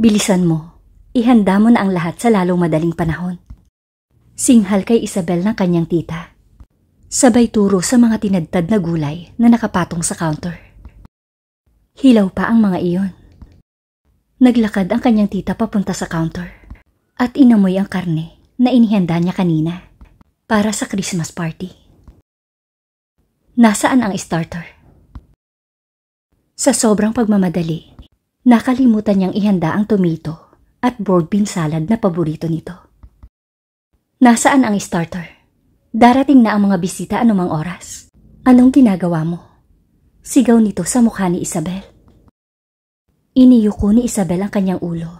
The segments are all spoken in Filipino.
Bilisan mo. Ihanda mo na ang lahat sa lalong madaling panahon. Singhal kay Isabel ng kanyang tita. Sabay turo sa mga tinadtad na gulay na nakapatong sa counter. Hilaw pa ang mga iyon. Naglakad ang kanyang tita papunta sa counter at inamoy ang karne na inihanda niya kanina para sa Christmas party. Nasaan ang starter? Sa sobrang pagmamadali, Nakalimutan niyang ihanda ang tomato at broad bean salad na paborito nito. Nasaan ang starter? Darating na ang mga bisita anumang oras. Anong ginagawa mo? Sigaw nito sa mukha ni Isabel. Iniyuko ni Isabel ang kanyang ulo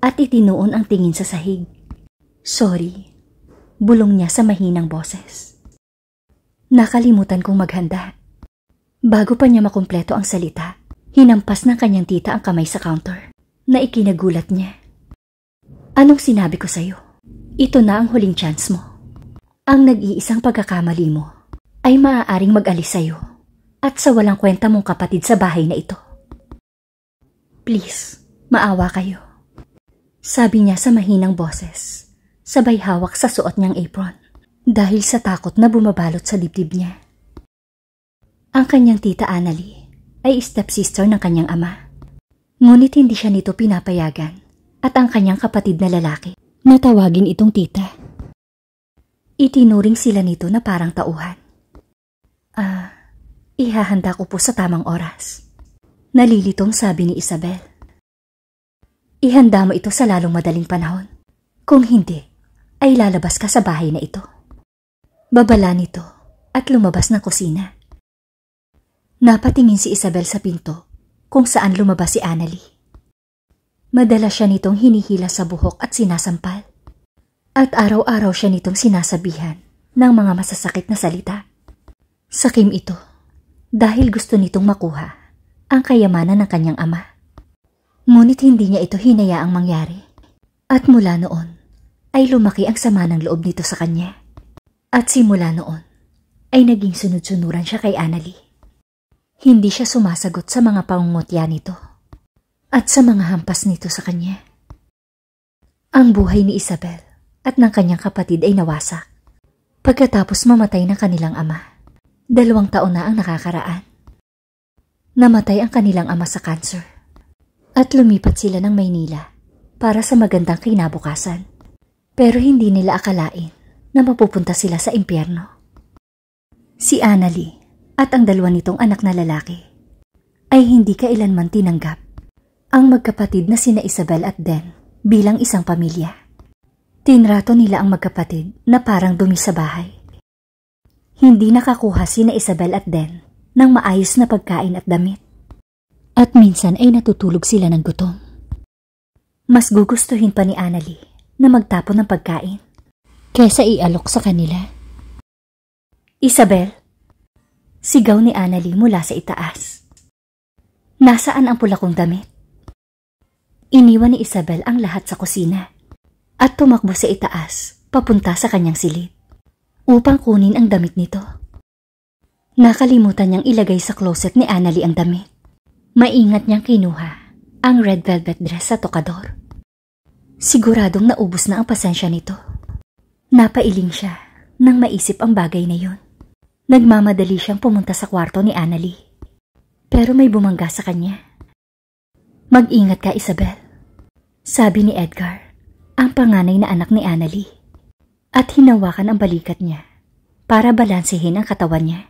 at itinuon ang tingin sa sahig. Sorry, bulong niya sa mahinang boses. Nakalimutan kong maghanda. Bago pa niya makumpleto ang salita, Hinampas ng kanyang tita ang kamay sa counter na ikinagulat niya. Anong sinabi ko sa'yo? Ito na ang huling chance mo. Ang nag-iisang pagkakamali mo ay maaaring mag-alis sa'yo at sa walang kwenta mong kapatid sa bahay na ito. Please, maawa kayo. Sabi niya sa mahinang boses, sabay hawak sa suot niyang apron dahil sa takot na bumabalot sa dibdib niya. Ang kanyang tita Annalie ay stepsister ng kanyang ama. Ngunit hindi siya nito pinapayagan at ang kanyang kapatid na lalaki na tawagin itong tita. Itinuring sila nito na parang tauhan. Ah, ihahanda ko po sa tamang oras. Nalilitong sabi ni Isabel. Ihanda mo ito sa lalong madaling panahon. Kung hindi, ay lalabas ka sa bahay na ito. Babala nito at lumabas ng kusina Napatingin si Isabel sa pinto kung saan lumabas si Annalie. Madalas siya nitong hinihila sa buhok at sinasampal. At araw-araw siya nitong sinasabihan ng mga masasakit na salita. Sakim ito dahil gusto nitong makuha ang kayamanan ng kanyang ama. Ngunit hindi niya ito hinayaang mangyari. At mula noon ay lumaki ang sama ng loob nito sa kanya. At simula noon ay naging sunod-sunuran siya kay Annalie. Hindi siya sumasagot sa mga pangungutya nito at sa mga hampas nito sa kanya. Ang buhay ni Isabel at ng kanyang kapatid ay nawasak pagkatapos mamatay ng kanilang ama. Dalawang taon na ang nakakaraan. Namatay ang kanilang ama sa cancer at lumipat sila ng Maynila para sa magandang kinabukasan. Pero hindi nila akalain na mapupunta sila sa impyerno. Si Annalie at ang dalawa nitong anak na lalaki ay hindi kailanman tinanggap ang magkapatid na sina Isabel at Den bilang isang pamilya. Tinrato nila ang magkapatid na parang dumi sa bahay. Hindi nakakuha sina Isabel at Den ng maayos na pagkain at damit. At minsan ay natutulog sila ng gutom. Mas gugustuhin pa ni Annalie na magtapon ng pagkain kesa ialok sa kanila. Isabel, Sigaw ni Annalie mula sa itaas. Nasaan ang pula kong damit? Iniwan ni Isabel ang lahat sa kusina at tumakbo sa itaas papunta sa kanyang silid upang kunin ang damit nito. Nakalimutan niyang ilagay sa closet ni Annalie ang damit. Maingat niyang kinuha ang red velvet dress sa tokador. Siguradong naubos na ang pasensya nito. Napailing siya nang maisip ang bagay na yun. Nagmamadali siyang pumunta sa kwarto ni Annalie. Pero may bumangga sa kanya. Mag-ingat ka, Isabel. Sabi ni Edgar, ang panganay na anak ni Annalie. At hinawakan ang balikat niya para balansehin ang katawan niya.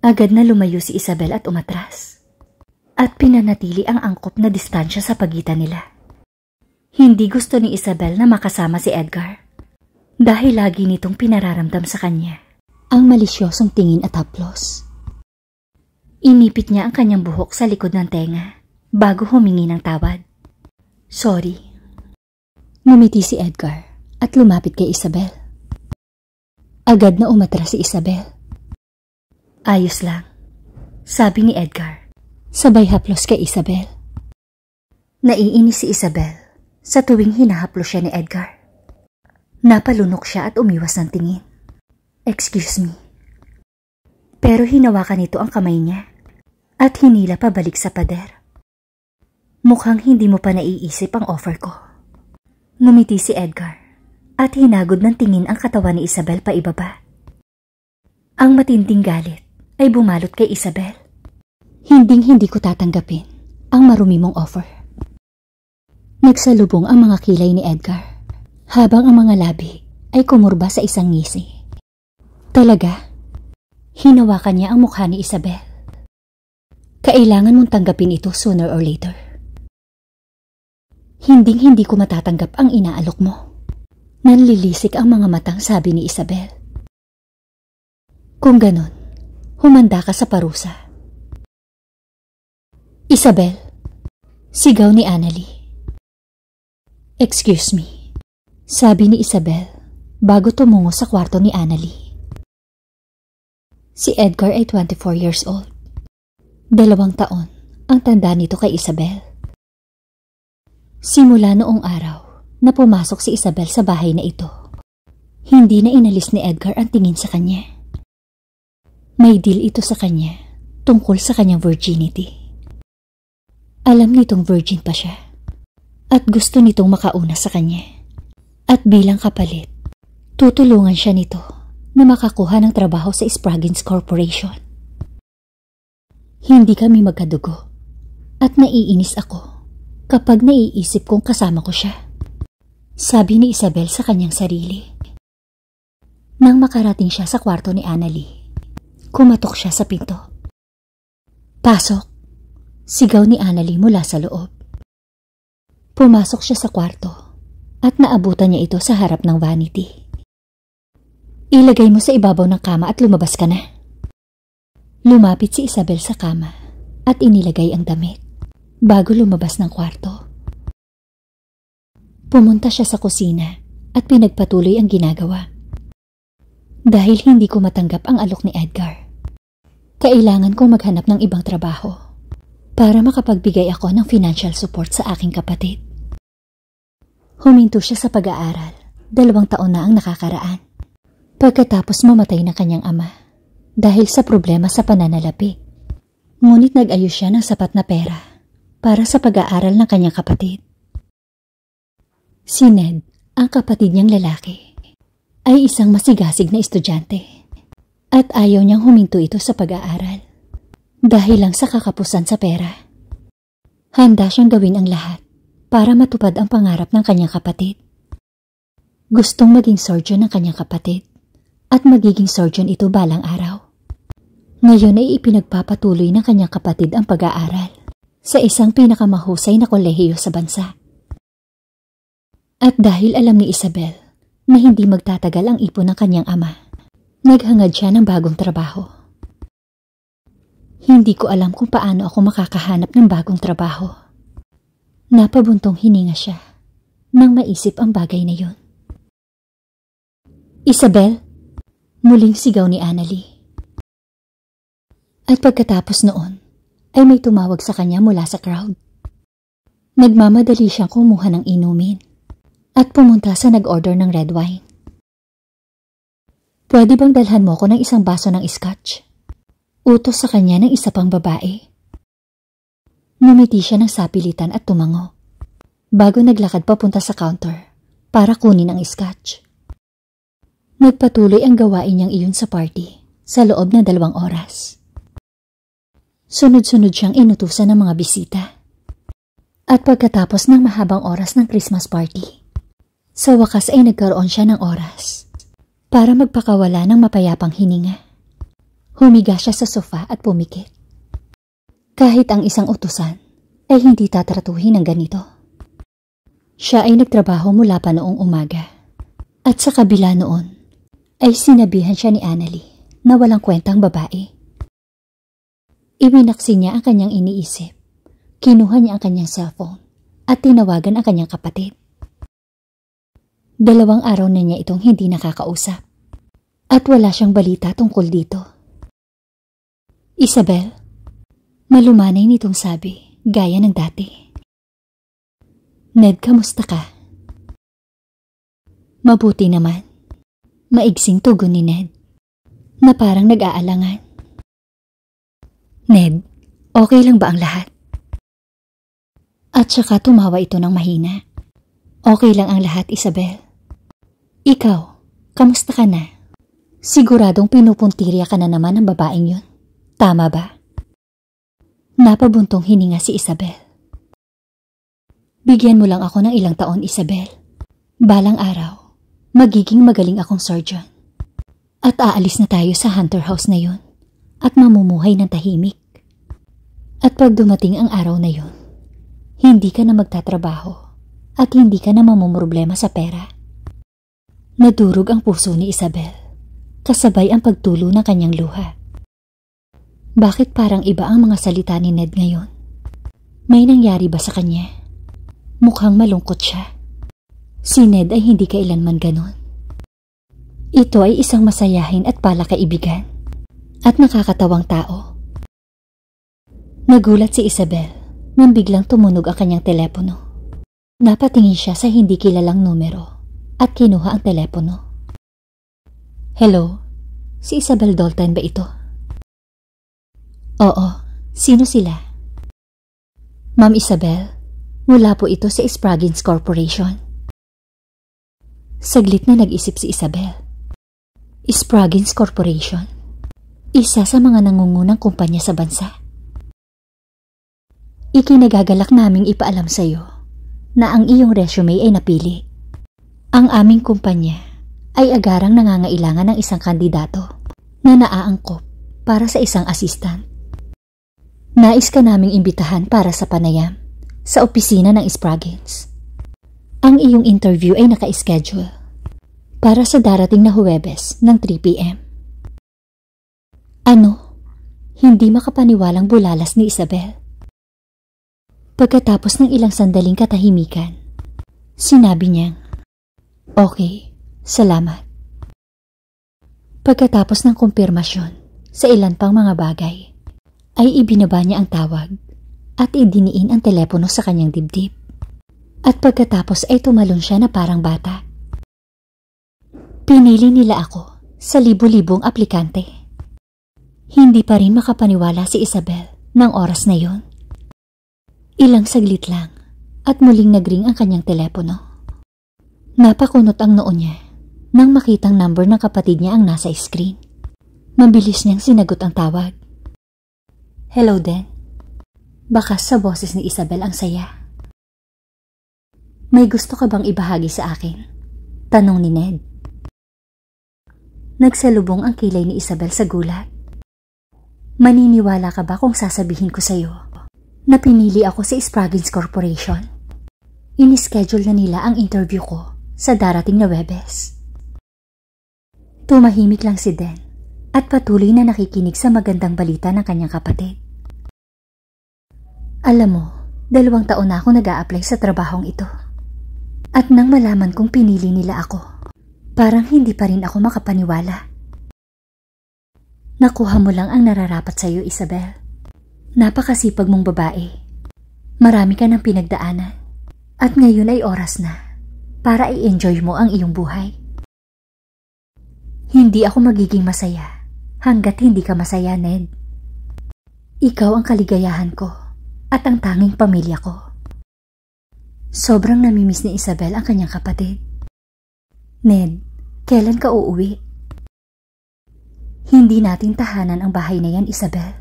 Agad na lumayo si Isabel at umatras. At pinanatili ang angkop na distansya sa pagitan nila. Hindi gusto ni Isabel na makasama si Edgar dahil lagi nitong pinararamdam sa kanya ang malisyosong tingin at haplos. Inipit niya ang kanyang buhok sa likod ng tenga bago humingi ng tawad. Sorry. Numiti si Edgar at lumapit kay Isabel. Agad na umatra si Isabel. Ayos lang, sabi ni Edgar. Sabay haplos kay Isabel. Naiinis si Isabel sa tuwing hinahaplos siya ni Edgar. Napalunok siya at umiwas ng tingin. Excuse me. Pero hinawakan nito ang kamay niya at hinila pabalik sa pader. Mukhang hindi mo pa naiisip ang offer ko. Ngumiti si Edgar at hinagod ng tingin ang katawan ni Isabel pa ibaba. Ang matinding galit ay bumalot kay Isabel. Hinding-hindi ko tatanggapin ang marumi mong offer. Nagsalubong ang mga kilay ni Edgar habang ang mga labi ay kumurba sa isang ngisi. Talaga? Hinawakan niya ang mukha ni Isabel. Kailangan mong tanggapin ito sooner or later. Hinding-hindi ko matatanggap ang inaalok mo. Nanlilisik ang mga matang sabi ni Isabel. Kung ganon, humanda ka sa parusa. Isabel, sigaw ni Annalie. Excuse me, sabi ni Isabel bago tumungo sa kwarto ni Annalie. Si Edgar ay 24 years old. Dalawang taon ang tanda nito kay Isabel. Simula noong araw na pumasok si Isabel sa bahay na ito, hindi na inalis ni Edgar ang tingin sa kanya. May deal ito sa kanya tungkol sa kanyang virginity. Alam nitong virgin pa siya at gusto nitong makauna sa kanya. At bilang kapalit, tutulungan siya nito na makakuha ng trabaho sa Spragins Corporation. Hindi kami magkadugo at naiinis ako kapag naiisip kong kasama ko siya. Sabi ni Isabel sa kanyang sarili. Nang makarating siya sa kwarto ni Annalie, kumatok siya sa pinto. Pasok! Sigaw ni Annalie mula sa loob. Pumasok siya sa kwarto at naabutan niya ito sa harap ng vanity. Ilagay mo sa ibabaw ng kama at lumabas ka na. Lumapit si Isabel sa kama at inilagay ang damit bago lumabas ng kwarto. Pumunta siya sa kusina at pinagpatuloy ang ginagawa. Dahil hindi ko matanggap ang alok ni Edgar. Kailangan kong maghanap ng ibang trabaho para makapagbigay ako ng financial support sa aking kapatid. Huminto siya sa pag-aaral. Dalawang taon na ang nakakaraan pagkatapos mamatay ng kanyang ama dahil sa problema sa pananalapi. Ngunit nag-ayos siya ng sapat na pera para sa pag-aaral ng kanyang kapatid. Si Ned, ang kapatid niyang lalaki, ay isang masigasig na estudyante at ayaw niyang huminto ito sa pag-aaral dahil lang sa kakapusan sa pera. Handa siyang gawin ang lahat para matupad ang pangarap ng kanyang kapatid. Gustong maging surgeon ng kanyang kapatid at magiging surgeon ito balang araw. Ngayon ay ipinagpapatuloy ng kanyang kapatid ang pag-aaral sa isang pinakamahusay na kolehiyo sa bansa. At dahil alam ni Isabel na hindi magtatagal ang ipon ng kanyang ama, naghangad siya ng bagong trabaho. Hindi ko alam kung paano ako makakahanap ng bagong trabaho. Napabuntong hininga siya nang maisip ang bagay na yun. Isabel, Muling sigaw ni Annalie. At pagkatapos noon, ay may tumawag sa kanya mula sa crowd. Nagmamadali siyang kumuha ng inumin at pumunta sa nag-order ng red wine. Pwede bang dalhan mo ko ng isang baso ng scotch? Utos sa kanya ng isa pang babae. Numiti siya ng sapilitan at tumango bago naglakad papunta sa counter para kunin ang scotch. Nagpatuloy ang gawain niyang iyon sa party sa loob na dalawang oras. Sunod-sunod siyang inutusan ng mga bisita. At pagkatapos ng mahabang oras ng Christmas party, sa wakas ay nagkaroon siya ng oras para magpakawala ng mapayapang hininga. Humiga siya sa sofa at pumikit. Kahit ang isang utusan ay hindi tatratuhin ng ganito. Siya ay nagtrabaho mula pa noong umaga. At sa kabila noon, ay sinabihan siya ni Annalie na walang kwentang babae. Iwinaksi niya ang kanyang iniisip. Kinuha niya ang kanyang cellphone at tinawagan ang kanyang kapatid. Dalawang araw na niya itong hindi nakakausap at wala siyang balita tungkol dito. Isabel, malumanay nitong sabi gaya ng dati. Ned, kamusta ka? Mabuti naman. Maigsing tugon ni Ned na parang nag-aalangan. Ned, okay lang ba ang lahat? At saka tumawa ito ng mahina. Okay lang ang lahat, Isabel. Ikaw, kamusta ka na? Siguradong pinupuntirya ka na naman ng babaeng yun. Tama ba? Napabuntong hininga si Isabel. Bigyan mo lang ako ng ilang taon, Isabel. Balang araw, magiging magaling akong surgeon. At aalis na tayo sa hunter house na yon at mamumuhay ng tahimik. At pag dumating ang araw na yon, hindi ka na magtatrabaho at hindi ka na mamumroblema sa pera. Nadurog ang puso ni Isabel, kasabay ang pagtulo ng kanyang luha. Bakit parang iba ang mga salita ni Ned ngayon? May nangyari ba sa kanya? Mukhang malungkot siya. Si Ned ay hindi kailanman ganon. Ito ay isang masayahin at palakaibigan at nakakatawang tao. Nagulat si Isabel nang biglang tumunog ang kanyang telepono. Napatingin siya sa hindi kilalang numero at kinuha ang telepono. Hello, si Isabel Dolten ba ito? Oo, sino sila? Ma'am Isabel, mula po ito sa Spraggins Corporation. Saglit na nag-isip si Isabel. Spragins Corporation, isa sa mga nangungunang kumpanya sa bansa. Ikinagagalak naming ipaalam sa iyo na ang iyong resume ay napili. Ang aming kumpanya ay agarang nangangailangan ng isang kandidato na naaangkop para sa isang assistant. Nais ka naming imbitahan para sa panayam sa opisina ng Spragins. Ang iyong interview ay naka-schedule para sa darating na Huwebes ng 3 p.m. Ano? Hindi makapaniwalang bulalas ni Isabel. Pagkatapos ng ilang sandaling katahimikan, sinabi niyang, Okay, salamat. Pagkatapos ng kumpirmasyon sa ilan pang mga bagay, ay ibinaba niya ang tawag at idiniin ang telepono sa kanyang dibdib at pagkatapos ay tumalon siya na parang bata. Pinili nila ako sa libu-libong aplikante. Hindi pa rin makapaniwala si Isabel ng oras na yon. Ilang saglit lang at muling nagring ang kanyang telepono. Napakunot ang noon niya nang makitang number ng kapatid niya ang nasa screen. Mabilis niyang sinagot ang tawag. Hello, Den. Bakas sa boses ni Isabel ang saya. May gusto ka bang ibahagi sa akin? Tanong ni Ned. Nagsalubong ang kilay ni Isabel sa gulat. Maniniwala ka ba kung sasabihin ko sa iyo na pinili ako sa Sproggins Corporation? Inischedule na nila ang interview ko sa darating na Webes. Tumahimik lang si Den at patuloy na nakikinig sa magandang balita ng kanyang kapatid. Alam mo, dalawang taon na ako nag-a-apply sa trabahong ito. At nang malaman kong pinili nila ako, parang hindi pa rin ako makapaniwala. Nakuha mo lang ang nararapat sa iyo, Isabel. Napakasipag mong babae. Marami ka ng pinagdaanan. At ngayon ay oras na para i-enjoy mo ang iyong buhay. Hindi ako magiging masaya hanggat hindi ka masaya, Ned. Ikaw ang kaligayahan ko at ang tanging pamilya ko. Sobrang namimiss ni Isabel ang kanyang kapatid. Ned, kailan ka uuwi? Hindi natin tahanan ang bahay na yan, Isabel.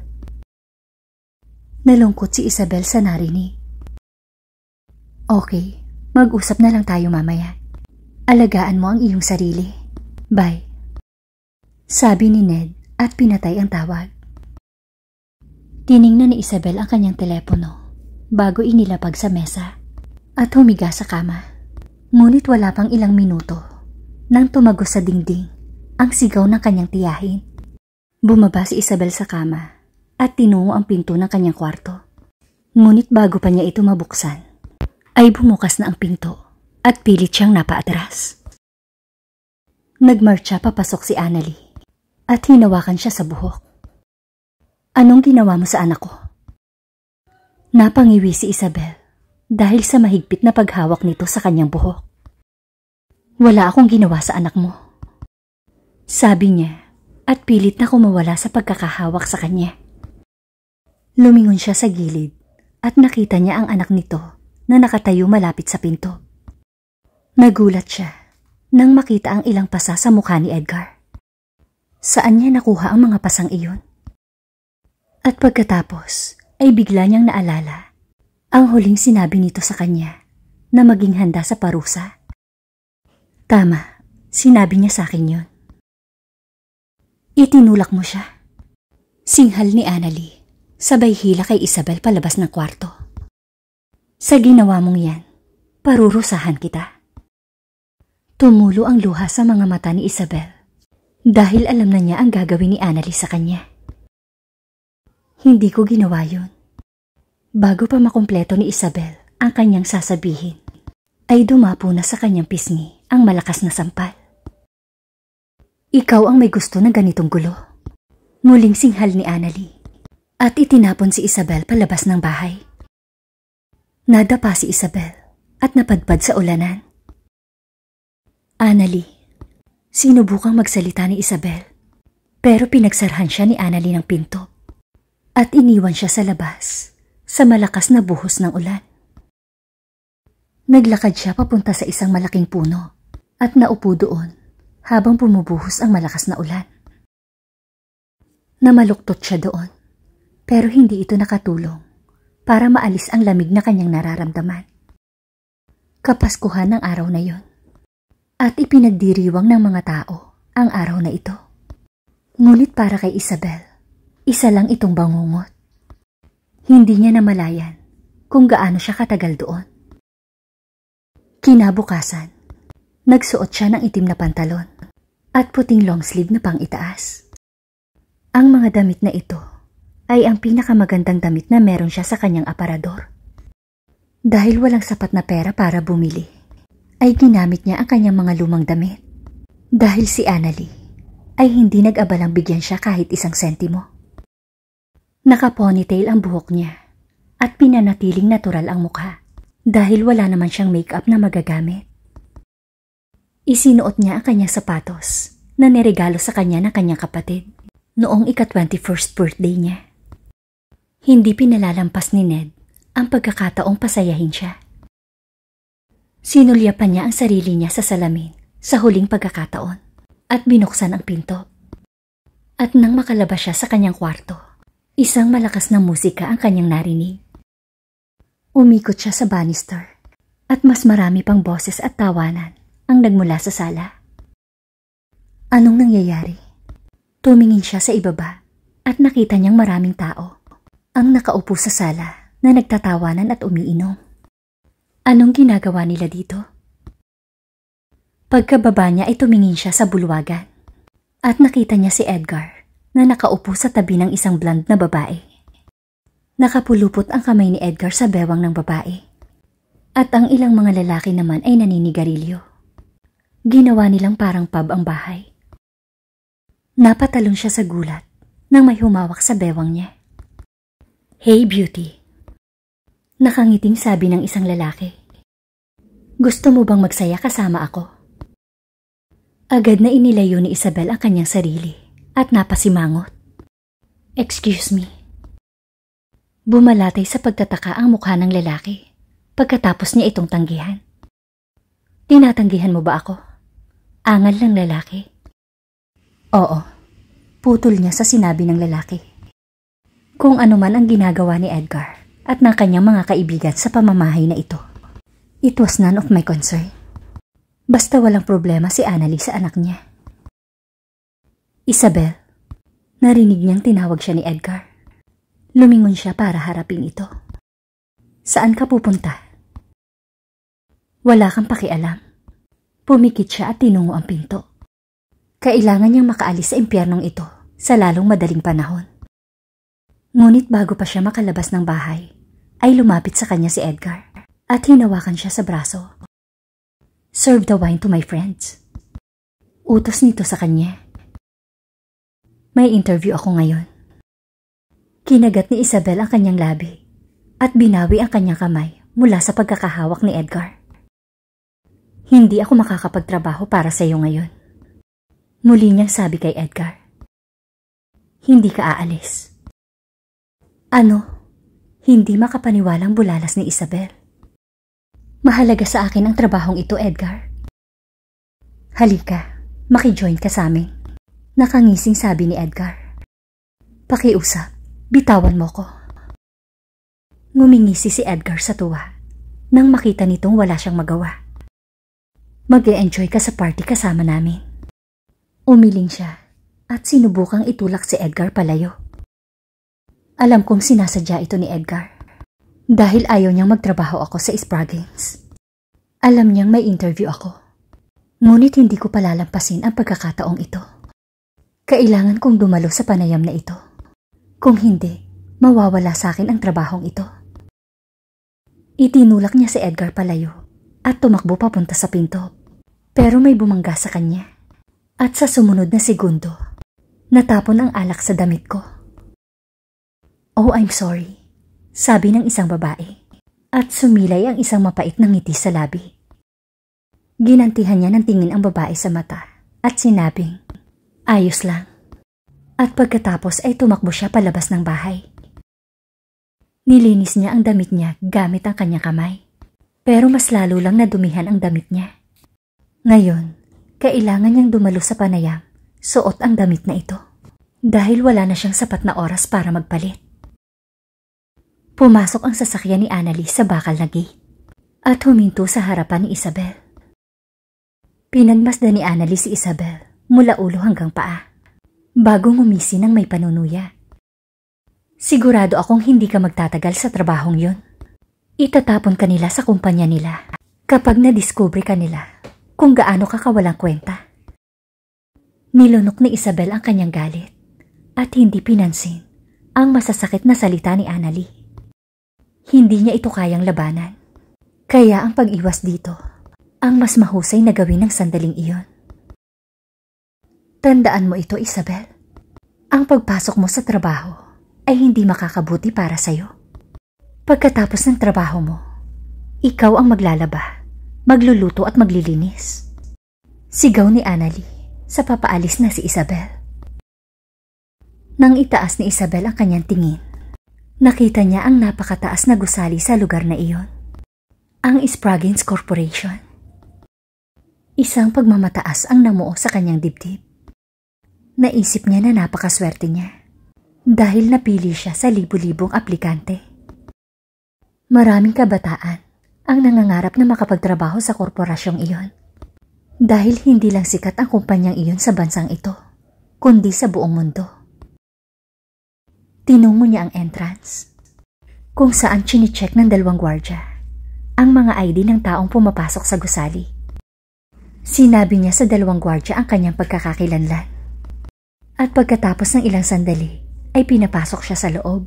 Nalungkot si Isabel sa narinig. Okay, mag-usap na lang tayo mamaya. Alagaan mo ang iyong sarili. Bye. Sabi ni Ned at pinatay ang tawag. Tiningnan ni Isabel ang kanyang telepono bago inilapag sa mesa at humiga sa kama. Ngunit wala pang ilang minuto nang tumagos sa dingding ang sigaw ng kanyang tiyahin. Bumaba si Isabel sa kama at tinungo ang pinto ng kanyang kwarto. Ngunit bago pa niya ito mabuksan, ay bumukas na ang pinto at pilit siyang napaatras. Nagmarcha papasok si Annalie at hinawakan siya sa buhok. Anong ginawa mo sa anak ko? Napangiwi si Isabel dahil sa mahigpit na paghawak nito sa kanyang buhok. Wala akong ginawa sa anak mo. Sabi niya at pilit na kumawala sa pagkakahawak sa kanya. Lumingon siya sa gilid at nakita niya ang anak nito na nakatayo malapit sa pinto. Nagulat siya nang makita ang ilang pasa sa mukha ni Edgar. Saan niya nakuha ang mga pasang iyon? At pagkatapos ay bigla niyang naalala ang huling sinabi nito sa kanya na maging handa sa parusa. Tama, sinabi niya sa akin yon. Itinulak mo siya. Singhal ni Annalie, sabay hila kay Isabel palabas ng kwarto. Sa ginawa mong yan, parurusahan kita. Tumulo ang luha sa mga mata ni Isabel dahil alam na niya ang gagawin ni Annalie sa kanya. Hindi ko ginawa yun. Bago pa makumpleto ni Isabel ang kanyang sasabihin, ay dumapo na sa kanyang pisngi ang malakas na sampal. Ikaw ang may gusto ng ganitong gulo. Muling singhal ni Annalie at itinapon si Isabel palabas ng bahay. Nadapa si Isabel at napadpad sa ulanan. Annalie, sinubukang magsalita ni Isabel pero pinagsarhan siya ni Annalie ng pinto at iniwan siya sa labas sa malakas na buhos ng ulan. Naglakad siya papunta sa isang malaking puno at naupo doon habang bumubuhos ang malakas na ulan. Namaluktot siya doon pero hindi ito nakatulong para maalis ang lamig na kanyang nararamdaman. Kapaskuhan ng araw na yon at ipinagdiriwang ng mga tao ang araw na ito. Ngunit para kay Isabel, isa lang itong bangungot. Hindi niya namalayan kung gaano siya katagal doon. Kinabukasan, nagsuot siya ng itim na pantalon at puting long sleeve na pang itaas. Ang mga damit na ito ay ang pinakamagandang damit na meron siya sa kanyang aparador. Dahil walang sapat na pera para bumili, ay ginamit niya ang kanyang mga lumang damit. Dahil si Annalie ay hindi nag-abalang bigyan siya kahit isang sentimo. Naka-ponytail ang buhok niya at pinanatiling natural ang mukha dahil wala naman siyang makeup na magagamit. Isinuot niya ang kanyang sapatos na niregalo sa kanya ng kanyang kapatid noong ika-21st birthday niya. Hindi pinalalampas ni Ned ang pagkakataong pasayahin siya. Sinulyapan niya ang sarili niya sa salamin sa huling pagkakataon at binuksan ang pinto. At nang makalabas siya sa kanyang kwarto, Isang malakas na musika ang kanyang narinig. Umikot siya sa banister at mas marami pang boses at tawanan ang nagmula sa sala. Anong nangyayari? Tumingin siya sa ibaba at nakita niyang maraming tao ang nakaupo sa sala na nagtatawanan at umiinom. Anong ginagawa nila dito? Pagkababa niya ay tumingin siya sa bulwagan at nakita niya si Edgar na nakaupo sa tabi ng isang bland na babae. Nakapulupot ang kamay ni Edgar sa bewang ng babae. At ang ilang mga lalaki naman ay naninigarilyo. Ginawa nilang parang pub ang bahay. Napatalon siya sa gulat nang may humawak sa bewang niya. Hey beauty! Nakangiting sabi ng isang lalaki. Gusto mo bang magsaya kasama ako? Agad na inilayo ni Isabel ang kanyang sarili at napasimangot. Excuse me. Bumalatay sa pagtataka ang mukha ng lalaki pagkatapos niya itong tanggihan. Tinatanggihan mo ba ako? Angal ng lalaki. Oo, putol niya sa sinabi ng lalaki. Kung ano man ang ginagawa ni Edgar at ng kanyang mga kaibigan sa pamamahay na ito. It was none of my concern. Basta walang problema si Annalise sa anak niya. Isabel. Narinig niyang tinawag siya ni Edgar. Lumingon siya para harapin ito. Saan ka pupunta? Wala kang pakialam. Pumikit siya at tinungo ang pinto. Kailangan niyang makaalis sa impyernong ito sa lalong madaling panahon. Ngunit bago pa siya makalabas ng bahay, ay lumapit sa kanya si Edgar at hinawakan siya sa braso. Serve the wine to my friends. Utos nito sa kanya may interview ako ngayon. Kinagat ni Isabel ang kanyang labi at binawi ang kanyang kamay mula sa pagkakahawak ni Edgar. Hindi ako makakapagtrabaho para sa iyo ngayon. Muli niyang sabi kay Edgar. Hindi ka aalis. Ano? Hindi makapaniwalang bulalas ni Isabel. Mahalaga sa akin ang trabahong ito, Edgar. Halika, makijoin ka sa amin. Nakangising sabi ni Edgar. Pakiusap, bitawan mo ko. Ngumingisi si Edgar sa tuwa nang makita nitong wala siyang magawa. mag -e enjoy ka sa party kasama namin. Umiling siya at sinubukang itulak si Edgar palayo. Alam kong sinasadya ito ni Edgar dahil ayaw niyang magtrabaho ako sa Spraggins. Alam niyang may interview ako. Ngunit hindi ko palalampasin ang pagkakataong ito. Kailangan kong dumalo sa panayam na ito. Kung hindi, mawawala sa akin ang trabahong ito. Itinulak niya si Edgar palayo at tumakbo papunta sa pinto. Pero may bumangga sa kanya. At sa sumunod na segundo, natapon ang alak sa damit ko. Oh, I'm sorry, sabi ng isang babae. At sumilay ang isang mapait na ngiti sa labi. Ginantihan niya ng tingin ang babae sa mata at sinabing, Ayos lang. At pagkatapos ay tumakbo siya palabas ng bahay. Nilinis niya ang damit niya gamit ang kanyang kamay. Pero mas lalo lang nadumihan ang damit niya. Ngayon, kailangan niyang dumalo sa panayam, suot ang damit na ito. Dahil wala na siyang sapat na oras para magpalit. Pumasok ang sasakyan ni Annalie sa bakal na gate at huminto sa harapan ni Isabel. Pinanmasda ni Annalie si Isabel mula ulo hanggang paa, bago ngumisi ng may panunuya. Sigurado akong hindi ka magtatagal sa trabahong yon. Itatapon ka nila sa kumpanya nila kapag nadiskubre ka nila kung gaano ka kawalang kwenta. Nilunok ni Isabel ang kanyang galit at hindi pinansin ang masasakit na salita ni Annalie. Hindi niya ito kayang labanan. Kaya ang pag-iwas dito ang mas mahusay na gawin ng sandaling iyon. Tandaan mo ito, Isabel. Ang pagpasok mo sa trabaho ay hindi makakabuti para sa'yo. Pagkatapos ng trabaho mo, ikaw ang maglalaba, magluluto at maglilinis. Sigaw ni Annalie sa papaalis na si Isabel. Nang itaas ni Isabel ang kanyang tingin, nakita niya ang napakataas na gusali sa lugar na iyon. Ang Spraggins Corporation. Isang pagmamataas ang namuo sa kanyang dibdib. Naisip niya na napakaswerte niya dahil napili siya sa libu-libong aplikante. Maraming kabataan ang nangangarap na makapagtrabaho sa korporasyong iyon dahil hindi lang sikat ang kumpanyang iyon sa bansang ito, kundi sa buong mundo. Tinungo niya ang entrance kung saan chinecheck ng dalawang gwardya ang mga ID ng taong pumapasok sa gusali. Sinabi niya sa dalawang gwardya ang kanyang pagkakakilanlan. At pagkatapos ng ilang sandali, ay pinapasok siya sa loob.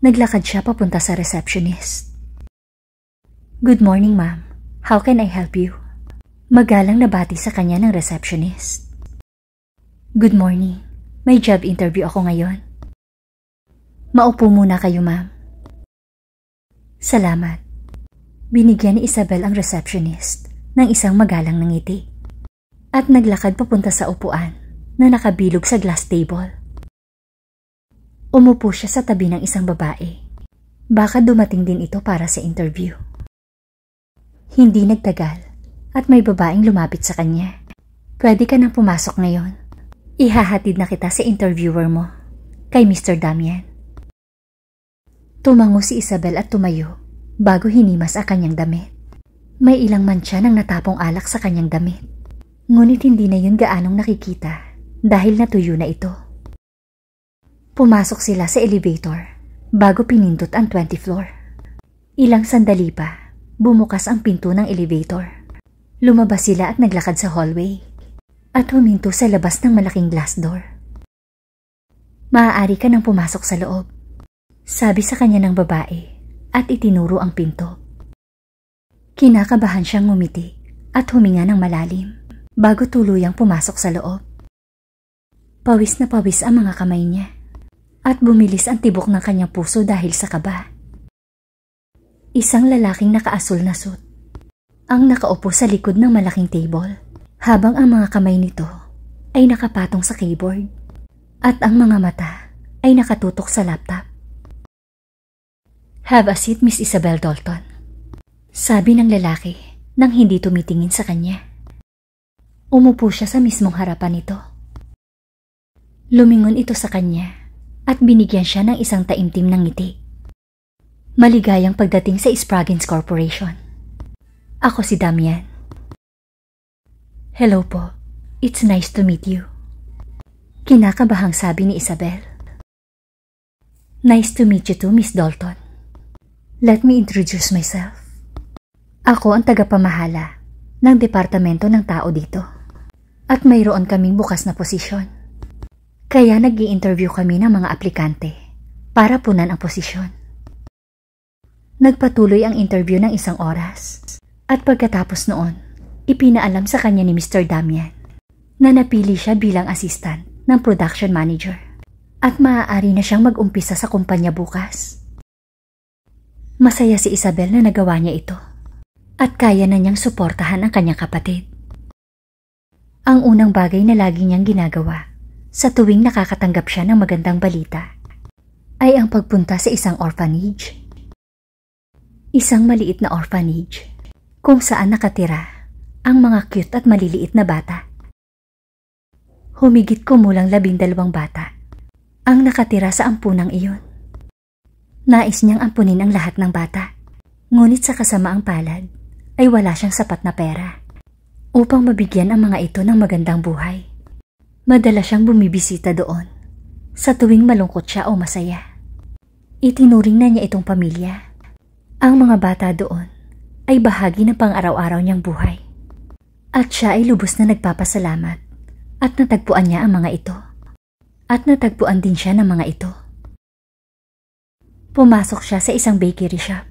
Naglakad siya papunta sa receptionist. Good morning, ma'am. How can I help you? Magalang nabati sa kanya ng receptionist. Good morning. May job interview ako ngayon. Maupo muna kayo, ma'am. Salamat. Binigyan ni Isabel ang receptionist ng isang magalang ng ngiti at naglakad papunta sa upuan na nakabilog sa glass table. Umupo siya sa tabi ng isang babae. Baka dumating din ito para sa interview. Hindi nagtagal at may babaeng lumapit sa kanya. Pwede ka nang pumasok ngayon. Ihahatid na kita sa interviewer mo, kay Mr. Damian. Tumango si Isabel at tumayo bago hinimas ang kanyang damit. May ilang mancha ng natapong alak sa kanyang damit. Ngunit hindi na yun gaanong nakikita dahil natuyo na ito. Pumasok sila sa elevator bago pinindot ang 20 floor. Ilang sandali pa, bumukas ang pinto ng elevator. Lumabas sila at naglakad sa hallway at huminto sa labas ng malaking glass door. Maaari ka nang pumasok sa loob, sabi sa kanya ng babae at itinuro ang pinto. Kinakabahan siyang ngumiti at huminga ng malalim bago tuluyang pumasok sa loob. Pawis na pawis ang mga kamay niya at bumilis ang tibok ng kanyang puso dahil sa kaba. Isang lalaking nakaasul na suit ang nakaupo sa likod ng malaking table habang ang mga kamay nito ay nakapatong sa keyboard at ang mga mata ay nakatutok sa laptop. Have a seat, Miss Isabel Dalton. Sabi ng lalaki nang hindi tumitingin sa kanya. Umupo siya sa mismong harapan nito Lumingon ito sa kanya at binigyan siya ng isang taimtim ng ngiti. Maligayang pagdating sa Spragins Corporation. Ako si Damian. Hello po. It's nice to meet you. Kinakabahang sabi ni Isabel. Nice to meet you too, Miss Dalton. Let me introduce myself. Ako ang tagapamahala ng Departamento ng Tao dito. At mayroon kaming bukas na posisyon. Kaya nag interview kami ng mga aplikante para punan ang posisyon. Nagpatuloy ang interview ng isang oras at pagkatapos noon, ipinaalam sa kanya ni Mr. Damian na napili siya bilang assistant ng production manager at maaari na siyang mag-umpisa sa kumpanya bukas. Masaya si Isabel na nagawa niya ito at kaya na niyang suportahan ang kanyang kapatid. Ang unang bagay na lagi niyang ginagawa sa tuwing nakakatanggap siya ng magandang balita ay ang pagpunta sa isang orphanage. Isang maliit na orphanage kung saan nakatira ang mga cute at maliliit na bata. Humigit kumulang labindalawang bata ang nakatira sa ampunang iyon. Nais niyang ampunin ang lahat ng bata. Ngunit sa kasamaang palad ay wala siyang sapat na pera upang mabigyan ang mga ito ng magandang buhay. Madalas siyang bumibisita doon sa tuwing malungkot siya o masaya. Itinuring na niya itong pamilya. Ang mga bata doon ay bahagi ng pang-araw-araw niyang buhay. At siya ay lubos na nagpapasalamat at natagpuan niya ang mga ito. At natagpuan din siya ng mga ito. Pumasok siya sa isang bakery shop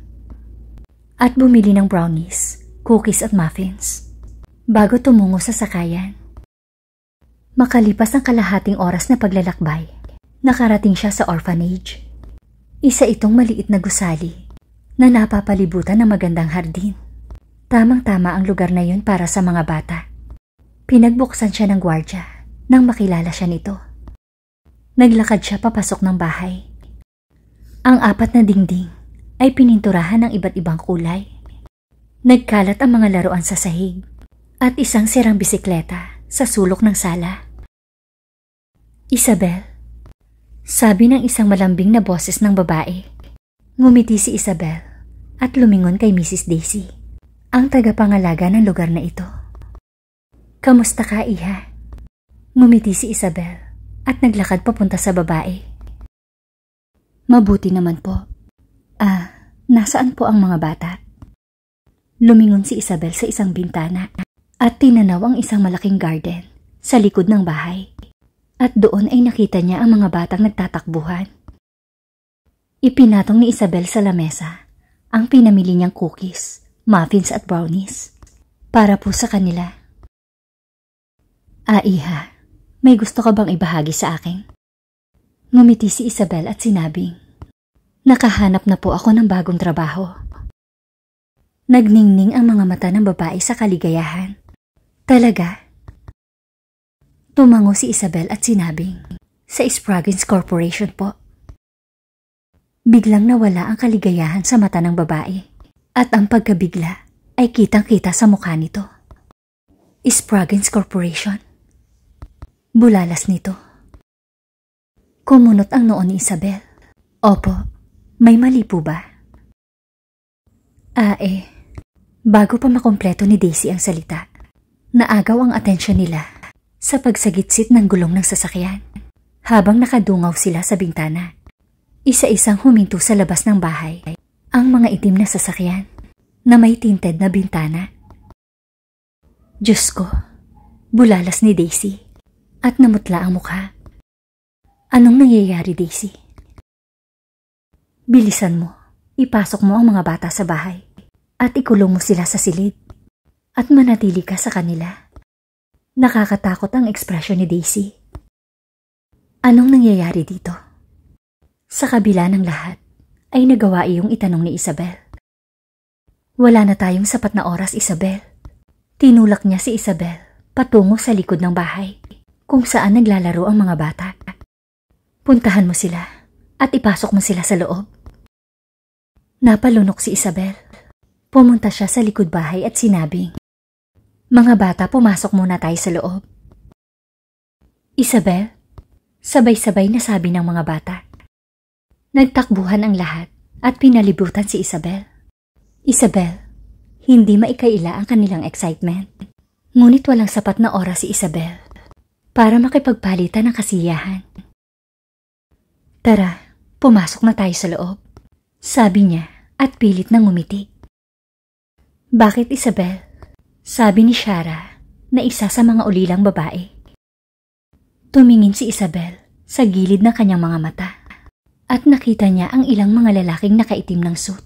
at bumili ng brownies, cookies at muffins bago tumungo sa sakayan. Makalipas ang kalahating oras na paglalakbay, nakarating siya sa orphanage. Isa itong maliit na gusali na napapalibutan ng magandang hardin. Tamang-tama ang lugar na yun para sa mga bata. Pinagbuksan siya ng gwardya nang makilala siya nito. Naglakad siya papasok ng bahay. Ang apat na dingding ay pininturahan ng iba't ibang kulay. Nagkalat ang mga laruan sa sahig at isang sirang bisikleta sa sulok ng sala. Isabel? Sabi ng isang malambing na boses ng babae. Ngumiti si Isabel at lumingon kay Mrs. Daisy, ang tagapangalaga ng lugar na ito. Kamusta ka, iha? Ngumiti si Isabel at naglakad papunta sa babae. Mabuti naman po. Ah, nasaan po ang mga bata? Lumingon si Isabel sa isang bintana at tinanaw ang isang malaking garden sa likod ng bahay at doon ay nakita niya ang mga batang nagtatakbuhan. Ipinatong ni Isabel sa lamesa ang pinamili niyang cookies, muffins at brownies para po sa kanila. Aiha, ah, may gusto ka bang ibahagi sa akin? Ngumiti si Isabel at sinabing, Nakahanap na po ako ng bagong trabaho. Nagningning ang mga mata ng babae sa kaligayahan. Talaga? Tumango si Isabel at sinabing, Sa Spraggins Corporation po. Biglang nawala ang kaligayahan sa mata ng babae at ang pagkabigla ay kitang-kita sa mukha nito. Spraggins Corporation. Bulalas nito. Kumunot ang noon ni Isabel. Opo, may mali po ba? Ah eh, bago pa makompleto ni Daisy ang salita, naagaw ang atensyon nila sa pagsagitsit ng gulong ng sasakyan. Habang nakadungaw sila sa bintana, isa-isang huminto sa labas ng bahay ang mga itim na sasakyan na may tinted na bintana. Diyos ko, bulalas ni Daisy at namutla ang mukha. Anong nangyayari, Daisy? Bilisan mo, ipasok mo ang mga bata sa bahay at ikulong mo sila sa silid at manatili ka sa kanila. Nakakatakot ang ekspresyon ni Daisy. Anong nangyayari dito? Sa kabila ng lahat, ay nagawa iyong itanong ni Isabel. Wala na tayong sapat na oras, Isabel. Tinulak niya si Isabel patungo sa likod ng bahay kung saan naglalaro ang mga bata. Puntahan mo sila at ipasok mo sila sa loob. Napalunok si Isabel. Pumunta siya sa likod bahay at sinabing, mga bata, pumasok muna tayo sa loob. Isabel, sabay-sabay na sabi ng mga bata. Nagtakbuhan ang lahat at pinalibutan si Isabel. Isabel, hindi maikaila ang kanilang excitement. Ngunit walang sapat na oras si Isabel para makipagpalitan ng kasiyahan. Tara, pumasok na tayo sa loob. Sabi niya at pilit na ngumiti. Bakit Isabel? Sabi ni Shara na isa sa mga ulilang babae. Tumingin si Isabel sa gilid ng kanyang mga mata at nakita niya ang ilang mga lalaking nakaitim ng suit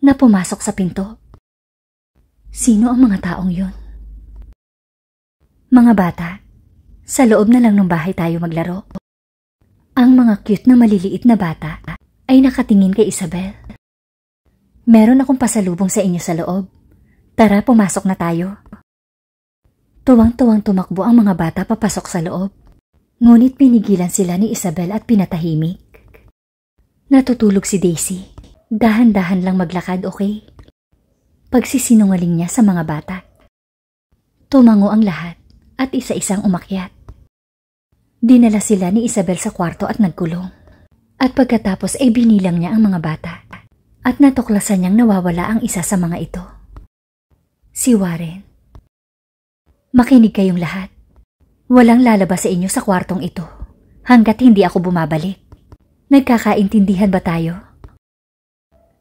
na pumasok sa pinto. Sino ang mga taong yon? Mga bata, sa loob na lang ng bahay tayo maglaro. Ang mga cute na maliliit na bata ay nakatingin kay Isabel. Meron akong pasalubong sa inyo sa loob. Tara, pumasok na tayo. Tuwang-tuwang tumakbo ang mga bata papasok sa loob. Ngunit pinigilan sila ni Isabel at pinatahimik. Natutulog si Daisy. Dahan-dahan lang maglakad, okay? Pagsisinungaling niya sa mga bata. Tumango ang lahat at isa-isang umakyat. Dinala sila ni Isabel sa kwarto at nagkulong. At pagkatapos ay binilang niya ang mga bata at natuklasan niyang nawawala ang isa sa mga ito si Warren. Makinig kayong lahat. Walang lalabas sa inyo sa kwartong ito hanggat hindi ako bumabalik. Nagkakaintindihan ba tayo?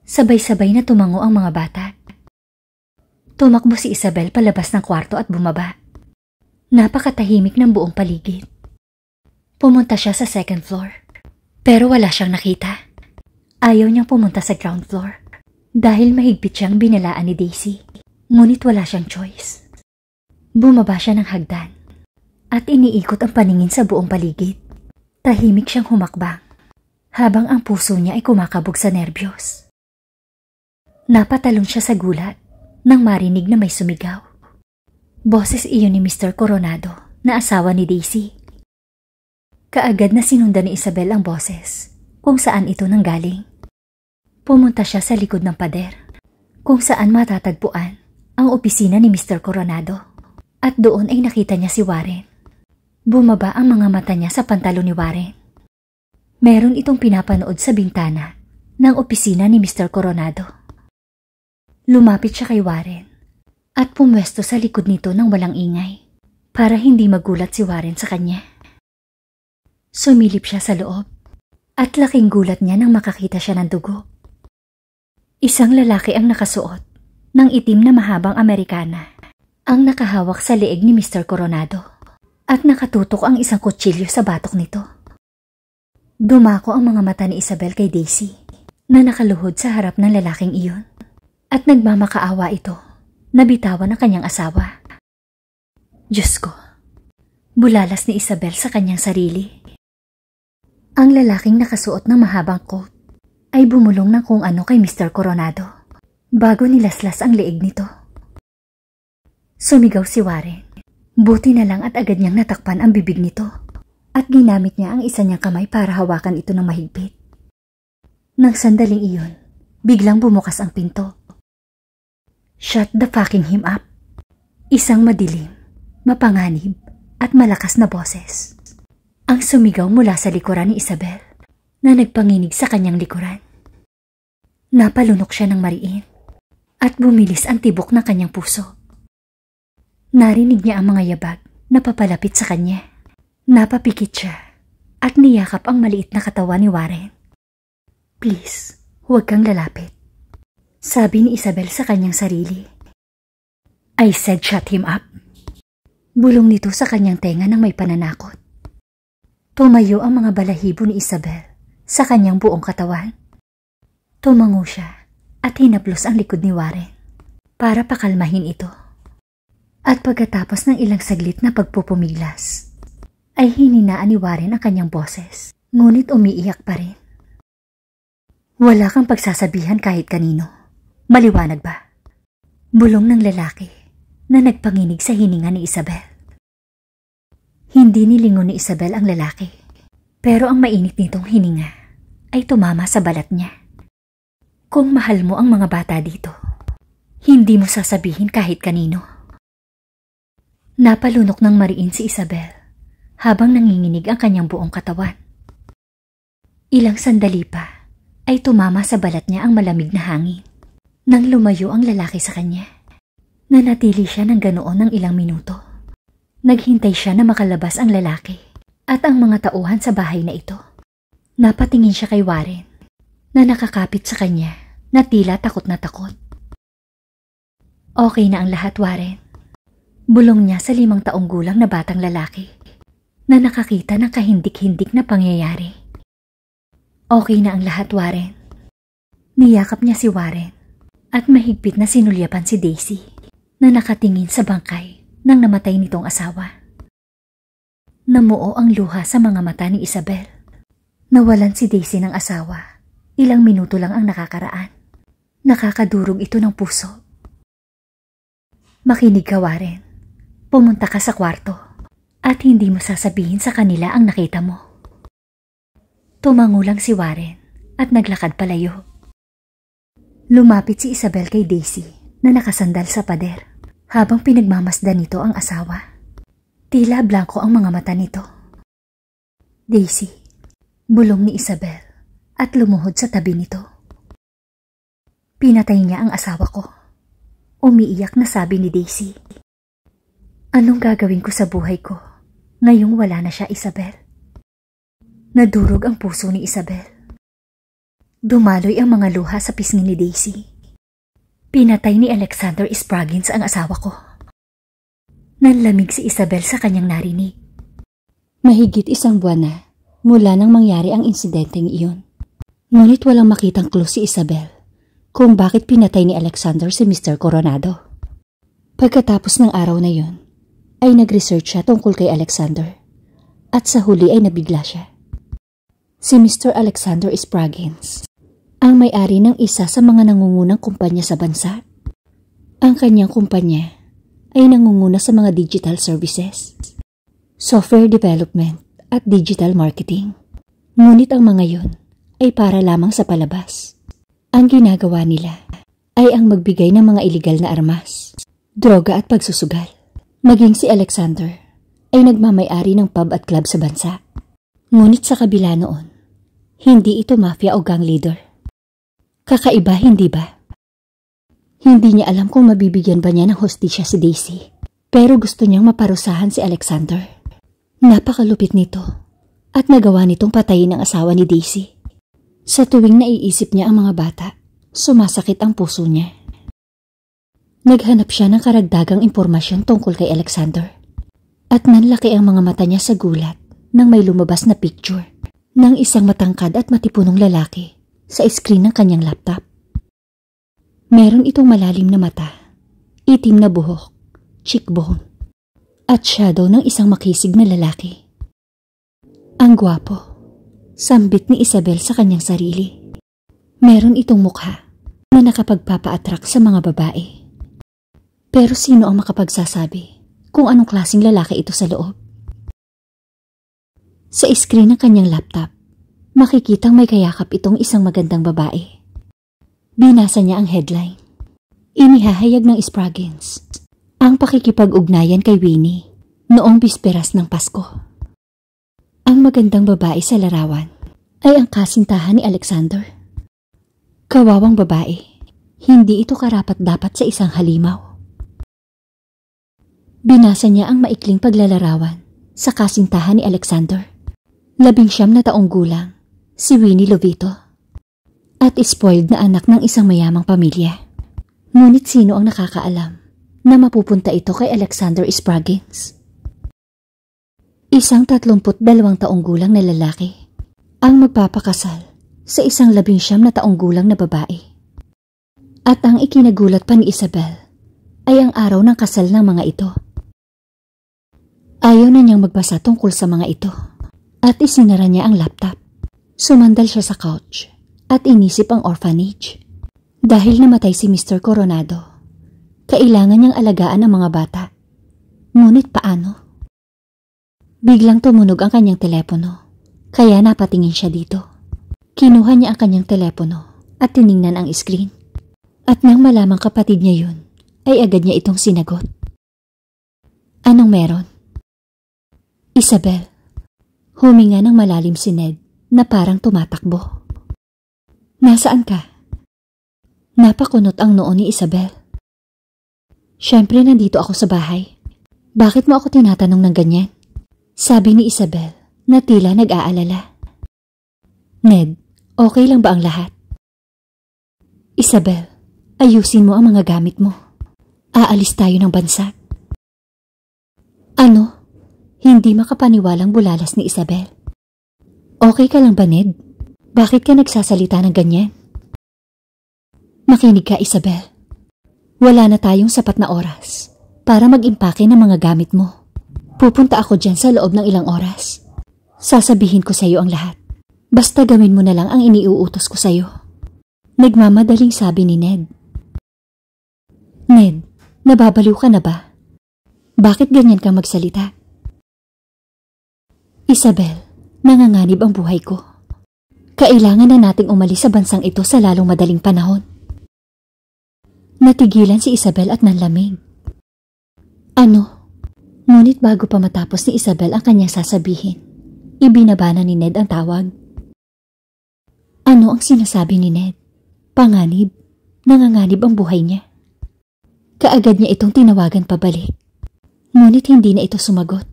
Sabay-sabay na tumango ang mga bata. Tumakbo si Isabel palabas ng kwarto at bumaba. Napakatahimik ng buong paligid. Pumunta siya sa second floor. Pero wala siyang nakita. Ayaw niyang pumunta sa ground floor dahil mahigpit siyang binalaan ni Daisy. Ngunit wala siyang choice. Bumaba siya ng hagdan at iniikot ang paningin sa buong paligid. Tahimik siyang humakbang habang ang puso niya ay kumakabog sa nerbiyos. Napatalong siya sa gulat nang marinig na may sumigaw. Boses iyon ni Mr. Coronado na asawa ni Daisy. Kaagad na sinundan ni Isabel ang boses kung saan ito nanggaling. Pumunta siya sa likod ng pader kung saan matatagpuan ang opisina ni Mr. Coronado at doon ay nakita niya si Warren. Bumaba ang mga mata niya sa pantalo ni Warren. Meron itong pinapanood sa bintana ng opisina ni Mr. Coronado. Lumapit siya kay Warren at pumwesto sa likod nito ng walang ingay para hindi magulat si Warren sa kanya. Sumilip siya sa loob at laking gulat niya nang makakita siya ng dugo. Isang lalaki ang nakasuot ng itim na mahabang Amerikana ang nakahawak sa leeg ni Mr. Coronado at nakatutok ang isang kutsilyo sa batok nito. Dumako ang mga mata ni Isabel kay Daisy na nakaluhod sa harap ng lalaking iyon at nagmamakaawa ito na bitawan ang kanyang asawa. Diyos ko, bulalas ni Isabel sa kanyang sarili. Ang lalaking nakasuot ng mahabang coat ay bumulong ng kung ano kay Mr. Coronado bago nilaslas ang leeg nito. Sumigaw si Ware. Buti na lang at agad niyang natakpan ang bibig nito at ginamit niya ang isa niyang kamay para hawakan ito ng mahigpit. Nang sandaling iyon, biglang bumukas ang pinto. Shut the fucking him up. Isang madilim, mapanganib at malakas na boses. Ang sumigaw mula sa likuran ni Isabel na nagpanginig sa kanyang likuran. Napalunok siya ng mariin at bumilis ang tibok ng kanyang puso. Narinig niya ang mga yabag na papalapit sa kanya. Napapikit siya at niyakap ang maliit na katawan ni Warren. Please, huwag kang lalapit. Sabi ni Isabel sa kanyang sarili. I said shut him up. Bulong nito sa kanyang tenga ng may pananakot. Tumayo ang mga balahibo ni Isabel sa kanyang buong katawan. Tumango siya at hinaplos ang likod ni Warren para pakalmahin ito. At pagkatapos ng ilang saglit na pagpupumiglas, ay hininaan ni Warren ang kanyang boses, ngunit umiiyak pa rin. Wala kang pagsasabihan kahit kanino. Maliwanag ba? Bulong ng lalaki na nagpanginig sa hininga ni Isabel. Hindi nilingon ni Isabel ang lalaki, pero ang mainit nitong hininga ay tumama sa balat niya. Kung mahal mo ang mga bata dito, hindi mo sasabihin kahit kanino. Napalunok ng mariin si Isabel habang nanginginig ang kanyang buong katawan. Ilang sandali pa ay tumama sa balat niya ang malamig na hangin nang lumayo ang lalaki sa kanya. Nanatili siya ng ganoon ng ilang minuto. Naghintay siya na makalabas ang lalaki at ang mga tauhan sa bahay na ito. Napatingin siya kay Warren na nakakapit sa kanya na tila takot na takot. Okay na ang lahat, Warren. Bulong niya sa limang taong gulang na batang lalaki na nakakita ng kahindik-hindik na pangyayari. Okay na ang lahat, Warren. Niyakap niya si Warren at mahigpit na sinulyapan si Daisy na nakatingin sa bangkay ng namatay nitong asawa. Namuo ang luha sa mga mata ni Isabel. Nawalan si Daisy ng asawa. Ilang minuto lang ang nakakaraan. Nakakadurog ito ng puso. Makinig ka, Warren. Pumunta ka sa kwarto at hindi mo sasabihin sa kanila ang nakita mo. Tumango lang si Warren at naglakad palayo. Lumapit si Isabel kay Daisy na nakasandal sa pader habang pinagmamasdan nito ang asawa. Tila blanco ang mga mata nito. Daisy, bulong ni Isabel at lumuhod sa tabi nito. Pinatay niya ang asawa ko. Umiiyak na sabi ni Daisy. Anong gagawin ko sa buhay ko? Ngayong wala na siya, Isabel. Nadurog ang puso ni Isabel. Dumaloy ang mga luha sa pisngi ni Daisy. Pinatay ni Alexander Spragins ang asawa ko. Nanlamig si Isabel sa kanyang narinig. Mahigit isang buwan na mula nang mangyari ang insidenteng iyon. Ngunit walang makitang clue si Isabel kung bakit pinatay ni Alexander si Mr. Coronado. Pagkatapos ng araw na yon, ay nag-research siya tungkol kay Alexander at sa huli ay nabigla siya. Si Mr. Alexander Spragins, ang may-ari ng isa sa mga nangungunang kumpanya sa bansa. Ang kanyang kumpanya ay nangunguna sa mga digital services, software development at digital marketing. Ngunit ang mga yun ay para lamang sa palabas. Ang ginagawa nila ay ang magbigay ng mga ilegal na armas, droga at pagsusugal. Maging si Alexander ay nagmamayari ng pub at club sa bansa. Ngunit sa kabila noon, hindi ito mafia o gang leader. Kakaiba, hindi ba? Hindi niya alam kung mabibigyan ba niya ng hostisya si Daisy. Pero gusto niyang maparusahan si Alexander. Napakalupit nito at nagawa nitong patayin ang asawa ni Daisy. Sa tuwing naiisip niya ang mga bata, sumasakit ang puso niya. Naghanap siya ng karagdagang impormasyon tungkol kay Alexander. At nanlaki ang mga mata niya sa gulat nang may lumabas na picture ng isang matangkad at matipunong lalaki sa screen ng kanyang laptop. Meron itong malalim na mata, itim na buhok, cheekbone, at shadow ng isang makisig na lalaki. Ang gwapo. Sambit ni Isabel sa kanyang sarili. Meron itong mukha na nakapagpapa-attract sa mga babae. Pero sino ang makapagsasabi kung anong klasing lalaki ito sa loob? Sa screen ng kanyang laptop, makikitang may kayakap itong isang magandang babae. Binasa niya ang headline. Inihahayag ng Spraggins ang pakikipag-ugnayan kay Winnie noong bisperas ng Pasko. Ang magandang babae sa larawan ay ang kasintahan ni Alexander. Kawawang babae, hindi ito karapat-dapat sa isang halimaw. Binasa niya ang maikling paglalarawan sa kasintahan ni Alexander. Labing siyam na taong gulang, si Winnie Lovito. At spoiled na anak ng isang mayamang pamilya. Ngunit sino ang nakakaalam na mapupunta ito kay Alexander Spraggins? Isang 32 taong gulang na lalaki ang magpapakasal sa isang labing siyam na taong gulang na babae. At ang ikinagulat pa ni Isabel ay ang araw ng kasal ng mga ito. Ayaw na niyang magbasa tungkol sa mga ito at isinara niya ang laptop. Sumandal siya sa couch at inisip ang orphanage. Dahil namatay si Mr. Coronado, kailangan niyang alagaan ang mga bata. Ngunit paano? Biglang tumunog ang kanyang telepono. Kaya napatingin siya dito. Kinuha niya ang kanyang telepono at tiningnan ang screen. At nang malamang kapatid niya yun, ay agad niya itong sinagot. Anong meron? Isabel. Huminga ng malalim si Ned na parang tumatakbo. Nasaan ka? Napakunot ang noo ni Isabel. Siyempre nandito ako sa bahay. Bakit mo ako tinatanong ng ganyan? Sabi ni Isabel na tila nag-aalala. Ned, okay lang ba ang lahat? Isabel, ayusin mo ang mga gamit mo. Aalis tayo ng bansa. Ano? Hindi makapaniwalang bulalas ni Isabel. Okay ka lang ba, Ned? Bakit ka nagsasalita ng ganyan? Makinig ka, Isabel. Wala na tayong sapat na oras para mag-impake ng mga gamit mo. Pupunta ako dyan sa loob ng ilang oras. Sasabihin ko sa iyo ang lahat. Basta gawin mo na lang ang iniuutos ko sa iyo. Nagmamadaling sabi ni Ned. Ned, nababaliw ka na ba? Bakit ganyan ka magsalita? Isabel, nanganganib ang buhay ko. Kailangan na nating umalis sa bansang ito sa lalong madaling panahon. Natigilan si Isabel at nanlamig. Ano? Ngunit bago pa matapos ni Isabel ang kanyang sasabihin, ibinaba na ni Ned ang tawag. Ano ang sinasabi ni Ned? Panganib, nanganganib ang buhay niya. Kaagad niya itong tinawagan pabalik. Ngunit hindi na ito sumagot.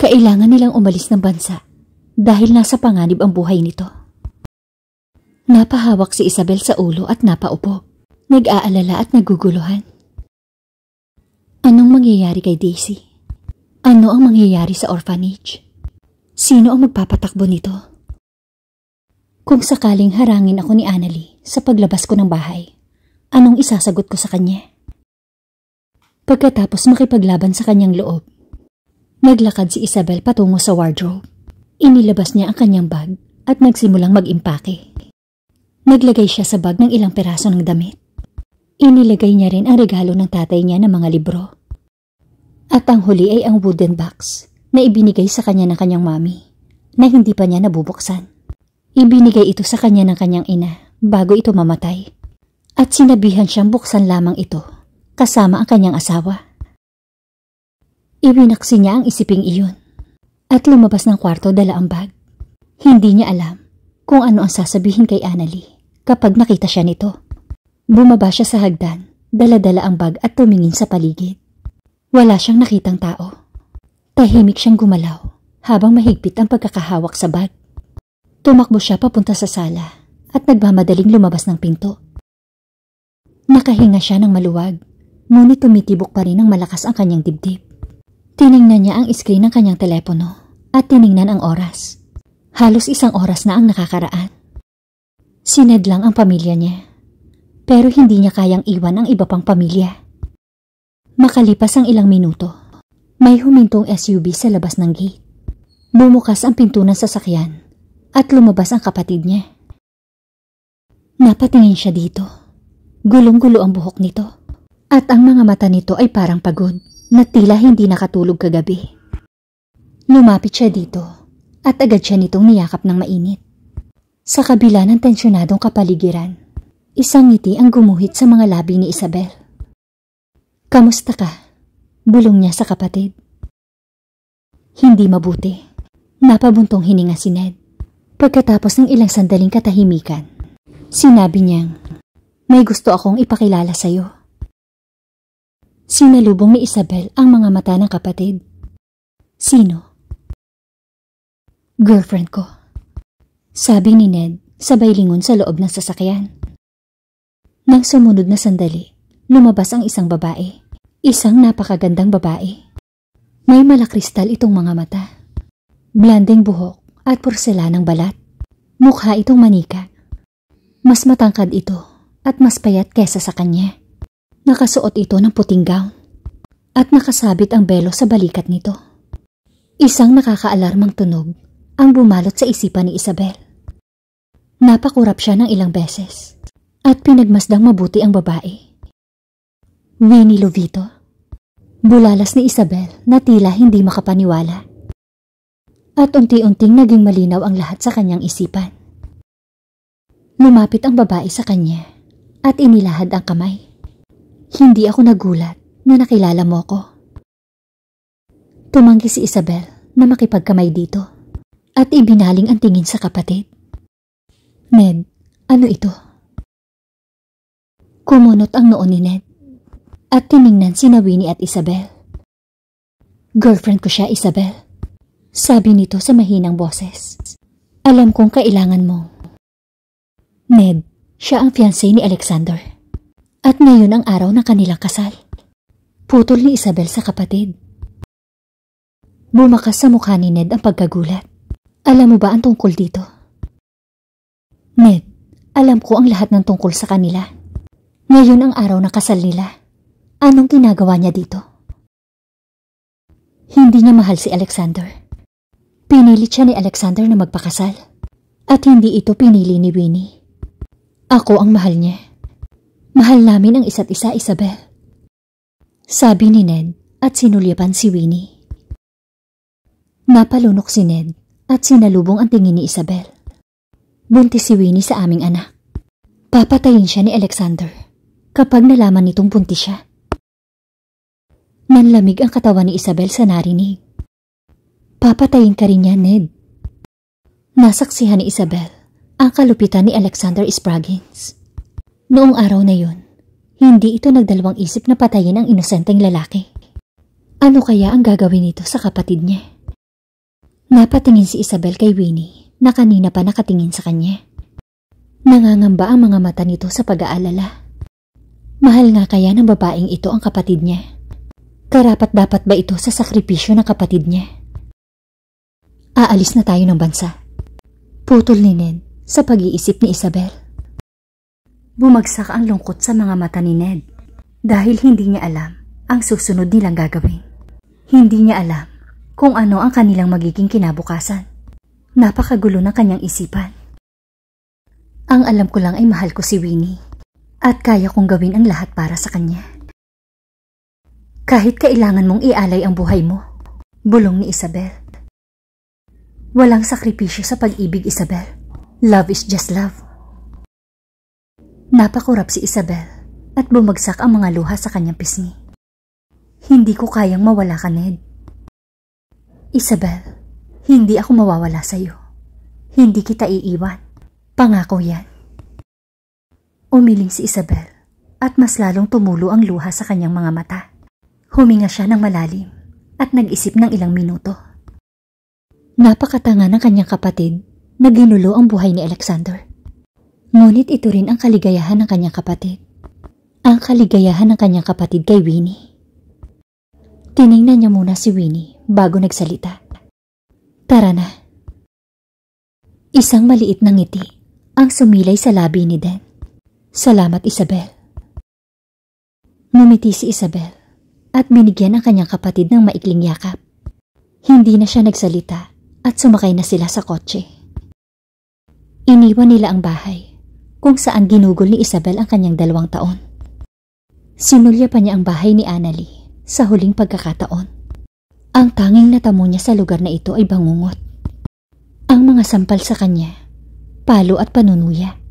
Kailangan nilang umalis ng bansa dahil nasa panganib ang buhay nito. Napahawak si Isabel sa ulo at napaupo. Nag-aalala at naguguluhan. Anong mangyayari kay Daisy? Ano ang mangyayari sa orphanage? Sino ang magpapatakbo nito? Kung sakaling harangin ako ni Annalie sa paglabas ko ng bahay, anong isasagot ko sa kanya? Pagkatapos makipaglaban sa kanyang loob, naglakad si Isabel patungo sa wardrobe. Inilabas niya ang kanyang bag at nagsimulang mag-impake. Naglagay siya sa bag ng ilang peraso ng damit. Inilagay niya rin ang regalo ng tatay niya ng mga libro. At ang huli ay ang wooden box na ibinigay sa kanya ng kanyang mami na hindi pa niya nabubuksan. Ibinigay ito sa kanya ng kanyang ina bago ito mamatay at sinabihan siyang buksan lamang ito kasama ang kanyang asawa. Iwinaksi niya ang isiping iyon at lumabas ng kwarto dala ang bag. Hindi niya alam kung ano ang sasabihin kay Annalie kapag nakita siya nito. Bumaba siya sa hagdan, daladala ang bag at tumingin sa paligid. Wala siyang nakitang tao. Tahimik siyang gumalaw habang mahigpit ang pagkakahawak sa bag. Tumakbo siya papunta sa sala at nagmamadaling lumabas ng pinto. Nakahinga siya ng maluwag, ngunit tumitibok pa rin ng malakas ang kanyang dibdib. Tiningnan niya ang screen ng kanyang telepono at tiningnan ang oras. Halos isang oras na ang nakakaraan. Sined lang ang pamilya niya pero hindi niya kayang iwan ang iba pang pamilya. Makalipas ang ilang minuto, may humintong SUV sa labas ng gate. Bumukas ang pinto ng sasakyan at lumabas ang kapatid niya. Napatingin siya dito. Gulong-gulo ang buhok nito at ang mga mata nito ay parang pagod na tila hindi nakatulog kagabi. Lumapit siya dito at agad siya nitong niyakap ng mainit. Sa kabila ng tensyonadong kapaligiran, Isang ngiti ang gumuhit sa mga labi ni Isabel. Kamusta ka? Bulong niya sa kapatid. Hindi mabuti. Napabuntong hininga si Ned. Pagkatapos ng ilang sandaling katahimikan, sinabi niyang, May gusto akong ipakilala sa iyo. Sinalubong ni Isabel ang mga mata ng kapatid. Sino? Girlfriend ko. Sabi ni Ned sabay lingon sa loob ng sasakyan. Nang sumunod na sandali, lumabas ang isang babae. Isang napakagandang babae. May malakristal itong mga mata. Blanding buhok at porselanang balat. Mukha itong manika. Mas matangkad ito at mas payat kesa sa kanya. Nakasuot ito ng puting gown at nakasabit ang belo sa balikat nito. Isang nakakaalarmang tunog ang bumalot sa isipan ni Isabel. Napakurap siya ng ilang beses at pinagmasdang mabuti ang babae. Winnie Lovito Bulalas ni Isabel na tila hindi makapaniwala. At unti-unting naging malinaw ang lahat sa kanyang isipan. Lumapit ang babae sa kanya at inilahad ang kamay. Hindi ako nagulat na nakilala mo ko. Tumanggi si Isabel na makipagkamay dito at ibinaling ang tingin sa kapatid. Ned, ano ito? Kumunot ang noon ni Ned at tiningnan si Winnie at Isabel. Girlfriend ko siya, Isabel. Sabi nito sa mahinang boses. Alam kong kailangan mo. Ned, siya ang fiancé ni Alexander. At ngayon ang araw ng kanilang kasal. Putol ni Isabel sa kapatid. Bumakas sa mukha ni Ned ang pagkagulat. Alam mo ba ang tungkol dito? Ned, alam ko ang lahat ng tungkol sa kanila. Ngayon ang araw na kasal nila. Anong ginagawa niya dito? Hindi niya mahal si Alexander. Pinilit siya ni Alexander na magpakasal. At hindi ito pinili ni Winnie. Ako ang mahal niya. Mahal namin ang isa't isa, Isabel. Sabi ni Ned at sinulyapan si Winnie. Napalunok si Ned at sinalubong ang tingin ni Isabel. Buntis si Winnie sa aming anak. Papatayin siya ni Alexander kapag nalaman nitong buntis siya. Nanlamig ang katawan ni Isabel sa narinig. Papatayin ka rin niya, Ned. Nasaksihan ni Isabel ang kalupitan ni Alexander Spraggins. Noong araw na yun, hindi ito nagdalawang isip na patayin ang inosenteng lalaki. Ano kaya ang gagawin nito sa kapatid niya? Napatingin si Isabel kay Winnie na kanina pa nakatingin sa kanya. Nangangamba ang mga mata nito sa pag-aalala. Mahal nga kaya ng babaeng ito ang kapatid niya? Karapat dapat ba ito sa sakripisyo ng kapatid niya? Aalis na tayo ng bansa. Putol ni Ned sa pag-iisip ni Isabel. Bumagsak ang lungkot sa mga mata ni Ned dahil hindi niya alam ang susunod nilang gagawin. Hindi niya alam kung ano ang kanilang magiging kinabukasan. Napakagulo ng kanyang isipan. Ang alam ko lang ay mahal ko si Winnie at kaya kong gawin ang lahat para sa kanya. Kahit kailangan mong ialay ang buhay mo, bulong ni Isabel. Walang sakripisyo sa pag-ibig, Isabel. Love is just love. Napakurap si Isabel at bumagsak ang mga luha sa kanyang pisngi. Hindi ko kayang mawala ka, Ned. Isabel, hindi ako mawawala sa'yo. Hindi kita iiwan. Pangako yan. Umiling si Isabel at mas lalong tumulo ang luha sa kanyang mga mata. Huminga siya ng malalim at nag-isip ng ilang minuto. Napakatanga ng kanyang kapatid na ginulo ang buhay ni Alexander. Ngunit ito rin ang kaligayahan ng kanyang kapatid. Ang kaligayahan ng kanyang kapatid kay Winnie. Tiningnan niya muna si Winnie bago nagsalita. Tara na. Isang maliit na ngiti ang sumilay sa labi ni Den. Salamat Isabel. Numiti si Isabel at binigyan ang kanyang kapatid ng maikling yakap. Hindi na siya nagsalita at sumakay na sila sa kotse. Iniwan nila ang bahay kung saan ginugol ni Isabel ang kanyang dalawang taon. Sinulya pa niya ang bahay ni Annalie sa huling pagkakataon. Ang tanging natamo niya sa lugar na ito ay bangungot. Ang mga sampal sa kanya, palo at panunuya.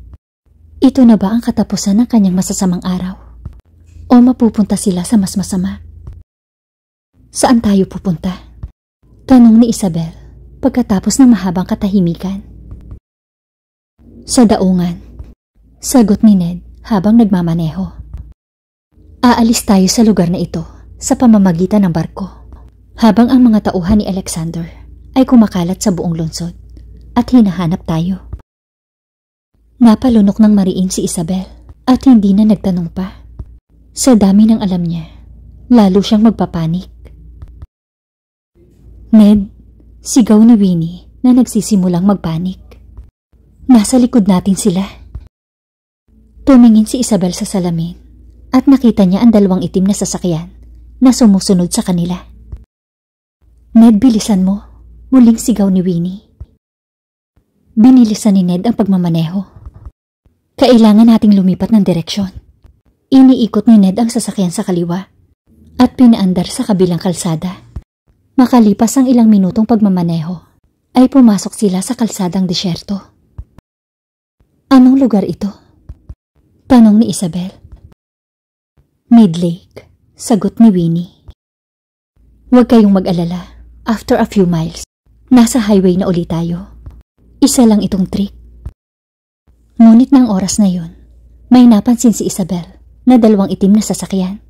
Ito na ba ang katapusan ng kanyang masasamang araw? O mapupunta sila sa mas masama? Saan tayo pupunta? Tanong ni Isabel pagkatapos ng mahabang katahimikan. Sa daungan. Sagot ni Ned habang nagmamaneho. Aalis tayo sa lugar na ito sa pamamagitan ng barko. Habang ang mga tauhan ni Alexander ay kumakalat sa buong lungsod at hinahanap tayo. Napalunok ng mariin si Isabel at hindi na nagtanong pa. Sa dami ng alam niya, lalo siyang magpapanik. Ned, sigaw ni Winnie na nagsisimulang magpanik. Nasa likod natin sila. Tumingin si Isabel sa salamin at nakita niya ang dalawang itim na sasakyan na sumusunod sa kanila. Ned, bilisan mo. Muling sigaw ni Winnie. Binilisan ni Ned ang pagmamaneho kailangan nating lumipat ng direksyon. Iniikot ni Ned ang sasakyan sa kaliwa at pinaandar sa kabilang kalsada. Makalipas ang ilang minutong pagmamaneho, ay pumasok sila sa kalsadang disyerto. Anong lugar ito? Tanong ni Isabel. Midlake, sagot ni Winnie. Huwag kayong mag-alala. After a few miles, nasa highway na ulit tayo. Isa lang itong trick Ngunit ng oras na yon, may napansin si Isabel na dalawang itim na sasakyan.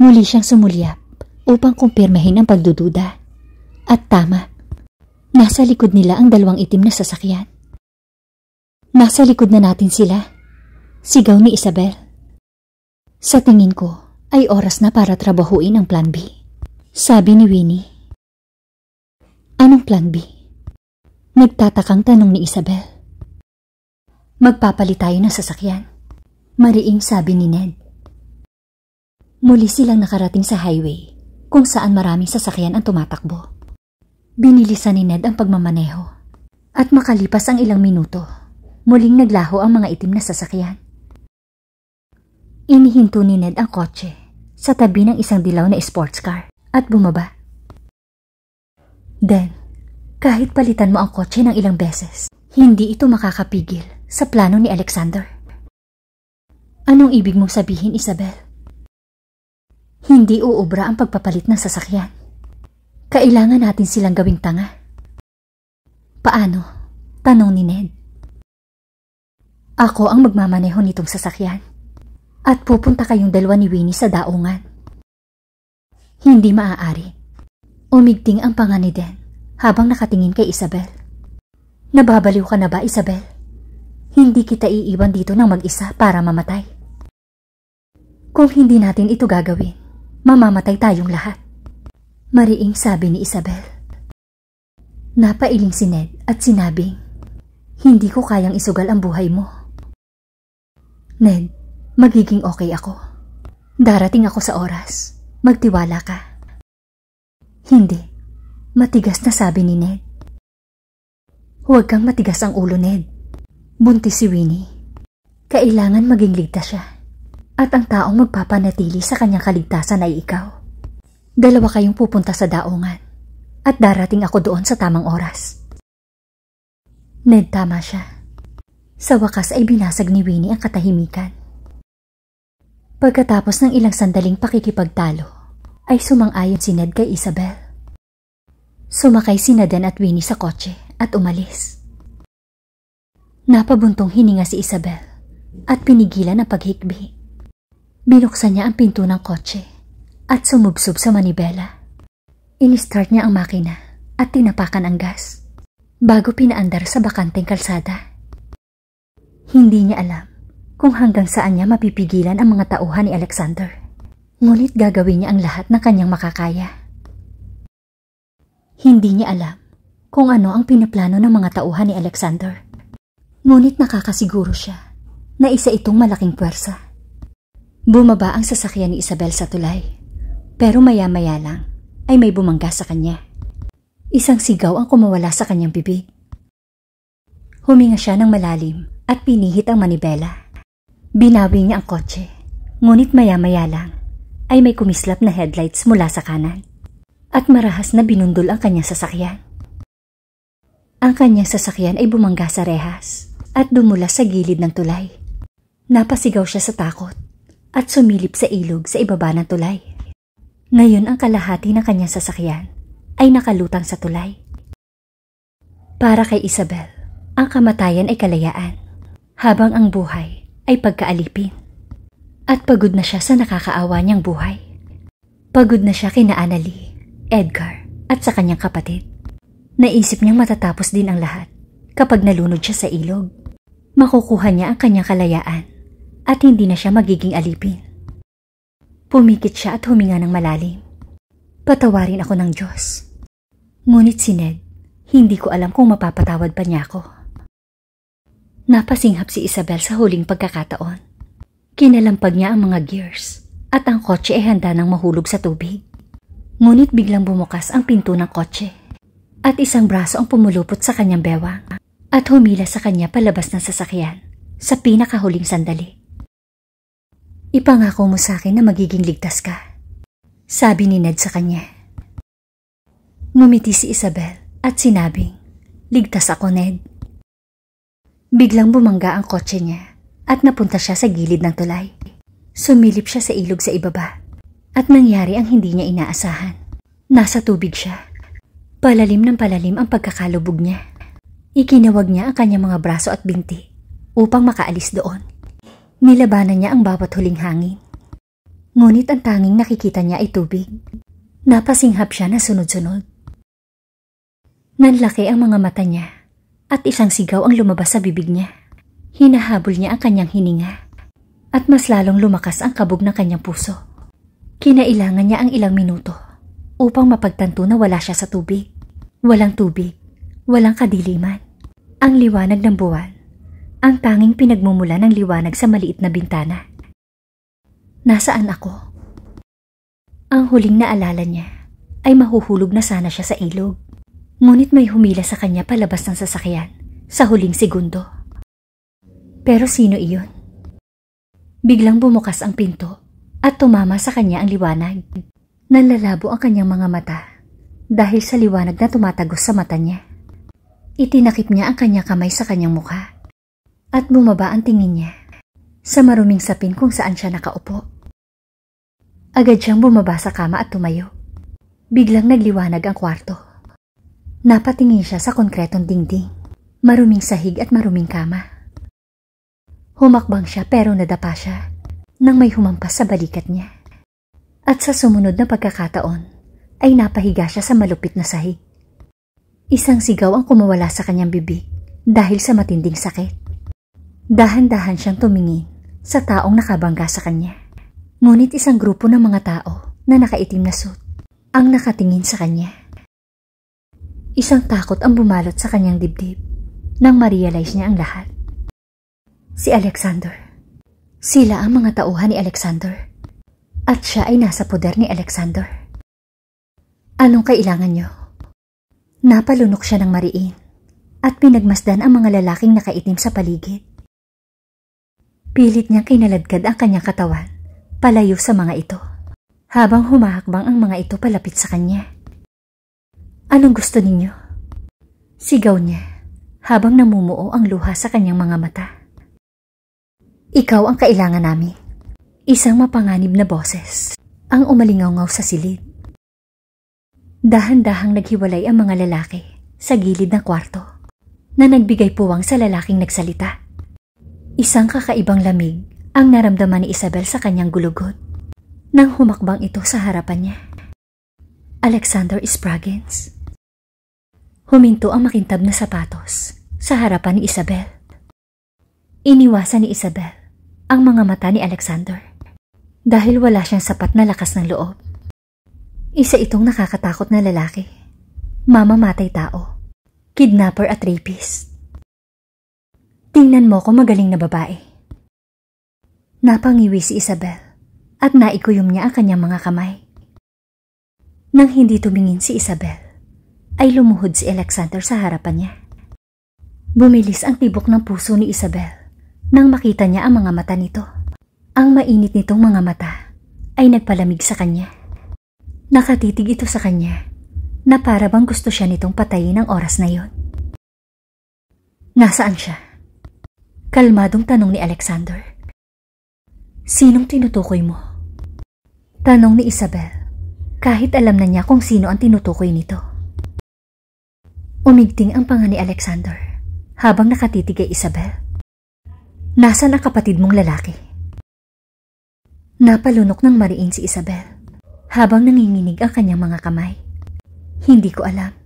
Muli siyang sumulyap upang kumpirmahin ang pagdududa. At tama, nasa likod nila ang dalawang itim na sasakyan. Nasa likod na natin sila. Sigaw ni Isabel. Sa tingin ko, ay oras na para trabahuin ang plan B. Sabi ni Winnie. Anong plan B? Nagtatakang tanong ni Isabel. Magpapalit tayo ng sasakyan. Mariing sabi ni Ned. Muli silang nakarating sa highway kung saan maraming sasakyan ang tumatakbo. Binilisan ni Ned ang pagmamaneho at makalipas ang ilang minuto, muling naglaho ang mga itim na sasakyan. Inihinto ni Ned ang kotse sa tabi ng isang dilaw na sports car at bumaba. Then, kahit palitan mo ang kotse ng ilang beses, hindi ito makakapigil sa plano ni Alexander. Anong ibig mong sabihin, Isabel? Hindi uubra ang pagpapalit ng sasakyan. Kailangan natin silang gawing tanga. Paano? Tanong ni Ned. Ako ang magmamaneho nitong sasakyan. At pupunta kayong dalawa ni Winnie sa daungan. Hindi maaari. Umigting ang panga ni Den habang nakatingin kay Isabel. Nababaliw ka na ba, Isabel? Hindi kita iiwan dito ng mag-isa para mamatay. Kung hindi natin ito gagawin, mamamatay tayong lahat. Mariing sabi ni Isabel. Napailing si Ned at sinabing, Hindi ko kayang isugal ang buhay mo. Ned, magiging okay ako. Darating ako sa oras. Magtiwala ka. Hindi. Matigas na sabi ni Ned. Huwag kang matigas ang ulo, Ned. Buntis si Winnie. Kailangan maging ligtas siya. At ang taong magpapanatili sa kanyang kaligtasan ay ikaw. Dalawa kayong pupunta sa daungan. At darating ako doon sa tamang oras. Ned tama siya. Sa wakas ay binasag ni Winnie ang katahimikan. Pagkatapos ng ilang sandaling pakikipagtalo, ay sumang-ayon si Ned kay Isabel. Sumakay si Naden at Winnie sa kotse at umalis. Napabuntong hininga si Isabel at pinigilan ang paghikbi. Binuksan niya ang pinto ng kotse at sumubsob sa manibela. Inistart niya ang makina at tinapakan ang gas bago pinaandar sa bakanteng kalsada. Hindi niya alam kung hanggang saan niya mapipigilan ang mga tauhan ni Alexander. Ngunit gagawin niya ang lahat na kanyang makakaya. Hindi niya alam kung ano ang pinaplano ng mga tauhan ni Alexander Ngunit nakakasiguro siya na isa itong malaking puwersa. Bumaba ang sasakyan ni Isabel sa tulay. Pero maya-maya lang ay may bumangga sa kanya. Isang sigaw ang kumawala sa kanyang bibig. Huminga siya ng malalim at pinihit ang manibela. Binawi niya ang kotse. Ngunit maya-maya lang ay may kumislap na headlights mula sa kanan at marahas na binundol ang kanyang sasakyan. Ang kanyang sasakyan ay bumangga sa rehas at dumula sa gilid ng tulay. Napasigaw siya sa takot at sumilip sa ilog sa ibaba ng tulay. Ngayon ang kalahati ng kanyang sasakyan ay nakalutang sa tulay. Para kay Isabel, ang kamatayan ay kalayaan, habang ang buhay ay pagkaalipin. At pagod na siya sa nakakaawa niyang buhay. Pagod na siya kina Annalie, Edgar at sa kanyang kapatid. Naisip niyang matatapos din ang lahat kapag nalunod siya sa ilog. Makukuha niya ang kanyang kalayaan at hindi na siya magiging alipin. Pumikit siya at huminga ng malalim. Patawarin ako ng Diyos. Ngunit si Ned, hindi ko alam kung mapapatawad pa niya ako. Napasinghap si Isabel sa huling pagkakataon. Kinalampag niya ang mga gears at ang kotse ay handa ng mahulog sa tubig. Ngunit biglang bumukas ang pinto ng kotse at isang braso ang pumulupot sa kanyang bewang at humila sa kanya palabas ng sasakyan sa pinakahuling sandali. Ipangako mo sa akin na magiging ligtas ka, sabi ni Ned sa kanya. Ngumiti si Isabel at sinabing, Ligtas ako, Ned. Biglang bumangga ang kotse niya at napunta siya sa gilid ng tulay. Sumilip siya sa ilog sa ibaba at nangyari ang hindi niya inaasahan. Nasa tubig siya. Palalim ng palalim ang pagkakalubog niya. Ikinawag niya ang kanyang mga braso at binti upang makaalis doon. Nilabanan niya ang bawat huling hangin. Ngunit ang tanging nakikita niya ay tubig. Napasinghap siya na sunod-sunod. Nanlaki ang mga mata niya at isang sigaw ang lumabas sa bibig niya. Hinahabol niya ang kanyang hininga at mas lalong lumakas ang kabog ng kanyang puso. Kinailangan niya ang ilang minuto upang mapagtanto na wala siya sa tubig. Walang tubig, walang kadiliman. Ang liwanag ng buwan, ang tanging pinagmumula ng liwanag sa maliit na bintana. Nasaan ako? Ang huling naalala niya ay mahuhulog na sana siya sa ilog. Ngunit may humila sa kanya palabas ng sasakyan sa huling segundo. Pero sino iyon? Biglang bumukas ang pinto at tumama sa kanya ang liwanag. Nalalabo ang kanyang mga mata dahil sa liwanag na tumatagos sa mata niya. Itinakip niya ang kanyang kamay sa kanyang mukha at bumaba ang tingin niya sa maruming sapin kung saan siya nakaupo. Agad siyang bumaba sa kama at tumayo. Biglang nagliwanag ang kwarto. Napatingin siya sa konkretong dingding, maruming sahig at maruming kama. Humakbang siya pero nadapa siya nang may humampas sa balikat niya. At sa sumunod na pagkakataon, ay napahiga siya sa malupit na sahig. Isang sigaw ang kumawala sa kanyang bibig dahil sa matinding sakit. Dahan-dahan siyang tumingin sa taong nakabangga sa kanya. Ngunit isang grupo ng mga tao na nakaitim na suit ang nakatingin sa kanya. Isang takot ang bumalot sa kanyang dibdib nang ma-realize niya ang lahat. Si Alexander. Sila ang mga tauhan ni Alexander at siya ay nasa poder ni Alexander. Anong kailangan nyo? Napalunok siya ng mariin at pinagmasdan ang mga lalaking nakaitim sa paligid. Pilit niyang kinaladkad ang kanyang katawan palayo sa mga ito habang humahakbang ang mga ito palapit sa kanya. Anong gusto ninyo? Sigaw niya habang namumuo ang luha sa kanyang mga mata. Ikaw ang kailangan namin. Isang mapanganib na boses ang umalingaw sa silid. Dahan-dahang naghiwalay ang mga lalaki sa gilid ng kwarto na nagbigay puwang sa lalaking nagsalita. Isang kakaibang lamig ang naramdaman ni Isabel sa kanyang gulugod nang humakbang ito sa harapan niya. Alexander Spraggins Huminto ang makintab na sapatos sa harapan ni Isabel. Iniwasan ni Isabel ang mga mata ni Alexander dahil wala siyang sapat na lakas ng loob. Isa itong nakakatakot na lalaki. Mamamatay tao. Kidnapper at rapist. Tingnan mo ko magaling na babae. Napangiwi si Isabel at naikuyom niya ang kanyang mga kamay. Nang hindi tumingin si Isabel, ay lumuhod si Alexander sa harapan niya. Bumilis ang tibok ng puso ni Isabel nang makita niya ang mga mata nito. Ang mainit nitong mga mata ay nagpalamig sa kanya. Nakatitig ito sa kanya na para bang gusto siya nitong patayin ang oras na yon. Nasaan siya? Kalmadong tanong ni Alexander. Sinong tinutukoy mo? Tanong ni Isabel kahit alam na niya kung sino ang tinutukoy nito. Umigting ang panga ni Alexander habang nakatitig kay Isabel. Nasaan ang kapatid mong lalaki? Napalunok ng mariin si Isabel habang nanginginig ang kanyang mga kamay. Hindi ko alam.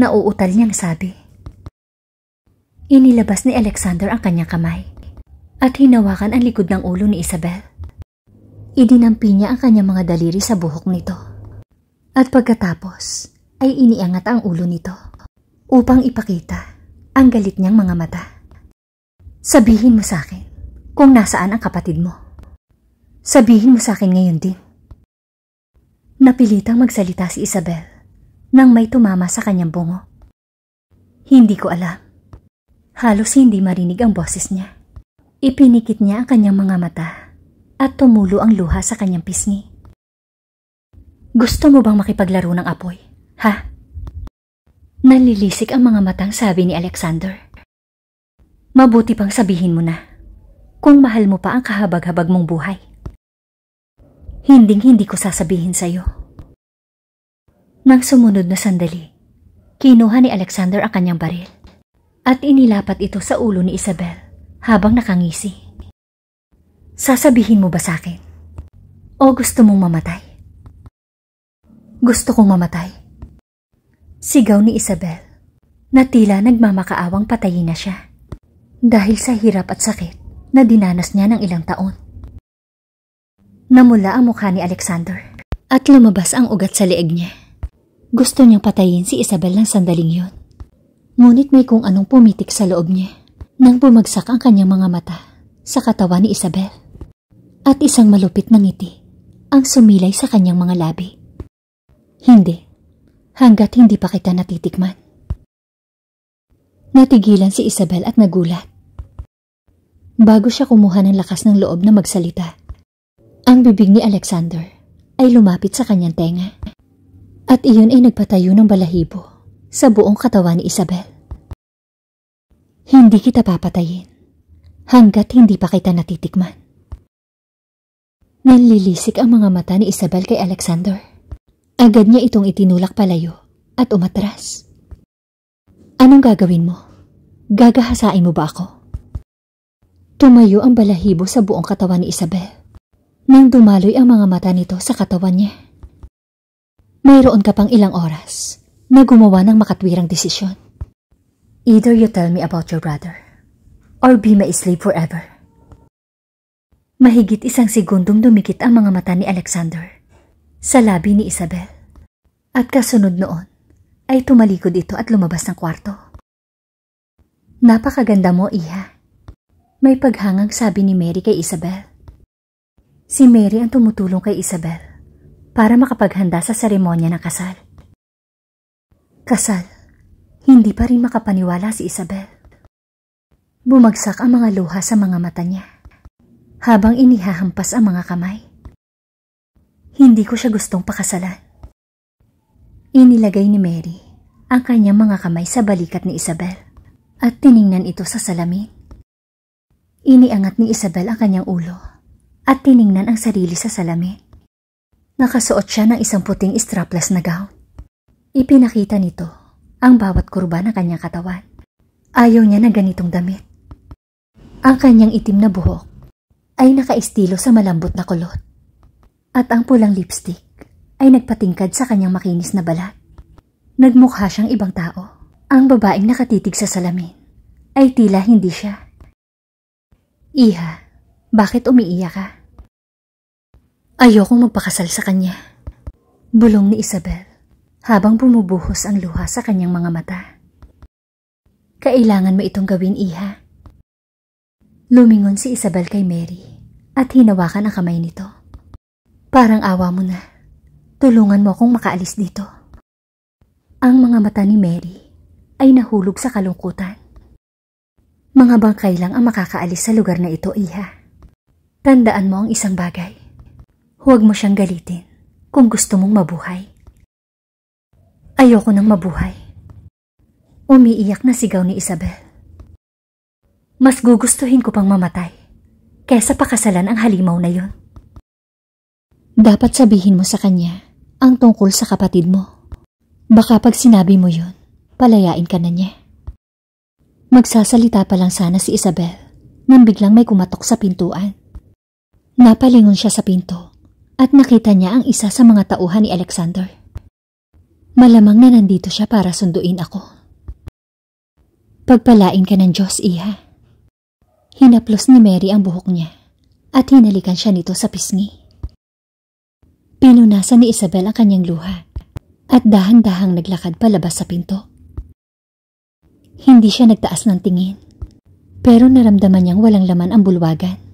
Nauutal niyang sabi. Inilabas ni Alexander ang kanyang kamay at hinawakan ang likod ng ulo ni Isabel. Idinampi niya ang kanyang mga daliri sa buhok nito. At pagkatapos ay iniangat ang ulo nito upang ipakita ang galit niyang mga mata. Sabihin mo sa akin kung nasaan ang kapatid mo. Sabihin mo sa akin ngayon din. Napilitang magsalita si Isabel nang may tumama sa kanyang bungo. Hindi ko alam. Halos hindi marinig ang boses niya. Ipinikit niya ang kanyang mga mata at tumulo ang luha sa kanyang pisngi. Gusto mo bang makipaglaro ng apoy? Ha? Nalilisik ang mga matang sabi ni Alexander. Mabuti pang sabihin mo na kung mahal mo pa ang kahabag-habag mong buhay. Hinding-hindi ko sasabihin sa'yo. Nang sumunod na sandali, kinuha ni Alexander ang kanyang baril at inilapat ito sa ulo ni Isabel habang nakangisi. Sasabihin mo ba sa akin? O gusto mong mamatay? Gusto kong mamatay. Sigaw ni Isabel na tila nagmamakaawang patayin na siya dahil sa hirap at sakit na dinanas niya ng ilang taon. Namula ang mukha ni Alexander at lumabas ang ugat sa leeg niya. Gusto niyang patayin si Isabel ng sandaling yon. Ngunit may kung anong pumitik sa loob niya nang bumagsak ang kanyang mga mata sa katawan ni Isabel. At isang malupit na ngiti ang sumilay sa kanyang mga labi. Hindi, hanggat hindi pa kita natitikman. Natigilan si Isabel at nagulat. Bago siya kumuha ng lakas ng loob na magsalita, ang bibig ni Alexander ay lumapit sa kanyang tenga at iyon ay nagpatayo ng balahibo sa buong katawan ni Isabel. Hindi kita papatayin hanggat hindi pa kita natitikman. Nanlilisik ang mga mata ni Isabel kay Alexander. Agad niya itong itinulak palayo at umatras. Anong gagawin mo? Gagahasain mo ba ako? Tumayo ang balahibo sa buong katawan ni Isabel nang dumaloy ang mga mata nito sa katawan niya. Mayroon ka pang ilang oras na gumawa ng makatwirang desisyon. Either you tell me about your brother or be my slave forever. Mahigit isang segundong dumikit ang mga mata ni Alexander sa labi ni Isabel. At kasunod noon ay tumalikod ito at lumabas ng kwarto. Napakaganda mo, Iha. May paghangang sabi ni Mary kay Isabel. Si Mary ang tumutulong kay Isabel para makapaghanda sa seremonya ng kasal. Kasal, hindi pa rin makapaniwala si Isabel. Bumagsak ang mga luha sa mga mata niya habang inihahampas ang mga kamay. Hindi ko siya gustong pakasalan. Inilagay ni Mary ang kanyang mga kamay sa balikat ni Isabel at tiningnan ito sa salamin. Iniangat ni Isabel ang kanyang ulo at tiningnan ang sarili sa salamin. Nakasuot siya ng isang puting strapless na gown. Ipinakita nito ang bawat kurba ng kanyang katawan. Ayaw niya ng ganitong damit. Ang kanyang itim na buhok ay nakaistilo sa malambot na kulot. At ang pulang lipstick ay nagpatingkad sa kanyang makinis na balat. Nagmukha siyang ibang tao. Ang babaeng nakatitig sa salamin ay tila hindi siya. Iha, bakit umiiyak ka? Ayokong magpakasal sa kanya. Bulong ni Isabel habang bumubuhos ang luha sa kanyang mga mata. Kailangan mo itong gawin, iha. Lumingon si Isabel kay Mary at hinawakan ang kamay nito. Parang awa mo na. Tulungan mo akong makaalis dito. Ang mga mata ni Mary ay nahulog sa kalungkutan. Mga bangkay lang ang makakaalis sa lugar na ito, iha. Tandaan mo ang isang bagay. Huwag mo siyang galitin kung gusto mong mabuhay. Ayoko nang mabuhay. Umiiyak na sigaw ni Isabel. Mas gugustuhin ko pang mamatay kaysa pakasalan ang halimaw na yon. Dapat sabihin mo sa kanya ang tungkol sa kapatid mo. Baka pag sinabi mo yon, palayain ka na niya. Magsasalita pa lang sana si Isabel nang biglang may kumatok sa pintuan. Napalingon siya sa pinto at nakita niya ang isa sa mga tauhan ni Alexander. Malamang na nandito siya para sunduin ako. Pagpalain ka ng Diyos, Iha. Hinaplos ni Mary ang buhok niya at hinalikan siya nito sa pisngi. Pinunasan ni Isabel ang kanyang luha at dahan-dahang naglakad palabas sa pinto. Hindi siya nagtaas ng tingin pero naramdaman niyang walang laman ang bulwagan.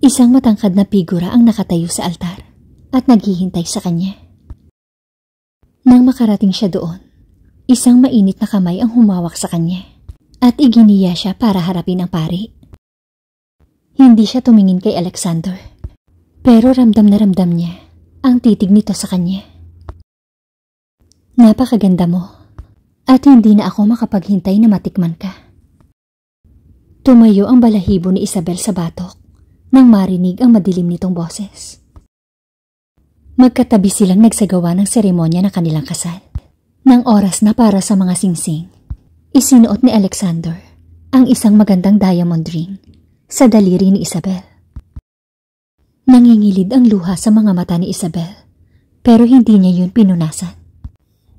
Isang matangkad na figura ang nakatayo sa altar at naghihintay sa kanya. Nang makarating siya doon, isang mainit na kamay ang humawak sa kanya at iginiya siya para harapin ang pari. Hindi siya tumingin kay Alexander, pero ramdam na ramdam niya ang titig nito sa kanya. Napakaganda mo at hindi na ako makapaghintay na matikman ka. Tumayo ang balahibo ni Isabel sa batok nang marinig ang madilim nitong boses. Magkatabi silang nagsagawa ng seremonya na kanilang kasal. Nang oras na para sa mga singsing, isinuot ni Alexander ang isang magandang diamond ring sa daliri ni Isabel. Nangingilid ang luha sa mga mata ni Isabel pero hindi niya yun pinunasan.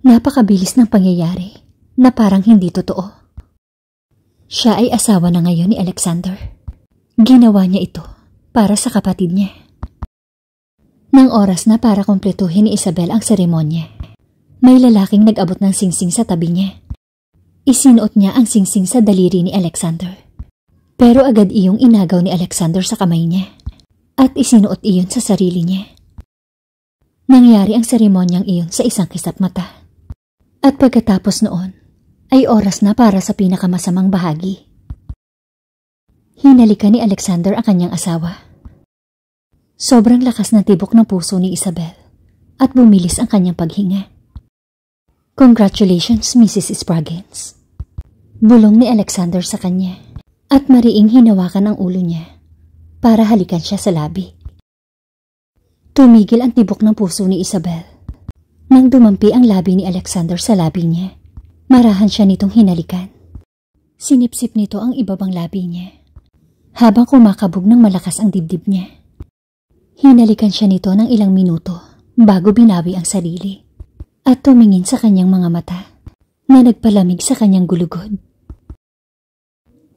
Napakabilis ng pangyayari na parang hindi totoo. Siya ay asawa na ngayon ni Alexander. Ginawa niya ito para sa kapatid niya. Nang oras na para kumpletuhin ni Isabel ang seremonya, may lalaking nag-abot ng singsing sa tabi niya. Isinuot niya ang singsing sa daliri ni Alexander. Pero agad iyong inagaw ni Alexander sa kamay niya at isinuot iyon sa sarili niya. Nangyari ang seremonyang iyon sa isang kisap mata. At pagkatapos noon, ay oras na para sa pinakamasamang bahagi Hinalika ni Alexander ang kanyang asawa. Sobrang lakas ng tibok ng puso ni Isabel at bumilis ang kanyang paghinga. Congratulations, Mrs. Spraggins. Bulong ni Alexander sa kanya at mariing hinawakan ang ulo niya para halikan siya sa labi. Tumigil ang tibok ng puso ni Isabel nang dumampi ang labi ni Alexander sa labi niya. Marahan siya nitong hinalikan. Sinipsip nito ang ibabang labi niya habang kumakabog ng malakas ang dibdib niya. Hinalikan siya nito ng ilang minuto bago binawi ang sarili at tumingin sa kanyang mga mata na nagpalamig sa kanyang gulugod.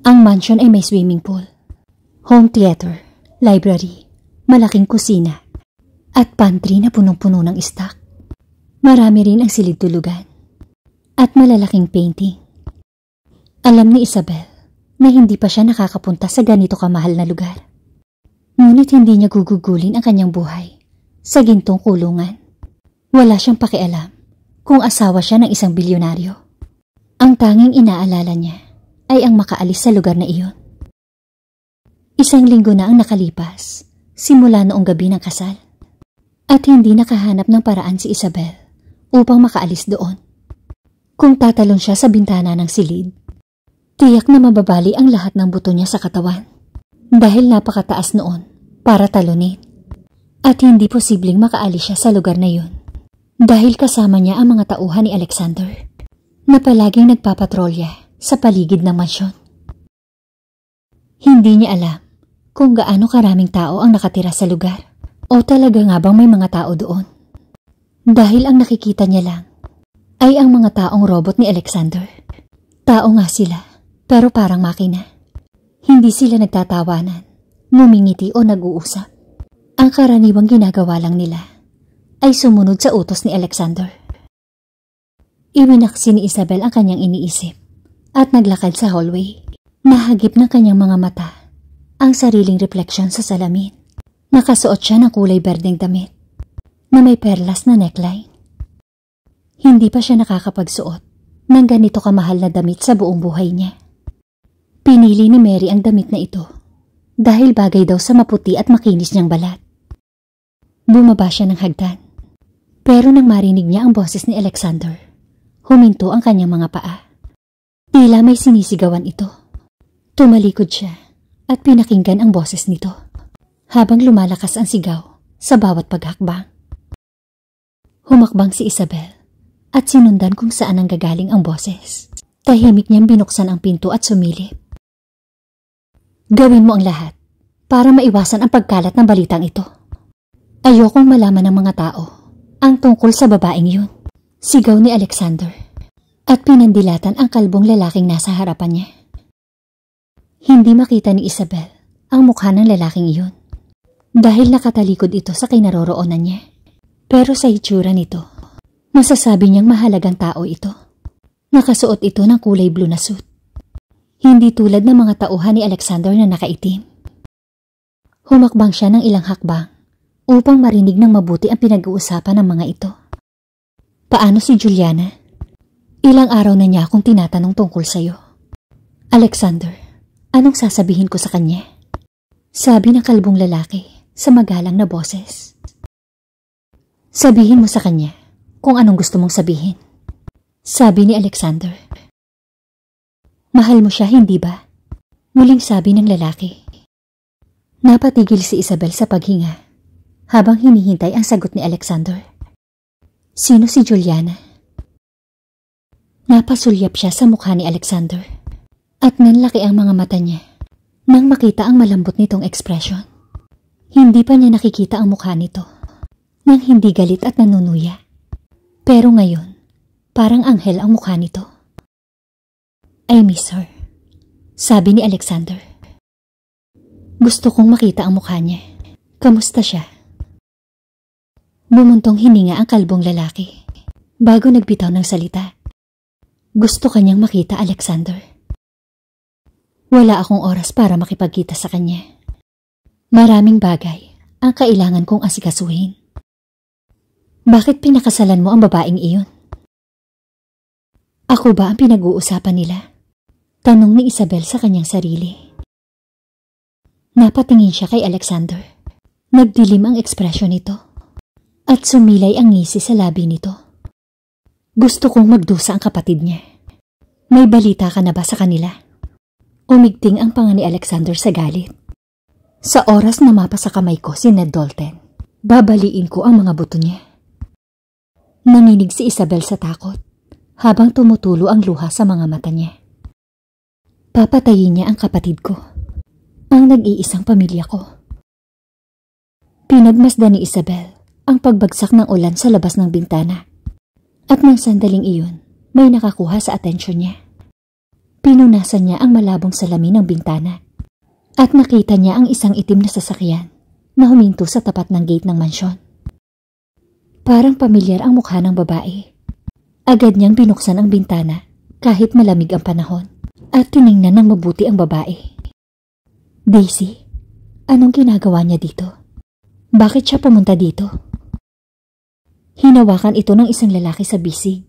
Ang mansion ay may swimming pool, home theater, library, malaking kusina, at pantry na punong-puno ng stock. Marami rin ang silid tulugan at malalaking painting. Alam ni Isabel na hindi pa siya nakakapunta sa ganito kamahal na lugar. Ngunit hindi niya gugugulin ang kanyang buhay sa gintong kulungan. Wala siyang pakialam kung asawa siya ng isang bilyonaryo. Ang tanging inaalala niya ay ang makaalis sa lugar na iyon. Isang linggo na ang nakalipas simula noong gabi ng kasal at hindi nakahanap ng paraan si Isabel upang makaalis doon. Kung tatalon siya sa bintana ng silid, Tiyak na mababali ang lahat ng buto niya sa katawan dahil napakataas noon para talunin. At hindi posibleng makaalis siya sa lugar na yun dahil kasama niya ang mga tauhan ni Alexander na palaging nagpapatrolya sa paligid ng mansyon. Hindi niya alam kung gaano karaming tao ang nakatira sa lugar o talaga nga bang may mga tao doon. Dahil ang nakikita niya lang ay ang mga taong robot ni Alexander. Tao nga sila pero parang makina. Hindi sila nagtatawanan, numingiti o nag-uusap. Ang karaniwang ginagawa lang nila ay sumunod sa utos ni Alexander. Iwinaksi ni Isabel ang kanyang iniisip at naglakad sa hallway. Nahagip ng kanyang mga mata ang sariling refleksyon sa salamin. Nakasuot siya ng kulay berdeng damit na may perlas na neckline. Hindi pa siya nakakapagsuot ng ganito kamahal na damit sa buong buhay niya. Pinili ni Mary ang damit na ito dahil bagay daw sa maputi at makinis niyang balat. Bumaba siya ng hagdan. Pero nang marinig niya ang boses ni Alexander, huminto ang kanyang mga paa. Tila may sinisigawan ito. Tumalikod siya at pinakinggan ang boses nito habang lumalakas ang sigaw sa bawat paghakbang. Humakbang si Isabel at sinundan kung saan ang gagaling ang boses. Tahimik niyang binuksan ang pinto at sumilip. Gawin mo ang lahat para maiwasan ang pagkalat ng balitang ito. Ayokong malaman ng mga tao ang tungkol sa babaeng yun. Sigaw ni Alexander at pinandilatan ang kalbong lalaking nasa harapan niya. Hindi makita ni Isabel ang mukha ng lalaking iyon dahil nakatalikod ito sa kinaroroonan niya. Pero sa itsura nito, masasabi niyang mahalagang tao ito. Nakasuot ito ng kulay blue na suit hindi tulad ng mga tauhan ni Alexander na nakaitim. Humakbang siya ng ilang hakbang upang marinig ng mabuti ang pinag-uusapan ng mga ito. Paano si Juliana? Ilang araw na niya akong tinatanong tungkol sa iyo. Alexander, anong sasabihin ko sa kanya? Sabi ng kalbong lalaki sa magalang na boses. Sabihin mo sa kanya kung anong gusto mong sabihin. Sabi ni Alexander. Mahal mo siya, hindi ba? Muling sabi ng lalaki. Napatigil si Isabel sa paghinga habang hinihintay ang sagot ni Alexander. Sino si Juliana? Napasulyap siya sa mukha ni Alexander at nanlaki ang mga mata niya nang makita ang malambot nitong ekspresyon. Hindi pa niya nakikita ang mukha nito nang hindi galit at nanunuya. Pero ngayon, parang anghel ang mukha nito. I miss her. Sabi ni Alexander. Gusto kong makita ang mukha niya. Kamusta siya? Bumuntong hininga ang kalbong lalaki bago nagbitaw ng salita. Gusto kanyang makita Alexander. Wala akong oras para makipagkita sa kanya. Maraming bagay ang kailangan kong asikasuhin. Bakit pinakasalan mo ang babaeng iyon? Ako ba ang pinag-uusapan nila? Tanong ni Isabel sa kanyang sarili. Napatingin siya kay Alexander. Nagdilim ang ekspresyon nito. At sumilay ang ngisi sa labi nito. Gusto kong magdusa ang kapatid niya. May balita ka na ba sa kanila? Umigting ang panga ni Alexander sa galit. Sa oras na mapasa kamay ko si Ned Dalton, babaliin ko ang mga buto niya. Nanginig si Isabel sa takot habang tumutulo ang luha sa mga mata niya. Papatayin niya ang kapatid ko. Ang nag-iisang pamilya ko. Pinagmasdan ni Isabel ang pagbagsak ng ulan sa labas ng bintana. At nang sandaling iyon, may nakakuha sa atensyon niya. Pinunasan niya ang malabong salamin ng bintana. At nakita niya ang isang itim na sasakyan na huminto sa tapat ng gate ng mansyon. Parang pamilyar ang mukha ng babae. Agad niyang binuksan ang bintana kahit malamig ang panahon at tiningnan ng mabuti ang babae. Daisy, anong ginagawa niya dito? Bakit siya pumunta dito? Hinawakan ito ng isang lalaki sa bisig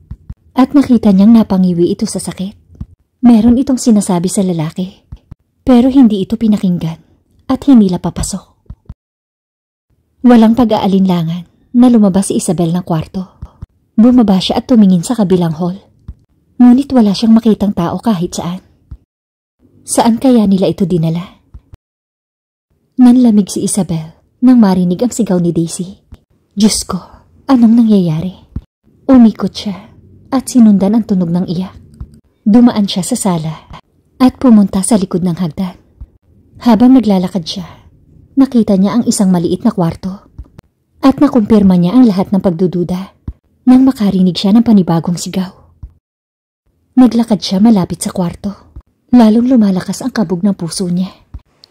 at nakita niyang napangiwi ito sa sakit. Meron itong sinasabi sa lalaki pero hindi ito pinakinggan at hinila papasok. Walang pag-aalinlangan na lumabas si Isabel ng kwarto. Bumaba siya at tumingin sa kabilang hall. Ngunit wala siyang makitang tao kahit saan. Saan kaya nila ito dinala? Nanlamig si Isabel nang marinig ang sigaw ni Daisy. Diyos ko, anong nangyayari? Umikot siya at sinundan ang tunog ng iyak. Dumaan siya sa sala at pumunta sa likod ng hagdan. Habang naglalakad siya, nakita niya ang isang maliit na kwarto at nakumpirma niya ang lahat ng pagdududa nang makarinig siya ng panibagong sigaw. Naglakad siya malapit sa kwarto Lalong lumalakas ang kabog ng puso niya.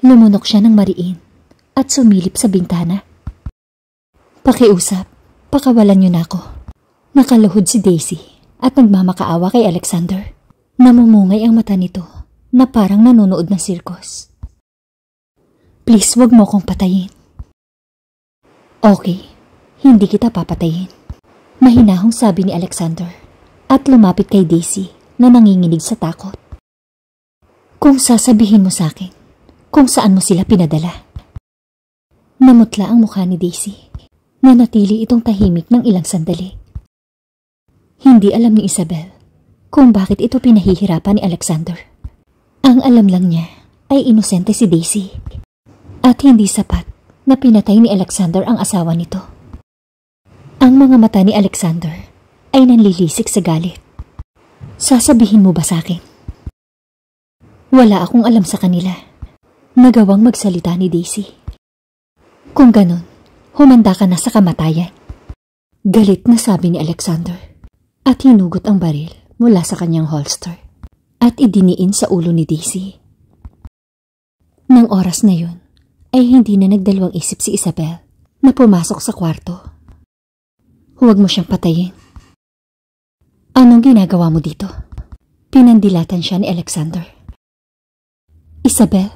Lumunok siya ng mariin at sumilip sa bintana. Pakiusap, pakawalan niyo na ako. Nakaluhod si Daisy at nagmamakaawa kay Alexander. Namumungay ang mata nito na parang nanonood ng sirkos. Please, wag mo akong patayin. Okay, hindi kita papatayin. Mahinahong sabi ni Alexander at lumapit kay Daisy na nanginginig sa takot. Kung sasabihin mo sa akin kung saan mo sila pinadala. Namutla ang mukha ni Daisy. Nanatili itong tahimik ng ilang sandali. Hindi alam ni Isabel kung bakit ito pinahihirapan ni Alexander. Ang alam lang niya ay inosente si Daisy at hindi sapat na pinatay ni Alexander ang asawa nito. Ang mga mata ni Alexander ay nanlilisik sa galit. Sasabihin mo ba sa akin wala akong alam sa kanila. Nagawang magsalita ni Daisy. Kung ganon, humanda ka na sa kamatayan. Galit na sabi ni Alexander at hinugot ang baril mula sa kanyang holster at idiniin sa ulo ni Daisy. Nang oras na yun, ay hindi na nagdalawang isip si Isabel na pumasok sa kwarto. Huwag mo siyang patayin. Anong ginagawa mo dito? Pinandilatan siya ni Alexander. Isabel.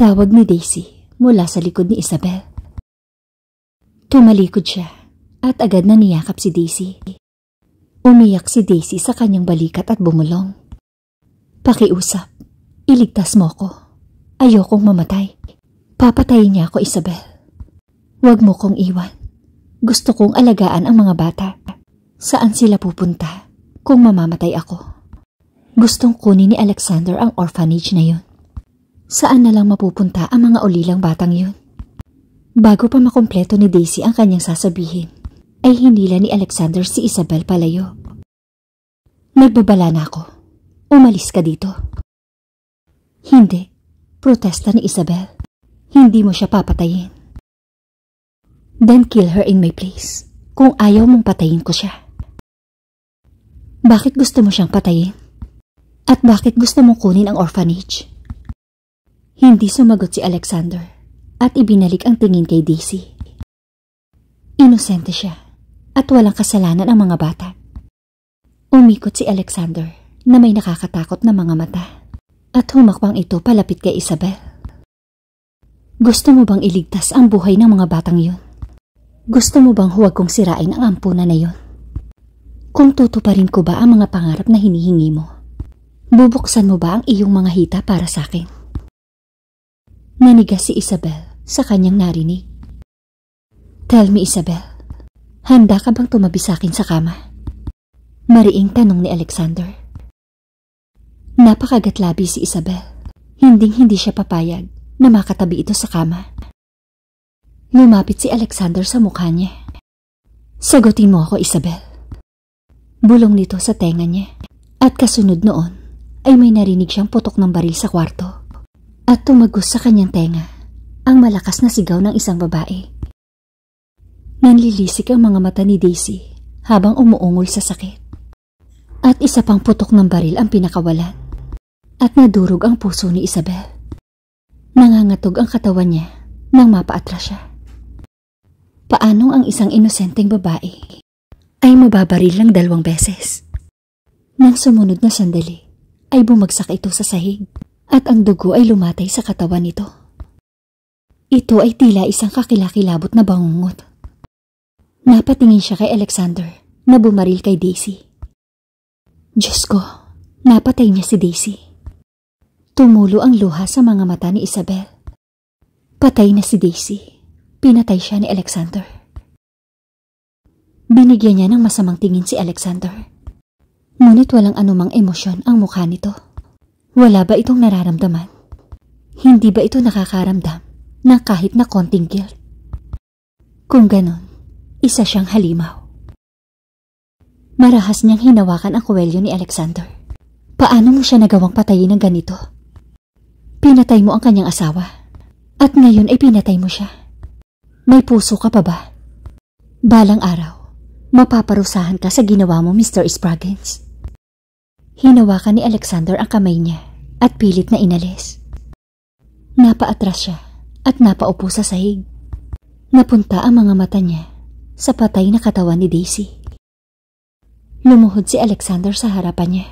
Tawag ni Daisy mula sa likod ni Isabel. Tumalikod siya at agad na niyakap si Daisy. Umiyak si Daisy sa kanyang balikat at bumulong. Pakiusap, iligtas mo ko. Ayokong mamatay. Papatayin niya ako, Isabel. Huwag mo kong iwan. Gusto kong alagaan ang mga bata. Saan sila pupunta kung mamamatay ako? Gustong kunin ni Alexander ang orphanage na yun saan na lang mapupunta ang mga ulilang batang yun. Bago pa makompleto ni Daisy ang kanyang sasabihin, ay hinila ni Alexander si Isabel palayo. Nagbabala na ako. Umalis ka dito. Hindi. Protesta ni Isabel. Hindi mo siya papatayin. Then kill her in my place. Kung ayaw mong patayin ko siya. Bakit gusto mo siyang patayin? At bakit gusto mong kunin ang orphanage? Hindi sumagot si Alexander at ibinalik ang tingin kay Daisy. Inosente siya at walang kasalanan ang mga bata. Umikot si Alexander na may nakakatakot na mga mata at humakbang ito palapit kay Isabel. Gusto mo bang iligtas ang buhay ng mga batang yun? Gusto mo bang huwag kong sirain ang ampunan na yun? Kung tutuparin ko ba ang mga pangarap na hinihingi mo? Bubuksan mo ba ang iyong mga hita para sa akin? Naniga si Isabel sa kanyang narinig. Tell me Isabel, handa ka bang tumabi sa akin sa kama? Mariing tanong ni Alexander. Napakagatlabi si Isabel. Hinding-hindi siya papayag na makatabi ito sa kama. Lumapit si Alexander sa mukha niya. Sagutin mo ako, Isabel. Bulong nito sa tenga niya. At kasunod noon ay may narinig siyang putok ng baril sa kwarto at tumagos sa kanyang tenga ang malakas na sigaw ng isang babae. Nanlilisik ang mga mata ni Daisy habang umuungol sa sakit. At isa pang putok ng baril ang pinakawalan. At nadurog ang puso ni Isabel. Nangangatog ang katawan niya nang mapaatras siya. Paanong ang isang inosenteng babae ay mababaril ng dalawang beses? Nang sumunod na sandali, ay bumagsak ito sa sahig at ang dugo ay lumatay sa katawan nito. Ito ay tila isang kakilakilabot na bangungot. Napatingin siya kay Alexander na bumaril kay Daisy. Diyos ko, napatay niya si Daisy. Tumulo ang luha sa mga mata ni Isabel. Patay na si Daisy. Pinatay siya ni Alexander. Binigyan niya ng masamang tingin si Alexander. Ngunit walang anumang emosyon ang mukha nito. Wala ba itong nararamdaman? Hindi ba ito nakakaramdam na kahit na konting guilt? Kung ganon, isa siyang halimaw. Marahas niyang hinawakan ang kuwelyo ni Alexander. Paano mo siya nagawang patayin ng ganito? Pinatay mo ang kanyang asawa. At ngayon ay pinatay mo siya. May puso ka pa ba? Balang araw, mapaparusahan ka sa ginawa mo, Mr. Spraggins. Hinawakan ni Alexander ang kamay niya at pilit na inalis. Napaatras siya at napaupo sa sahig. Napunta ang mga mata niya sa patay na katawan ni Daisy. Lumuhod si Alexander sa harapan niya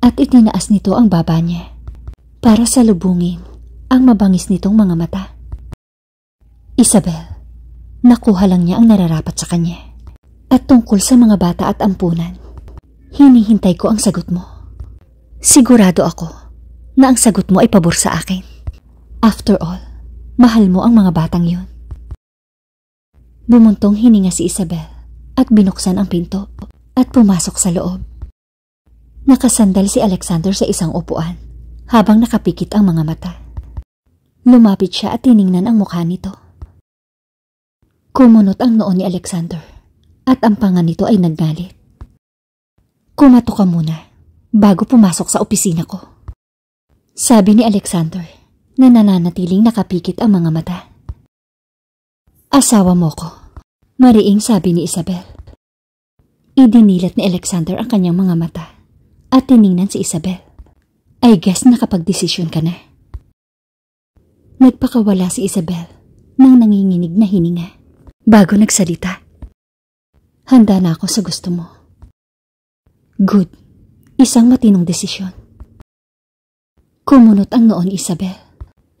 at itinaas nito ang baba niya para salubungin ang mabangis nitong mga mata. Isabel, nakuha lang niya ang nararapat sa kanya. At tungkol sa mga bata at ampunan, hinihintay ko ang sagot mo. Sigurado ako na ang sagot mo ay pabor sa akin. After all, mahal mo ang mga batang yun. Bumuntong hininga si Isabel at binuksan ang pinto at pumasok sa loob. Nakasandal si Alexander sa isang upuan habang nakapikit ang mga mata. Lumapit siya at tiningnan ang mukha nito. Kumunot ang noo ni Alexander at ang panga nito ay nagnalit. Kumato ka muna bago pumasok sa opisina ko. Sabi ni Alexander na nananatiling nakapikit ang mga mata. Asawa mo ko, mariing sabi ni Isabel. Idinilat ni Alexander ang kanyang mga mata at tiningnan si Isabel. I guess nakapag-desisyon ka na. Nagpakawala si Isabel nang nanginginig na hininga bago nagsalita. Handa na ako sa gusto mo. Good. Isang matinong desisyon. Kumunot ang noon Isabel.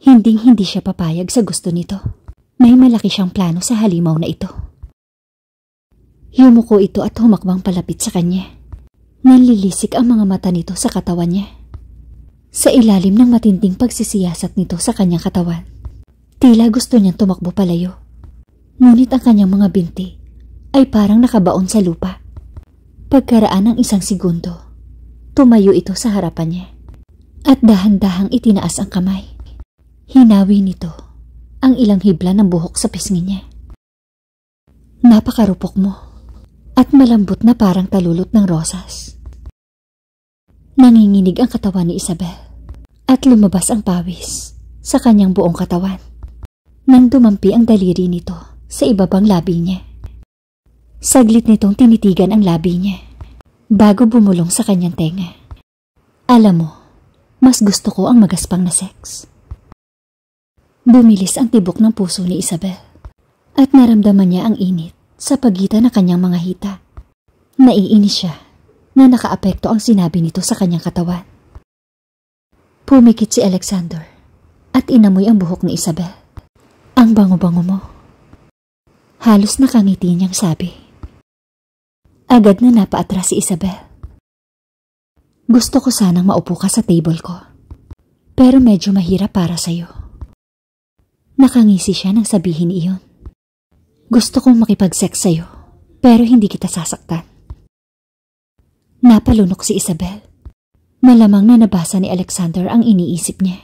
Hinding-hindi siya papayag sa gusto nito. May malaki siyang plano sa halimaw na ito. Yumuko ito at humakbang palapit sa kanya. Nanlilisik ang mga mata nito sa katawan niya. Sa ilalim ng matinding pagsisiyasat nito sa kanyang katawan, tila gusto niyang tumakbo palayo. Ngunit ang kanyang mga binti ay parang nakabaon sa lupa. Pagkaraan ng isang segundo, Tumayo ito sa harapan niya at dahan-dahang itinaas ang kamay. Hinawi nito ang ilang hibla ng buhok sa pisngi niya. Napakarupok mo at malambot na parang talulot ng rosas. Nanginginig ang katawan ni Isabel at lumabas ang pawis sa kanyang buong katawan nang dumampi ang daliri nito sa ibabang labi niya. Saglit nitong tinitigan ang labi niya bago bumulong sa kanyang tenga. Alam mo, mas gusto ko ang magaspang na sex. Bumilis ang tibok ng puso ni Isabel at naramdaman niya ang init sa pagitan ng kanyang mga hita. Naiinis siya na nakaapekto ang sinabi nito sa kanyang katawan. Pumikit si Alexander at inamoy ang buhok ni Isabel. Ang bango-bango mo. Halos nakangiti niyang sabi. Agad na napaatras si Isabel. Gusto ko sanang maupo ka sa table ko. Pero medyo mahirap para sa'yo. Nakangisi siya nang sabihin iyon. Gusto kong makipag-sex sa'yo, pero hindi kita sasaktan. Napalunok si Isabel. Malamang na nabasa ni Alexander ang iniisip niya.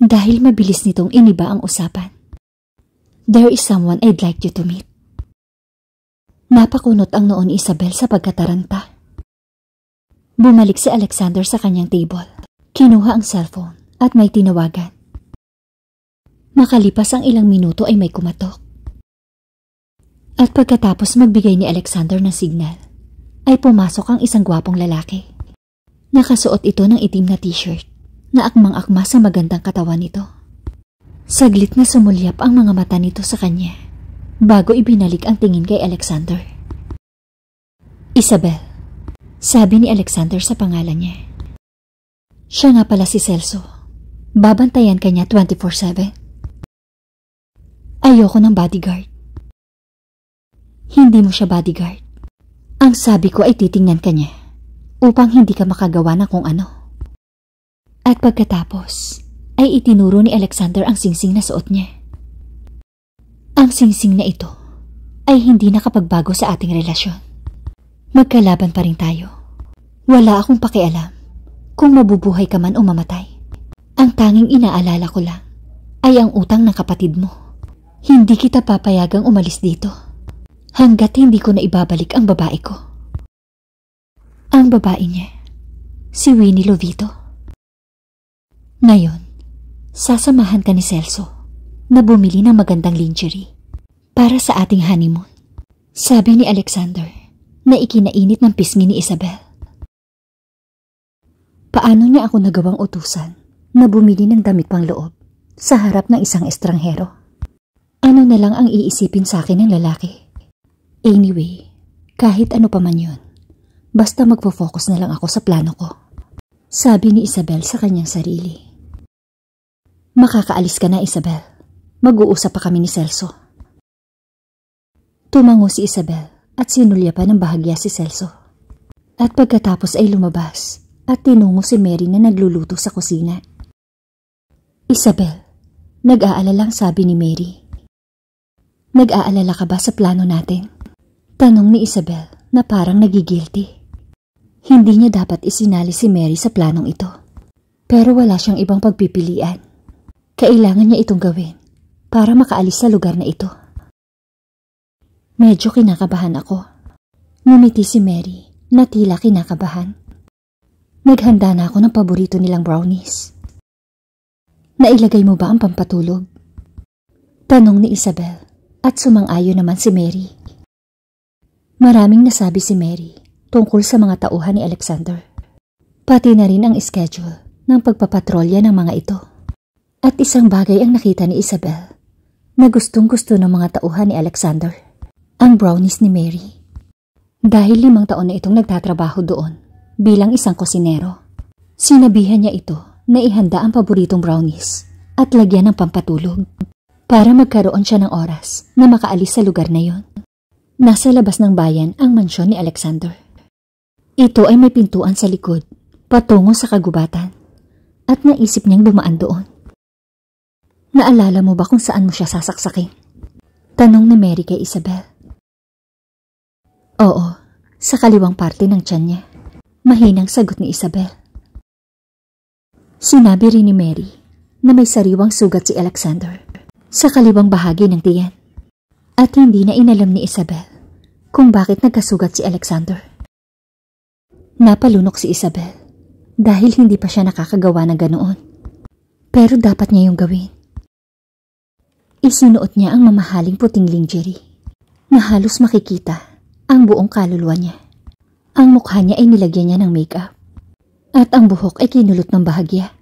Dahil mabilis nitong iniba ang usapan. There is someone I'd like you to meet. Napakunot ang noon ni Isabel sa pagkataranta. Bumalik si Alexander sa kanyang table. Kinuha ang cellphone at may tinawagan. Makalipas ang ilang minuto ay may kumatok. At pagkatapos magbigay ni Alexander ng signal, ay pumasok ang isang gwapong lalaki. Nakasuot ito ng itim na t-shirt na akmang-akma sa magandang katawan nito. Saglit na sumulyap ang mga mata nito sa kanya bago ibinalik ang tingin kay Alexander. Isabel, sabi ni Alexander sa pangalan niya. Siya nga pala si Celso. Babantayan kanya 24-7. Ayoko ng bodyguard. Hindi mo siya bodyguard. Ang sabi ko ay titingnan kanya upang hindi ka makagawa na kung ano. At pagkatapos ay itinuro ni Alexander ang singsing na suot niya. Ang singsing na ito ay hindi nakapagbago sa ating relasyon. Magkalaban pa rin tayo. Wala akong pakialam kung mabubuhay ka man o mamatay. Ang tanging inaalala ko lang ay ang utang ng kapatid mo. Hindi kita papayagang umalis dito hanggat hindi ko na ibabalik ang babae ko. Ang babae niya, si Winnie Lovito. Ngayon, sasamahan ka ni Celso na bumili ng magandang lingerie para sa ating honeymoon. Sabi ni Alexander na ikinainit ng pisngi ni Isabel. Paano niya ako nagawang utusan na bumili ng damit pang loob sa harap ng isang estranghero? Ano na lang ang iisipin sa akin ng lalaki? Anyway, kahit ano pa man yun, basta magpo-focus na lang ako sa plano ko. Sabi ni Isabel sa kanyang sarili. Makakaalis ka na, Isabel. Mag-uusap pa kami ni Celso. Tumango si Isabel at sinulya pa ng bahagya si Celso. At pagkatapos ay lumabas at tinungo si Mary na nagluluto sa kusina. Isabel, nag-aalalang sabi ni Mary. Nag-aalala ka ba sa plano natin? Tanong ni Isabel na parang nagigilty. Hindi niya dapat isinali si Mary sa planong ito. Pero wala siyang ibang pagpipilian. Kailangan niya itong gawin para makaalis sa lugar na ito. Medyo kinakabahan ako. Numiti si Mary na tila kinakabahan. Naghanda na ako ng paborito nilang brownies. Nailagay mo ba ang pampatulog? Tanong ni Isabel at sumang-ayo naman si Mary. Maraming nasabi si Mary tungkol sa mga tauhan ni Alexander. Pati na rin ang schedule ng pagpapatrolya ng mga ito. At isang bagay ang nakita ni Isabel na gustong-gusto ng mga tauhan ni Alexander, ang brownies ni Mary. Dahil limang taon na itong nagtatrabaho doon bilang isang kusinero, sinabihan niya ito na ihanda ang paboritong brownies at lagyan ng pampatulog para magkaroon siya ng oras na makaalis sa lugar na yon. Nasa labas ng bayan ang mansyon ni Alexander. Ito ay may pintuan sa likod patungo sa kagubatan at naisip niyang dumaan doon. Naalala mo ba kung saan mo siya sasaksakin? Tanong ni Mary kay Isabel. Oo, sa kaliwang parte ng tiyan niya. Mahinang sagot ni Isabel. Sinabi rin ni Mary na may sariwang sugat si Alexander sa kaliwang bahagi ng tiyan. At hindi na inalam ni Isabel kung bakit nagkasugat si Alexander. Napalunok si Isabel dahil hindi pa siya nakakagawa ng ganoon. Pero dapat niya yung gawin. Isinuot niya ang mamahaling puting lingerie na halos makikita ang buong kaluluwa niya. Ang mukha niya ay nilagyan niya ng makeup at ang buhok ay kinulot ng bahagya.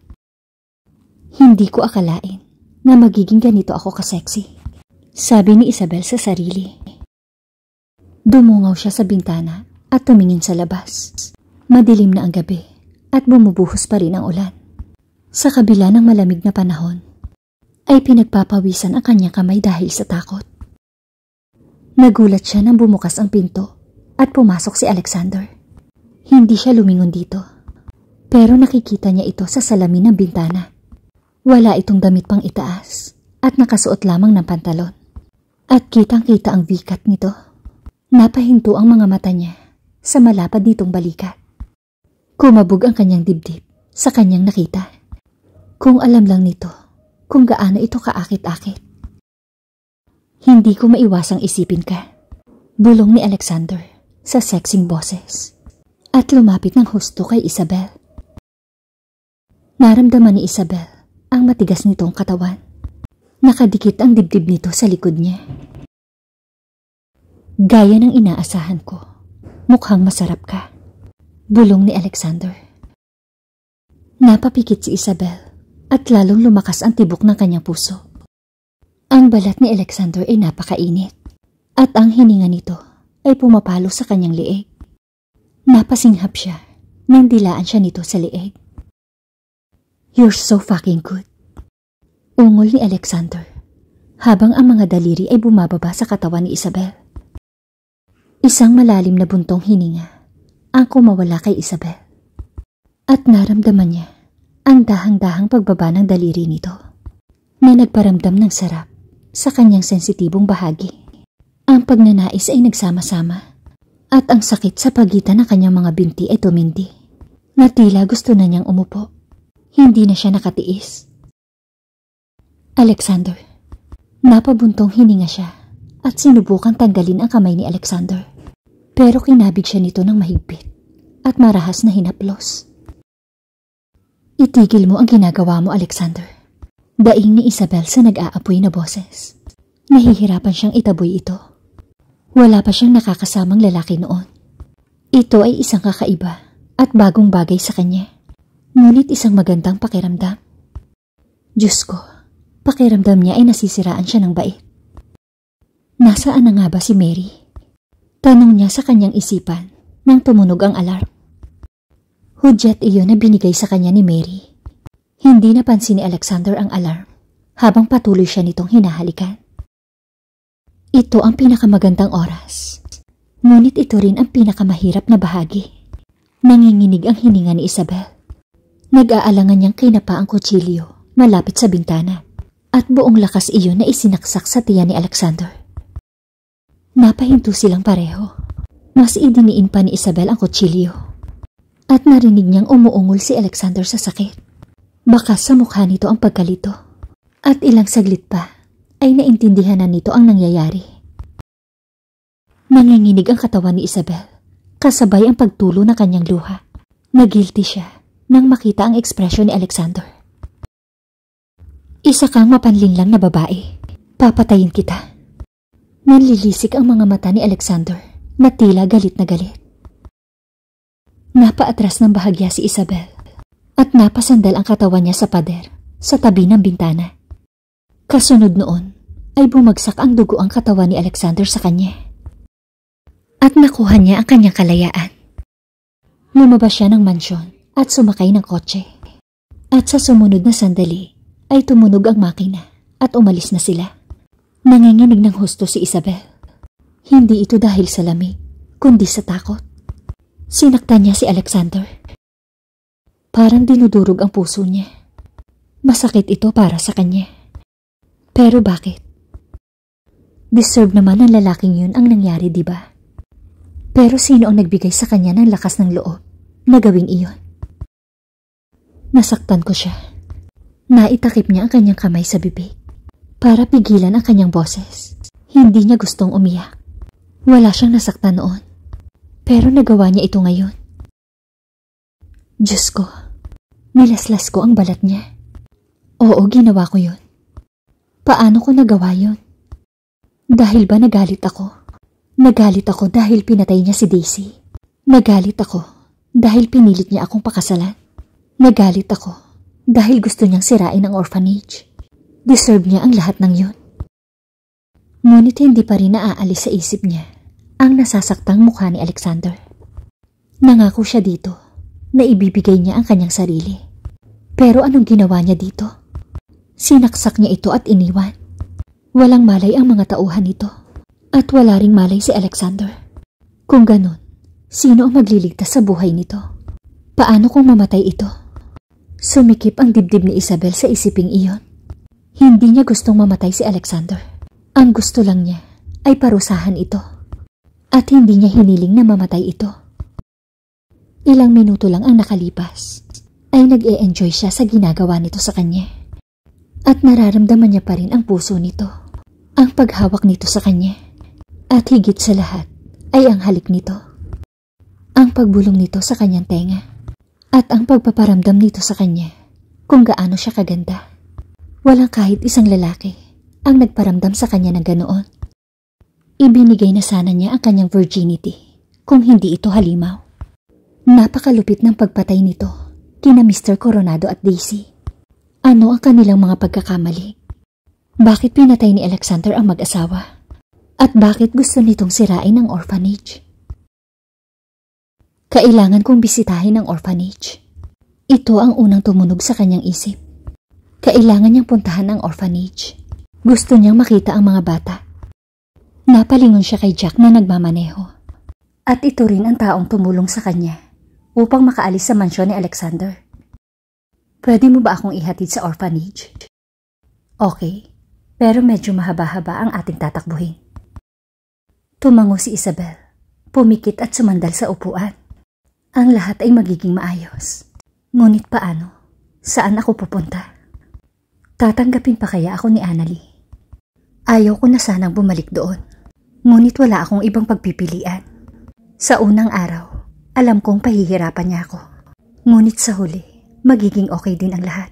Hindi ko akalain na magiging ganito ako kasexy, sabi ni Isabel sa sarili. Dumungaw siya sa bintana at tumingin sa labas. Madilim na ang gabi at bumubuhos pa rin ang ulan. Sa kabila ng malamig na panahon, ay pinagpapawisan ang kanyang kamay dahil sa takot. Nagulat siya nang bumukas ang pinto at pumasok si Alexander. Hindi siya lumingon dito. Pero nakikita niya ito sa salamin ng bintana. Wala itong damit pang itaas at nakasuot lamang ng pantalon. At kitang-kita ang vikat nito. Napahinto ang mga mata niya sa malapad nitong balikat. Kumabog ang kanyang dibdib sa kanyang nakita. Kung alam lang nito kung gaano ito kaakit-akit. Hindi ko maiwasang isipin ka. Bulong ni Alexander sa sexing boses at lumapit ng husto kay Isabel. Naramdaman ni Isabel ang matigas nitong katawan. Nakadikit ang dibdib nito sa likod niya. Gaya ng inaasahan ko, mukhang masarap ka. Bulong ni Alexander. Napapikit si Isabel at lalong lumakas ang tibok ng kanyang puso. Ang balat ni Alexander ay napakainit at ang hininga nito ay pumapalo sa kanyang liig. Napasinghap siya nang dilaan siya nito sa liig. You're so fucking good. Ungol ni Alexander habang ang mga daliri ay bumababa sa katawan ni Isabel. Isang malalim na buntong hininga ang kumawala kay Isabel. At naramdaman niya ang dahang-dahang pagbaba ng daliri nito na nagparamdam ng sarap sa kanyang sensitibong bahagi. Ang pagnanais ay nagsama-sama at ang sakit sa pagitan ng kanyang mga binti ay tumindi na tila gusto na niyang umupo. Hindi na siya nakatiis. Alexander. Napabuntong hininga siya at sinubukang tanggalin ang kamay ni Alexander. Pero kinabig siya nito ng mahigpit at marahas na hinaplos. Itigil mo ang ginagawa mo, Alexander. Daing ni Isabel sa nag-aapoy na boses. Nahihirapan siyang itaboy ito. Wala pa siyang nakakasamang lalaki noon. Ito ay isang kakaiba at bagong bagay sa kanya. Ngunit isang magandang pakiramdam. Diyos ko, pakiramdam niya ay nasisiraan siya ng bait. Nasaan na nga ba si Mary? Tanong niya sa kanyang isipan nang tumunog ang alarm. Hudyat iyon na binigay sa kanya ni Mary. Hindi napansin ni Alexander ang alarm habang patuloy siya nitong hinahalikan. Ito ang pinakamagandang oras. Ngunit ito rin ang pinakamahirap na bahagi. Nanginginig ang hininga ni Isabel. Nag-aalangan niyang kinapa ang kutsilyo malapit sa bintana at buong lakas iyon na isinaksak sa tiyan ni Alexander. Napahinto silang pareho. Mas idiniin pa ni Isabel ang kutsilyo at narinig niyang umuungol si Alexander sa sakit. Baka sa mukha nito ang pagkalito. At ilang saglit pa ay naintindihan na nito ang nangyayari. Nanginginig ang katawan ni Isabel, kasabay ang pagtulo ng kanyang luha. Nagilty siya nang makita ang ekspresyon ni Alexander. Isa kang mapanlinlang na babae. Papatayin kita. Nanlilisik ang mga mata ni Alexander na tila galit na galit. Napaatras ng bahagya si Isabel at napasandal ang katawan niya sa pader sa tabi ng bintana. Kasunod noon ay bumagsak ang dugo ang katawan ni Alexander sa kanya. At nakuha niya ang kanyang kalayaan. Lumabas siya ng mansyon at sumakay ng kotse. At sa sumunod na sandali ay tumunog ang makina at umalis na sila. Nanginginig ng husto si Isabel. Hindi ito dahil sa lamig, kundi sa takot. Sinaktan niya si Alexander. Parang dinudurog ang puso niya. Masakit ito para sa kanya. Pero bakit? Deserve naman ang lalaking yun ang nangyari, di ba? Pero sino ang nagbigay sa kanya ng lakas ng loob na gawing iyon? Nasaktan ko siya. Naitakip niya ang kanyang kamay sa bibig para pigilan ang kanyang boses. Hindi niya gustong umiyak. Wala siyang nasaktan noon. Pero nagawa niya ito ngayon. Diyos ko, nilaslas ko ang balat niya. Oo, ginawa ko yon. Paano ko nagawa yon? Dahil ba nagalit ako? Nagalit ako dahil pinatay niya si Daisy. Nagalit ako dahil pinilit niya akong pakasalan. Nagalit ako dahil gusto niyang sirain ang orphanage. Deserve niya ang lahat ng yon. Ngunit hindi pa rin naaalis sa isip niya ang nasasaktang mukha ni Alexander. Nangako siya dito na ibibigay niya ang kanyang sarili. Pero anong ginawa niya dito? Sinaksak niya ito at iniwan. Walang malay ang mga tauhan nito. At wala ring malay si Alexander. Kung ganun, sino ang magliligtas sa buhay nito? Paano kung mamatay ito? Sumikip ang dibdib ni Isabel sa isiping iyon. Hindi niya gustong mamatay si Alexander. Ang gusto lang niya ay parusahan ito at hindi niya hiniling na mamatay ito. Ilang minuto lang ang nakalipas ay nag-e-enjoy siya sa ginagawa nito sa kanya at nararamdaman niya pa rin ang puso nito, ang paghawak nito sa kanya at higit sa lahat ay ang halik nito, ang pagbulong nito sa kanyang tenga at ang pagpaparamdam nito sa kanya kung gaano siya kaganda. Walang kahit isang lalaki ang nagparamdam sa kanya ng ganoon. Ibinigay na sana niya ang kanyang virginity kung hindi ito halimaw. Napakalupit ng pagpatay nito kina Mr. Coronado at Daisy. Ano ang kanilang mga pagkakamali? Bakit pinatay ni Alexander ang mag-asawa? At bakit gusto nitong sirain ang orphanage? Kailangan kong bisitahin ang orphanage. Ito ang unang tumunog sa kanyang isip. Kailangan niyang puntahan ang orphanage. Gusto niyang makita ang mga bata Napalingon siya kay Jack na nagmamaneho. At ito rin ang taong tumulong sa kanya upang makaalis sa mansyon ni Alexander. Pwede mo ba akong ihatid sa orphanage? Okay, pero medyo mahaba-haba ang ating tatakbuhin. Tumango si Isabel, pumikit at sumandal sa upuan. Ang lahat ay magiging maayos. Ngunit paano? Saan ako pupunta? Tatanggapin pa kaya ako ni Annalie? Ayaw ko na sanang bumalik doon. Ngunit wala akong ibang pagpipilian. Sa unang araw, alam kong pahihirapan niya ako. Ngunit sa huli, magiging okay din ang lahat.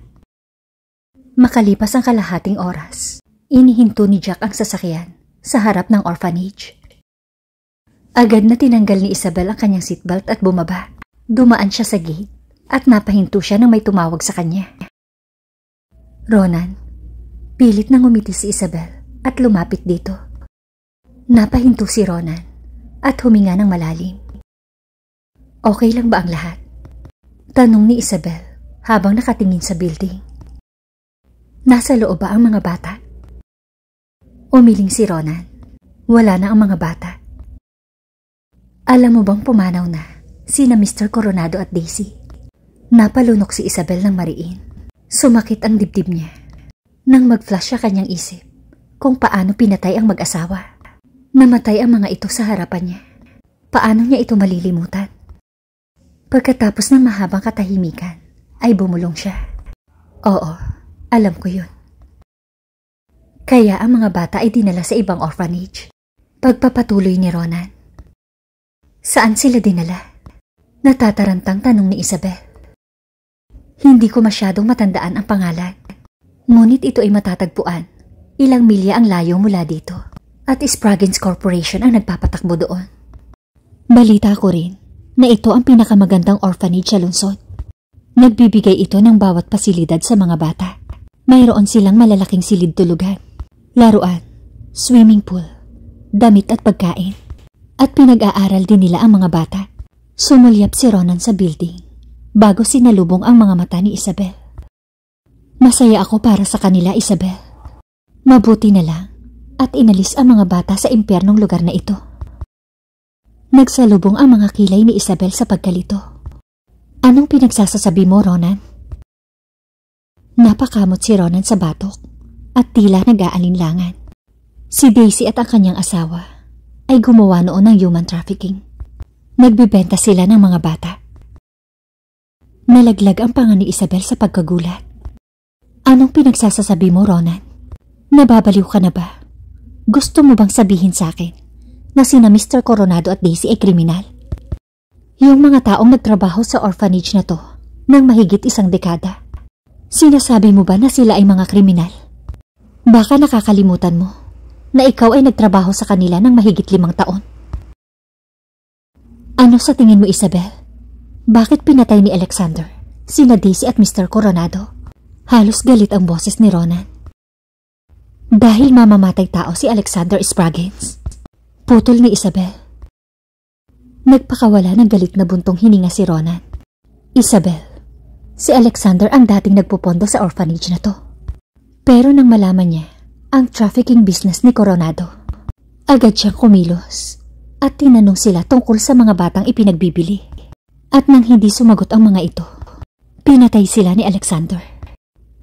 Makalipas ang kalahating oras, inihinto ni Jack ang sasakyan sa harap ng orphanage. Agad na tinanggal ni Isabel ang kanyang seatbelt at bumaba. Dumaan siya sa gate at napahinto siya nang may tumawag sa kanya. Ronan, pilit na ngumiti si Isabel at lumapit dito. Napahinto si Ronan at huminga ng malalim. Okay lang ba ang lahat? Tanong ni Isabel habang nakatingin sa building. Nasa loob ba ang mga bata? Umiling si Ronan. Wala na ang mga bata. Alam mo bang pumanaw na sina Mr. Coronado at Daisy? Napalunok si Isabel ng mariin. Sumakit ang dibdib niya nang mag-flash siya kanyang isip kung paano pinatay ang mag-asawa. Namatay ang mga ito sa harapan niya. Paano niya ito malilimutan? Pagkatapos ng mahabang katahimikan, ay bumulong siya. Oo, alam ko yun. Kaya ang mga bata ay dinala sa ibang orphanage. Pagpapatuloy ni Ronan. Saan sila dinala? Natatarantang tanong ni Isabel. Hindi ko masyadong matandaan ang pangalan. Ngunit ito ay matatagpuan. Ilang milya ang layo mula dito at Spraggins Corporation ang nagpapatakbo doon. Balita ko rin na ito ang pinakamagandang orphanage sa lungsod. Nagbibigay ito ng bawat pasilidad sa mga bata. Mayroon silang malalaking silid tulugan, laruan, swimming pool, damit at pagkain. At pinag-aaral din nila ang mga bata. Sumulyap si Ronan sa building bago sinalubong ang mga mata ni Isabel. Masaya ako para sa kanila, Isabel. Mabuti na lang at inalis ang mga bata sa impyernong lugar na ito. Nagsalubong ang mga kilay ni Isabel sa pagkalito. Anong pinagsasasabi mo, Ronan? Napakamot si Ronan sa batok at tila nag-aalinlangan. Si Daisy at ang kanyang asawa ay gumawa noon ng human trafficking. Nagbibenta sila ng mga bata. Nalaglag ang panga ni Isabel sa pagkagulat. Anong pinagsasasabi mo, Ronan? Nababaliw ka na ba? Gusto mo bang sabihin sa akin na sina Mr. Coronado at Daisy ay kriminal? Yung mga taong nagtrabaho sa orphanage na to ng mahigit isang dekada. Sinasabi mo ba na sila ay mga kriminal? Baka nakakalimutan mo na ikaw ay nagtrabaho sa kanila ng mahigit limang taon. Ano sa tingin mo, Isabel? Bakit pinatay ni Alexander, sina Daisy at Mr. Coronado? Halos galit ang boses ni Ronan. Dahil mamamatay tao si Alexander Spraggins. Putol ni Isabel. Nagpakawala ng galit na buntong hininga si Ronan. Isabel, si Alexander ang dating nagpupondo sa orphanage na to. Pero nang malaman niya ang trafficking business ni Coronado, agad siyang kumilos at tinanong sila tungkol sa mga batang ipinagbibili. At nang hindi sumagot ang mga ito, pinatay sila ni Alexander.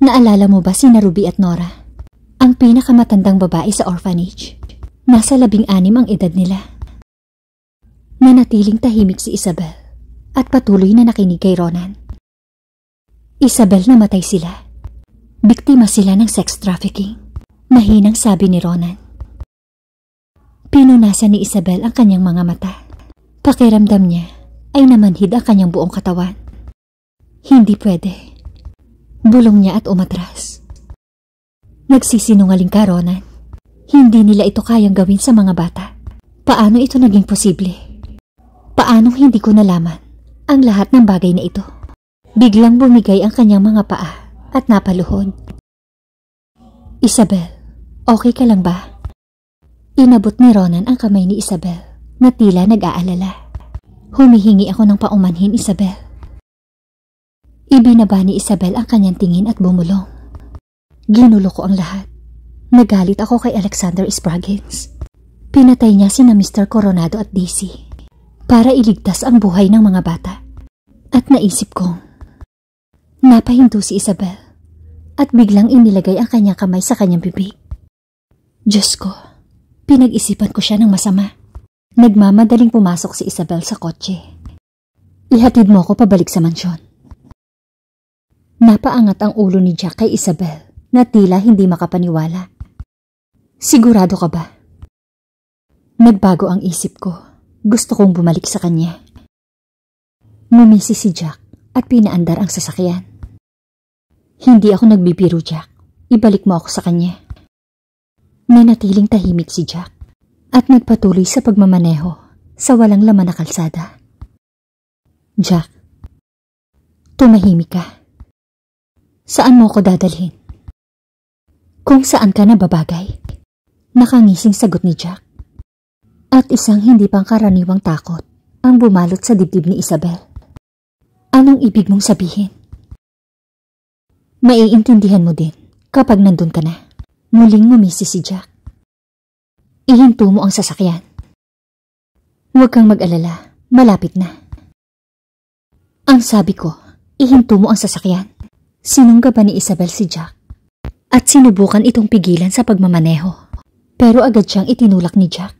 Naalala mo ba si Ruby at Nora? ang pinakamatandang babae sa orphanage. Nasa labing-anim ang edad nila. Nanatiling tahimik si Isabel at patuloy na nakinig kay Ronan. Isabel namatay sila. Biktima sila ng sex trafficking. Mahinang sabi ni Ronan. Pinunasan ni Isabel ang kanyang mga mata. Pakiramdam niya ay namanhid ang kanyang buong katawan. Hindi pwede. Bulong niya at umatras. Nagsisinungaling ka, Ronan. Hindi nila ito kayang gawin sa mga bata. Paano ito naging posible? Paanong hindi ko nalaman ang lahat ng bagay na ito? Biglang bumigay ang kanyang mga paa at napaluhod. Isabel, okay ka lang ba? Inabot ni Ronan ang kamay ni Isabel na tila nag-aalala. Humihingi ako ng paumanhin, Isabel. Ibinaba ni Isabel ang kanyang tingin at bumulong. Ginulo ko ang lahat. Nagalit ako kay Alexander Spraggins. Pinatay niya sina Mr. Coronado at Daisy para iligtas ang buhay ng mga bata. At naisip kong, napahinto si Isabel at biglang inilagay ang kanyang kamay sa kanyang bibig. Diyos ko, pinag-isipan ko siya ng masama. Nagmamadaling pumasok si Isabel sa kotse. Ihatid mo ako pabalik sa mansyon. Napaangat ang ulo ni Jack kay Isabel na tila hindi makapaniwala. Sigurado ka ba? Nagbago ang isip ko. Gusto kong bumalik sa kanya. Mumisi si Jack at pinaandar ang sasakyan. Hindi ako nagbibiro, Jack. Ibalik mo ako sa kanya. Nanatiling tahimik si Jack at nagpatuloy sa pagmamaneho sa walang laman na kalsada. Jack, tumahimik ka. Saan mo ako dadalhin? Kung saan ka nababagay? Nakangising sagot ni Jack. At isang hindi pangkaraniwang takot ang bumalot sa dibdib ni Isabel. Anong ibig mong sabihin? Maiintindihan mo din kapag nandun ka na. Muling ngumisi si Jack. Ihinto mo ang sasakyan. Huwag kang mag-alala, malapit na. Ang sabi ko, ihinto mo ang sasakyan. Sinungga ba ni Isabel si Jack? at sinubukan itong pigilan sa pagmamaneho. Pero agad siyang itinulak ni Jack.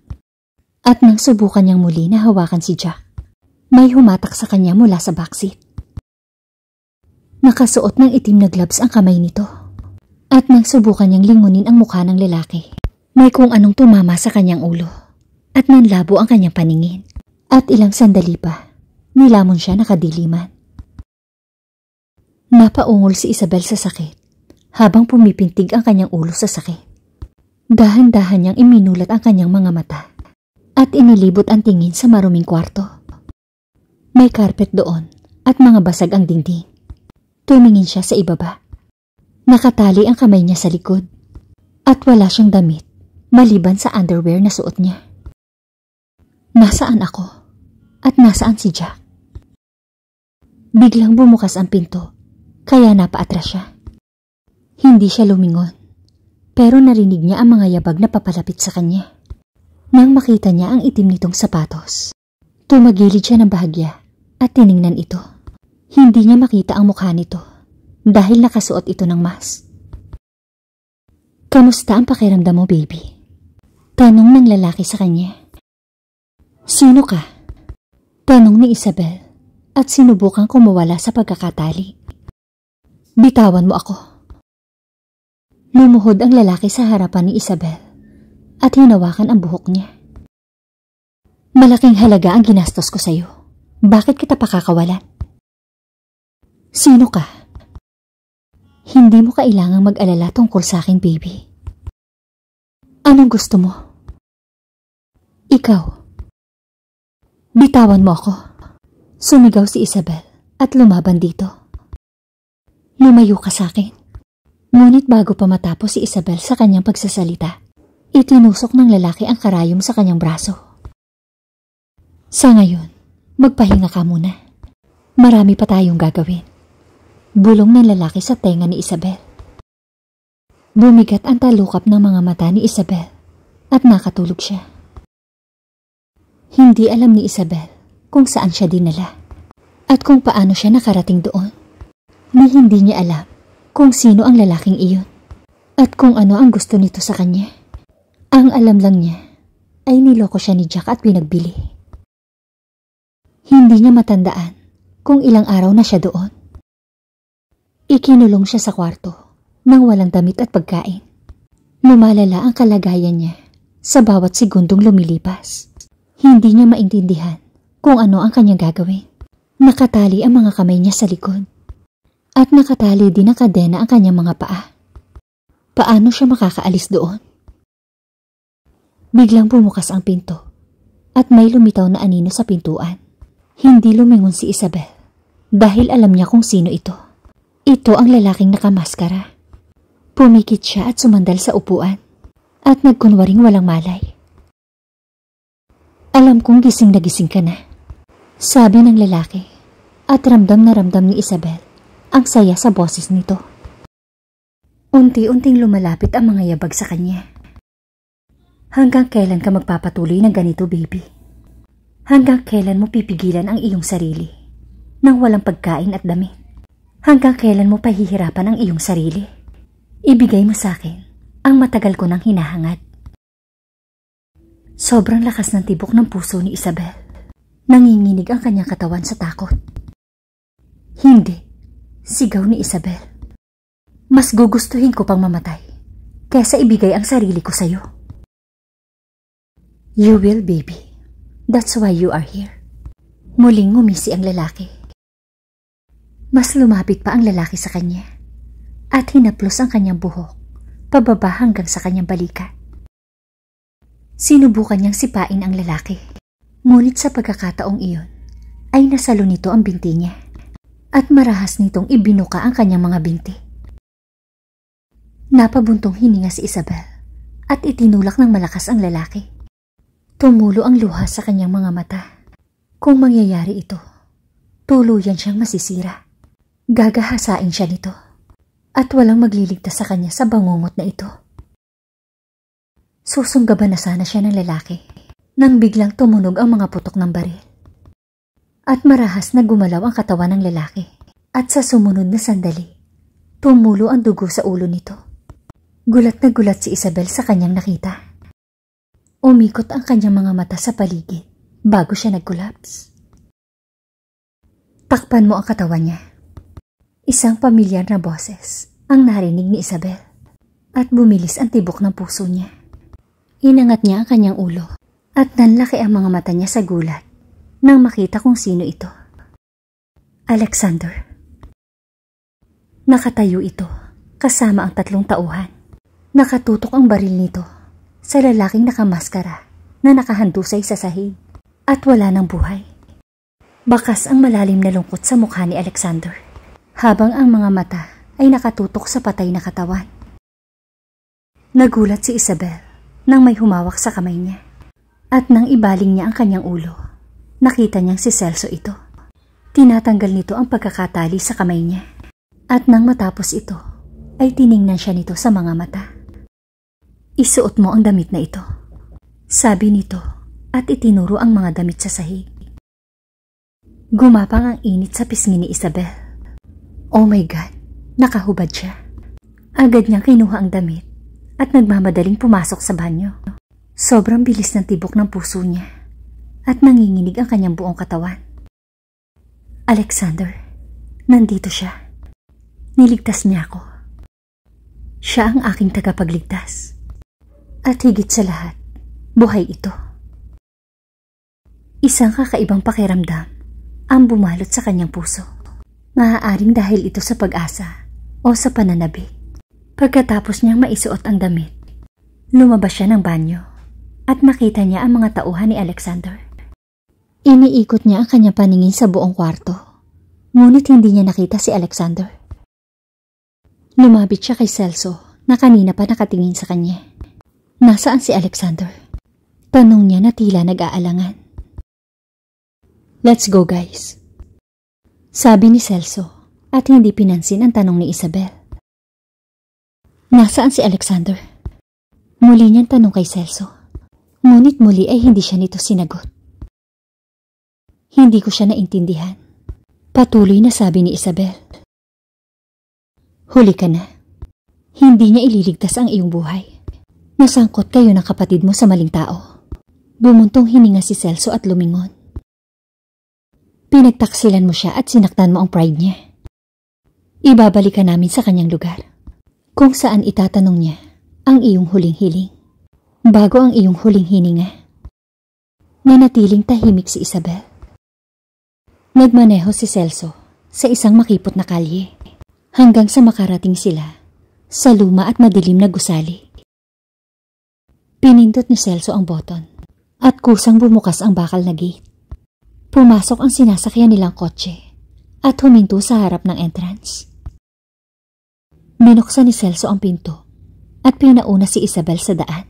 At nang subukan niyang muli na hawakan si Jack, may humatak sa kanya mula sa backseat. Nakasuot ng itim na gloves ang kamay nito. At nang subukan niyang lingunin ang mukha ng lalaki, may kung anong tumama sa kanyang ulo. At nanlabo ang kanyang paningin. At ilang sandali pa, nilamon siya nakadiliman. Napaungol si Isabel sa sakit habang pumipintig ang kanyang ulo sa sakit. Dahan-dahan niyang iminulat ang kanyang mga mata at inilibot ang tingin sa maruming kwarto. May carpet doon at mga basag ang dingding. Tumingin siya sa ibaba. Nakatali ang kamay niya sa likod at wala siyang damit maliban sa underwear na suot niya. Nasaan ako? At nasaan si Jack? Biglang bumukas ang pinto, kaya napaatras siya. Hindi siya lumingon, pero narinig niya ang mga yabag na papalapit sa kanya. Nang makita niya ang itim nitong sapatos, tumagilid siya ng bahagya at tiningnan ito. Hindi niya makita ang mukha nito dahil nakasuot ito ng mask. Kamusta ang pakiramdam mo, baby? Tanong ng lalaki sa kanya. Sino ka? Tanong ni Isabel at sinubukan kumawala sa pagkakatali. Bitawan mo ako. Lumuhod ang lalaki sa harapan ni Isabel at hinawakan ang buhok niya. Malaking halaga ang ginastos ko sa iyo. Bakit kita pakakawalan? Sino ka? Hindi mo kailangang mag-alala tungkol sa akin, baby. Anong gusto mo? Ikaw. Bitawan mo ako. Sumigaw si Isabel at lumaban dito. Lumayo ka sa akin. Ngunit bago pa matapos si Isabel sa kanyang pagsasalita, itinusok ng lalaki ang karayom sa kanyang braso. Sa ngayon, magpahinga ka muna. Marami pa tayong gagawin. Bulong ng lalaki sa tenga ni Isabel. Bumigat ang talukap ng mga mata ni Isabel at nakatulog siya. Hindi alam ni Isabel kung saan siya dinala at kung paano siya nakarating doon. Ni hindi niya alam kung sino ang lalaking iyon at kung ano ang gusto nito sa kanya. Ang alam lang niya ay niloko siya ni Jack at pinagbili. Hindi niya matandaan kung ilang araw na siya doon. Ikinulong siya sa kwarto nang walang damit at pagkain. Lumalala ang kalagayan niya sa bawat segundong lumilipas. Hindi niya maintindihan kung ano ang kanyang gagawin. Nakatali ang mga kamay niya sa likod at nakatali din ang kadena ang kanyang mga paa. Paano siya makakaalis doon? Biglang bumukas ang pinto at may lumitaw na anino sa pintuan. Hindi lumingon si Isabel dahil alam niya kung sino ito. Ito ang lalaking nakamaskara. Pumikit siya at sumandal sa upuan at nagkunwaring walang malay. Alam kong gising na gising ka na, sabi ng lalaki at ramdam na ramdam ni Isabel ang saya sa boses nito. Unti-unting lumalapit ang mga yabag sa kanya. Hanggang kailan ka magpapatuloy ng ganito, baby? Hanggang kailan mo pipigilan ang iyong sarili nang walang pagkain at damit? Hanggang kailan mo pahihirapan ang iyong sarili? Ibigay mo sa akin ang matagal ko nang hinahangad. Sobrang lakas ng tibok ng puso ni Isabel. Nanginginig ang kanyang katawan sa takot. Hindi, Sigaw ni Isabel. Mas gugustuhin ko pang mamatay kaysa ibigay ang sarili ko sa'yo. You will, baby. That's why you are here. Muling ngumisi ang lalaki. Mas lumapit pa ang lalaki sa kanya at hinaplos ang kanyang buhok pababa hanggang sa kanyang balikat. Sinubukan niyang sipain ang lalaki. Ngunit sa pagkakataong iyon, ay nasalo nito ang binti niya at marahas nitong ibinuka ang kanyang mga binti. Napabuntong hininga si Isabel at itinulak ng malakas ang lalaki. Tumulo ang luha sa kanyang mga mata. Kung mangyayari ito, tuluyan siyang masisira. Gagahasain siya nito at walang magliligtas sa kanya sa bangungot na ito. Susunggaban na sana siya ng lalaki nang biglang tumunog ang mga putok ng baril at marahas na gumalaw ang katawan ng lalaki. At sa sumunod na sandali, tumulo ang dugo sa ulo nito. Gulat na gulat si Isabel sa kanyang nakita. Umikot ang kanyang mga mata sa paligid bago siya nag-collapse. Takpan mo ang katawan niya. Isang pamilyar na boses ang narinig ni Isabel at bumilis ang tibok ng puso niya. Inangat niya ang kanyang ulo at nanlaki ang mga mata niya sa gulat nang makita kung sino ito. Alexander. Nakatayo ito kasama ang tatlong tauhan. Nakatutok ang baril nito sa lalaking nakamaskara na nakahandusay sa sahig at wala ng buhay. Bakas ang malalim na lungkot sa mukha ni Alexander habang ang mga mata ay nakatutok sa patay na katawan. Nagulat si Isabel nang may humawak sa kamay niya at nang ibaling niya ang kanyang ulo nakita niyang si Celso ito. Tinatanggal nito ang pagkakatali sa kamay niya. At nang matapos ito, ay tiningnan siya nito sa mga mata. Isuot mo ang damit na ito. Sabi nito at itinuro ang mga damit sa sahig. Gumapang ang init sa pisngi ni Isabel. Oh my God, nakahubad siya. Agad niyang kinuha ang damit at nagmamadaling pumasok sa banyo. Sobrang bilis ng tibok ng puso niya at nanginginig ang kanyang buong katawan. Alexander, nandito siya. Niligtas niya ako. Siya ang aking tagapagligtas. At higit sa lahat, buhay ito. Isang kakaibang pakiramdam ang bumalot sa kanyang puso. Maaaring dahil ito sa pag-asa o sa pananabik. Pagkatapos niyang maisuot ang damit, lumabas siya ng banyo at nakita niya ang mga tauhan ni Alexander. Iniikot niya ang kanyang paningin sa buong kwarto. Ngunit hindi niya nakita si Alexander. Lumabit siya kay Celso na kanina pa nakatingin sa kanya. Nasaan si Alexander? Tanong niya na tila nag-aalangan. Let's go guys. Sabi ni Celso at hindi pinansin ang tanong ni Isabel. Nasaan si Alexander? Muli niyang tanong kay Celso. Ngunit muli ay hindi siya nito sinagot. Hindi ko siya naintindihan. Patuloy na sabi ni Isabel. Huli ka na. Hindi niya ililigtas ang iyong buhay. Nasangkot kayo ng kapatid mo sa maling tao. Bumuntong hininga si Celso at lumingon. Pinagtaksilan mo siya at sinaktan mo ang pride niya. Ibabalik ka namin sa kanyang lugar kung saan itatanong niya ang iyong huling hiling. Bago ang iyong huling hininga, nanatiling tahimik si Isabel. Nagmaneho si Celso sa isang makipot na kalye hanggang sa makarating sila sa luma at madilim na gusali. Pinindot ni Celso ang button at kusang bumukas ang bakal na gate. Pumasok ang sinasakyan nilang kotse at huminto sa harap ng entrance. Binuksan ni Celso ang pinto at pinauna si Isabel sa daan.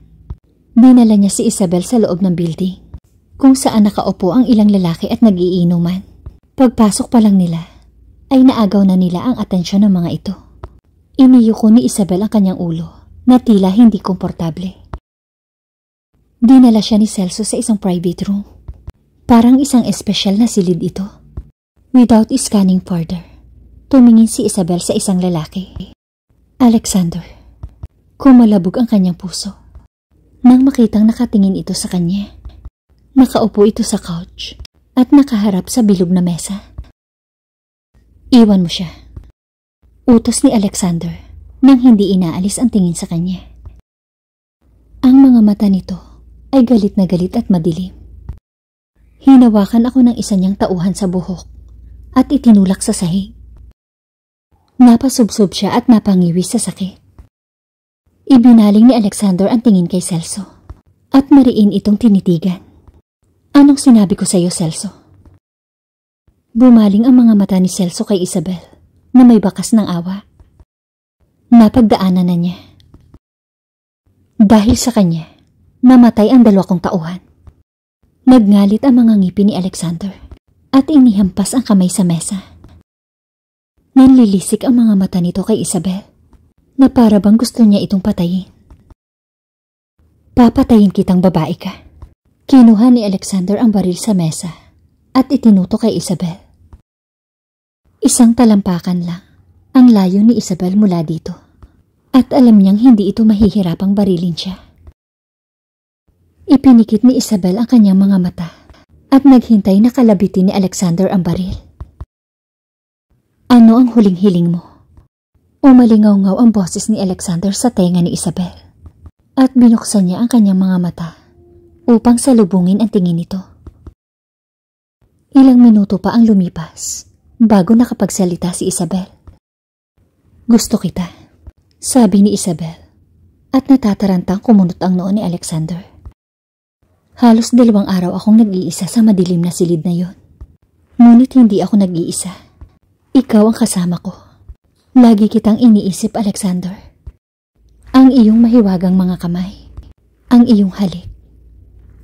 Dinala niya si Isabel sa loob ng building kung saan nakaupo ang ilang lalaki at nagiinuman. Pagpasok pa lang nila, ay naagaw na nila ang atensyon ng mga ito. Iniyuko ni Isabel ang kanyang ulo na tila hindi komportable. Dinala siya ni Celso sa isang private room. Parang isang espesyal na silid ito. Without scanning further, tumingin si Isabel sa isang lalaki. Alexander. Kumalabog ang kanyang puso. Nang makitang nakatingin ito sa kanya, nakaupo ito sa couch at nakaharap sa bilog na mesa. Iwan mo siya. Utos ni Alexander nang hindi inaalis ang tingin sa kanya. Ang mga mata nito ay galit na galit at madilim. Hinawakan ako ng isa niyang tauhan sa buhok at itinulak sa sahig. Napasubsob siya at napangiwi sa sakit. Ibinaling ni Alexander ang tingin kay Celso at mariin itong tinitigan. Anong sinabi ko sa iyo, Celso? Bumaling ang mga mata ni Celso kay Isabel na may bakas ng awa. Napagdaanan na niya. Dahil sa kanya, namatay ang dalawa kong tauhan. Nagngalit ang mga ngipin ni Alexander at inihampas ang kamay sa mesa. Nanlilisik ang mga mata nito kay Isabel na para bang gusto niya itong patayin. Papatayin kitang babae ka. Kinuha ni Alexander ang baril sa mesa at itinuto kay Isabel. Isang talampakan lang ang layo ni Isabel mula dito at alam niyang hindi ito mahihirapang barilin siya. Ipinikit ni Isabel ang kanyang mga mata at naghintay na kalabitin ni Alexander ang baril. Ano ang huling hiling mo? Umalingaw-ngaw ang boses ni Alexander sa tenga ni Isabel at binuksan niya ang kanyang mga mata upang salubungin ang tingin nito. Ilang minuto pa ang lumipas bago nakapagsalita si Isabel. Gusto kita, sabi ni Isabel at natatarantang kumunot ang noon ni Alexander. Halos dalawang araw akong nag-iisa sa madilim na silid na yon. Ngunit hindi ako nag-iisa. Ikaw ang kasama ko. Lagi kitang iniisip, Alexander. Ang iyong mahiwagang mga kamay. Ang iyong halik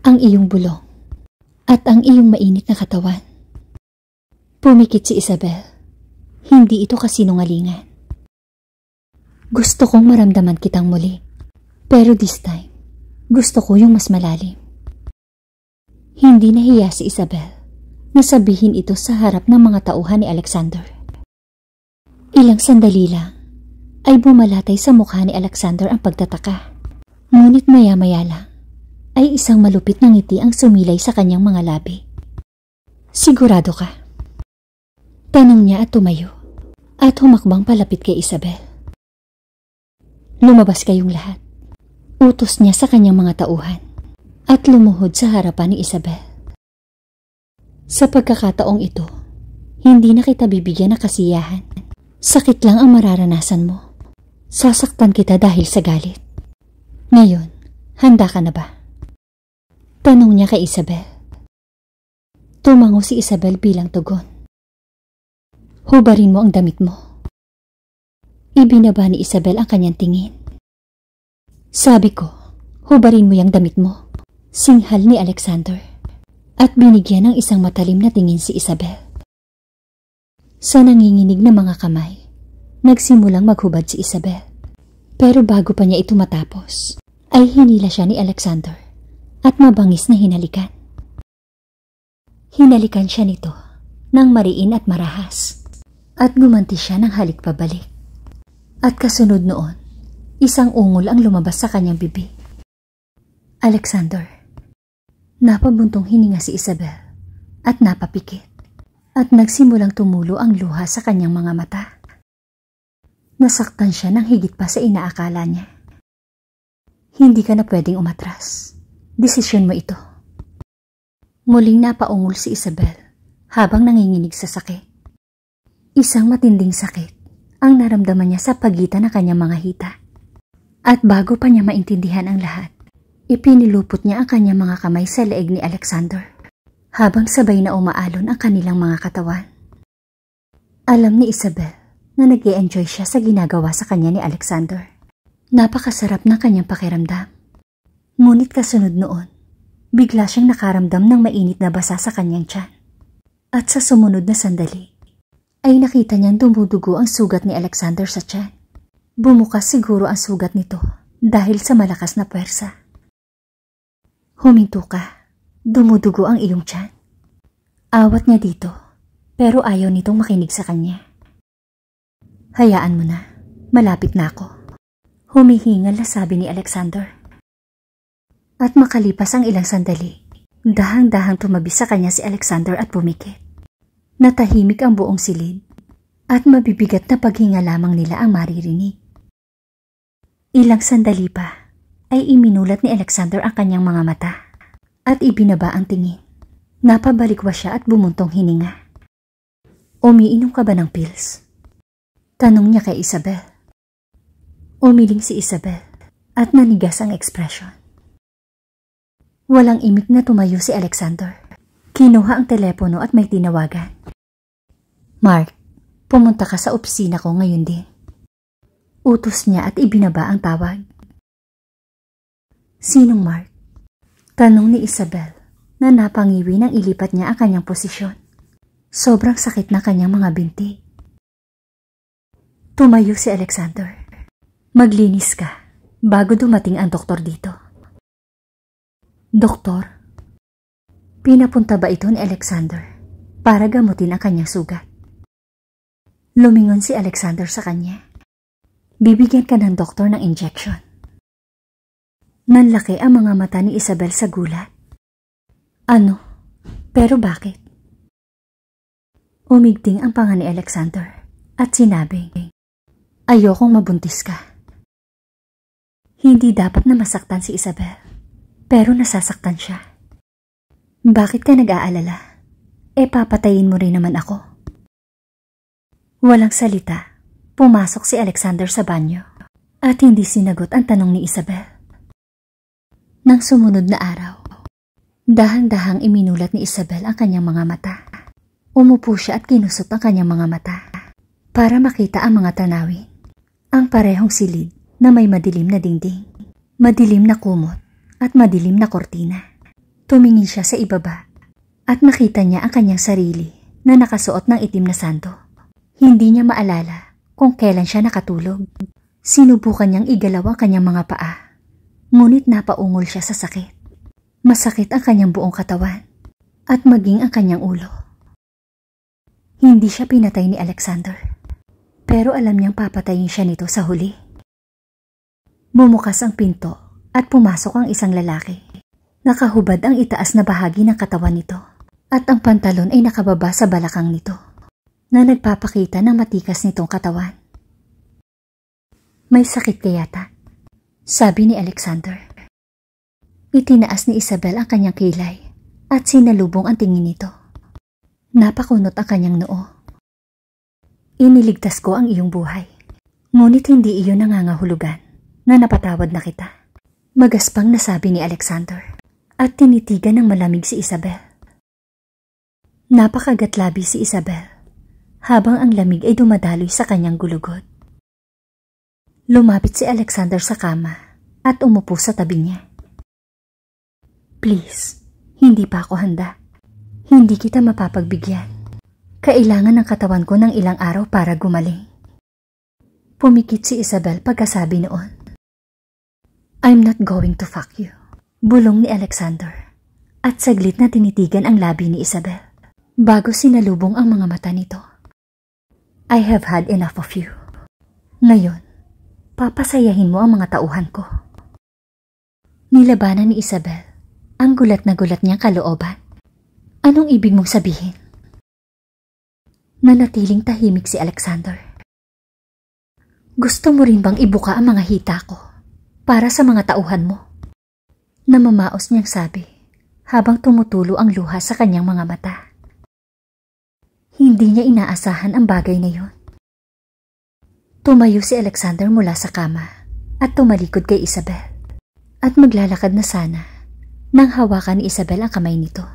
ang iyong bulong at ang iyong mainit na katawan. Pumikit si Isabel. Hindi ito kasinungalingan. Gusto kong maramdaman kitang muli. Pero this time, gusto ko yung mas malalim. Hindi nahiya si Isabel na sabihin ito sa harap ng mga tauhan ni Alexander. Ilang sandali lang ay bumalatay sa mukha ni Alexander ang pagtataka. Ngunit maya-maya lang ay isang malupit na ngiti ang sumilay sa kanyang mga labi. Sigurado ka. Tanong niya at tumayo at humakbang palapit kay Isabel. Lumabas kayong lahat. Utos niya sa kanyang mga tauhan at lumuhod sa harapan ni Isabel. Sa pagkakataong ito, hindi na kita bibigyan na kasiyahan. Sakit lang ang mararanasan mo. Sasaktan kita dahil sa galit. Ngayon, handa ka na ba? Tanong niya kay Isabel. Tumango si Isabel bilang tugon. Hubarin mo ang damit mo. Ibinaba ni Isabel ang kanyang tingin. Sabi ko, hubarin mo yung damit mo. Singhal ni Alexander. At binigyan ng isang matalim na tingin si Isabel. Sa nanginginig ng mga kamay, nagsimulang maghubad si Isabel. Pero bago pa niya ito matapos, ay hinila siya ni Alexander at mabangis na hinalikan. Hinalikan siya nito nang mariin at marahas at gumanti siya ng halik pabalik. At kasunod noon, isang ungol ang lumabas sa kanyang bibi. Alexander, napabuntong hininga si Isabel at napapikit at nagsimulang tumulo ang luha sa kanyang mga mata. Nasaktan siya ng higit pa sa inaakala niya. Hindi ka na pwedeng umatras. Desisyon mo ito. Muling napaungol si Isabel habang nanginginig sa sakit. Isang matinding sakit ang naramdaman niya sa pagitan ng kanyang mga hita. At bago pa niya maintindihan ang lahat, ipinilupot niya ang kanyang mga kamay sa leeg ni Alexander habang sabay na umaalon ang kanilang mga katawan. Alam ni Isabel na nag enjoy siya sa ginagawa sa kanya ni Alexander. Napakasarap ng kanyang pakiramdam. Ngunit kasunod noon, bigla siyang nakaramdam ng mainit na basa sa kanyang tiyan. At sa sumunod na sandali, ay nakita niyang dumudugo ang sugat ni Alexander sa tiyan. Bumukas siguro ang sugat nito dahil sa malakas na pwersa. Huminto ka. Dumudugo ang iyong tiyan. Awat niya dito, pero ayaw nitong makinig sa kanya. Hayaan mo na. Malapit na ako. Humihingal na sabi ni Alexander. At makalipas ang ilang sandali, dahang-dahang tumabi sa kanya si Alexander at pumikit. Natahimik ang buong silid at mabibigat na paghinga lamang nila ang maririnig. Ilang sandali pa ay iminulat ni Alexander ang kanyang mga mata at ibinaba ang tingin. Napabalikwa siya at bumuntong hininga. Umiinom ka ba ng pills? Tanong niya kay Isabel. Umiling si Isabel at nanigas ang ekspresyon. Walang imik na tumayo si Alexander. Kinuha ang telepono at may tinawagan. Mark, pumunta ka sa opisina ko ngayon din. Utos niya at ibinaba ang tawag. Sinong Mark? Tanong ni Isabel na napangiwi nang ilipat niya ang kanyang posisyon. Sobrang sakit na kanyang mga binti. Tumayo si Alexander. Maglinis ka bago dumating ang doktor dito. Doktor, pinapunta ba ito ni Alexander para gamutin ang kanyang sugat? Lumingon si Alexander sa kanya. Bibigyan ka ng doktor ng injection. Nanlaki ang mga mata ni Isabel sa gulat. Ano? Pero bakit? Umigting ang panga ni Alexander at sinabing, Ayokong mabuntis ka. Hindi dapat na masaktan si Isabel. Pero nasasaktan siya. Bakit ka nag-aalala? E papatayin mo rin naman ako. Walang salita, pumasok si Alexander sa banyo at hindi sinagot ang tanong ni Isabel. Nang sumunod na araw, dahan-dahang iminulat ni Isabel ang kanyang mga mata. Umupo siya at kinusot ang kanyang mga mata para makita ang mga tanawin. Ang parehong silid na may madilim na dingding, madilim na kumot, at madilim na kortina. Tumingin siya sa ibaba at nakita niya ang kanyang sarili na nakasuot ng itim na santo. Hindi niya maalala kung kailan siya nakatulog. Sinubukan niyang igalaw ang kanyang mga paa. Ngunit napaungol siya sa sakit. Masakit ang kanyang buong katawan at maging ang kanyang ulo. Hindi siya pinatay ni Alexander. Pero alam niyang papatayin siya nito sa huli. Bumukas ang pinto at pumasok ang isang lalaki. Nakahubad ang itaas na bahagi ng katawan nito at ang pantalon ay nakababa sa balakang nito na nagpapakita ng matikas nitong katawan. May sakit kayata, sabi ni Alexander. Itinaas ni Isabel ang kanyang kilay at sinalubong ang tingin nito. Napakunot ang kanyang noo. Iniligtas ko ang iyong buhay, ngunit hindi iyon nangangahulugan na napatawad na kita. Magaspang nasabi ni Alexander at tinitigan ng malamig si Isabel. Napakagatlabi si Isabel habang ang lamig ay dumadaloy sa kanyang gulugod. Lumapit si Alexander sa kama at umupo sa tabi niya. Please, hindi pa ako handa. Hindi kita mapapagbigyan. Kailangan ng katawan ko ng ilang araw para gumaling. Pumikit si Isabel pagkasabi noon. I'm not going to fuck you. Bulong ni Alexander. At saglit na tinitigan ang labi ni Isabel bago sinalubong ang mga mata nito. I have had enough of you. Ngayon, papasayahin mo ang mga tauhan ko. Nilabanan ni Isabel ang gulat na gulat niyang kalooban. Anong ibig mong sabihin? Nanatiling tahimik si Alexander. Gusto mo rin bang ibuka ang mga hita ko? para sa mga tauhan mo. Namamaos niyang sabi habang tumutulo ang luha sa kanyang mga mata. Hindi niya inaasahan ang bagay na yun. Tumayo si Alexander mula sa kama at tumalikod kay Isabel at maglalakad na sana nang hawakan ni Isabel ang kamay nito.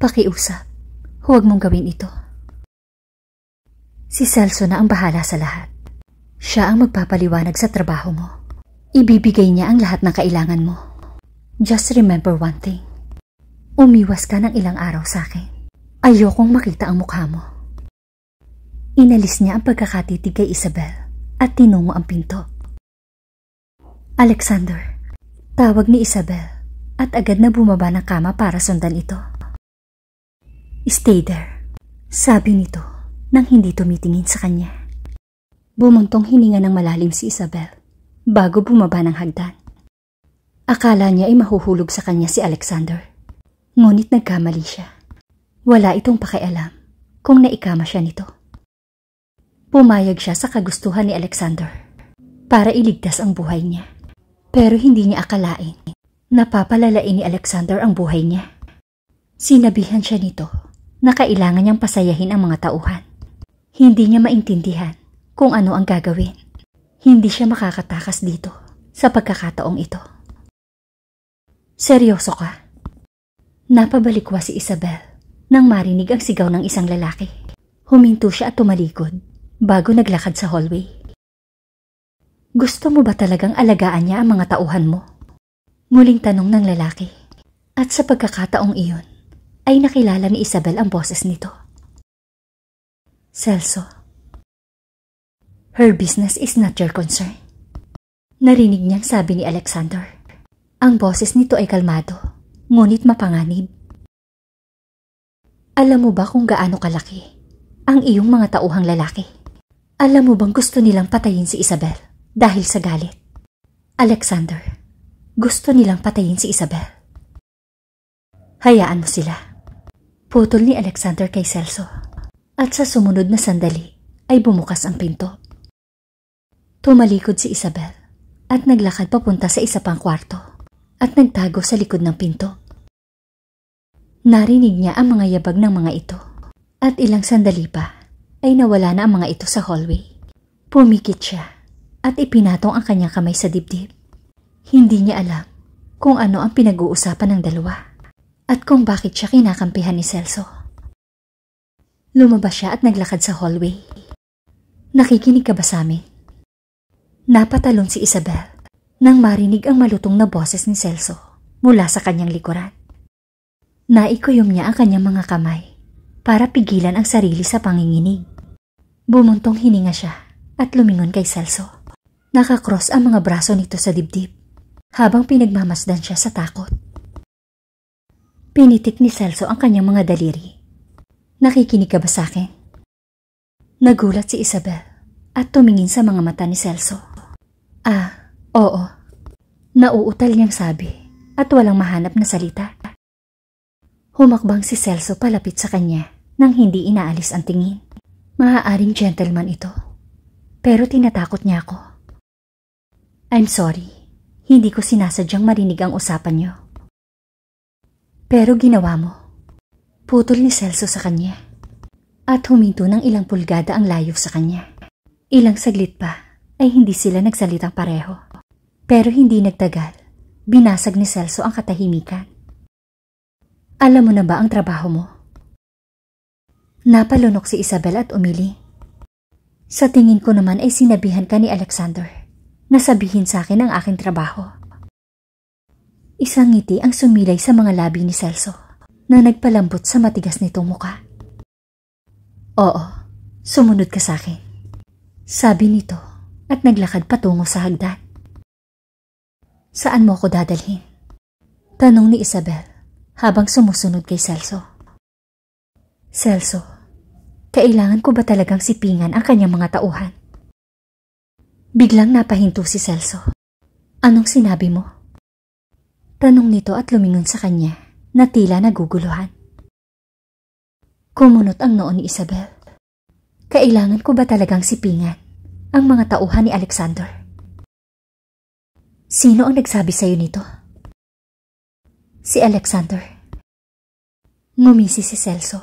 Pakiusap, huwag mong gawin ito. Si Celso na ang bahala sa lahat. Siya ang magpapaliwanag sa trabaho mo. Ibibigay niya ang lahat ng kailangan mo. Just remember one thing. Umiwas ka ng ilang araw sa akin. Ayokong makita ang mukha mo. Inalis niya ang pagkakatitig kay Isabel at tinungo ang pinto. Alexander, tawag ni Isabel at agad na bumaba ng kama para sundan ito. Stay there, sabi nito nang hindi tumitingin sa kanya. Bumuntong hininga ng malalim si Isabel bago bumaba ng hagdan. Akala niya ay mahuhulog sa kanya si Alexander. Ngunit nagkamali siya. Wala itong pakialam kung naikama siya nito. Pumayag siya sa kagustuhan ni Alexander para iligtas ang buhay niya. Pero hindi niya akalain na papalalain ni Alexander ang buhay niya. Sinabihan siya nito na kailangan niyang pasayahin ang mga tauhan. Hindi niya maintindihan kung ano ang gagawin. Hindi siya makakatakas dito sa pagkakataong ito. Seryoso ka? Napabalikwa si Isabel nang marinig ang sigaw ng isang lalaki. Huminto siya at tumalikod bago naglakad sa hallway. Gusto mo ba talagang alagaan niya ang mga tauhan mo? Muling tanong ng lalaki. At sa pagkakataong iyon, ay nakilala ni Isabel ang boses nito. Celso, Her business is not your concern. Narinig niyang sabi ni Alexander. Ang boses nito ay kalmado, ngunit mapanganib. Alam mo ba kung gaano kalaki ang iyong mga tauhang lalaki? Alam mo bang gusto nilang patayin si Isabel dahil sa galit? Alexander, gusto nilang patayin si Isabel. Hayaan mo sila. Putol ni Alexander kay Celso. At sa sumunod na sandali ay bumukas ang pinto. Tumalikod si Isabel at naglakad papunta sa isa pang kwarto at nagtago sa likod ng pinto. Narinig niya ang mga yabag ng mga ito at ilang sandali pa ay nawala na ang mga ito sa hallway. Pumikit siya at ipinatong ang kanyang kamay sa dibdib. Hindi niya alam kung ano ang pinag-uusapan ng dalawa at kung bakit siya kinakampihan ni Celso. Lumabas siya at naglakad sa hallway. Nakikinig ka ba sa amin? Napatalon si Isabel nang marinig ang malutong na boses ni Celso mula sa kanyang likuran. Naikuyom niya ang kanyang mga kamay para pigilan ang sarili sa panginginig. Bumuntong hininga siya at lumingon kay Celso. Nakakross ang mga braso nito sa dibdib habang pinagmamasdan siya sa takot. Pinitik ni Celso ang kanyang mga daliri. Nakikinig ka ba sa akin? Nagulat si Isabel at tumingin sa mga mata ni Celso. Ah, oo. Nauutal niyang sabi at walang mahanap na salita. Humakbang si Celso palapit sa kanya nang hindi inaalis ang tingin. Maaaring gentleman ito. Pero tinatakot niya ako. I'm sorry. Hindi ko sinasadyang marinig ang usapan niyo. Pero ginawa mo. Putol ni Celso sa kanya. At huminto ng ilang pulgada ang layo sa kanya. Ilang saglit pa ay hindi sila nagsalitang pareho. Pero hindi nagtagal, binasag ni Celso ang katahimikan. Alam mo na ba ang trabaho mo? Napalunok si Isabel at umili. Sa tingin ko naman ay sinabihan ka ni Alexander na sabihin sa akin ang aking trabaho. Isang ngiti ang sumilay sa mga labi ni Celso na nagpalambot sa matigas nitong muka. Oo, sumunod ka sa akin. Sabi nito at naglakad patungo sa hagdan. Saan mo ako dadalhin? Tanong ni Isabel habang sumusunod kay Celso. Celso, kailangan ko ba talagang sipingan ang kanyang mga tauhan? Biglang napahinto si Celso. Anong sinabi mo? Tanong nito at lumingon sa kanya na tila naguguluhan. Kumunot ang noon ni Isabel. Kailangan ko ba talagang sipingan? ang mga tauhan ni Alexander. Sino ang nagsabi sa iyo nito? Si Alexander. Ngumisi si Celso.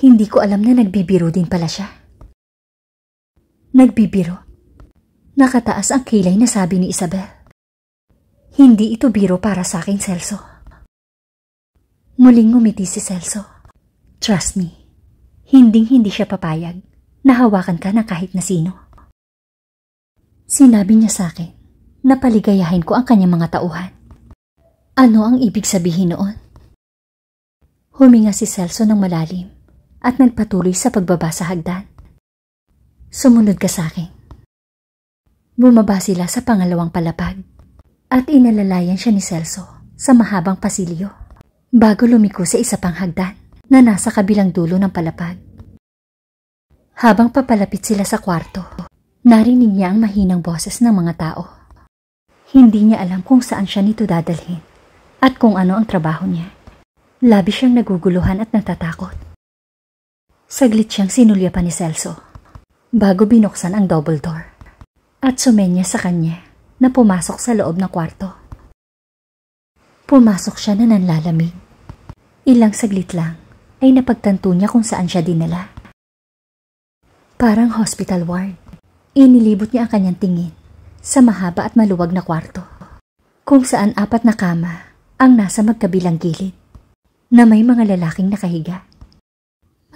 Hindi ko alam na nagbibiro din pala siya. Nagbibiro. Nakataas ang kilay na sabi ni Isabel. Hindi ito biro para sa akin, Celso. Muling ngumiti si Celso. Trust me, hinding-hindi siya papayag na hawakan ka na kahit na sino. Sinabi niya sa akin na paligayahin ko ang kanyang mga tauhan. Ano ang ibig sabihin noon? Huminga si Celso ng malalim at nagpatuloy sa pagbaba sa hagdan. Sumunod ka sa akin. Bumaba sila sa pangalawang palapag at inalalayan siya ni Celso sa mahabang pasilyo bago lumiko sa isa pang hagdan na nasa kabilang dulo ng palapag. Habang papalapit sila sa kwarto, Narinig niya ang mahinang boses ng mga tao. Hindi niya alam kung saan siya nito dadalhin at kung ano ang trabaho niya. Labi siyang naguguluhan at natatakot. Saglit siyang sinulya pa ni Celso bago binuksan ang double door at sumenya sa kanya na pumasok sa loob ng kwarto. Pumasok siya na nanlalamig. Ilang saglit lang ay napagtanto niya kung saan siya dinala. Parang hospital ward. Inilibot niya ang kanyang tingin sa mahaba at maluwag na kwarto, kung saan apat na kama ang nasa magkabilang gilid na may mga lalaking nakahiga.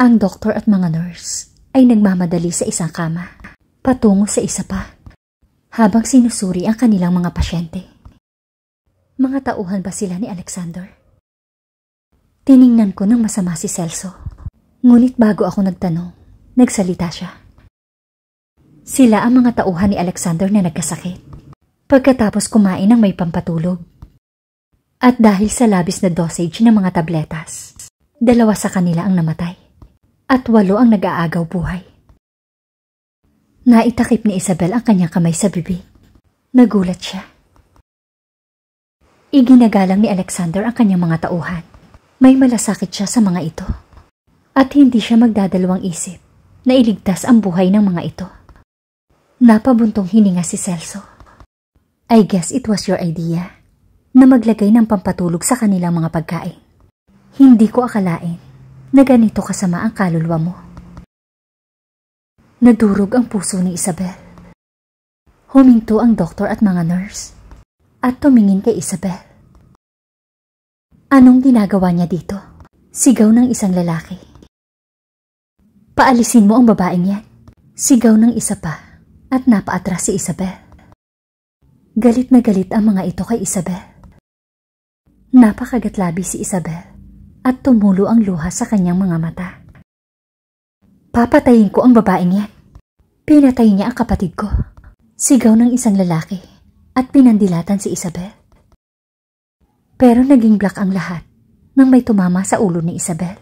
Ang doktor at mga nurse ay nagmamadali sa isang kama patungo sa isa pa habang sinusuri ang kanilang mga pasyente. Mga tauhan ba sila ni Alexander? Tiningnan ko ng masama si Celso. Ngunit bago ako nagtanong, nagsalita siya. Sila ang mga tauhan ni Alexander na nagkasakit. Pagkatapos kumain ng may pampatulog. At dahil sa labis na dosage ng mga tabletas, dalawa sa kanila ang namatay. At walo ang nag-aagaw buhay. Naitakip ni Isabel ang kanyang kamay sa bibig. Nagulat siya. Iginagalang ni Alexander ang kanyang mga tauhan. May malasakit siya sa mga ito. At hindi siya magdadalawang isip na iligtas ang buhay ng mga ito. Napabuntong hininga si Celso. I guess it was your idea na maglagay ng pampatulog sa kanilang mga pagkain. Hindi ko akalain na ganito kasama ang kaluluwa mo. Nadurog ang puso ni Isabel. Huminto ang doktor at mga nurse at tumingin kay Isabel. Anong ginagawa niya dito? Sigaw ng isang lalaki. Paalisin mo ang babaeng yan. Sigaw ng isa pa at napaatras si Isabel. Galit na galit ang mga ito kay Isabel. Napakagatlabi si Isabel at tumulo ang luha sa kanyang mga mata. Papatayin ko ang babaeng yan. Pinatay niya ang kapatid ko. Sigaw ng isang lalaki at pinandilatan si Isabel. Pero naging black ang lahat nang may tumama sa ulo ni Isabel.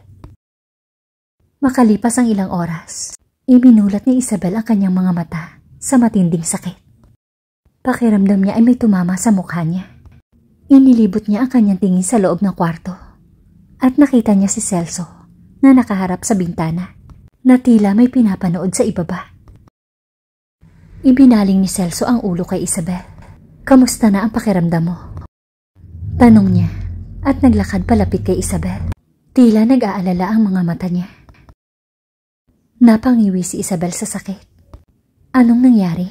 Makalipas ang ilang oras, iminulat ni Isabel ang kanyang mga mata sa matinding sakit. Pakiramdam niya ay may tumama sa mukha niya. Inilibot niya ang kanyang tingin sa loob ng kwarto at nakita niya si Celso na nakaharap sa bintana na tila may pinapanood sa ibaba. Ibinaling ni Celso ang ulo kay Isabel. Kamusta na ang pakiramdam mo? Tanong niya at naglakad palapit kay Isabel. Tila nag-aalala ang mga mata niya. Napangiwi si Isabel sa sakit. Anong nangyari?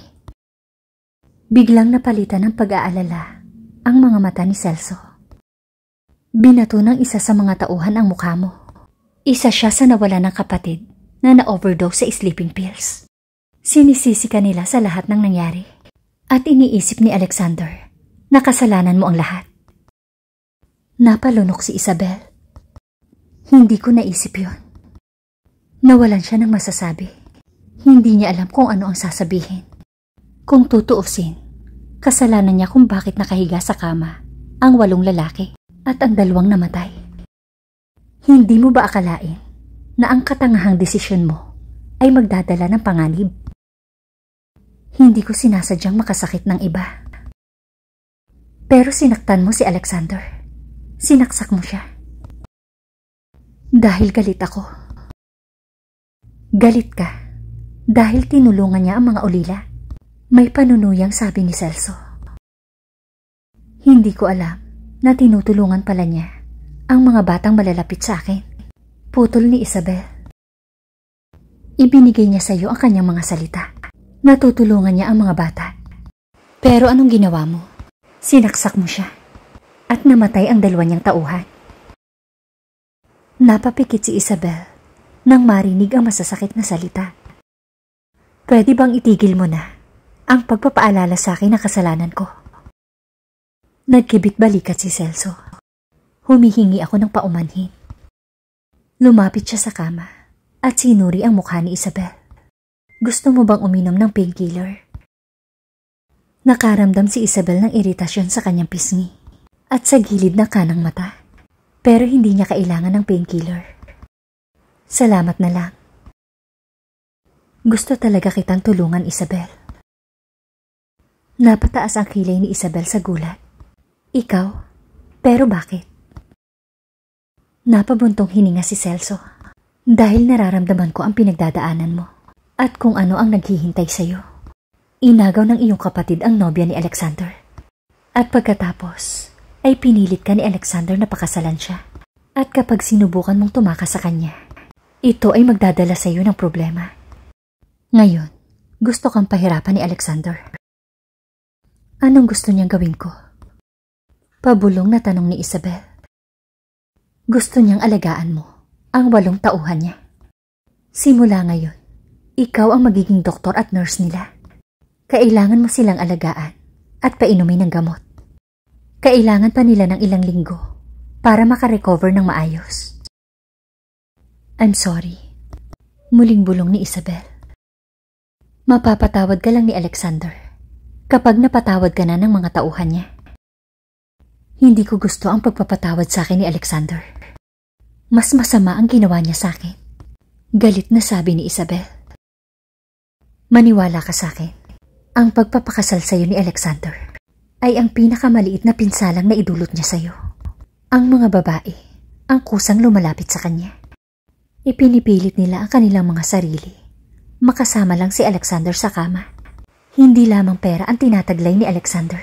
Biglang napalitan ng pag-aalala ang mga mata ni Celso. Binato ng isa sa mga tauhan ang mukha mo. Isa siya sa nawala ng kapatid na na-overdose sa sleeping pills. Sinisisi ka nila sa lahat ng nangyari. At iniisip ni Alexander na kasalanan mo ang lahat. Napalunok si Isabel. Hindi ko naisip yon. Nawalan siya ng masasabi. Hindi niya alam kung ano ang sasabihin. Kung tutuusin, kasalanan niya kung bakit nakahiga sa kama ang walong lalaki at ang dalawang namatay. Hindi mo ba akalain na ang katangahang desisyon mo ay magdadala ng panganib? Hindi ko sinasadyang makasakit ng iba. Pero sinaktan mo si Alexander. Sinaksak mo siya. Dahil galit ako. Galit ka dahil tinulungan niya ang mga ulila. May panunuyang sabi ni Celso. Hindi ko alam na tinutulungan pala niya ang mga batang malalapit sa akin. Putol ni Isabel. Ibinigay niya sa iyo ang kanyang mga salita. Natutulungan niya ang mga bata. Pero anong ginawa mo? Sinaksak mo siya. At namatay ang dalawa niyang tauhan. Napapikit si Isabel nang marinig ang masasakit na salita. Pwede bang itigil mo na ang pagpapaalala sa akin na kasalanan ko? Nagkibit-balikat si Celso. Humihingi ako ng paumanhin. Lumapit siya sa kama at sinuri ang mukha ni Isabel. Gusto mo bang uminom ng painkiller? Nakaramdam si Isabel ng iritasyon sa kanyang pisngi at sa gilid na kanang mata. Pero hindi niya kailangan ng painkiller. Salamat na lang. Gusto talaga kitang tulungan, Isabel. Napataas ang kilay ni Isabel sa gulat. Ikaw? Pero bakit? Napabuntong hininga si Celso. Dahil nararamdaman ko ang pinagdadaanan mo at kung ano ang naghihintay sa'yo. Inagaw ng iyong kapatid ang nobya ni Alexander. At pagkatapos, ay pinilit ka ni Alexander na pakasalan siya. At kapag sinubukan mong tumakas sa kanya, ito ay magdadala sa iyo ng problema. Ngayon, gusto kang pahirapan ni Alexander. Anong gusto niyang gawin ko? Pabulong na tanong ni Isabel. Gusto niyang alagaan mo ang walong tauhan niya. Simula ngayon, ikaw ang magiging doktor at nurse nila. Kailangan mo silang alagaan at painumin ng gamot. Kailangan pa nila ng ilang linggo para makarecover ng maayos. I'm sorry. Muling bulong ni Isabel. Mapapatawad ka lang ni Alexander kapag napatawad ka na ng mga tauhan niya. Hindi ko gusto ang pagpapatawad sa akin ni Alexander. Mas masama ang ginawa niya sa akin. Galit na sabi ni Isabel. Maniwala ka sa akin. Ang pagpapakasal sa'yo ni Alexander ay ang pinakamaliit na pinsalang na idulot niya iyo. Ang mga babae ang kusang lumalapit sa kanya. Ipinipilit nila ang kanilang mga sarili Makasama lang si Alexander sa kama. Hindi lamang pera ang tinataglay ni Alexander,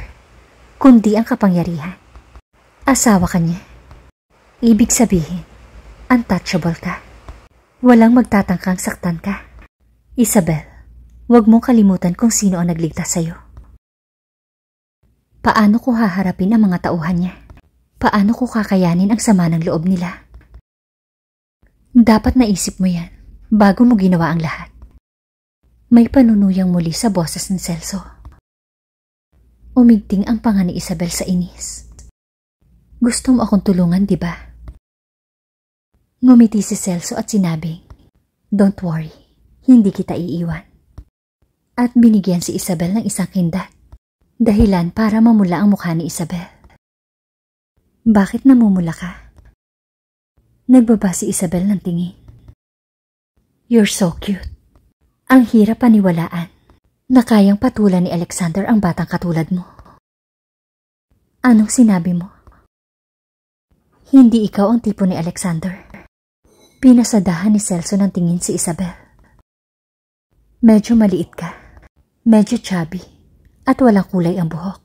kundi ang kapangyarihan. Asawa ka niya. Ibig sabihin, untouchable ka. Walang magtatangkang saktan ka. Isabel, huwag mong kalimutan kung sino ang nagligtas sa'yo. Paano ko haharapin ang mga tauhan niya? Paano ko kakayanin ang sama ng loob nila? Dapat naisip mo yan bago mo ginawa ang lahat. May panunuyang muli sa boses ni Celso. Umigting ang panga ni Isabel sa inis. Gusto mo akong tulungan, di ba? Ngumiti si Celso at sinabi, Don't worry, hindi kita iiwan. At binigyan si Isabel ng isang kindat, dahilan para mamula ang mukha ni Isabel. Bakit namumula ka? Nagbaba si Isabel ng tingin. You're so cute. Ang hirap paniwalaan na kayang patulan ni Alexander ang batang katulad mo. Anong sinabi mo? Hindi ikaw ang tipo ni Alexander. Pinasadahan ni Celso ng tingin si Isabel. Medyo maliit ka. Medyo chubby. At walang kulay ang buhok.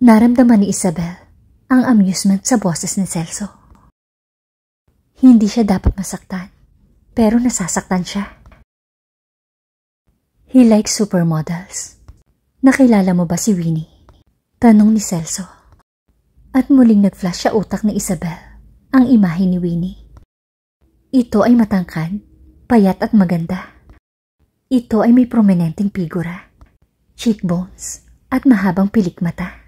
Naramdaman ni Isabel ang amusement sa boses ni Celso. Hindi siya dapat masaktan, pero nasasaktan siya. He likes supermodels. Nakilala mo ba si Winnie? Tanong ni Celso. At muling nag-flash sa utak ni Isabel ang imahe ni Winnie. Ito ay matangkad, payat at maganda. Ito ay may prominenteng figura, cheekbones, at mahabang pilik mata.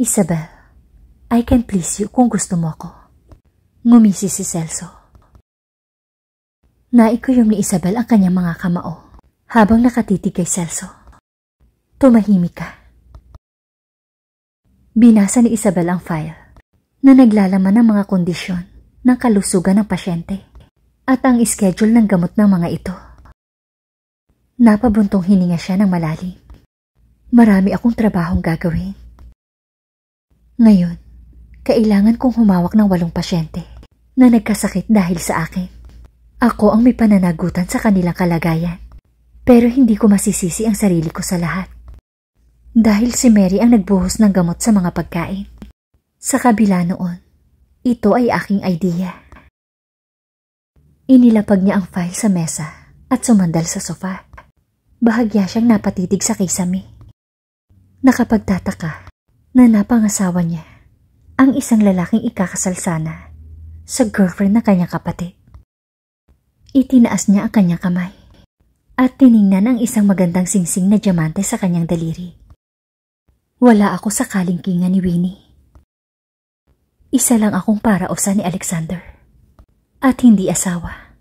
Isabel, I can please you kung gusto mo ako. Ngumisi si Celso. Naikuyom ni Isabel ang kanyang mga kamao habang nakatitig kay Celso. Tumahimik ka. Binasa ni Isabel ang file na naglalaman ng mga kondisyon ng kalusugan ng pasyente at ang schedule ng gamot ng mga ito. Napabuntong hininga siya ng malalim. Marami akong trabahong gagawin. Ngayon, kailangan kong humawak ng walong pasyente na nagkasakit dahil sa akin. Ako ang may pananagutan sa kanilang kalagayan. Pero hindi ko masisisi ang sarili ko sa lahat. Dahil si Mary ang nagbuhos ng gamot sa mga pagkain. Sa kabila noon, ito ay aking idea. Inilapag niya ang file sa mesa at sumandal sa sofa. Bahagya siyang napatitig sa kisame. Nakapagtataka na napangasawa niya ang isang lalaking ikakasal sana sa girlfriend na kanyang kapatid. Itinaas niya ang kanyang kamay at tiningnan ang isang magandang singsing na diamante sa kanyang daliri. Wala ako sa kalingkingan ni Winnie. Isa lang akong paraosa ni Alexander. At hindi asawa.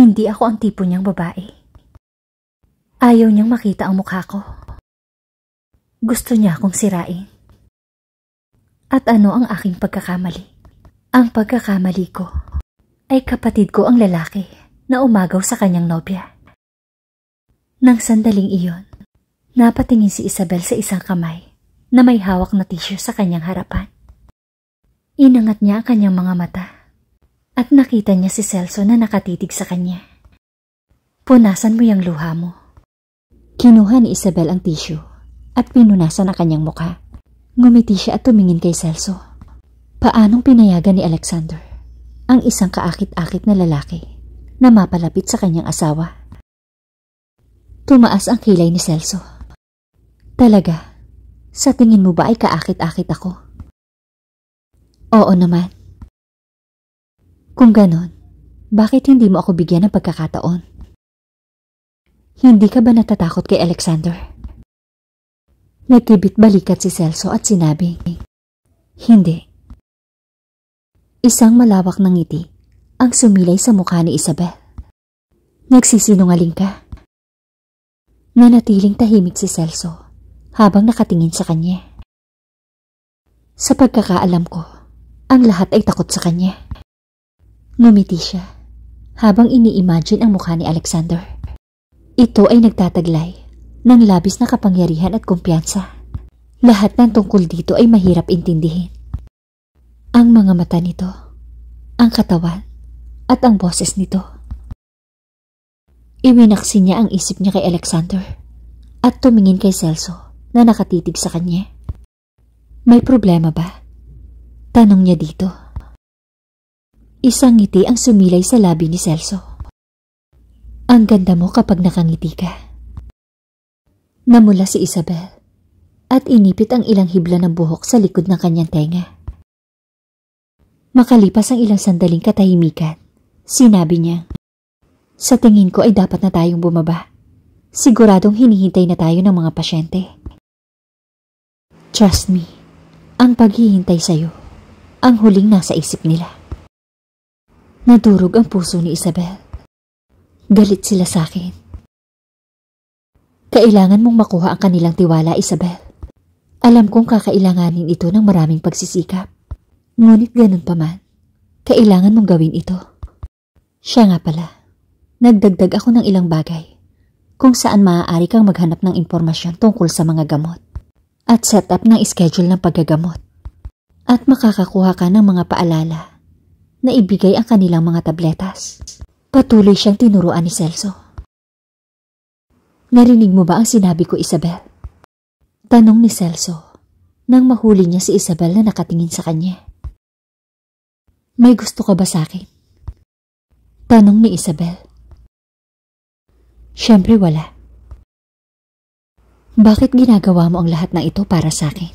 Hindi ako ang tipo niyang babae. Ayaw niyang makita ang mukha ko. Gusto niya akong sirain. At ano ang aking pagkakamali? Ang pagkakamali ko ay kapatid ko ang lalaki na umagaw sa kanyang nobya. Nang sandaling iyon, napatingin si Isabel sa isang kamay na may hawak na tissue sa kanyang harapan. Inangat niya ang kanyang mga mata at nakita niya si Celso na nakatitig sa kanya. Punasan mo yung luha mo. Kinuha ni Isabel ang tissue at pinunasan ang kanyang mukha. Ngumiti siya at tumingin kay Celso. Paanong pinayagan ni Alexander ang isang kaakit-akit na lalaki na mapalapit sa kanyang asawa. Tumaas ang kilay ni Celso. Talaga, sa tingin mo ba ay kaakit-akit ako? Oo naman. Kung ganon, bakit hindi mo ako bigyan ng pagkakataon? Hindi ka ba natatakot kay Alexander? Nagkibit balikat si Celso at sinabi, Hindi. Isang malawak ng ngiti ang sumilay sa mukha ni Isabel. Nagsisinungaling ka. Nanatiling tahimik si Celso habang nakatingin sa kanya. Sa pagkakaalam ko, ang lahat ay takot sa kanya. Ngumiti siya habang ini-imagine ang mukha ni Alexander. Ito ay nagtataglay ng labis na kapangyarihan at kumpiyansa. Lahat ng tungkol dito ay mahirap intindihin. Ang mga mata nito, ang katawan, at ang boses nito. Iwinaksi niya ang isip niya kay Alexander at tumingin kay Celso na nakatitig sa kanya. May problema ba? Tanong niya dito. Isang ngiti ang sumilay sa labi ni Celso. Ang ganda mo kapag nakangiti ka. Namula si Isabel at inipit ang ilang hibla ng buhok sa likod ng kanyang tenga. Makalipas ang ilang sandaling katahimikan, Sinabi niya, Sa tingin ko ay dapat na tayong bumaba. Siguradong hinihintay na tayo ng mga pasyente. Trust me, ang paghihintay sa'yo, ang huling nasa isip nila. Nadurog ang puso ni Isabel. Galit sila sa akin. Kailangan mong makuha ang kanilang tiwala, Isabel. Alam kong kakailanganin ito ng maraming pagsisikap. Ngunit ganun pa man, kailangan mong gawin ito. Siya nga pala. Nagdagdag ako ng ilang bagay kung saan maaari kang maghanap ng impormasyon tungkol sa mga gamot at setup ng schedule ng paggagamot at makakakuha ka ng mga paalala na ibigay ang kanilang mga tabletas. Patuloy siyang tinuruan ni Celso. Narinig mo ba ang sinabi ko, Isabel? Tanong ni Celso nang mahuli niya si Isabel na nakatingin sa kanya. May gusto ka ba sa akin? Tanong ni Isabel. Siyempre wala. Bakit ginagawa mo ang lahat ng ito para sa akin?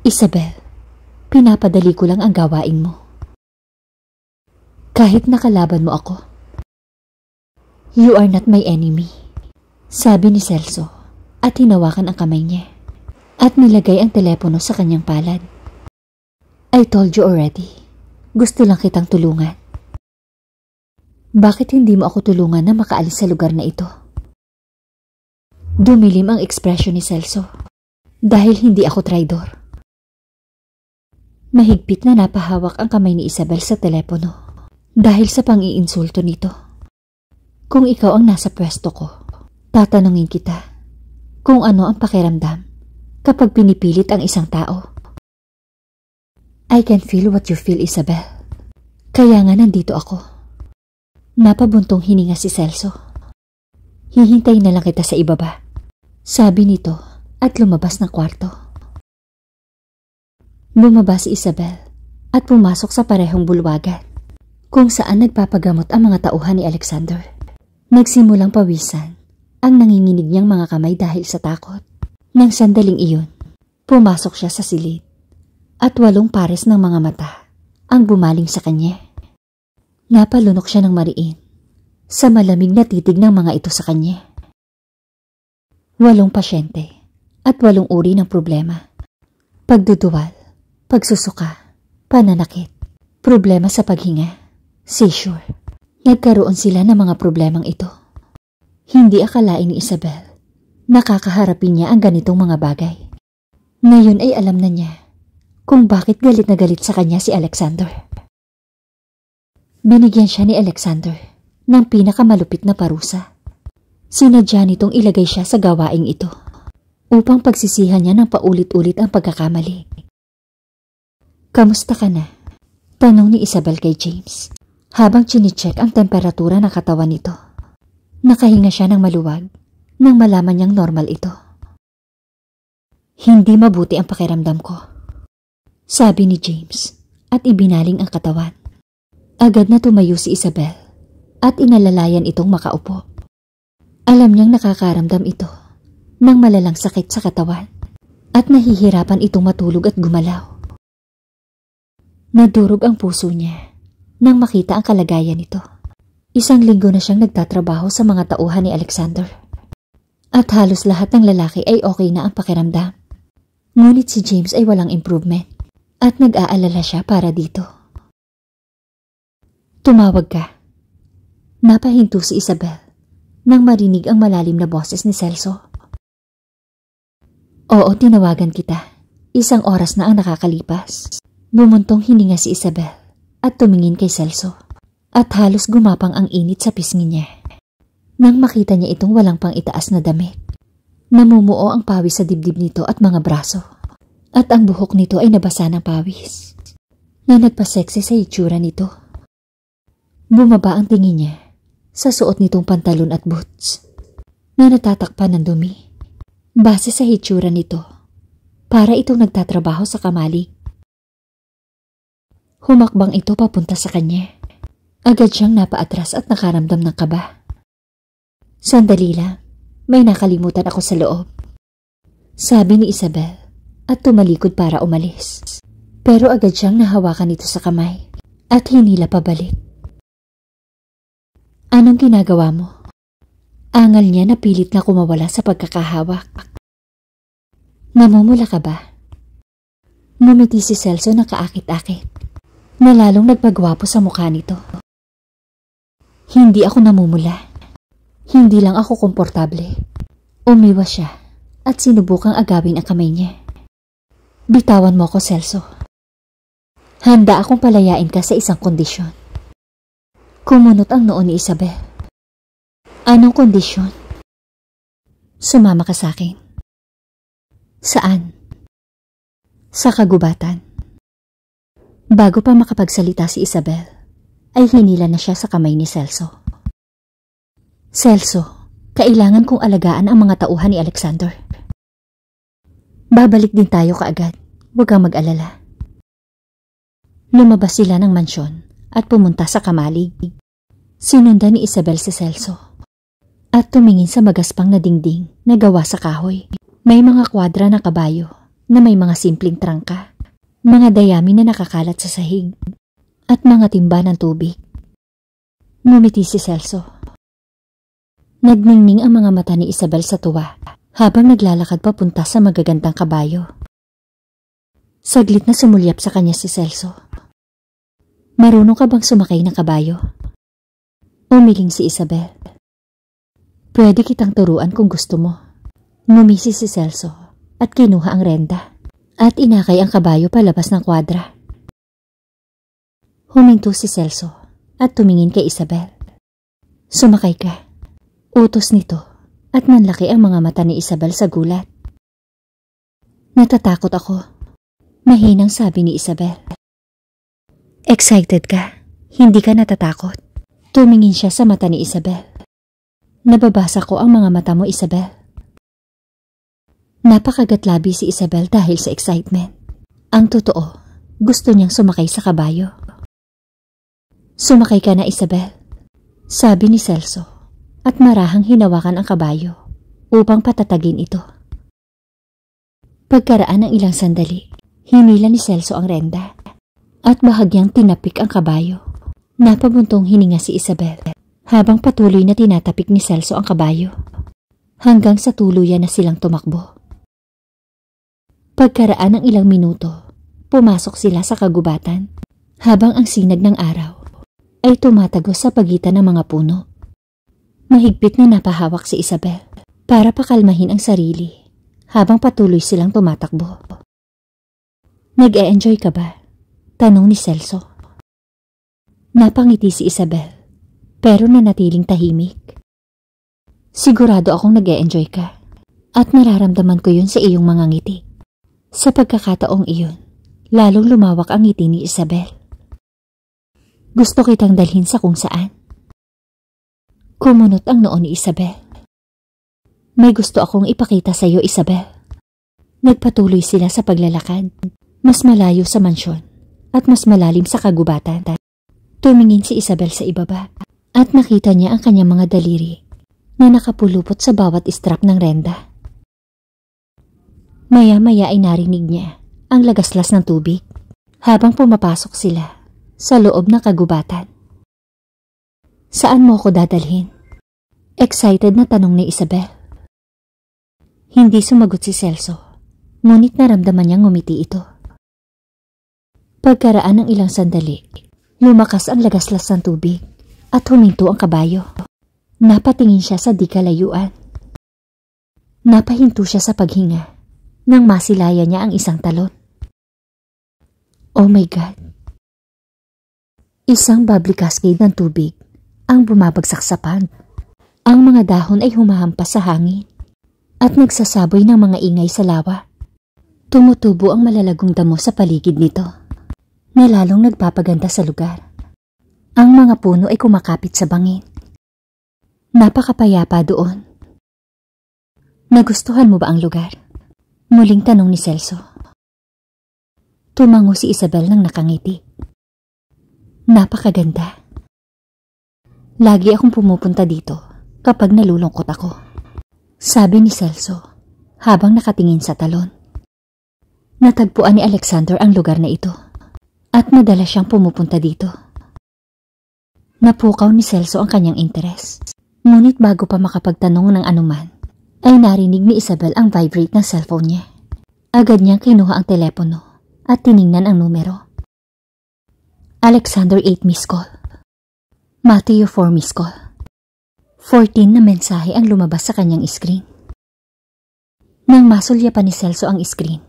Isabel, pinapadali ko lang ang gawain mo. Kahit nakalaban mo ako. You are not my enemy, sabi ni Celso at hinawakan ang kamay niya at nilagay ang telepono sa kanyang palad. I told you already, gusto lang kitang tulungan. Bakit hindi mo ako tulungan na makaalis sa lugar na ito? Dumilim ang ekspresyon ni Celso dahil hindi ako traidor. Mahigpit na napahawak ang kamay ni Isabel sa telepono dahil sa pang-iinsulto nito. Kung ikaw ang nasa pwesto ko, tatanungin kita kung ano ang pakiramdam kapag pinipilit ang isang tao. I can feel what you feel, Isabel. Kaya nga nandito ako Napabuntong hininga si Celso. Hihintay na lang kita sa ibaba. Sabi nito at lumabas ng kwarto. Bumaba si Isabel at pumasok sa parehong bulwagan kung saan nagpapagamot ang mga tauhan ni Alexander. Nagsimulang pawisan ang nanginginig niyang mga kamay dahil sa takot. Nang sandaling iyon, pumasok siya sa silid at walong pares ng mga mata ang bumaling sa kanya. Napalunok siya ng mariin sa malamig na titig ng mga ito sa kanya. Walong pasyente at walong uri ng problema. Pagduduwal, pagsusuka, pananakit, problema sa paghinga, seizure. Nagkaroon sila ng mga problemang ito. Hindi akalain ni Isabel, nakakaharapin niya ang ganitong mga bagay. Ngayon ay alam na niya kung bakit galit na galit sa kanya si Alexander. Binigyan siya ni Alexander ng pinakamalupit na parusa. Sinadya nitong ilagay siya sa gawaing ito upang pagsisihan niya ng paulit-ulit ang pagkakamali. Kamusta ka na? Tanong ni Isabel kay James habang chinicheck ang temperatura ng katawan nito. Nakahinga siya ng maluwag nang malaman niyang normal ito. Hindi mabuti ang pakiramdam ko, sabi ni James at ibinaling ang katawan. Agad na tumayo si Isabel at inalalayan itong makaupo. Alam niyang nakakaramdam ito ng malalang sakit sa katawan at nahihirapan itong matulog at gumalaw. Nadurog ang puso niya nang makita ang kalagayan nito. Isang linggo na siyang nagtatrabaho sa mga tauhan ni Alexander. At halos lahat ng lalaki ay okay na ang pakiramdam. Ngunit si James ay walang improvement at nag-aalala siya para dito. Tumawag ka. Napahinto si Isabel nang marinig ang malalim na boses ni Celso. Oo, tinawagan kita. Isang oras na ang nakakalipas. Bumuntong hininga si Isabel at tumingin kay Celso at halos gumapang ang init sa pisngi niya. Nang makita niya itong walang pang itaas na damit, namumuo ang pawis sa dibdib nito at mga braso at ang buhok nito ay nabasa ng pawis na nagpa-sexy sa itsura nito. Bumaba ang tingin niya sa suot nitong pantalon at boots na natatakpan ng dumi. Base sa hitsura nito, para itong nagtatrabaho sa kamali. Humakbang ito papunta sa kanya. Agad siyang napaatras at nakaramdam ng kaba. Sandali lang, may nakalimutan ako sa loob. Sabi ni Isabel at tumalikod para umalis. Pero agad siyang nahawakan ito sa kamay at hinila pabalik. Anong ginagawa mo? Angal niya na pilit na kumawala sa pagkakahawak. Namumula ka ba? Ngumiti si Celso na kaakit-akit na nagpagwapo sa mukha nito. Hindi ako namumula. Hindi lang ako komportable. Umiwa siya at sinubukang agawin ang kamay niya. Bitawan mo ako, Celso. Handa akong palayain ka sa isang kondisyon. Kumunot ang noon ni Isabel. Anong kondisyon? Sumama ka sa akin. Saan? Sa kagubatan. Bago pa makapagsalita si Isabel, ay hinila na siya sa kamay ni Celso. Celso, kailangan kong alagaan ang mga tauhan ni Alexander. Babalik din tayo kaagad. Huwag kang mag-alala. Lumabas sila ng mansyon at pumunta sa kamalig. Sinundan ni Isabel si Celso at tumingin sa magaspang na dingding na gawa sa kahoy. May mga kwadra na kabayo na may mga simpleng trangka, mga dayami na nakakalat sa sahig, at mga timba ng tubig. Ngumiti si Celso. Nagningning ang mga mata ni Isabel sa tuwa habang naglalakad papunta sa magagandang kabayo. Saglit na sumulyap sa kanya si Celso Marunong ka bang sumakay ng kabayo? Umiling si Isabel. Pwede kitang turuan kung gusto mo. Numisi si Celso at kinuha ang renda at inakay ang kabayo palabas ng kwadra. Huminto si Celso at tumingin kay Isabel. Sumakay ka. Utos nito at nanlaki ang mga mata ni Isabel sa gulat. Natatakot ako. Mahinang sabi ni Isabel. Excited ka? Hindi ka natatakot? Tumingin siya sa mata ni Isabel. Nababasa ko ang mga mata mo, Isabel. Napakagatlabi si Isabel dahil sa excitement. Ang totoo, gusto niyang sumakay sa kabayo. Sumakay ka na, Isabel. Sabi ni Celso at marahang hinawakan ang kabayo upang patatagin ito. Pagkaraan ng ilang sandali, hinila ni Celso ang renda at bahagyang tinapik ang kabayo. Napabuntong hininga si Isabel habang patuloy na tinatapik ni Celso ang kabayo hanggang sa tuluyan na silang tumakbo. Pagkaraan ng ilang minuto, pumasok sila sa kagubatan habang ang sinag ng araw ay tumatagos sa pagitan ng mga puno. Mahigpit na napahawak si Isabel para pakalmahin ang sarili habang patuloy silang tumatakbo. Nag-e-enjoy ka ba? Tanong ni Celso. Napangiti si Isabel, pero nanatiling tahimik. Sigurado akong nag -e enjoy ka at nararamdaman ko yun sa iyong mga ngiti. Sa pagkakataong iyon, lalong lumawak ang ngiti ni Isabel. Gusto kitang dalhin sa kung saan. Kumunot ang noon ni Isabel. May gusto akong ipakita sa iyo, Isabel. Nagpatuloy sila sa paglalakad, mas malayo sa mansyon at mas malalim sa kagubatan. Tumingin si Isabel sa ibaba at nakita niya ang kanyang mga daliri na nakapulupot sa bawat strap ng renda. Maya-maya ay narinig niya ang lagaslas ng tubig habang pumapasok sila sa loob ng kagubatan. Saan mo ako dadalhin? Excited na tanong ni Isabel. Hindi sumagot si Celso, ngunit naramdaman niyang ngumiti ito. Pagkaraan ng ilang sandali, lumakas ang lagaslas ng tubig at huminto ang kabayo. Napatingin siya sa di kalayuan. Napahinto siya sa paghinga nang masilaya niya ang isang talon. Oh my God! Isang bubbly cascade ng tubig ang bumabagsak sa pan. Ang mga dahon ay humahampas sa hangin at nagsasaboy ng mga ingay sa lawa. Tumutubo ang malalagong damo sa paligid nito na lalong nagpapaganda sa lugar. Ang mga puno ay kumakapit sa bangin. Napakapayapa doon. Nagustuhan mo ba ang lugar? Muling tanong ni Celso. Tumango si Isabel ng nakangiti. Napakaganda. Lagi akong pumupunta dito kapag nalulungkot ako. Sabi ni Celso habang nakatingin sa talon. Natagpuan ni Alexander ang lugar na ito at madalas siyang pumupunta dito. Napukaw ni Celso ang kanyang interes. Ngunit bago pa makapagtanong ng anuman, ay narinig ni Isabel ang vibrate ng cellphone niya. Agad niyang kinuha ang telepono at tiningnan ang numero. Alexander 8 miss call. Mateo 4 miss call. 14 na mensahe ang lumabas sa kanyang screen. Nang masulya pa ni Celso ang screen,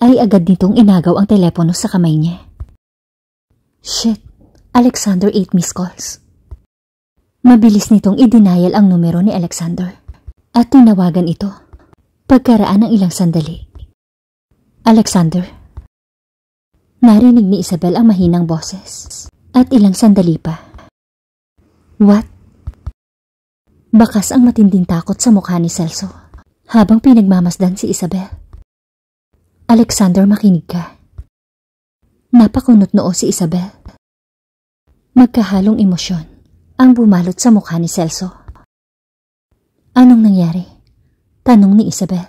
ay agad nitong inagaw ang telepono sa kamay niya. Shit, Alexander ate missed calls. Mabilis nitong idenial ang numero ni Alexander at tinawagan ito pagkaraan ng ilang sandali. Alexander. Narinig ni Isabel ang mahinang boses at ilang sandali pa. What? Bakas ang matinding takot sa mukha ni Celso habang pinagmamasdan si Isabel. Alexander makinig ka. Napakunot noo si Isabel Magkahalong emosyon ang bumalot sa mukha ni Celso. Anong nangyari? Tanong ni Isabel.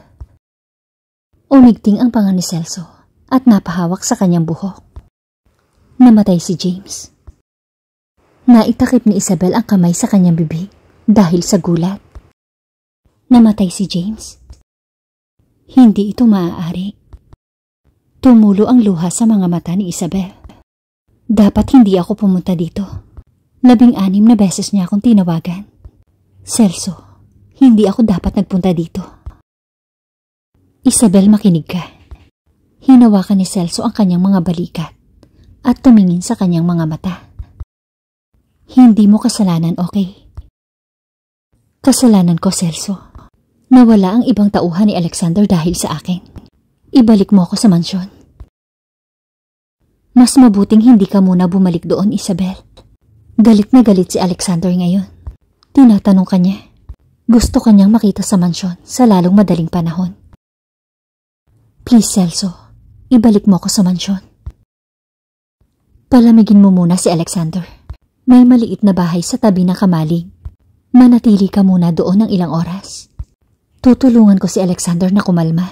Umigting ang panga ni Celso at napahawak sa kanyang buhok. Namatay si James. Naitakip ni Isabel ang kamay sa kanyang bibig dahil sa gulat. Namatay si James. Hindi ito maaari. Tumulo ang luha sa mga mata ni Isabel. Dapat hindi ako pumunta dito. Labing-anim na beses niya akong tinawagan. Celso, hindi ako dapat nagpunta dito. Isabel, makinig ka. Hinawakan ni Celso ang kanyang mga balikat at tumingin sa kanyang mga mata. Hindi mo kasalanan, okay? Kasalanan ko, Celso. Nawala ang ibang tauhan ni Alexander dahil sa akin. Ibalik mo ako sa mansyon. Mas mabuting hindi ka muna bumalik doon, Isabel. Galit na galit si Alexander ngayon. Tinatanong ka niya. Gusto kanyang makita sa mansyon sa lalong madaling panahon. Please, Celso. Ibalik mo ako sa mansyon. Palamigin mo muna si Alexander. May maliit na bahay sa tabi ng kamalig. Manatili ka muna doon ng ilang oras. Tutulungan ko si Alexander na kumalma.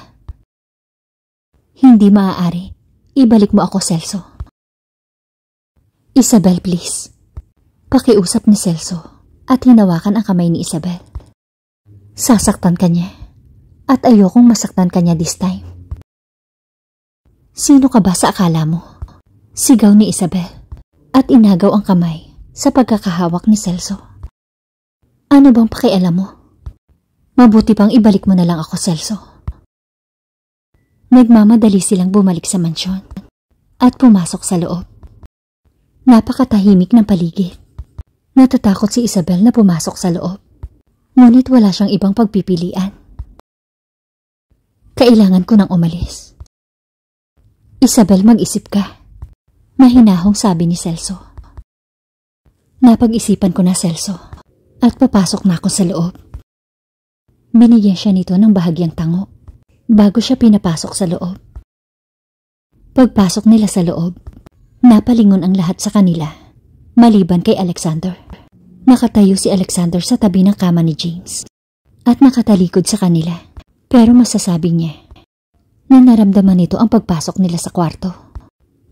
Hindi maaari. Ibalik mo ako, Celso. Isabel, please. Pakiusap ni Celso at hinawakan ang kamay ni Isabel. Sasaktan ka niya at ayokong masaktan ka niya this time. Sino ka ba sa akala mo? Sigaw ni Isabel at inagaw ang kamay sa pagkakahawak ni Celso. Ano bang pakialam mo? Mabuti pang ibalik mo na lang ako, Celso. Nagmamadali silang bumalik sa mansyon at pumasok sa loob. Napakatahimik ng paligid. Natatakot si Isabel na pumasok sa loob. Ngunit wala siyang ibang pagpipilian. Kailangan ko nang umalis. Isabel, mag-isip ka. Mahinahong sabi ni Celso. Napag-isipan ko na Celso at papasok na ako sa loob. Binigyan siya nito ng bahagyang tango bago siya pinapasok sa loob. Pagpasok nila sa loob, Napalingon ang lahat sa kanila, maliban kay Alexander. Nakatayo si Alexander sa tabi ng kama ni James at nakatalikod sa kanila. Pero masasabi niya na naramdaman nito ang pagpasok nila sa kwarto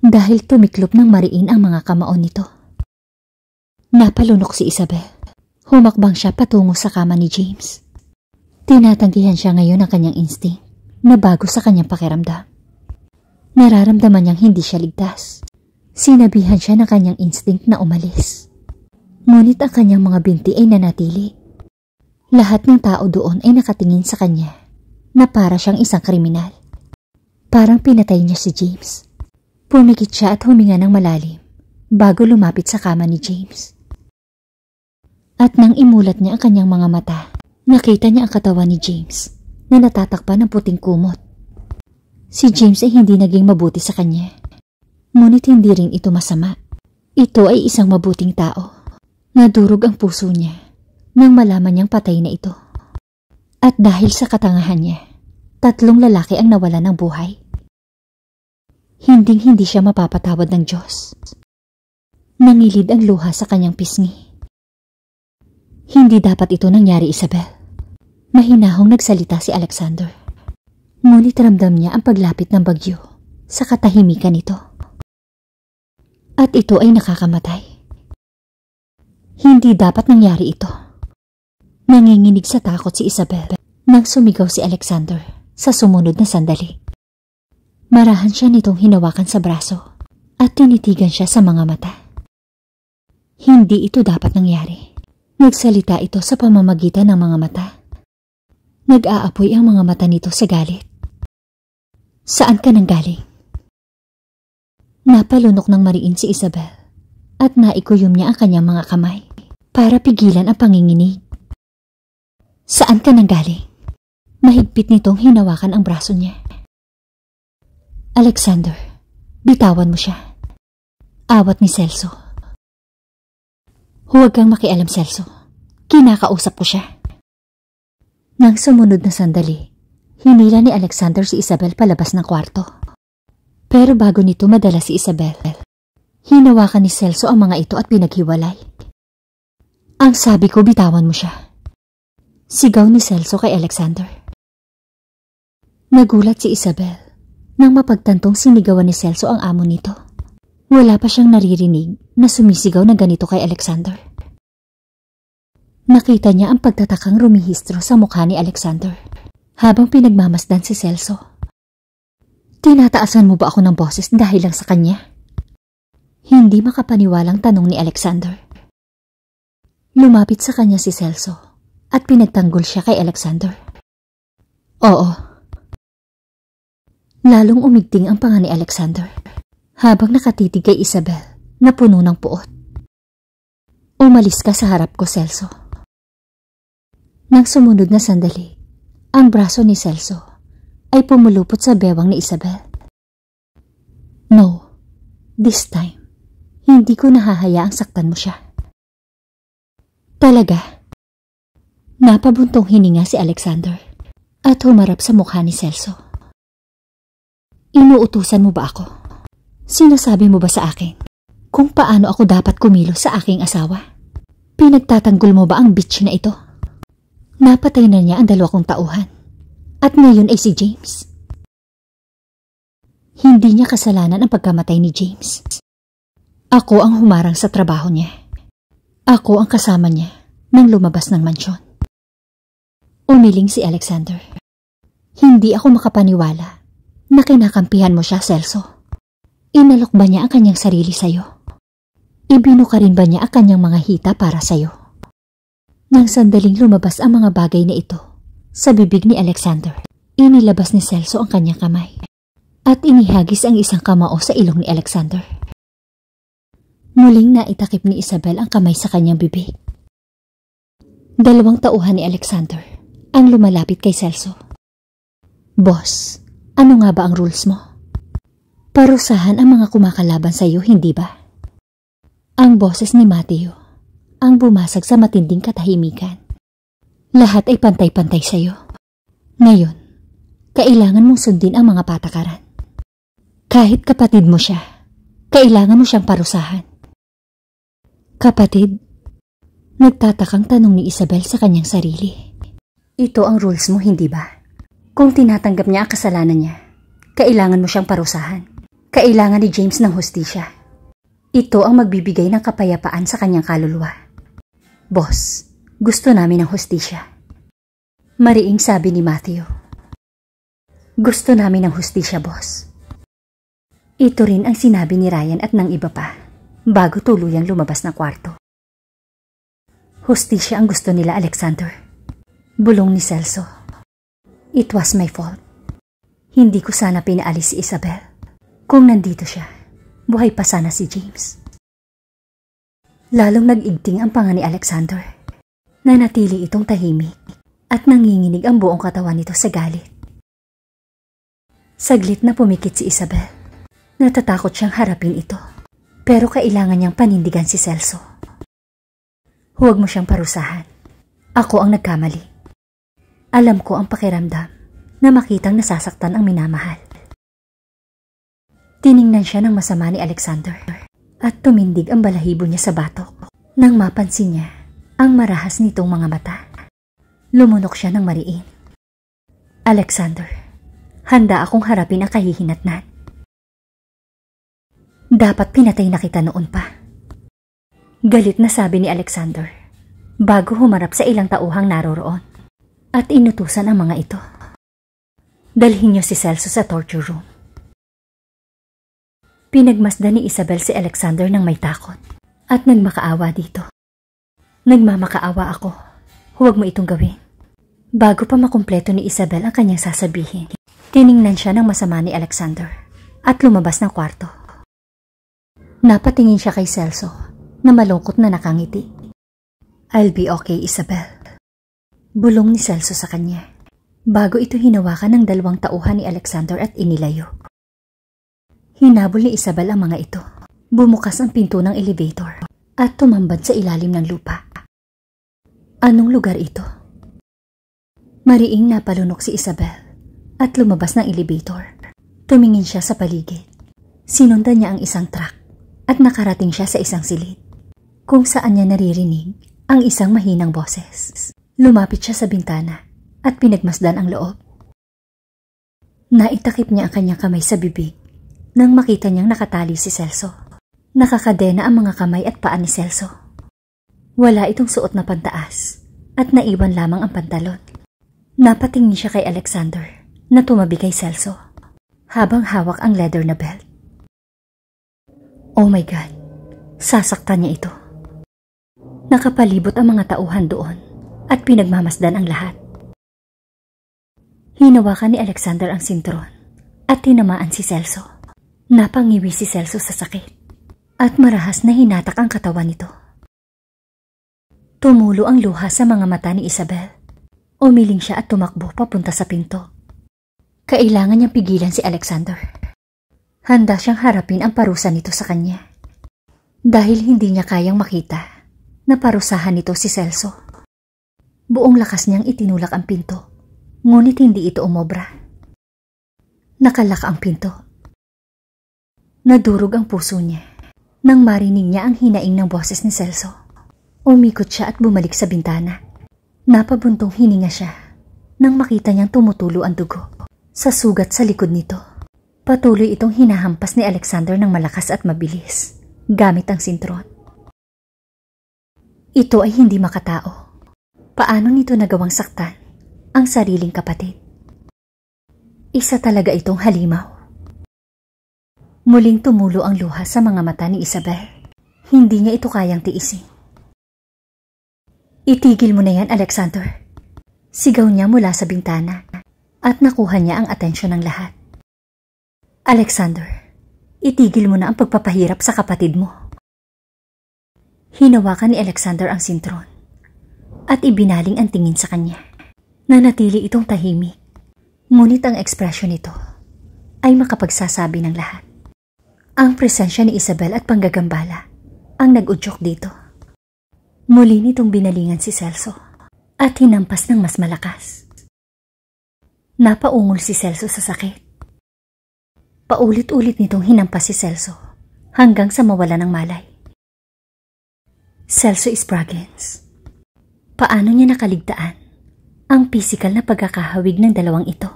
dahil tumiklop ng mariin ang mga kamao nito. Napalunok si Isabel. Humakbang siya patungo sa kama ni James. Tinatanggihan siya ngayon ng kanyang instinct na bago sa kanyang pakiramdam. Nararamdaman niyang hindi siya ligtas. Sinabihan siya ng kanyang instinct na umalis. Ngunit ang kanyang mga binti ay nanatili. Lahat ng tao doon ay nakatingin sa kanya na para siyang isang kriminal. Parang pinatay niya si James. Pumikit siya at huminga ng malalim bago lumapit sa kama ni James. At nang imulat niya ang kanyang mga mata, nakita niya ang katawan ni James na natatakpan ng puting kumot. Si James ay hindi naging mabuti sa kanya. Ngunit hindi rin ito masama. Ito ay isang mabuting tao. Nadurog ang puso niya nang malaman niyang patay na ito. At dahil sa katangahan niya, tatlong lalaki ang nawala ng buhay. Hinding-hindi siya mapapatawad ng Diyos. Nangilid ang luha sa kanyang pisngi. Hindi dapat ito nangyari, Isabel. Mahinahong nagsalita si Alexander. Ngunit ramdam niya ang paglapit ng bagyo sa katahimikan nito at ito ay nakakamatay. Hindi dapat nangyari ito. Nanginginig sa takot si Isabel nang sumigaw si Alexander sa sumunod na sandali. Marahan siya nitong hinawakan sa braso at tinitigan siya sa mga mata. Hindi ito dapat nangyari. Nagsalita ito sa pamamagitan ng mga mata. Nag-aapoy ang mga mata nito sa galit. Saan ka nang galing? Napalunok ng mariin si Isabel at naikuyom niya ang kanyang mga kamay para pigilan ang panginginig. Saan ka nanggaling? Mahigpit nitong hinawakan ang braso niya. Alexander, bitawan mo siya. Awat ni Celso. Huwag kang makialam, Celso. Kinakausap ko siya. Nang sumunod na sandali, hinila ni Alexander si Isabel palabas ng kwarto. Pero bago nito madala si Isabel. Hinawakan ni Celso ang mga ito at pinaghiwalay. Ang sabi ko bitawan mo siya. Sigaw ni Celso kay Alexander. Nagulat si Isabel nang mapagtantong sinigawan ni Celso ang amo nito. Wala pa siyang naririnig na sumisigaw na ganito kay Alexander. Nakita niya ang pagtatakang rumihistro sa mukha ni Alexander habang pinagmamasdan si Celso. Tinataasan mo ba ako ng boses dahil lang sa kanya? Hindi makapaniwalang tanong ni Alexander. Lumapit sa kanya si Celso at pinagtanggol siya kay Alexander. Oo. Lalong umigting ang panga ni Alexander habang nakatitig kay Isabel na puno ng puot. Umalis ka sa harap ko, Celso. Nang sumunod na sandali, ang braso ni Celso ay pumulupot sa bewang ni Isabel. No, this time, hindi ko nahahayaang saktan mo siya. Talaga? Napabuntong hininga si Alexander at humarap sa mukha ni Celso. Inuutusan mo ba ako? Sinasabi mo ba sa akin kung paano ako dapat kumilos sa aking asawa? Pinagtatanggol mo ba ang bitch na ito? Napatay na niya ang dalawa kong tauhan. At ngayon ay si James. Hindi niya kasalanan ang pagkamatay ni James. Ako ang humarang sa trabaho niya. Ako ang kasama niya nang lumabas ng mansyon. Umiling si Alexander. Hindi ako makapaniwala na kinakampihan mo siya, Celso. Inalok ba niya ang kanyang sarili sa'yo? Ibinuka rin ba niya ang kanyang mga hita para sa'yo? Nang sandaling lumabas ang mga bagay na ito, sa bibig ni Alexander. Inilabas ni Celso ang kanyang kamay at inihagis ang isang kamao sa ilong ni Alexander. Muling naitakip ni Isabel ang kamay sa kanyang bibig. Dalawang tauhan ni Alexander ang lumalapit kay Celso. Boss, ano nga ba ang rules mo? Parusahan ang mga kumakalaban sa iyo, hindi ba? Ang boses ni Mateo ang bumasag sa matinding katahimikan. Lahat ay pantay-pantay sa'yo. Ngayon, kailangan mong sundin ang mga patakaran. Kahit kapatid mo siya, kailangan mo siyang parusahan. Kapatid, nagtatakang tanong ni Isabel sa kanyang sarili. Ito ang rules mo, hindi ba? Kung tinatanggap niya ang kasalanan niya, kailangan mo siyang parusahan. Kailangan ni James ng hostisya. Ito ang magbibigay ng kapayapaan sa kanyang kaluluwa. Boss, gusto namin ang hustisya. Mariing sabi ni Matthew. Gusto namin ang hustisya, boss. Ito rin ang sinabi ni Ryan at ng iba pa bago tuluyang lumabas na kwarto. Hustisya ang gusto nila, Alexander. Bulong ni Celso. It was my fault. Hindi ko sana pinaalis si Isabel. Kung nandito siya, buhay pa sana si James. Lalong nag-igting ang panga ni Alexander. Nanatili itong tahimik at nanginginig ang buong katawan nito sa galit. Saglit na pumikit si Isabel. Natatakot siyang harapin ito. Pero kailangan niyang panindigan si Celso. Huwag mo siyang parusahan. Ako ang nagkamali. Alam ko ang pakiramdam na makitang nasasaktan ang minamahal. Tiningnan siya ng masama ni Alexander at tumindig ang balahibo niya sa batok nang mapansin niya ang marahas nitong mga mata. Lumunok siya ng mariin. Alexander, handa akong harapin ang kahihinatnan. Dapat pinatay na kita noon pa. Galit na sabi ni Alexander bago humarap sa ilang tauhang naroroon at inutusan ang mga ito. Dalhin niyo si Celso sa torture room. Pinagmasdan ni Isabel si Alexander ng may takot at nagmakaawa dito. Nagmamakaawa ako. Huwag mo itong gawin. Bago pa makumpleto ni Isabel ang kanyang sasabihin, tiningnan siya ng masama ni Alexander at lumabas ng kwarto. Napatingin siya kay Celso na malungkot na nakangiti. I'll be okay, Isabel. Bulong ni Celso sa kanya bago ito hinawakan ng dalawang tauhan ni Alexander at inilayo. Hinabol ni Isabel ang mga ito. Bumukas ang pinto ng elevator at tumambad sa ilalim ng lupa. Anong lugar ito? Mariing napalunok si Isabel at lumabas ng elevator. Tumingin siya sa paligid. Sinundan niya ang isang truck at nakarating siya sa isang silid kung saan niya naririnig ang isang mahinang boses. Lumapit siya sa bintana at pinagmasdan ang loob. Naitakip niya ang kanyang kamay sa bibig nang makita niyang nakatali si Celso. Nakakadena ang mga kamay at paa ni Celso. Wala itong suot na pantaas at naiwan lamang ang pantalon. Napatingin siya kay Alexander na tumabi kay Celso habang hawak ang leather na belt. Oh my God, sasaktan niya ito. Nakapalibot ang mga tauhan doon at pinagmamasdan ang lahat. Hinawakan ni Alexander ang sintron at tinamaan si Celso. Napangiwi si Celso sa sakit at marahas na hinatak ang katawan nito. Tumulo ang luha sa mga mata ni Isabel. Umiling siya at tumakbo papunta sa pinto. Kailangan niyang pigilan si Alexander. Handa siyang harapin ang parusa nito sa kanya. Dahil hindi niya kayang makita na parusahan nito si Celso. Buong lakas niyang itinulak ang pinto, ngunit hindi ito umobra. Nakalak ang pinto. Nadurog ang puso niya nang marinig niya ang hinaing ng boses ni Celso. Umikot siya at bumalik sa bintana. Napabuntong hininga siya nang makita niyang tumutulo ang dugo sa sugat sa likod nito. Patuloy itong hinahampas ni Alexander ng malakas at mabilis gamit ang sintron. Ito ay hindi makatao. Paano nito nagawang saktan ang sariling kapatid? Isa talaga itong halimaw. Muling tumulo ang luha sa mga mata ni Isabel. Hindi niya ito kayang tiisin. Itigil mo na yan, Alexander. Sigaw niya mula sa bintana at nakuha niya ang atensyon ng lahat. Alexander, itigil mo na ang pagpapahirap sa kapatid mo. Hinawakan ni Alexander ang sintron at ibinaling ang tingin sa kanya. Nanatili itong tahimik, ngunit ang ekspresyon nito ay makapagsasabi ng lahat. Ang presensya ni Isabel at panggagambala ang nag-udyok dito. Muli nitong binalingan si Celso at hinampas ng mas malakas. Napaungol si Celso sa sakit. Paulit-ulit nitong hinampas si Celso hanggang sa mawala ng malay. Celso is Spraggins Paano niya nakaligtaan ang pisikal na pagkakahawig ng dalawang ito?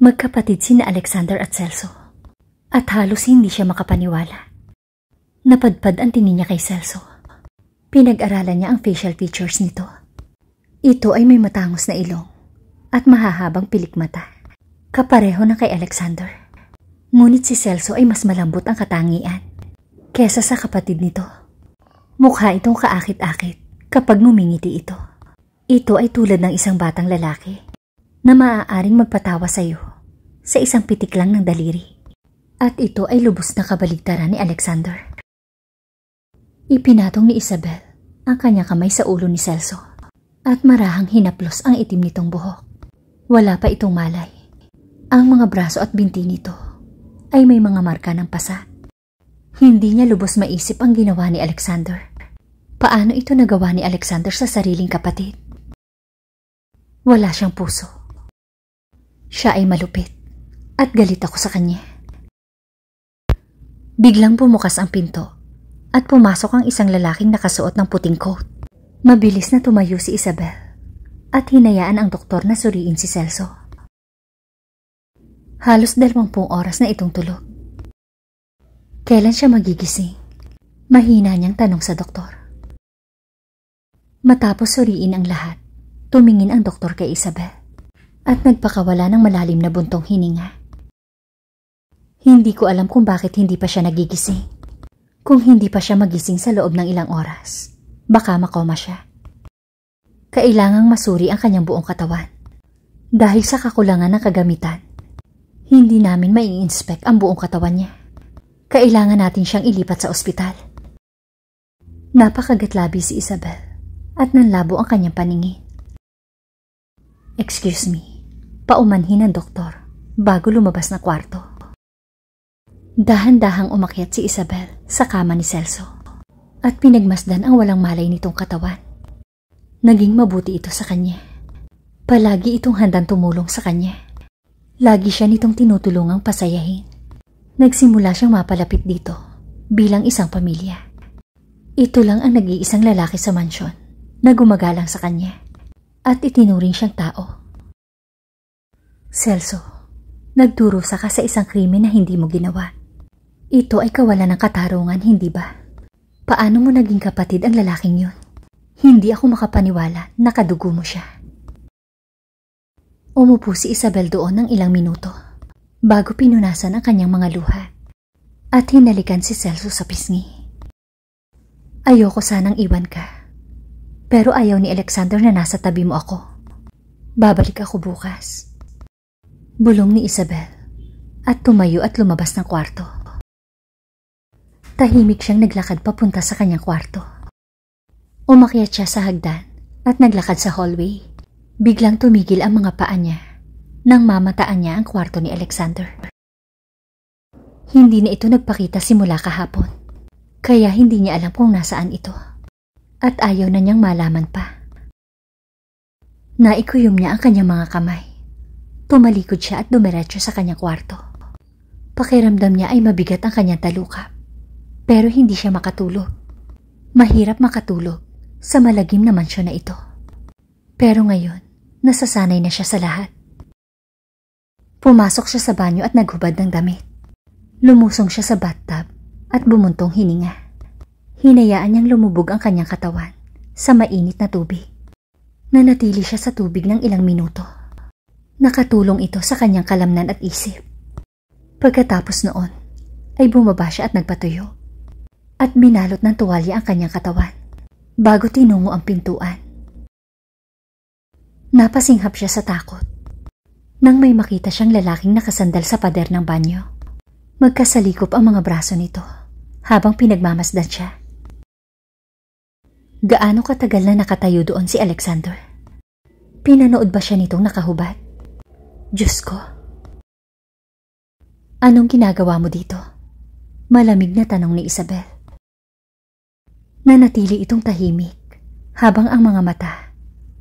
Magkapatid sina Alexander at Celso at halos hindi siya makapaniwala. Napadpad ang tingin niya kay Celso. Pinag-aralan niya ang facial features nito. Ito ay may matangos na ilong at mahahabang pilikmata. Kapareho na kay Alexander. Ngunit si Celso ay mas malambot ang katangian kesa sa kapatid nito. Mukha itong kaakit-akit kapag ngumingiti ito. Ito ay tulad ng isang batang lalaki na maaaring magpatawa sa iyo sa isang pitik lang ng daliri. At ito ay lubos na kabaligtaran ni Alexander. Ipinatong ni Isabel ang kanyang kamay sa ulo ni Celso at marahang hinaplos ang itim nitong buhok. Wala pa itong malay. Ang mga braso at binti nito ay may mga marka ng pasa. Hindi niya lubos maisip ang ginawa ni Alexander. Paano ito nagawa ni Alexander sa sariling kapatid? Wala siyang puso. Siya ay malupit at galit ako sa kanya. Biglang bumukas ang pinto at pumasok ang isang lalaking nakasuot ng puting coat. Mabilis na tumayo si Isabel at hinayaan ang doktor na suriin si Celso. Halos dalawampung oras na itong tulog. Kailan siya magigising? Mahina niyang tanong sa doktor. Matapos suriin ang lahat, tumingin ang doktor kay Isabel at nagpakawala ng malalim na buntong hininga. Hindi ko alam kung bakit hindi pa siya nagigising kung hindi pa siya magising sa loob ng ilang oras. Baka makoma siya. Kailangang masuri ang kanyang buong katawan. Dahil sa kakulangan ng kagamitan, hindi namin mai-inspect ang buong katawan niya. Kailangan natin siyang ilipat sa ospital. Napakagatlabi si Isabel at nanlabo ang kanyang paningin. Excuse me, paumanhin ng doktor bago lumabas na kwarto. Dahan-dahang umakyat si Isabel sa kama ni Celso at pinagmasdan ang walang malay nitong katawan. Naging mabuti ito sa kanya. Palagi itong handang tumulong sa kanya. Lagi siya nitong tinutulungang pasayahin. Nagsimula siyang mapalapit dito bilang isang pamilya. Ito lang ang nag-iisang lalaki sa mansyon na gumagalang sa kanya at itinuring siyang tao. Celso, nagturo sa ka sa isang krimen na hindi mo ginawa. Ito ay kawalan ng katarungan, hindi ba? Paano mo naging kapatid ang lalaking yun? Hindi ako makapaniwala, nakadugo mo siya. Umupo si Isabel doon ng ilang minuto bago pinunasan ang kanyang mga luha at hinalikan si Celso sa pisngi. Ayoko sanang iwan ka, pero ayaw ni Alexander na nasa tabi mo ako. Babalik ako bukas. Bulong ni Isabel at tumayo at lumabas ng kwarto tahimik siyang naglakad papunta sa kanyang kwarto. Umakyat siya sa hagdan at naglakad sa hallway. Biglang tumigil ang mga paa niya nang mamataan niya ang kwarto ni Alexander. Hindi na ito nagpakita simula kahapon, kaya hindi niya alam kung nasaan ito. At ayaw na niyang malaman pa. Naikuyom niya ang kanyang mga kamay. Tumalikod siya at dumiretso sa kanyang kwarto. Pakiramdam niya ay mabigat ang kanyang talukap pero hindi siya makatulog. Mahirap makatulog sa malagim na mansyon na ito. Pero ngayon, nasasanay na siya sa lahat. Pumasok siya sa banyo at naghubad ng damit. Lumusong siya sa bathtub at bumuntong hininga. Hinayaan niyang lumubog ang kanyang katawan sa mainit na tubig. Nanatili siya sa tubig ng ilang minuto. Nakatulong ito sa kanyang kalamnan at isip. Pagkatapos noon, ay bumaba siya at nagpatuyo at binalot ng tuwalya ang kanyang katawan bago tinungo ang pintuan. Napasinghap siya sa takot nang may makita siyang lalaking nakasandal sa pader ng banyo. Magkasalikop ang mga braso nito habang pinagmamasdan siya. Gaano katagal na nakatayo doon si Alexander? Pinanood ba siya nitong nakahubad? Diyos ko! Anong ginagawa mo dito? Malamig na tanong ni Isabel. Nanatili itong tahimik habang ang mga mata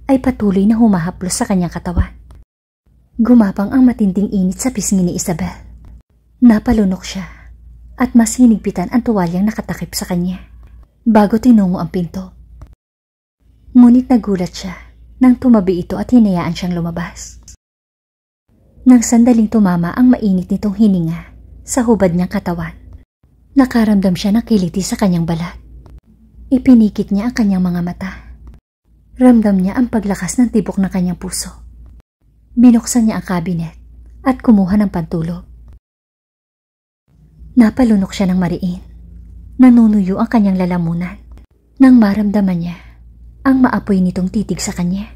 ay patuloy na humahaplos sa kanyang katawan. Gumapang ang matinding init sa pisngi ni Isabel. Napalunok siya at mas hinigpitan ang tuwalyang nakatakip sa kanya bago tinungo ang pinto. Ngunit nagulat siya nang tumabi ito at hinayaan siyang lumabas. Nang sandaling tumama ang mainit nitong hininga sa hubad niyang katawan, nakaramdam siya ng kiliti sa kanyang balat. Ipinikit niya ang kanyang mga mata. Ramdam niya ang paglakas ng tibok ng kanyang puso. Binuksan niya ang kabinet at kumuha ng pantulog. Napalunok siya ng mariin. Nanunuyo ang kanyang lalamunan nang maramdaman niya ang maapoy nitong titig sa kanya.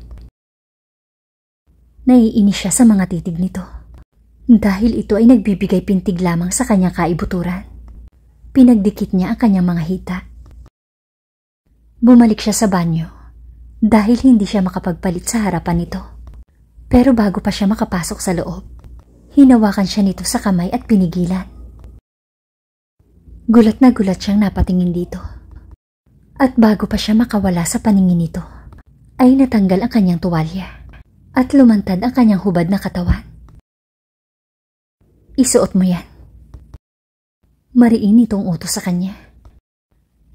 Naiinis siya sa mga titig nito dahil ito ay nagbibigay pintig lamang sa kanyang kaibuturan. Pinagdikit niya ang kanyang mga hita Bumalik siya sa banyo dahil hindi siya makapagpalit sa harapan nito. Pero bago pa siya makapasok sa loob, hinawakan siya nito sa kamay at pinigilan. Gulat na gulat siyang napatingin dito. At bago pa siya makawala sa paningin nito, ay natanggal ang kanyang tuwalya at lumantad ang kanyang hubad na katawan. Isuot mo yan. Mariin itong utos sa kanya.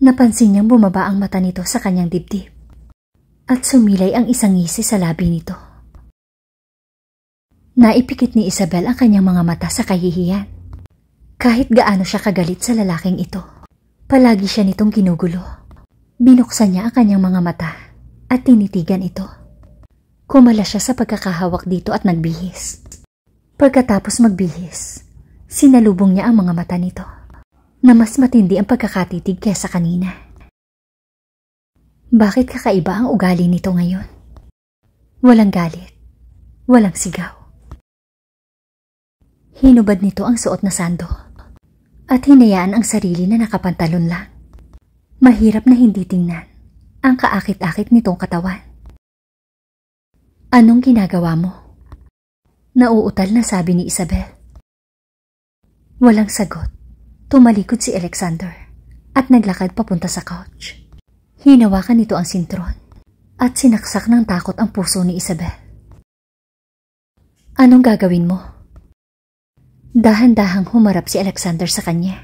Napansin niyang bumaba ang mata nito sa kanyang dibdib at sumilay ang isang ngisi sa labi nito. Naipikit ni Isabel ang kanyang mga mata sa kahihiyan. Kahit gaano siya kagalit sa lalaking ito, palagi siya nitong ginugulo. Binuksan niya ang kanyang mga mata at tinitigan ito. Kumala siya sa pagkakahawak dito at nagbihis. Pagkatapos magbihis, sinalubong niya ang mga mata nito na mas matindi ang pagkakatitig kesa kanina. Bakit kakaiba ang ugali nito ngayon? Walang galit, walang sigaw. Hinubad nito ang suot na sando at hinayaan ang sarili na nakapantalon lang. Mahirap na hindi tingnan ang kaakit-akit nitong katawan. Anong ginagawa mo? Nauutal na sabi ni Isabel. Walang sagot. Tumalikod si Alexander at naglakad papunta sa couch. Hinawakan nito ang sintron at sinaksak ng takot ang puso ni Isabel. Anong gagawin mo? Dahan-dahang humarap si Alexander sa kanya.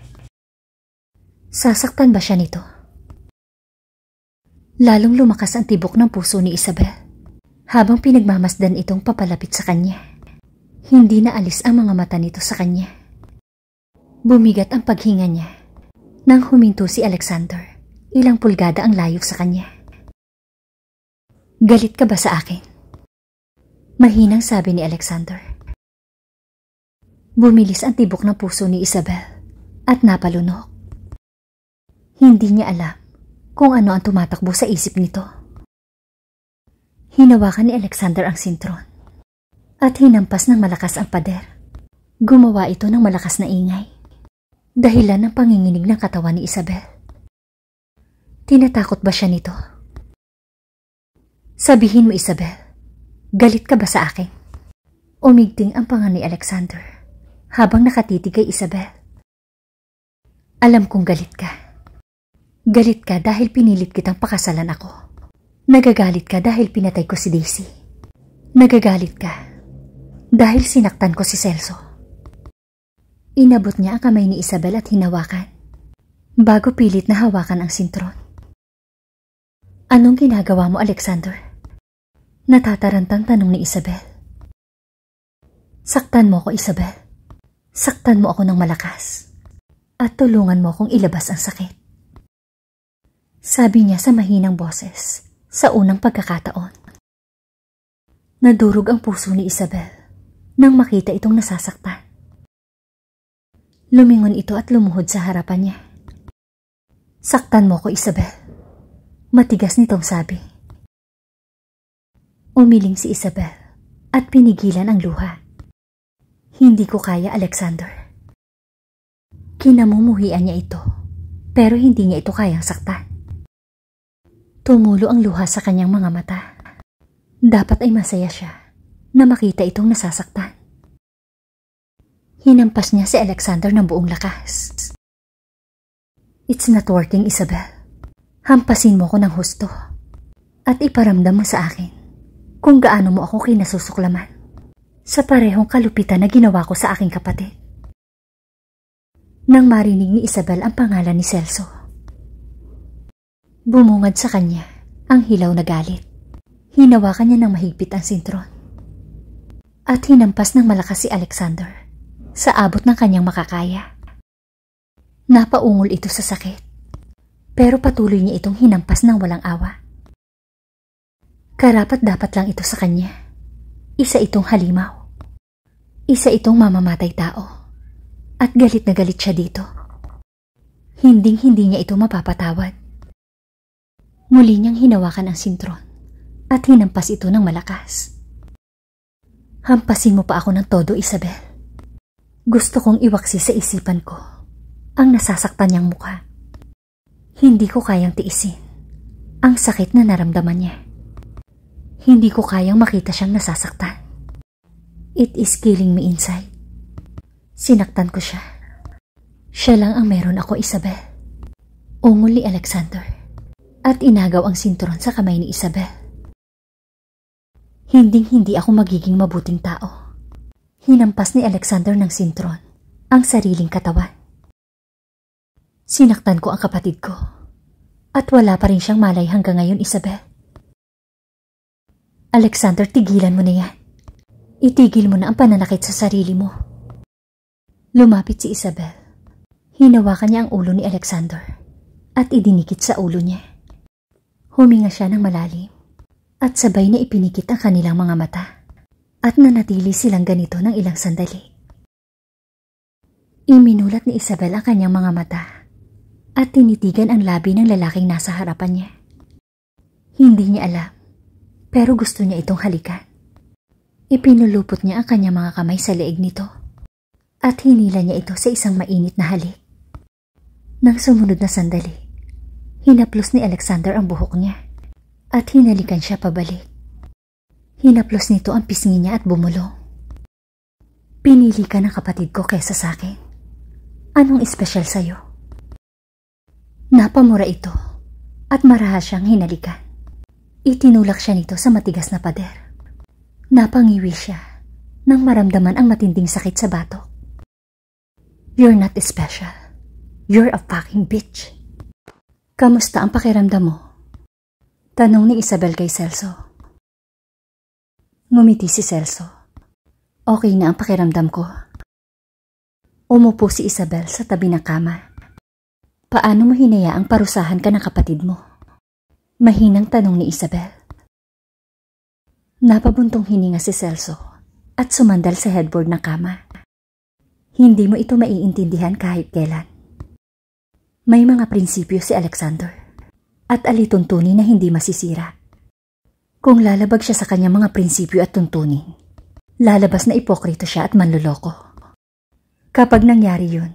Sasaktan ba siya nito? Lalong lumakas ang tibok ng puso ni Isabel habang pinagmamasdan itong papalapit sa kanya. Hindi na alis ang mga mata nito sa kanya. Bumigat ang paghinga niya. Nang huminto si Alexander, ilang pulgada ang layo sa kanya. Galit ka ba sa akin? Mahinang sabi ni Alexander. Bumilis ang tibok ng puso ni Isabel at napalunok. Hindi niya alam kung ano ang tumatakbo sa isip nito. Hinawakan ni Alexander ang sintron at hinampas ng malakas ang pader. Gumawa ito ng malakas na ingay dahilan ng panginginig ng katawan ni Isabel. Tinatakot ba siya nito? Sabihin mo Isabel, galit ka ba sa akin? Umigting ang pangan ni Alexander habang nakatitig kay Isabel. Alam kong galit ka. Galit ka dahil pinilit kitang pakasalan ako. Nagagalit ka dahil pinatay ko si Daisy. Nagagalit ka dahil sinaktan ko si Celso. Inabot niya ang kamay ni Isabel at hinawakan, bago pilit na hawakan ang sintron. Anong ginagawa mo, Alexander? Natatarantang tanong ni Isabel. Saktan mo ako, Isabel. Saktan mo ako ng malakas. At tulungan mo akong ilabas ang sakit. Sabi niya sa mahinang boses, sa unang pagkakataon. Nadurog ang puso ni Isabel nang makita itong nasasaktan. Lumingon ito at lumuhod sa harapan niya. Saktan mo ko, Isabel. Matigas nitong sabi. Umiling si Isabel at pinigilan ang luha. Hindi ko kaya, Alexander. Kinamumuhian niya ito, pero hindi niya ito kayang saktan. Tumulo ang luha sa kanyang mga mata. Dapat ay masaya siya na makita itong nasasaktan. Hinampas niya si Alexander ng buong lakas. It's not working, Isabel. Hampasin mo ko ng husto at iparamdam mo sa akin kung gaano mo ako kinasusuklaman sa parehong kalupitan na ginawa ko sa aking kapatid. Nang marinig ni Isabel ang pangalan ni Celso, bumungad sa kanya ang hilaw na galit. Hinawakan niya ng mahigpit ang sintron at hinampas ng malakas si Alexander sa abot ng kanyang makakaya. Napaungol ito sa sakit, pero patuloy niya itong hinampas ng walang awa. Karapat dapat lang ito sa kanya. Isa itong halimaw. Isa itong mamamatay tao. At galit na galit siya dito. Hinding-hindi niya ito mapapatawad. Muli niyang hinawakan ang sintron at hinampas ito ng malakas. Hampasin mo pa ako ng todo, Isabel. Gusto kong iwaksi sa isipan ko ang nasasaktan niyang mukha. Hindi ko kayang tiisin ang sakit na naramdaman niya. Hindi ko kayang makita siyang nasasaktan. It is killing me inside. Sinaktan ko siya. Siya lang ang meron ako, Isabel. Ungol ni Alexander. At inagaw ang sinturon sa kamay ni Isabel. Hinding-hindi ako magiging mabuting tao Hinampas ni Alexander ng sintron ang sariling katawan. Sinaktan ko ang kapatid ko at wala pa rin siyang malay hanggang ngayon, Isabel. Alexander, tigilan mo na yan. Itigil mo na ang pananakit sa sarili mo. Lumapit si Isabel. Hinawakan niya ang ulo ni Alexander at idinikit sa ulo niya. Huminga siya ng malalim at sabay na ipinikit ang kanilang mga mata at nanatili silang ganito ng ilang sandali. Iminulat ni Isabel ang kanyang mga mata at tinitigan ang labi ng lalaking nasa harapan niya. Hindi niya alam, pero gusto niya itong halikan. Ipinulupot niya ang kanyang mga kamay sa leeg nito at hinila niya ito sa isang mainit na halik. Nang sumunod na sandali, hinaplos ni Alexander ang buhok niya at hinalikan siya pabalik. Hinaplos nito ang pisngi niya at bumulong. Pinili ka ng kapatid ko kaysa sa akin. Anong espesyal sa'yo? Napamura ito at maraha siyang hinalikan. Itinulak siya nito sa matigas na pader. Napangiwi siya nang maramdaman ang matinding sakit sa batok. You're not special. You're a fucking bitch. Kamusta ang pakiramdam mo? Tanong ni Isabel kay Celso. Ngumiti si Celso. Okay na ang pakiramdam ko. Umupo si Isabel sa tabi ng kama. Paano mo hinayaang parusahan ka ng kapatid mo? Mahinang tanong ni Isabel. Napabuntong hininga si Celso at sumandal sa headboard ng kama. Hindi mo ito maiintindihan kahit kailan. May mga prinsipyo si Alexander at alituntunin na hindi masisira kung lalabag siya sa kanyang mga prinsipyo at tuntunin. Lalabas na ipokrito siya at manluloko. Kapag nangyari yun,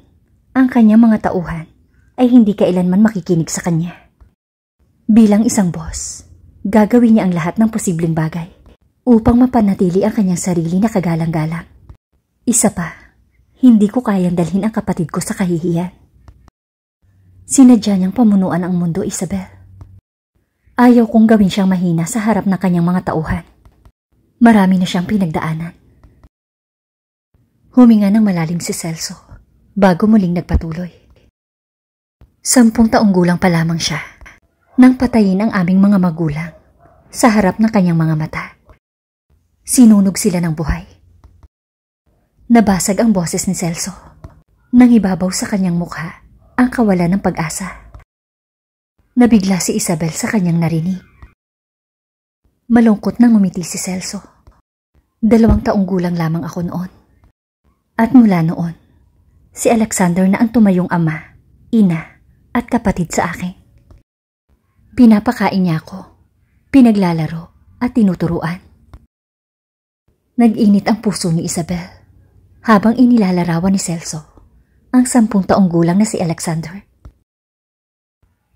ang kanyang mga tauhan ay hindi kailanman makikinig sa kanya. Bilang isang boss, gagawin niya ang lahat ng posibleng bagay upang mapanatili ang kanyang sarili na kagalang-galang. Isa pa, hindi ko kayang dalhin ang kapatid ko sa kahihiyan. Sinadya niyang pamunuan ang mundo, Isabel. Ayaw kong gawin siyang mahina sa harap ng kanyang mga tauhan. Marami na siyang pinagdaanan. Huminga ng malalim si Celso bago muling nagpatuloy. Sampung taong gulang pa lamang siya nang patayin ang aming mga magulang sa harap ng kanyang mga mata. Sinunog sila ng buhay. Nabasag ang boses ni Celso nang ibabaw sa kanyang mukha ang kawalan ng pag-asa. Nabigla si Isabel sa kanyang narinig. Malungkot nang umiti si Celso. Dalawang taong gulang lamang ako noon. At mula noon, si Alexander na ang tumayong ama, ina, at kapatid sa akin. Pinapakain niya ako, pinaglalaro, at tinuturuan. Nag-init ang puso ni Isabel habang inilalarawan ni Celso ang sampung taong gulang na si Alexander.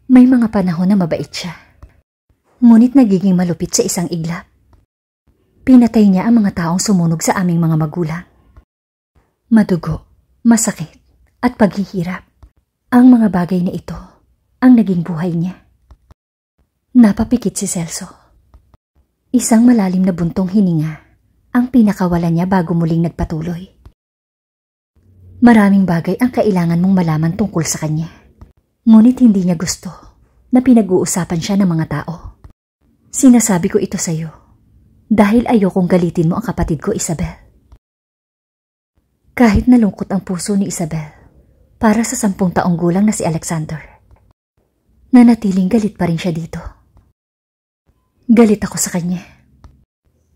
May mga panahon na mabait siya. Ngunit nagiging malupit sa isang iglap. Pinatay niya ang mga taong sumunog sa aming mga magulang. Madugo, masakit, at paghihirap. Ang mga bagay na ito ang naging buhay niya. Napapikit si Celso. Isang malalim na buntong hininga ang pinakawala niya bago muling nagpatuloy. Maraming bagay ang kailangan mong malaman tungkol sa kanya. Ngunit hindi niya gusto na pinag-uusapan siya ng mga tao. Sinasabi ko ito sa iyo dahil ayokong galitin mo ang kapatid ko Isabel. Kahit nalungkot ang puso ni Isabel para sa sampung taong gulang na si Alexander, nanatiling galit pa rin siya dito. Galit ako sa kanya.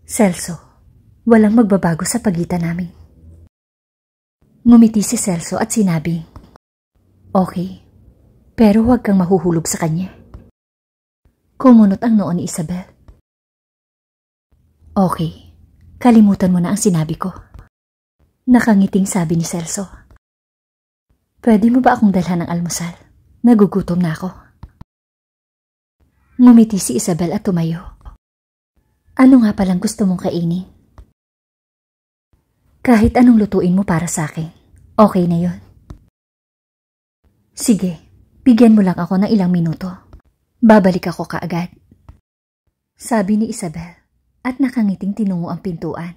Celso, walang magbabago sa pagitan namin. Ngumiti si Celso at sinabi, Okay, pero huwag kang mahuhulog sa kanya. Kumunot ang noon ni Isabel. Okay, kalimutan mo na ang sinabi ko. Nakangiting sabi ni Celso. Pwede mo ba akong dalhan ng almusal? Nagugutom na ako. Ngumiti si Isabel at tumayo. Ano nga palang gusto mong kainin? Kahit anong lutuin mo para sa akin, okay na yon. Sige, Bigyan mo lang ako ng ilang minuto. Babalik ako kaagad. Sabi ni Isabel at nakangiting tinungo ang pintuan.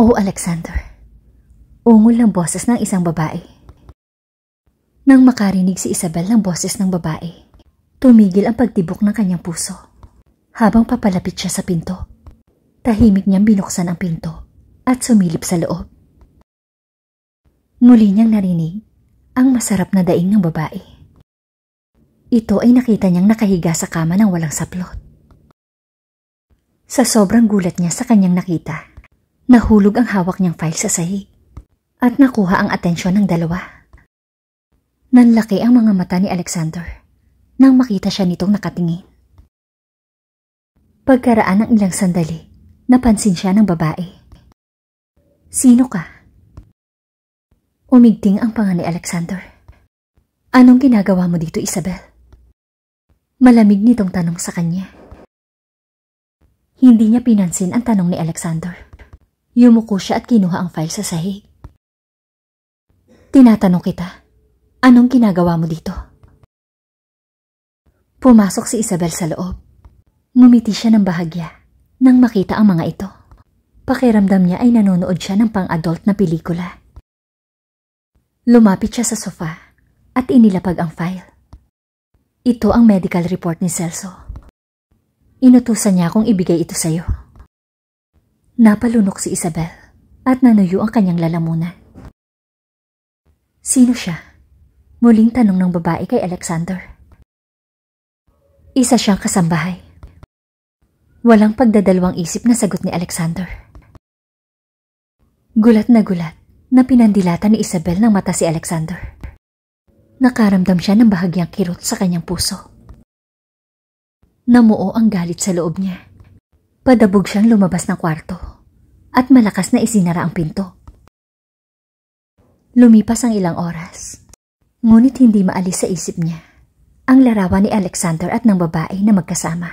Oh, Alexander. Ungol ng boses ng isang babae. Nang makarinig si Isabel ng boses ng babae, tumigil ang pagtibok ng kanyang puso. Habang papalapit siya sa pinto, tahimik niyang binuksan ang pinto at sumilip sa loob. Muli niyang narinig ang masarap na daing ng babae. Ito ay nakita niyang nakahiga sa kama ng walang saplot. Sa sobrang gulat niya sa kanyang nakita, nahulog ang hawak niyang file sa sahig at nakuha ang atensyon ng dalawa. Nanlaki ang mga mata ni Alexander nang makita siya nitong nakatingin. Pagkaraan ng ilang sandali, napansin siya ng babae. Sino ka? Umigting ang panga ni Alexander. Anong ginagawa mo dito, Isabel? Malamig nitong tanong sa kanya. Hindi niya pinansin ang tanong ni Alexander. Yumuko siya at kinuha ang file sa sahig. Tinatanong kita, anong ginagawa mo dito? Pumasok si Isabel sa loob. Ngumiti siya ng bahagya nang makita ang mga ito. Pakiramdam niya ay nanonood siya ng pang-adult na pelikula. Lumapit siya sa sofa at inilapag ang file. Ito ang medical report ni Celso. Inutusan niya akong ibigay ito sa iyo. Napalunok si Isabel at nanuyo ang kanyang lalamunan. Sino siya? Muling tanong ng babae kay Alexander. Isa siyang kasambahay. Walang pagdadalawang isip na sagot ni Alexander. Gulat na gulat na pinandilatan ni Isabel ng mata si Alexander. Nakaramdam siya ng bahagyang kirot sa kanyang puso. Namuo ang galit sa loob niya. Padabog siyang lumabas ng kwarto at malakas na isinara ang pinto. Lumipas ang ilang oras, ngunit hindi maalis sa isip niya ang larawan ni Alexander at ng babae na magkasama.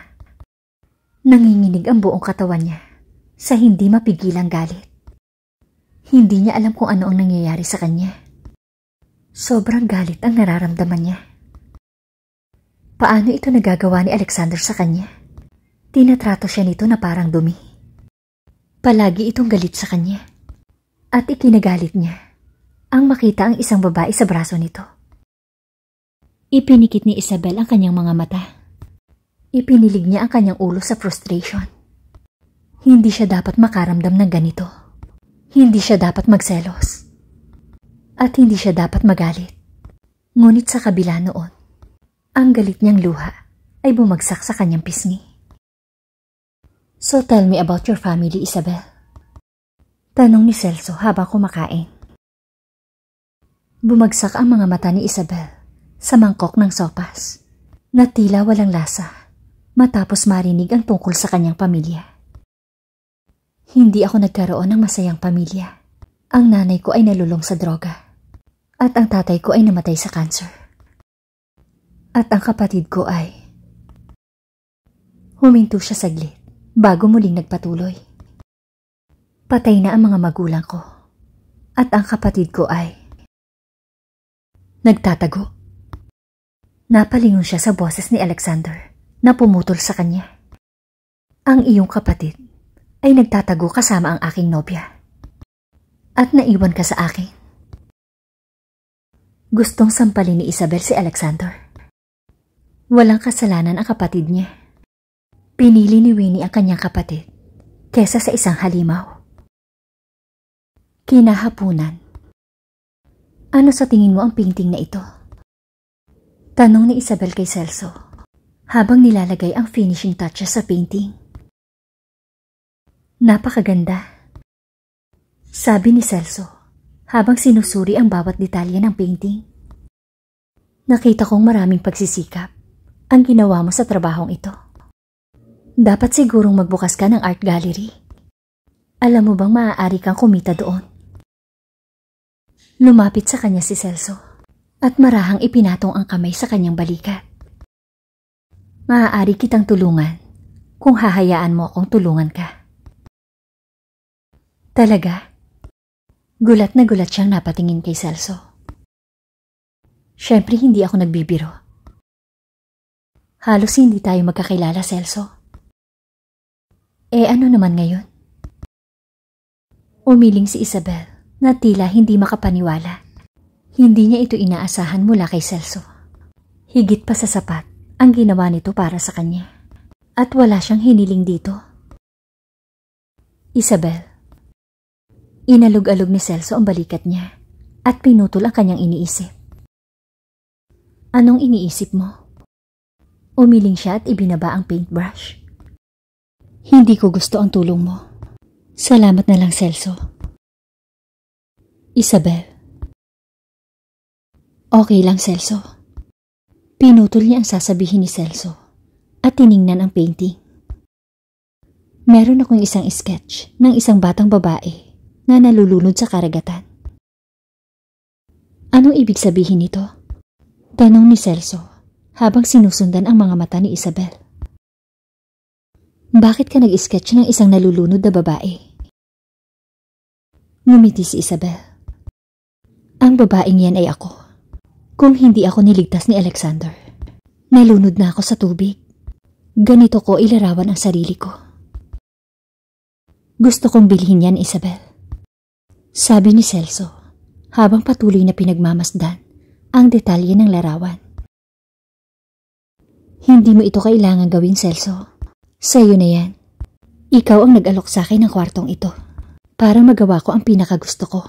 Nanginginig ang buong katawan niya sa hindi mapigilang galit. Hindi niya alam kung ano ang nangyayari sa kanya. Sobrang galit ang nararamdaman niya. Paano ito nagagawa ni Alexander sa kanya? Tinatrato siya nito na parang dumi. Palagi itong galit sa kanya. At ikinagalit niya ang makita ang isang babae sa braso nito. Ipinikit ni Isabel ang kanyang mga mata. Ipinilig niya ang kanyang ulo sa frustration. Hindi siya dapat makaramdam ng ganito hindi siya dapat magselos. At hindi siya dapat magalit. Ngunit sa kabila noon, ang galit niyang luha ay bumagsak sa kanyang pisngi. So tell me about your family, Isabel. Tanong ni Celso habang kumakain. Bumagsak ang mga mata ni Isabel sa mangkok ng sopas na tila walang lasa matapos marinig ang tungkol sa kanyang pamilya. Hindi ako nagkaroon ng masayang pamilya. Ang nanay ko ay nalulong sa droga. At ang tatay ko ay namatay sa cancer. At ang kapatid ko ay... Huminto siya saglit bago muling nagpatuloy. Patay na ang mga magulang ko. At ang kapatid ko ay... Nagtatago. Napalingon siya sa boses ni Alexander na pumutol sa kanya. Ang iyong kapatid ay nagtatago kasama ang aking nobya. At naiwan ka sa akin. Gustong sampalin ni Isabel si Alexander. Walang kasalanan ang kapatid niya. Pinili ni Winnie ang kanyang kapatid kesa sa isang halimaw. Kinahapunan. Ano sa tingin mo ang painting na ito? Tanong ni Isabel kay Celso habang nilalagay ang finishing touches sa painting. Napakaganda. Sabi ni Celso, habang sinusuri ang bawat detalye ng painting. Nakita kong maraming pagsisikap ang ginawa mo sa trabahong ito. Dapat sigurong magbukas ka ng art gallery. Alam mo bang maaari kang kumita doon? Lumapit sa kanya si Celso at marahang ipinatong ang kamay sa kanyang balikat. Maaari kitang tulungan kung hahayaan mo akong tulungan ka. Talaga? Gulat na gulat siyang napatingin kay Celso. Siyempre hindi ako nagbibiro. Halos hindi tayo magkakilala, Celso. Eh ano naman ngayon? Umiling si Isabel na tila hindi makapaniwala. Hindi niya ito inaasahan mula kay Celso. Higit pa sa sapat ang ginawa nito para sa kanya. At wala siyang hiniling dito. Isabel, Inalog-alog ni Celso ang balikat niya at pinutol ang kanyang iniisip. Anong iniisip mo? Umiling siya at ibinaba ang paintbrush. Hindi ko gusto ang tulong mo. Salamat na lang, Celso. Isabel. Okay lang, Celso. Pinutol niya ang sasabihin ni Celso at tiningnan ang painting. Meron akong isang sketch ng isang batang babae na nalulunod sa karagatan. Anong ibig sabihin nito? Tanong ni Celso habang sinusundan ang mga mata ni Isabel. Bakit ka nag-sketch ng isang nalulunod na babae? Ngumiti si Isabel. Ang babaeng yan ay ako. Kung hindi ako niligtas ni Alexander, nalunod na ako sa tubig. Ganito ko ilarawan ang sarili ko. Gusto kong bilhin yan, Isabel. Sabi ni Celso habang patuloy na pinagmamasdan ang detalye ng larawan. Hindi mo ito kailangan gawin, Celso. Sa'yo na yan. Ikaw ang nag-alok sa akin ng kwartong ito para magawa ko ang pinakagusto ko.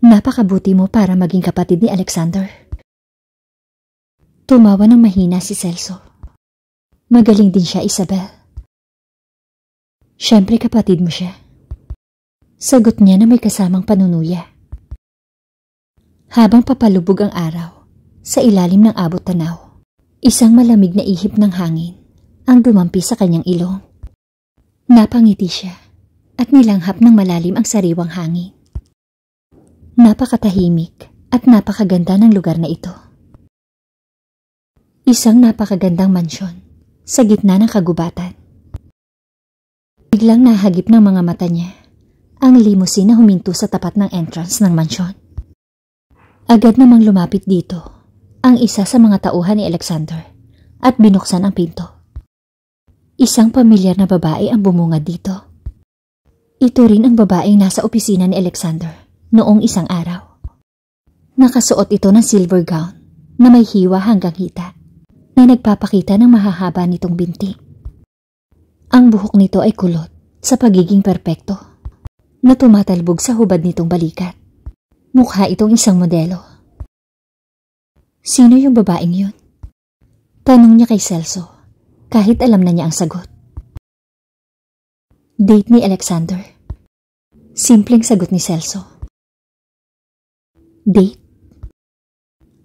Napakabuti mo para maging kapatid ni Alexander. Tumawa ng mahina si Celso. Magaling din siya, Isabel. Siyempre kapatid mo siya. Sagot niya na may kasamang panunuya. Habang papalubog ang araw, sa ilalim ng abot tanaw, isang malamig na ihip ng hangin ang dumampi sa kanyang ilong. Napangiti siya at nilanghap ng malalim ang sariwang hangin. Napakatahimik at napakaganda ng lugar na ito. Isang napakagandang mansyon sa gitna ng kagubatan. Biglang nahagip ng mga mata niya ang limousine na huminto sa tapat ng entrance ng mansyon. Agad namang lumapit dito ang isa sa mga tauhan ni Alexander at binuksan ang pinto. Isang pamilyar na babae ang bumungad dito. Ito rin ang babaeng nasa opisina ni Alexander noong isang araw. Nakasuot ito ng silver gown na may hiwa hanggang hita na nagpapakita ng mahahaba nitong binti. Ang buhok nito ay kulot sa pagiging perpekto na tumatalbog sa hubad nitong balikat. Mukha itong isang modelo. Sino yung babaeng yun? Tanong niya kay Celso, kahit alam na niya ang sagot. Date ni Alexander. Simpleng sagot ni Celso. Date?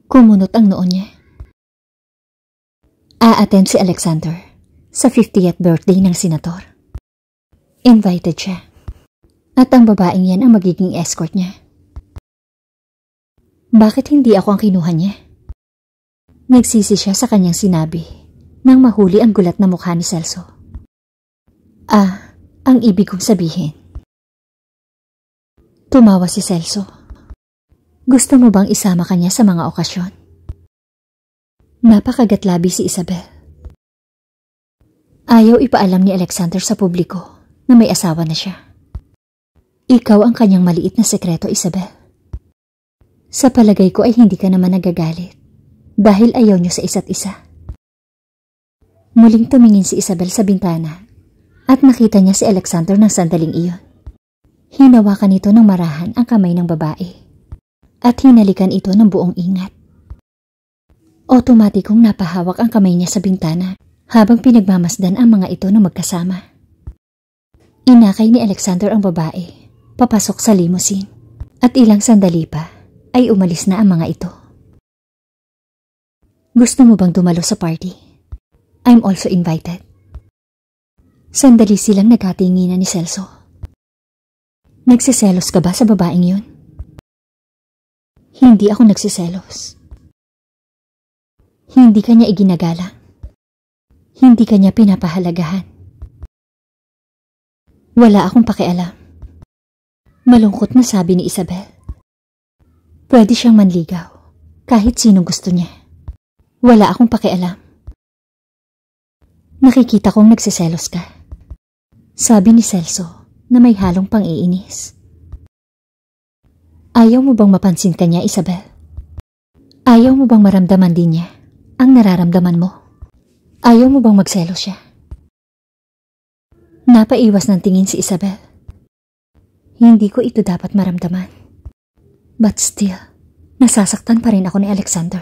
Kumunot ang noon niya. A-attend si Alexander sa 50th birthday ng senator. Invited siya at ang babaeng yan ang magiging escort niya. Bakit hindi ako ang kinuha niya? Nagsisi siya sa kanyang sinabi nang mahuli ang gulat na mukha ni Celso. Ah, ang ibig kong sabihin. Tumawa si Celso. Gusto mo bang isama kanya sa mga okasyon? Napakagatlabi si Isabel. Ayaw ipaalam ni Alexander sa publiko na may asawa na siya. Ikaw ang kanyang maliit na sekreto, Isabel. Sa palagay ko ay hindi ka naman nagagalit dahil ayaw niyo sa isa't isa. Muling tumingin si Isabel sa bintana at nakita niya si Alexander ng sandaling iyon. Hinawakan ito ng marahan ang kamay ng babae at hinalikan ito ng buong ingat. Otomatikong napahawak ang kamay niya sa bintana habang pinagmamasdan ang mga ito na magkasama. Inakay ni Alexander ang babae papasok sa limousine. At ilang sandali pa ay umalis na ang mga ito. Gusto mo bang dumalo sa party? I'm also invited. Sandali silang nagkatinginan ni Celso. Nagsiselos ka ba sa babaeng yun? Hindi ako nagsiselos. Hindi kanya iginagala. Hindi kanya pinapahalagahan. Wala akong pakialam. Malungkot na sabi ni Isabel. Pwede siyang manligaw, kahit sinong gusto niya. Wala akong pakialam. Nakikita kong nagsiselos ka. Sabi ni Celso na may halong pang-iinis. Ayaw mo bang mapansin ka niya, Isabel? Ayaw mo bang maramdaman din niya ang nararamdaman mo? Ayaw mo bang magselos siya? Napaiwas ng tingin si Isabel hindi ko ito dapat maramdaman. But still, nasasaktan pa rin ako ni Alexander.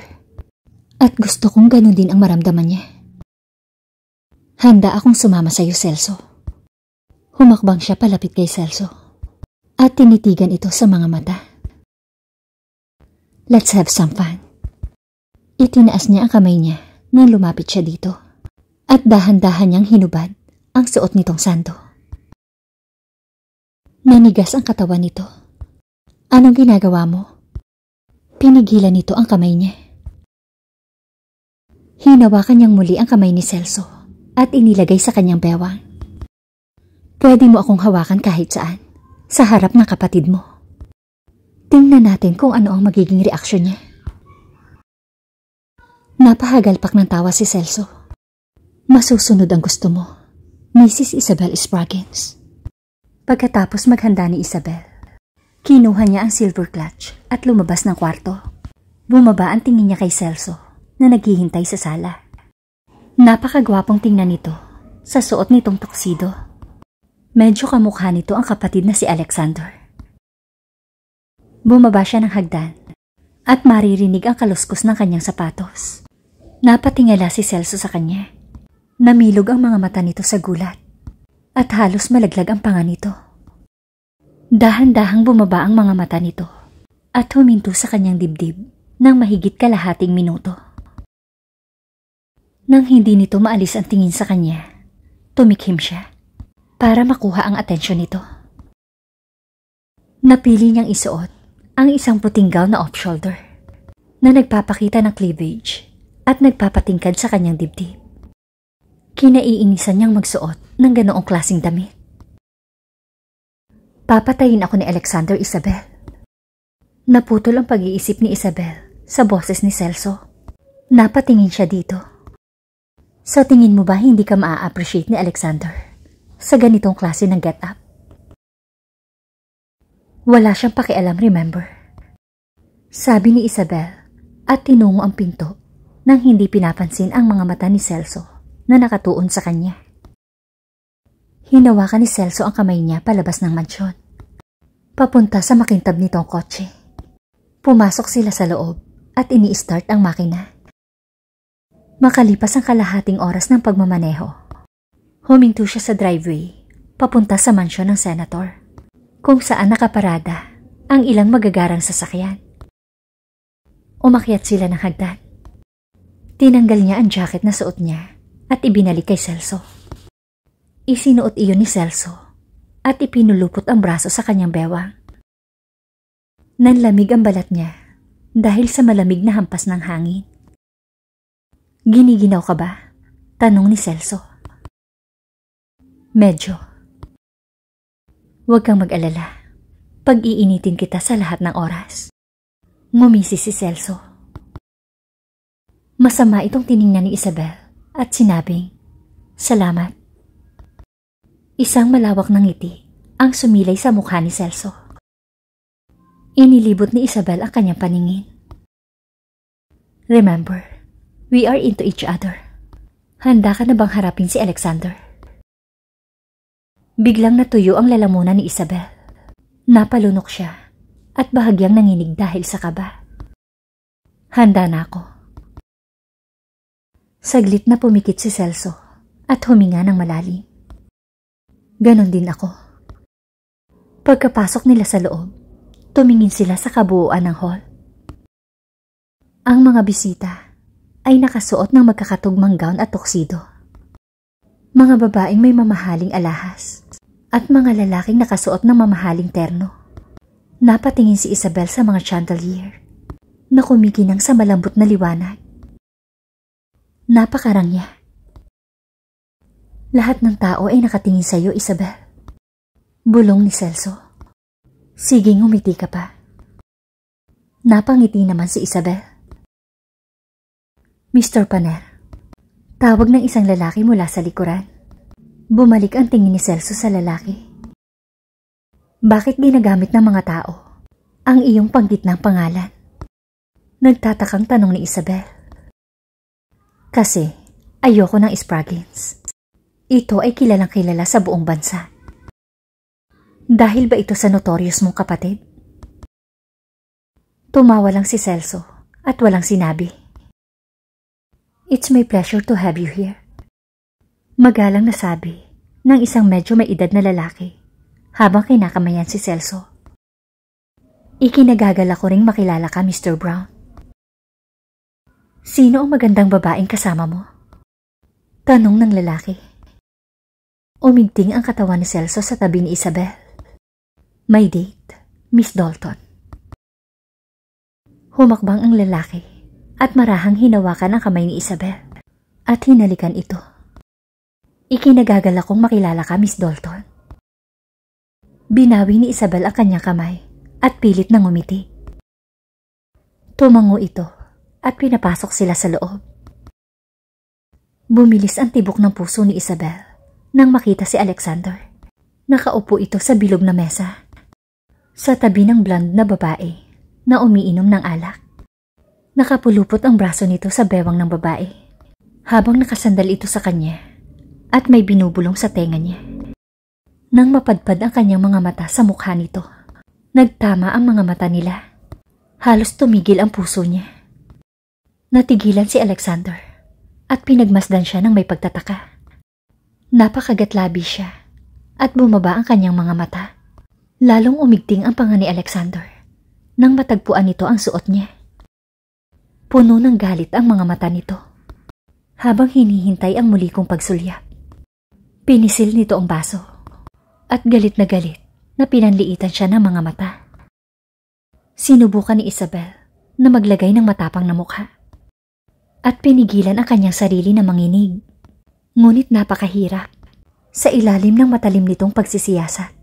At gusto kong ganun din ang maramdaman niya. Handa akong sumama sa iyo, Celso. Humakbang siya palapit kay Celso. At tinitigan ito sa mga mata. Let's have some fun. Itinaas niya ang kamay niya nang lumapit siya dito. At dahan-dahan niyang hinubad ang suot nitong santo. Nanigas ang katawan nito. Anong ginagawa mo? Pinigilan nito ang kamay niya. Hinawakan niyang muli ang kamay ni Celso at inilagay sa kanyang bewang. Pwede mo akong hawakan kahit saan, sa harap ng kapatid mo. Tingnan natin kung ano ang magiging reaksyon niya. Napahagalpak ng tawa si Celso. Masusunod ang gusto mo, Mrs. Isabel Spraggins. Pagkatapos maghanda ni Isabel, kinuha niya ang silver clutch at lumabas ng kwarto. Bumaba ang tingin niya kay Celso na naghihintay sa sala. Napakagwapong tingnan nito sa suot nitong tuxedo. Medyo kamukha nito ang kapatid na si Alexander. Bumaba siya ng hagdan at maririnig ang kaluskos ng kanyang sapatos. Napatingala si Celso sa kanya. Namilog ang mga mata nito sa gulat at halos malaglag ang panga nito. Dahan-dahang bumaba ang mga mata nito at huminto sa kanyang dibdib ng mahigit kalahating minuto. Nang hindi nito maalis ang tingin sa kanya, tumikhim siya para makuha ang atensyon nito. Napili niyang isuot ang isang puting gown na off-shoulder na nagpapakita ng cleavage at nagpapatingkad sa kanyang dibdib. Kinaiinisan niyang magsuot ng ganoong klasing damit. Papatayin ako ni Alexander Isabel. Naputol ang pag-iisip ni Isabel sa boses ni Celso. Napatingin siya dito. Sa tingin mo ba hindi ka maa-appreciate ni Alexander sa ganitong klase ng get-up? Wala siyang pakialam, remember? Sabi ni Isabel at tinungo ang pinto nang hindi pinapansin ang mga mata ni Celso na nakatuon sa kanya. Hinawakan ni Celso ang kamay niya palabas ng mansyon. Papunta sa makintab nitong kotse. Pumasok sila sa loob at ini-start ang makina. Makalipas ang kalahating oras ng pagmamaneho, huminto siya sa driveway papunta sa mansyon ng senator kung saan nakaparada ang ilang magagarang sasakyan. Umakyat sila ng hagdan. Tinanggal niya ang jacket na suot niya at ibinalik kay Celso. Isinuot iyon ni Celso at ipinulupot ang braso sa kanyang bewang. Nanlamig ang balat niya dahil sa malamig na hampas ng hangin. Giniginaw ka ba? Tanong ni Celso. Medyo. Huwag kang mag-alala. Pag-iinitin kita sa lahat ng oras. Ngumisi si Celso. Masama itong tiningnan ni Isabel at sinabing, Salamat. Isang malawak ng ngiti ang sumilay sa mukha ni Celso. Inilibot ni Isabel ang kanyang paningin. Remember, we are into each other. Handa ka na bang harapin si Alexander? Biglang natuyo ang lalamunan ni Isabel. Napalunok siya at bahagyang nanginig dahil sa kaba. Handa na ako. Saglit na pumikit si Celso at huminga ng malalim. Ganon din ako. Pagkapasok nila sa loob, tumingin sila sa kabuuan ng hall. Ang mga bisita ay nakasuot ng magkakatugmang gown at tuxedo. Mga babaeng may mamahaling alahas at mga lalaking nakasuot ng mamahaling terno. Napatingin si Isabel sa mga chandelier na kumikinang sa malambot na liwanag Napakarangya. Lahat ng tao ay nakatingin sa iyo, Isabel. Bulong ni Celso. Sige, ngumiti ka pa. Napangiti naman si Isabel. Mr. Paner, tawag ng isang lalaki mula sa likuran. Bumalik ang tingin ni Celso sa lalaki. Bakit ginagamit ng mga tao ang iyong panggit ng pangalan? Nagtatakang tanong ni Isabel. Kasi ayoko ng Spraggins. Ito ay kilalang kilala sa buong bansa. Dahil ba ito sa notorious mong kapatid? Tumawa lang si Celso at walang sinabi. It's my pleasure to have you here. Magalang na sabi ng isang medyo may edad na lalaki habang kinakamayan si Celso. Ikinagagal ko ring makilala ka, Mr. Brown. Sino ang magandang babaeng kasama mo? Tanong ng lalaki. Umigting ang katawan ni Celso sa tabi ni Isabel. My date, Miss Dalton. Humakbang ang lalaki at marahang hinawakan ang kamay ni Isabel at hinalikan ito. Ikinagagal akong makilala ka, Miss Dalton. Binawi ni Isabel ang kanyang kamay at pilit na ngumiti. Tumango ito at pinapasok sila sa loob. Bumilis ang tibok ng puso ni Isabel nang makita si Alexander. Nakaupo ito sa bilog na mesa. Sa tabi ng blonde na babae na umiinom ng alak. Nakapulupot ang braso nito sa bewang ng babae habang nakasandal ito sa kanya at may binubulong sa tenga niya. Nang mapadpad ang kanyang mga mata sa mukha nito, nagtama ang mga mata nila. Halos tumigil ang puso niya. Natigilan si Alexander at pinagmasdan siya ng may pagtataka. Napakagatlabi siya at bumaba ang kanyang mga mata. Lalong umigting ang panga ni Alexander nang matagpuan nito ang suot niya. Puno ng galit ang mga mata nito habang hinihintay ang muli kong pagsulyap. Pinisil nito ang baso at galit na galit na pinanliitan siya ng mga mata. Sinubukan ni Isabel na maglagay ng matapang na mukha at pinigilan ang kanyang sarili na manginig. Ngunit napakahirap sa ilalim ng matalim nitong pagsisiyasat.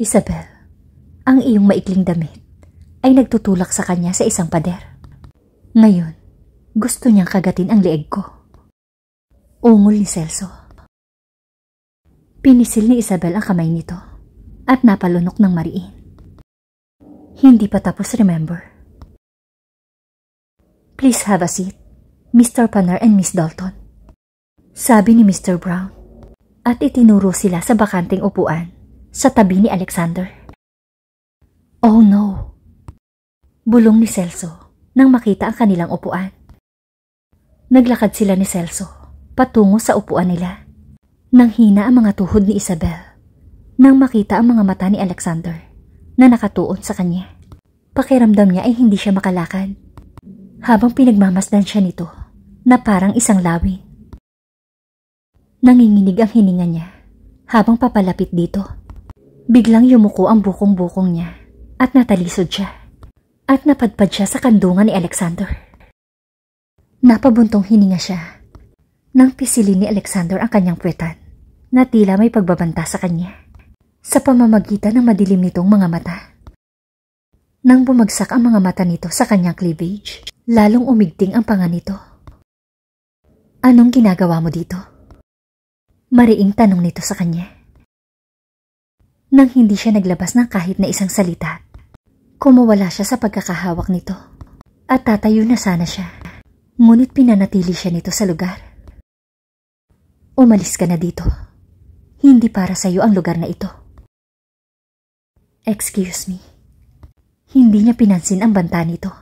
Isabel, ang iyong maikling damit ay nagtutulak sa kanya sa isang pader. Ngayon, gusto niyang kagatin ang leeg ko. Ungol ni Celso. Pinisil ni Isabel ang kamay nito at napalunok ng mariin. Hindi pa tapos remember Please have a seat, Mr. Panar and Miss Dalton. Sabi ni Mr. Brown. At itinuro sila sa bakanting upuan sa tabi ni Alexander. Oh no! Bulong ni Celso nang makita ang kanilang upuan. Naglakad sila ni Celso patungo sa upuan nila. Nang hina ang mga tuhod ni Isabel nang makita ang mga mata ni Alexander na nakatuon sa kanya. Pakiramdam niya ay hindi siya makalakad habang pinagmamasdan siya nito na parang isang lawi. Nanginginig ang hininga niya habang papalapit dito. Biglang yumuko ang bukong-bukong niya at natalisod siya at napadpad siya sa kandungan ni Alexander. Napabuntong hininga siya nang pisilin ni Alexander ang kanyang puwetan na tila may pagbabanta sa kanya sa pamamagitan ng madilim nitong mga mata nang bumagsak ang mga mata nito sa kanyang cleavage. Lalong umigting ang panga nito. Anong ginagawa mo dito? Mariing tanong nito sa kanya. Nang hindi siya naglabas ng kahit na isang salita, kumawala siya sa pagkakahawak nito at tatayo na sana siya. Ngunit pinanatili siya nito sa lugar. Umalis ka na dito. Hindi para sa iyo ang lugar na ito. Excuse me. Hindi niya pinansin ang banta nito.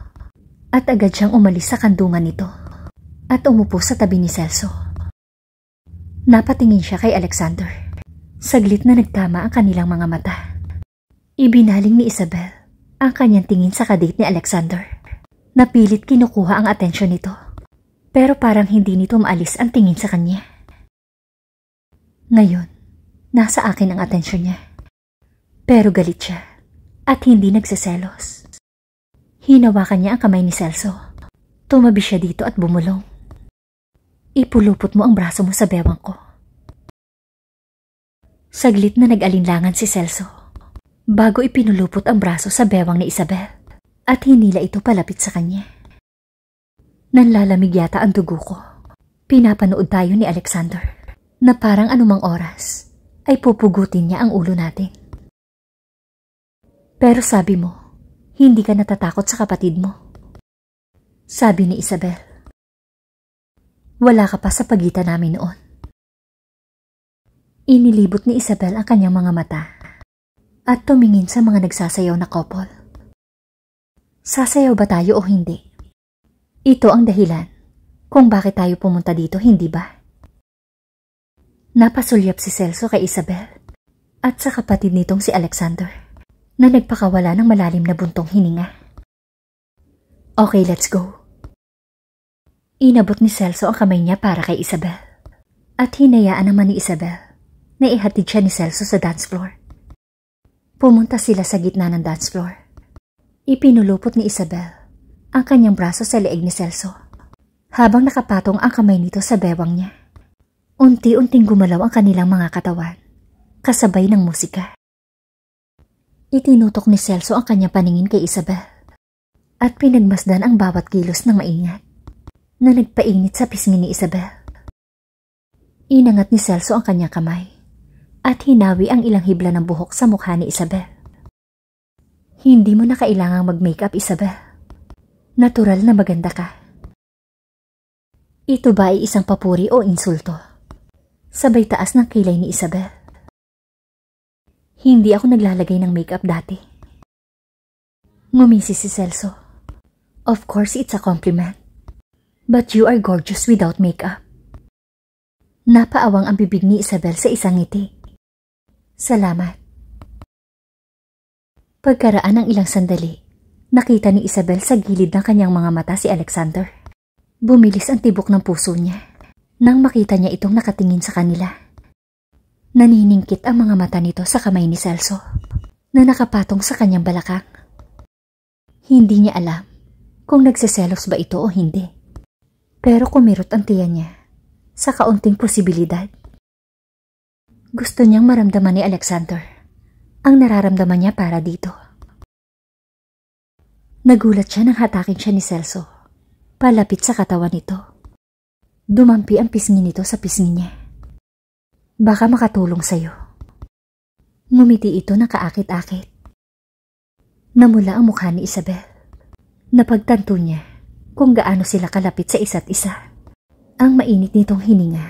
At agad siyang umalis sa kandungan nito at umupo sa tabi ni Celso. Napatingin siya kay Alexander. Saglit na nagtama ang kanilang mga mata. Ibinaling ni Isabel ang kanyang tingin sa kadate ni Alexander. Napilit kinukuha ang atensyon nito. Pero parang hindi nito maalis ang tingin sa kanya. Ngayon, nasa akin ang atensyon niya. Pero galit siya at hindi nagseselos. Hinawakan niya ang kamay ni Celso. Tumabi siya dito at bumulong. Ipulupot mo ang braso mo sa bewang ko. Saglit na nag-alinlangan si Celso bago ipinulupot ang braso sa bewang ni Isabel at hinila ito palapit sa kanya. Nanlalamig yata ang dugo ko. Pinapanood tayo ni Alexander na parang anumang oras ay pupugutin niya ang ulo natin. Pero sabi mo, hindi ka natatakot sa kapatid mo. Sabi ni Isabel. Wala ka pa sa pagitan namin noon. Inilibot ni Isabel ang kanyang mga mata at tumingin sa mga nagsasayaw na couple. Sasayaw ba tayo o hindi? Ito ang dahilan kung bakit tayo pumunta dito, hindi ba? Napasulyap si Celso kay Isabel at sa kapatid nitong si Alexander na nagpakawala ng malalim na buntong hininga. Okay, let's go. Inabot ni Celso ang kamay niya para kay Isabel. At hinayaan naman ni Isabel na ihatid siya ni Celso sa dance floor. Pumunta sila sa gitna ng dance floor. Ipinulupot ni Isabel ang kanyang braso sa leeg ni Celso habang nakapatong ang kamay nito sa bewang niya. Unti-unting gumalaw ang kanilang mga katawan kasabay ng musika. Itinutok ni Celso ang kanyang paningin kay Isabel at pinagmasdan ang bawat kilos ng maingat na nagpainit sa pisngi ni Isabel. Inangat ni Celso ang kanyang kamay at hinawi ang ilang hibla ng buhok sa mukha ni Isabel. Hindi mo na kailangang mag-makeup, Isabel. Natural na maganda ka. Ito ba ay isang papuri o insulto? Sabay taas ng kilay ni Isabel. Hindi ako naglalagay ng makeup dati. Ngumisi si Celso. Of course, it's a compliment. But you are gorgeous without makeup. Napaawang ang bibig ni Isabel sa isang ngiti. Salamat. Pagkaraan ng ilang sandali, nakita ni Isabel sa gilid ng kanyang mga mata si Alexander. Bumilis ang tibok ng puso niya nang makita niya itong nakatingin sa kanila. Naniningkit ang mga mata nito sa kamay ni Celso na nakapatong sa kanyang balakang. Hindi niya alam kung nagseselos ba ito o hindi. Pero kumirot ang tiyan niya sa kaunting posibilidad. Gusto niyang maramdaman ni Alexander ang nararamdaman niya para dito. Nagulat siya nang hatakin siya ni Celso palapit sa katawan nito. Dumampi ang pisngi nito sa pisngi niya. Baka makatulong sa'yo. Ngumiti ito na kaakit-akit. Namula ang mukha ni Isabel. Napagtanto niya kung gaano sila kalapit sa isa't isa. Ang mainit nitong hininga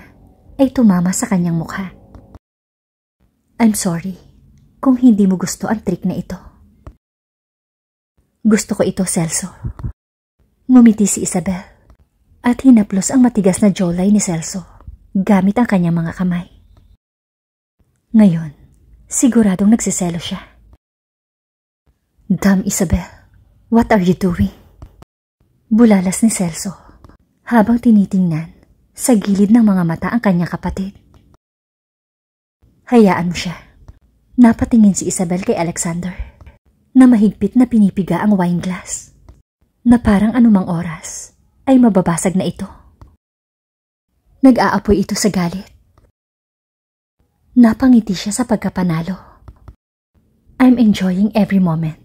ay tumama sa kanyang mukha. I'm sorry kung hindi mo gusto ang trick na ito. Gusto ko ito, Celso. Ngumiti si Isabel at hinaplos ang matigas na jawline ni Celso gamit ang kanyang mga kamay. Ngayon, siguradong nagsiselo siya. Damn Isabel, what are you doing? Bulalas ni Celso habang tinitingnan sa gilid ng mga mata ang kanyang kapatid. Hayaan mo siya. Napatingin si Isabel kay Alexander na mahigpit na pinipiga ang wine glass na parang anumang oras ay mababasag na ito. Nag-aapoy ito sa galit Napangiti siya sa pagkapanalo. I'm enjoying every moment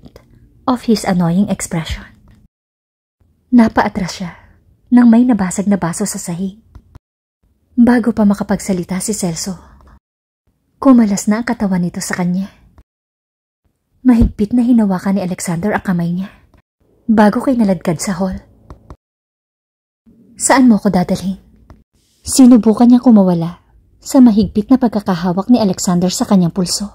of his annoying expression. Napaatras siya nang may nabasag na baso sa sahig. Bago pa makapagsalita si Celso, kumalas na ang katawan nito sa kanya. Mahigpit na hinawakan ni Alexander ang kamay niya bago kay naladkad sa hall. Saan mo ko dadalhin? Sinubukan niya kumawala sa mahigpit na pagkakahawak ni Alexander sa kanyang pulso.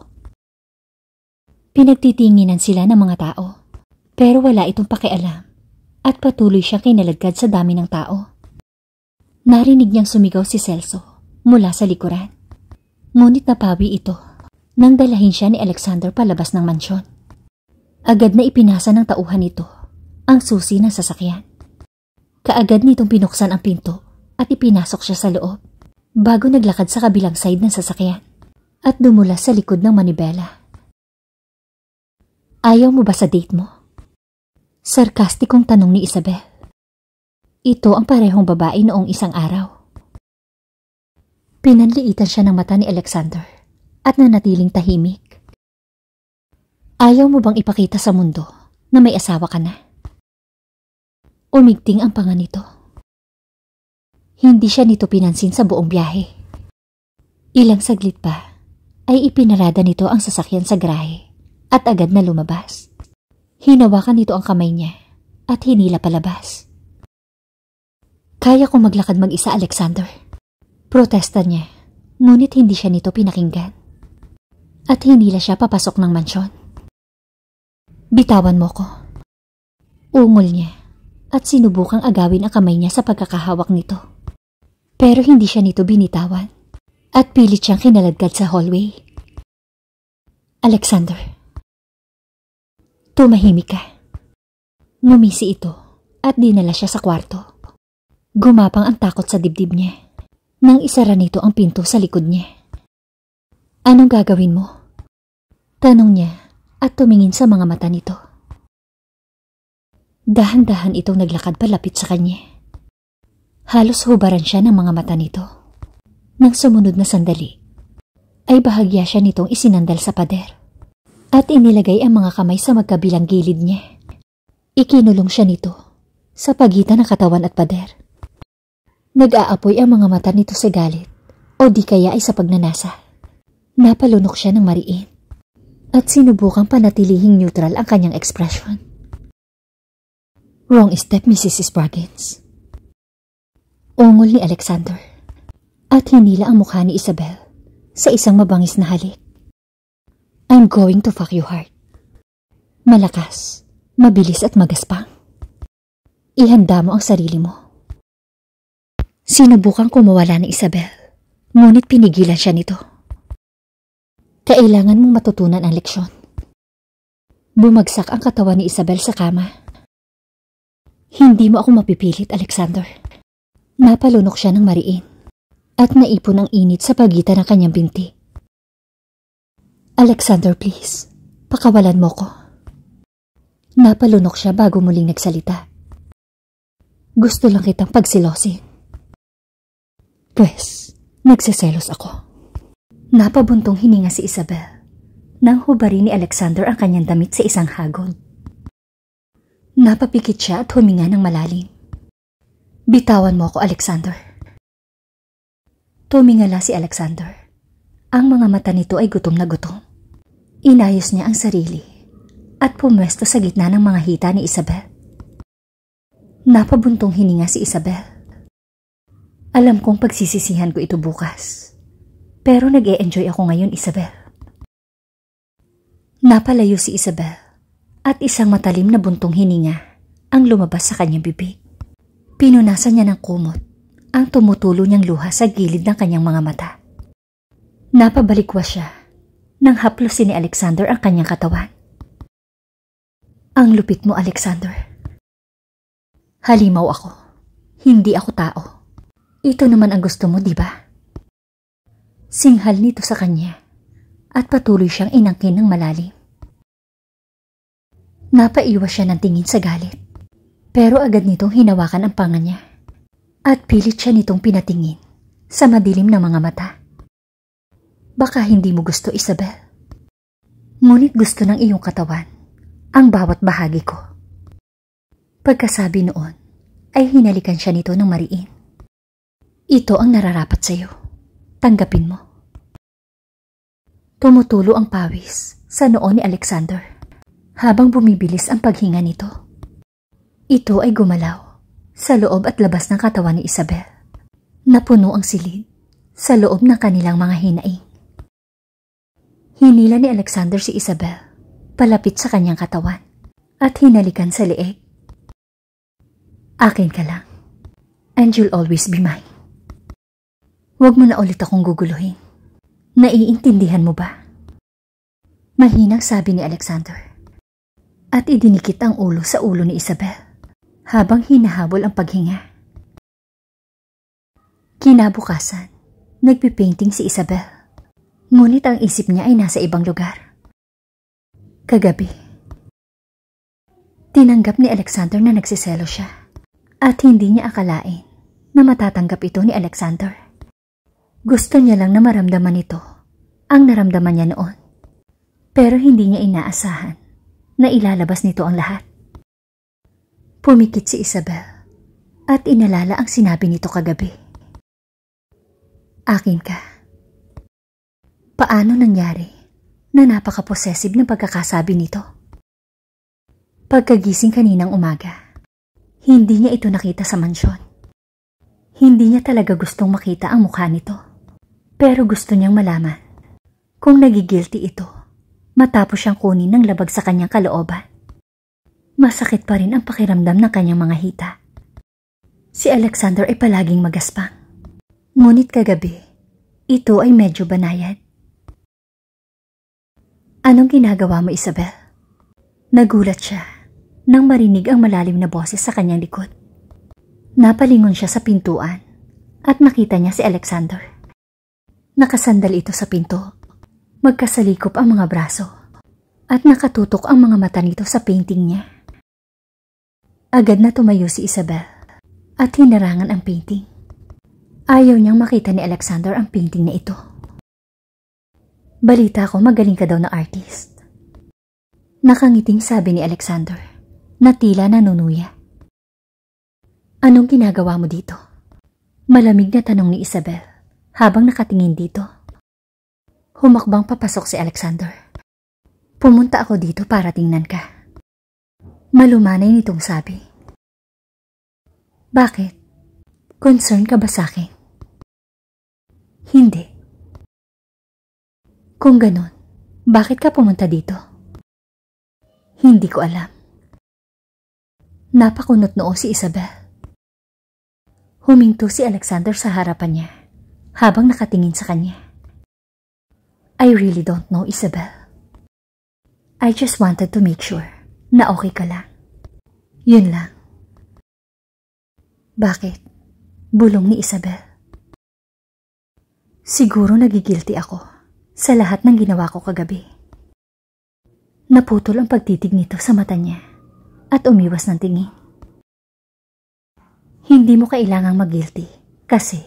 Pinagtitinginan sila ng mga tao, pero wala itong pakialam at patuloy siyang kinalagkad sa dami ng tao. Narinig niyang sumigaw si Celso mula sa likuran. Ngunit napawi ito nang dalahin siya ni Alexander palabas ng mansyon. Agad na ipinasa ng tauhan nito ang susi ng sasakyan. Kaagad nitong pinuksan ang pinto at ipinasok siya sa loob bago naglakad sa kabilang side ng sasakyan at dumula sa likod ng manibela. Ayaw mo ba sa date mo? Sarkastikong tanong ni Isabel. Ito ang parehong babae noong isang araw. Pinanliitan siya ng mata ni Alexander at nanatiling tahimik. Ayaw mo bang ipakita sa mundo na may asawa ka na? Umigting ang panga nito. Hindi siya nito pinansin sa buong biyahe. Ilang saglit pa ay ipinarada nito ang sasakyan sa grahe at agad na lumabas. Hinawakan nito ang kamay niya at hinila palabas. Kaya kong maglakad mag-isa, Alexander. Protesta niya, ngunit hindi siya nito pinakinggan. At hinila siya papasok ng mansyon. Bitawan mo ko. Ungol niya at sinubukang agawin ang kamay niya sa pagkakahawak nito. Pero hindi siya nito binitawan at pilit siyang kinaladkad sa hallway. Alexander, tumahimik ka. Ngumisi ito at dinala siya sa kwarto. Gumapang ang takot sa dibdib niya nang isara nito ang pinto sa likod niya. Anong gagawin mo? Tanong niya at tumingin sa mga mata nito. Dahan-dahan itong naglakad palapit sa kanya. Halos hubaran siya ng mga mata nito. Nang sumunod na sandali, ay bahagya siya nitong isinandal sa pader at inilagay ang mga kamay sa magkabilang gilid niya. Ikinulong siya nito sa pagitan ng katawan at pader. Nag-aapoy ang mga mata nito sa galit o di kaya ay sa pagnanasa. Napalunok siya ng mariin at sinubukang panatilihing neutral ang kanyang ekspresyon. Wrong step, Mrs. Sparkins. Ungol ni Alexander. At hinila ang mukha ni Isabel sa isang mabangis na halik. I'm going to fuck you hard. Malakas, mabilis at magaspang. Ihanda mo ang sarili mo. Sinubukan mawala ni Isabel, ngunit pinigilan siya nito. Kailangan mong matutunan ang leksyon. Bumagsak ang katawan ni Isabel sa kama. Hindi mo ako mapipilit, Alexander. Napalunok siya ng mariin at naipon ang init sa pagitan ng kanyang binti. Alexander, please. Pakawalan mo ko. Napalunok siya bago muling nagsalita. Gusto lang kitang pagsilosin. Pwes, nagseselos ako. Napabuntong hininga si Isabel nang hubari ni Alexander ang kanyang damit sa isang hagod. Napapikit siya at huminga ng malalim. Bitawan mo ako, Alexander. Tumingala si Alexander. Ang mga mata nito ay gutom na gutom. Inayos niya ang sarili at pumwesto sa gitna ng mga hita ni Isabel. Napabuntong hininga si Isabel. Alam kong pagsisisihan ko ito bukas. Pero nag -e enjoy ako ngayon, Isabel. Napalayo si Isabel at isang matalim na buntong hininga ang lumabas sa kanyang bibig. Pinunasan niya ng kumot ang tumutulo niyang luha sa gilid ng kanyang mga mata. Napabalikwa siya nang haplosin ni Alexander ang kanyang katawan. Ang lupit mo, Alexander. Halimaw ako. Hindi ako tao. Ito naman ang gusto mo, di ba? Singhal nito sa kanya at patuloy siyang inangkin ng malalim. Napaiwas siya ng tingin sa galit. Pero agad nitong hinawakan ang panga niya. At pilit siya nitong pinatingin sa madilim na mga mata. Baka hindi mo gusto, Isabel. Ngunit gusto ng iyong katawan ang bawat bahagi ko. Pagkasabi noon, ay hinalikan siya nito ng mariin. Ito ang nararapat sa iyo. Tanggapin mo. Tumutulo ang pawis sa noon ni Alexander habang bumibilis ang paghinga nito. Ito ay gumalaw sa loob at labas ng katawan ni Isabel. Napuno ang silid sa loob ng kanilang mga hinaing. Hinila ni Alexander si Isabel palapit sa kanyang katawan at hinalikan sa leeg. Akin ka lang and you'll always be mine. Huwag mo na ulit akong guguluhin. Naiintindihan mo ba? Mahinang sabi ni Alexander at idinikit ang ulo sa ulo ni Isabel habang hinahabol ang paghinga. Kinabukasan, nagpipainting si Isabel. Ngunit ang isip niya ay nasa ibang lugar. Kagabi, tinanggap ni Alexander na nagsiselo siya at hindi niya akalain na matatanggap ito ni Alexander. Gusto niya lang na maramdaman ito ang naramdaman niya noon pero hindi niya inaasahan na ilalabas nito ang lahat. Pumikit si Isabel at inalala ang sinabi nito kagabi. Akin ka. Paano nangyari na napaka-possessive ng pagkakasabi nito? Pagkagising kaninang umaga, hindi niya ito nakita sa mansyon. Hindi niya talaga gustong makita ang mukha nito. Pero gusto niyang malaman kung nagigilty ito matapos siyang kunin ng labag sa kanyang kalooban. Masakit pa rin ang pakiramdam ng kanyang mga hita. Si Alexander ay palaging magaspang. Ngunit kagabi, ito ay medyo banayad. Anong ginagawa mo, Isabel? Nagulat siya nang marinig ang malalim na boses sa kanyang likod. Napalingon siya sa pintuan at nakita niya si Alexander. Nakasandal ito sa pinto. Magkasalikop ang mga braso at nakatutok ang mga mata nito sa painting niya. Agad na tumayo si Isabel at hinarangan ang painting. Ayaw niyang makita ni Alexander ang painting na ito. Balita ko magaling ka daw na artist. Nakangiting sabi ni Alexander na tila nanunuya. Anong ginagawa mo dito? Malamig na tanong ni Isabel habang nakatingin dito. Humakbang papasok si Alexander. Pumunta ako dito para tingnan ka. Malumanay nitong sabi. Bakit? Concern ka ba sa akin? Hindi. Kung ganon, bakit ka pumunta dito? Hindi ko alam. Napakunot noo si Isabel. Huminto si Alexander sa harapan niya habang nakatingin sa kanya. I really don't know, Isabel. I just wanted to make sure na okay ka lang. Yun lang. Bakit? Bulong ni Isabel. Siguro nagigilty ako sa lahat ng ginawa ko kagabi. Naputol ang pagtitig nito sa mata niya at umiwas ng tingin. Hindi mo kailangang mag-guilty kasi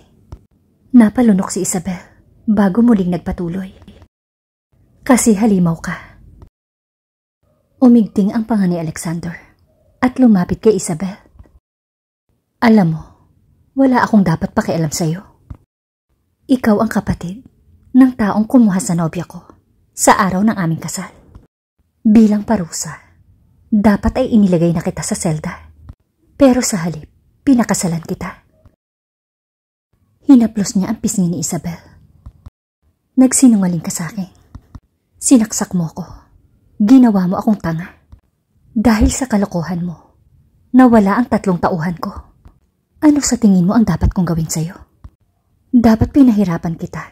napalunok si Isabel bago muling nagpatuloy. Kasi halimaw ka. Umigting ang panga ni Alexander at lumapit kay Isabel. Alam mo, wala akong dapat pakialam sa'yo. Ikaw ang kapatid ng taong kumuha sa nobya ko sa araw ng aming kasal. Bilang parusa, dapat ay inilagay na kita sa selda. Pero sa halip, pinakasalan kita. Hinaplos niya ang pisngi ni Isabel. Nagsinungaling ka sa akin. Sinaksak mo ko Ginawa mo akong tanga. Dahil sa kalokohan mo, nawala ang tatlong tauhan ko. Ano sa tingin mo ang dapat kong gawin sa'yo? Dapat pinahirapan kita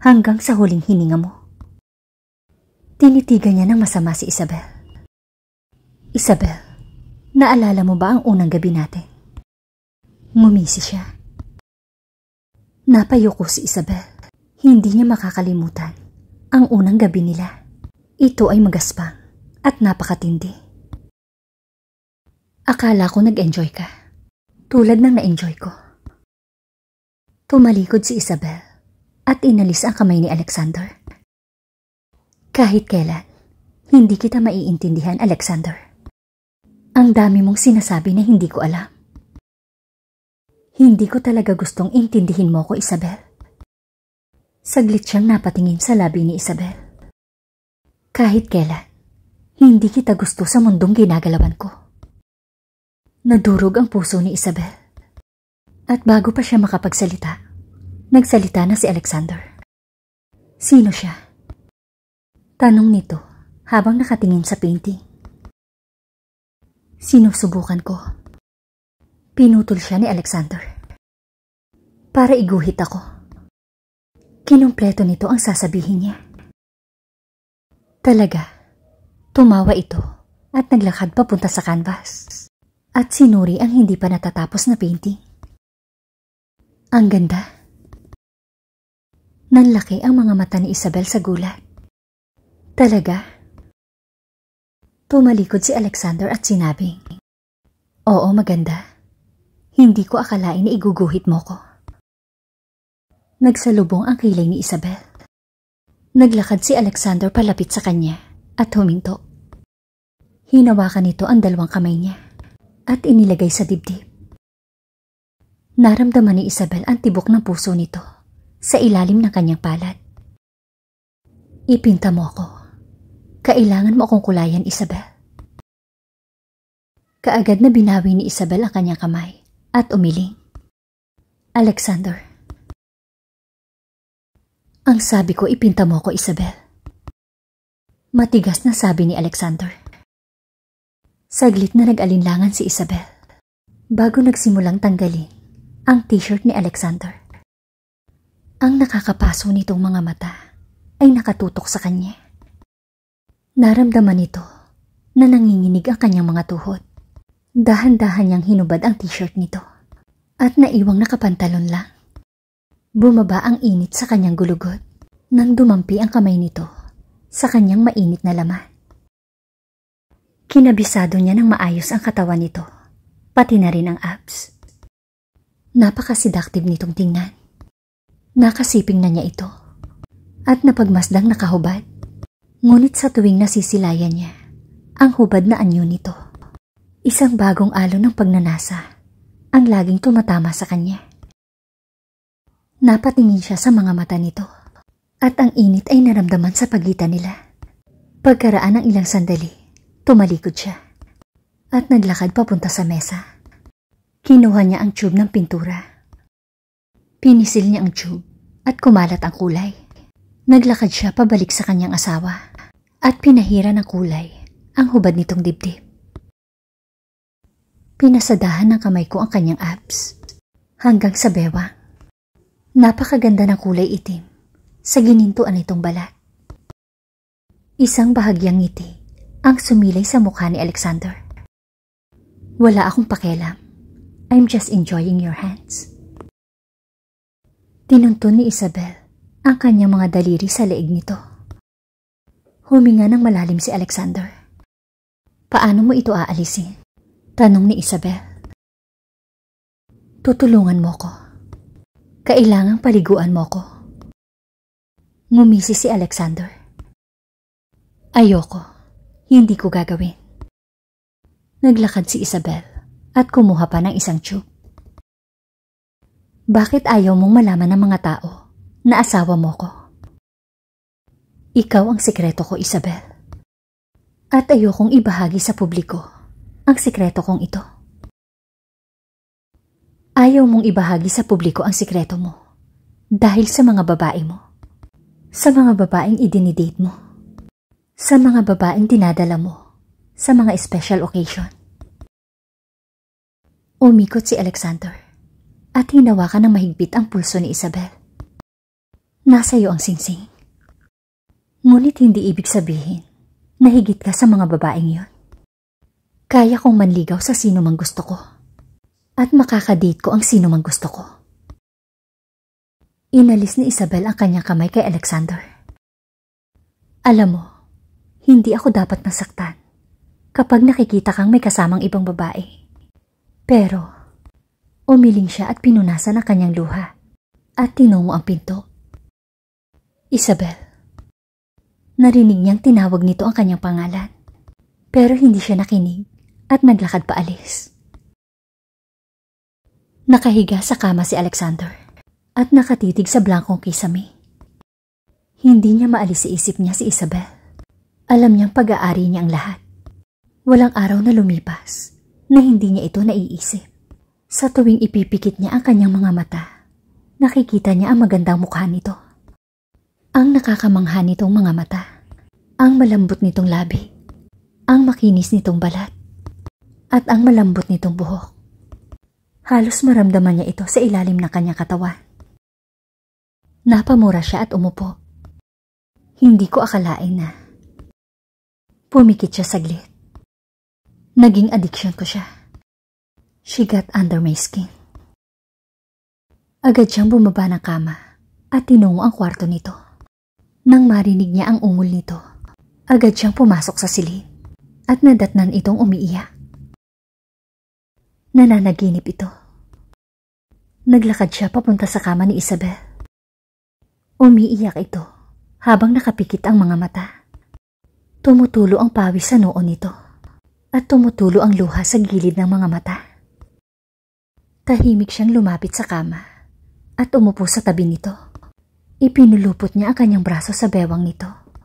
hanggang sa huling hininga mo. Tinitigan niya ng masama si Isabel. Isabel, naalala mo ba ang unang gabi natin? Ngumisi siya. Napayoko si Isabel. Hindi niya makakalimutan ang unang gabi nila. Ito ay magaspang at napakatindi. Akala ko nag-enjoy ka. Tulad ng na-enjoy ko. Tumalikod si Isabel at inalis ang kamay ni Alexander. Kahit kailan, hindi kita maiintindihan, Alexander. Ang dami mong sinasabi na hindi ko alam. Hindi ko talaga gustong intindihin mo ko, Isabel. Saglit siyang napatingin sa labi ni Isabel. Kahit kailan, hindi kita gusto sa mundong ginagalawan ko. Nadurog ang puso ni Isabel. At bago pa siya makapagsalita, nagsalita na si Alexander. Sino siya? Tanong nito habang nakatingin sa painting. Sinusubukan ko. Pinutol siya ni Alexander. Para iguhit ako. Kinumpleto nito ang sasabihin niya. Talaga. Tumawa ito at naglakad papunta sa canvas. At sinuri ang hindi pa natatapos na painting. Ang ganda. Nanlaki ang mga mata ni Isabel sa gulat. Talaga? Tumalikod si Alexander at sinabing, Oo maganda. Hindi ko akalain na iguguhit mo ko. Nagsalubong ang kilay ni Isabel. Naglakad si Alexander palapit sa kanya at huminto. Hinawakan nito ang dalawang kamay niya at inilagay sa dibdib. Naramdaman ni Isabel ang tibok ng puso nito sa ilalim ng kanyang palad. Ipinta mo ako. Kailangan mo akong kulayan, Isabel. Kaagad na binawi ni Isabel ang kanyang kamay at umiling. Alexander, ang sabi ko, ipinta mo ako, Isabel. Matigas na sabi ni Alexander. Saglit na nag-alinlangan si Isabel. Bago nagsimulang tanggalin ang t-shirt ni Alexander. Ang nakakapaso nitong mga mata ay nakatutok sa kanya. Naramdaman nito na nanginginig ang kanyang mga tuhod. Dahan-dahan niyang hinubad ang t-shirt nito at naiwang nakapantalon lang. Bumaba ang init sa kanyang gulugod nang dumampi ang kamay nito sa kanyang mainit na laman. Kinabisado niya ng maayos ang katawan nito, pati na rin ang abs. Napakaseductive nitong tingnan. Nakasiping na niya ito at napagmasdang nakahubad. Ngunit sa tuwing nasisilayan niya, ang hubad na anyo nito. Isang bagong alo ng pagnanasa ang laging tumatama sa kanya. Napatingin siya sa mga mata nito at ang init ay naramdaman sa pagitan nila. Pagkaraan ng ilang sandali, tumalikod siya at naglakad papunta sa mesa. Kinuha niya ang tube ng pintura. Pinisil niya ang tube at kumalat ang kulay. Naglakad siya pabalik sa kanyang asawa at pinahira ng kulay ang hubad nitong dibdib. Pinasadahan ng kamay ko ang kanyang abs hanggang sa bewang. Napakaganda ng kulay itim sa ginintuan nitong balat. Isang bahagyang ngiti ang sumilay sa mukha ni Alexander. Wala akong pakialam. I'm just enjoying your hands. Tinuntun ni Isabel ang kanyang mga daliri sa leeg nito. Huminga ng malalim si Alexander. Paano mo ito aalisin? Tanong ni Isabel. Tutulungan mo ko. Kailangang paliguan mo ko. Ngumisi si Alexander. Ayoko. Hindi ko gagawin. Naglakad si Isabel at kumuha pa ng isang tube. Bakit ayaw mong malaman ng mga tao na asawa mo ko? Ikaw ang sikreto ko, Isabel. At ayokong ibahagi sa publiko ang sikreto kong ito. Ayaw mong ibahagi sa publiko ang sikreto mo dahil sa mga babae mo, sa mga babaeng idinidate mo, sa mga babaeng dinadala mo, sa mga special occasion. Umikot si Alexander at hinawakan ng mahigpit ang pulso ni Isabel. Nasa iyo ang singsing. Ngunit hindi ibig sabihin na higit ka sa mga babaeng yon. Kaya kong manligaw sa sino mang gusto ko at makakadate ko ang sino mang gusto ko. Inalis ni Isabel ang kanyang kamay kay Alexander. Alam mo, hindi ako dapat nasaktan kapag nakikita kang may kasamang ibang babae. Pero, umiling siya at pinunasan ang kanyang luha at tinungo ang pinto. Isabel. Narinig niyang tinawag nito ang kanyang pangalan. Pero hindi siya nakinig at naglakad paalis. Nakahiga sa kama si Alexander at nakatitig sa blankong kisame. Hindi niya maalis sa isip niya si Isabel. Alam niyang pag-aari niya ang lahat. Walang araw na lumipas na hindi niya ito naiisip. Sa tuwing ipipikit niya ang kanyang mga mata, nakikita niya ang magandang mukha nito. Ang nakakamangha nitong mga mata, ang malambot nitong labi, ang makinis nitong balat, at ang malambot nitong buhok. Halos maramdaman niya ito sa ilalim ng kanyang katawan. Napamura siya at umupo. Hindi ko akalain na. Pumikit siya saglit. Naging addiction ko siya. She got under my skin. Agad siyang bumaba ng kama at tinungo ang kwarto nito. Nang marinig niya ang ungol nito, agad siyang pumasok sa silid at nadatnan itong umiiyak. Nananaginip ito. Naglakad siya papunta sa kama ni Isabel. Umiiyak ito habang nakapikit ang mga mata. Tumutulo ang pawis sa noo nito at tumutulo ang luha sa gilid ng mga mata. Tahimik siyang lumapit sa kama at umupo sa tabi nito. Ipinulupot niya ang kanyang braso sa bewang nito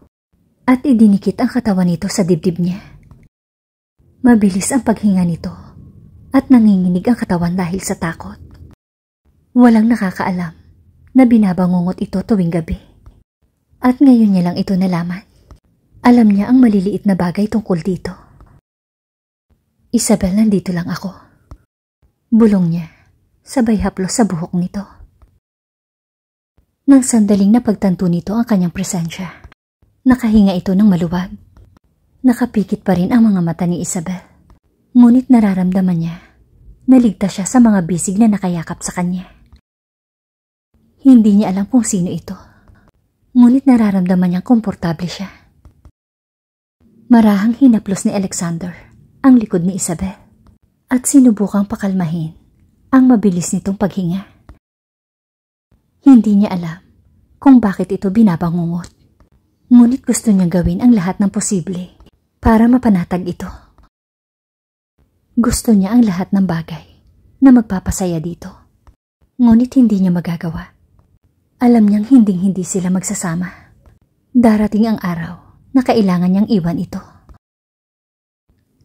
at idinikit ang katawan nito sa dibdib niya. Mabilis ang paghinga nito at nanginginig ang katawan dahil sa takot. Walang nakakaalam na binabangungot ito tuwing gabi. At ngayon niya lang ito nalaman. Alam niya ang maliliit na bagay tungkol dito. Isabel, nandito lang ako. Bulong niya, sabay haplos sa buhok nito. Nang sandaling napagtanto nito ang kanyang presensya, nakahinga ito ng maluwag. Nakapikit pa rin ang mga mata ni Isabel. Ngunit nararamdaman niya na siya sa mga bisig na nakayakap sa kanya. Hindi niya alam kung sino ito. Ngunit nararamdaman niyang komportable siya. Marahang hinaplos ni Alexander ang likod ni Isabel at sinubukang pakalmahin ang mabilis nitong paghinga. Hindi niya alam kung bakit ito binabangungot. Ngunit gusto niya gawin ang lahat ng posible para mapanatag ito. Gusto niya ang lahat ng bagay na magpapasaya dito. Ngunit hindi niya magagawa. Alam niyang hinding-hindi sila magsasama. Darating ang araw na kailangan niyang iwan ito.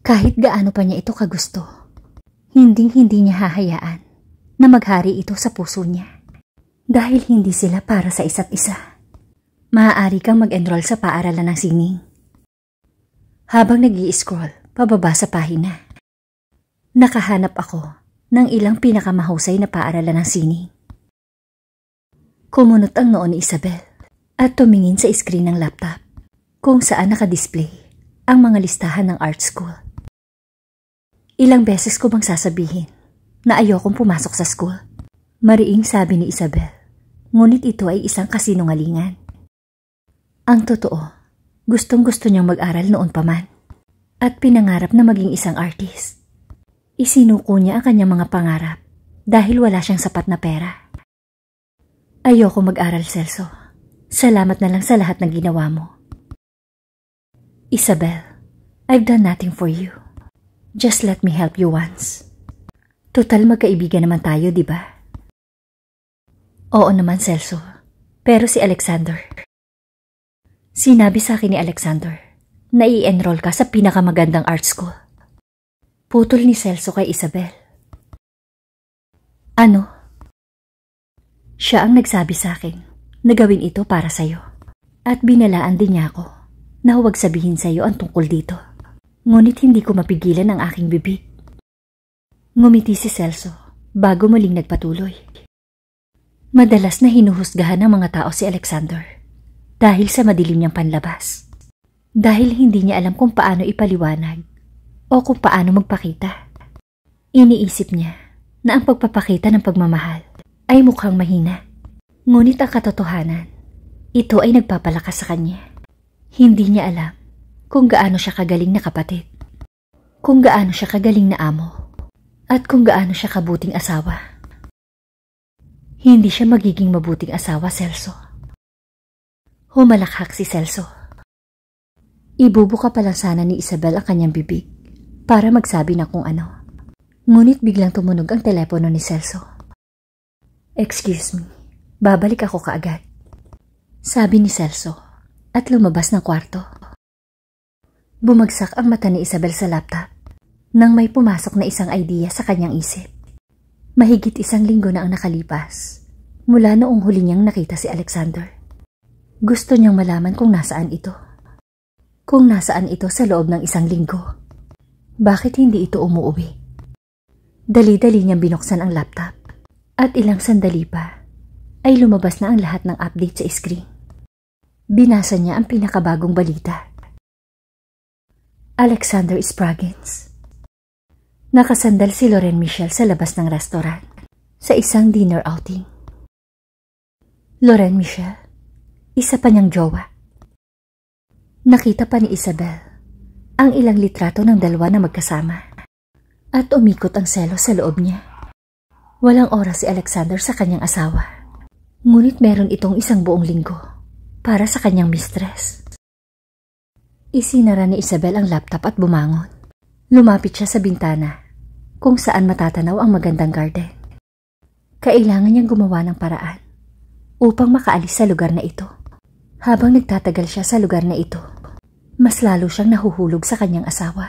Kahit gaano pa niya ito kagusto, hinding-hindi niya hahayaan na maghari ito sa puso niya. Dahil hindi sila para sa isa't isa. Maaari kang mag-enroll sa paaralan ng sining. Habang nag scroll pababa sa pahina nakahanap ako ng ilang pinakamahusay na paaralan ng sining. Kumunot ang noon ni Isabel at tumingin sa screen ng laptop kung saan nakadisplay ang mga listahan ng art school. Ilang beses ko bang sasabihin na ayokong pumasok sa school? Mariing sabi ni Isabel, ngunit ito ay isang kasinungalingan. Ang totoo, gustong gusto niyang mag-aral noon pa man at pinangarap na maging isang artist. Isinuko niya ang kanyang mga pangarap dahil wala siyang sapat na pera. Ayoko mag-aral, Celso. Salamat na lang sa lahat ng ginawa mo. Isabel, I've done nothing for you. Just let me help you once. Total magkaibigan naman tayo, di ba? Oo naman, Celso. Pero si Alexander. Sinabi sa akin ni Alexander na i-enroll ka sa pinakamagandang art school. Putol ni Celso kay Isabel. Ano? Siya ang nagsabi sa akin na gawin ito para sa'yo. At binalaan din niya ako na huwag sabihin sa'yo ang tungkol dito. Ngunit hindi ko mapigilan ang aking bibig. Ngumiti si Celso bago muling nagpatuloy. Madalas na hinuhusgahan ng mga tao si Alexander dahil sa madilim niyang panlabas. Dahil hindi niya alam kung paano ipaliwanag o kung paano magpakita. Iniisip niya na ang pagpapakita ng pagmamahal ay mukhang mahina. Ngunit ang katotohanan, ito ay nagpapalakas sa kanya. Hindi niya alam kung gaano siya kagaling na kapatid, kung gaano siya kagaling na amo, at kung gaano siya kabuting asawa. Hindi siya magiging mabuting asawa, Celso. Humalakhak si Celso. Ibubuka pala sana ni Isabel ang kanyang bibig para magsabi na kung ano. Ngunit biglang tumunog ang telepono ni Celso. Excuse me, babalik ako kaagad. Sabi ni Celso at lumabas ng kwarto. Bumagsak ang mata ni Isabel sa laptop nang may pumasok na isang idea sa kanyang isip. Mahigit isang linggo na ang nakalipas mula noong huli niyang nakita si Alexander. Gusto niyang malaman kung nasaan ito. Kung nasaan ito sa loob ng isang linggo. Bakit hindi ito umuwi? Dali-dali niyang binuksan ang laptop at ilang sandali pa ay lumabas na ang lahat ng update sa screen. Binasa niya ang pinakabagong balita. Alexander Spraggins Nakasandal si Loren Michelle sa labas ng restaurant sa isang dinner outing. Loren Michelle, isa pa niyang jowa. Nakita pa ni Isabel ang ilang litrato ng dalawa na magkasama. At umikot ang selo sa loob niya. Walang oras si Alexander sa kanyang asawa. Ngunit meron itong isang buong linggo para sa kanyang mistress. Isinara ni Isabel ang laptop at bumangon. Lumapit siya sa bintana kung saan matatanaw ang magandang garden. Kailangan niyang gumawa ng paraan upang makaalis sa lugar na ito. Habang nagtatagal siya sa lugar na ito, mas lalo siyang nahuhulog sa kanyang asawa.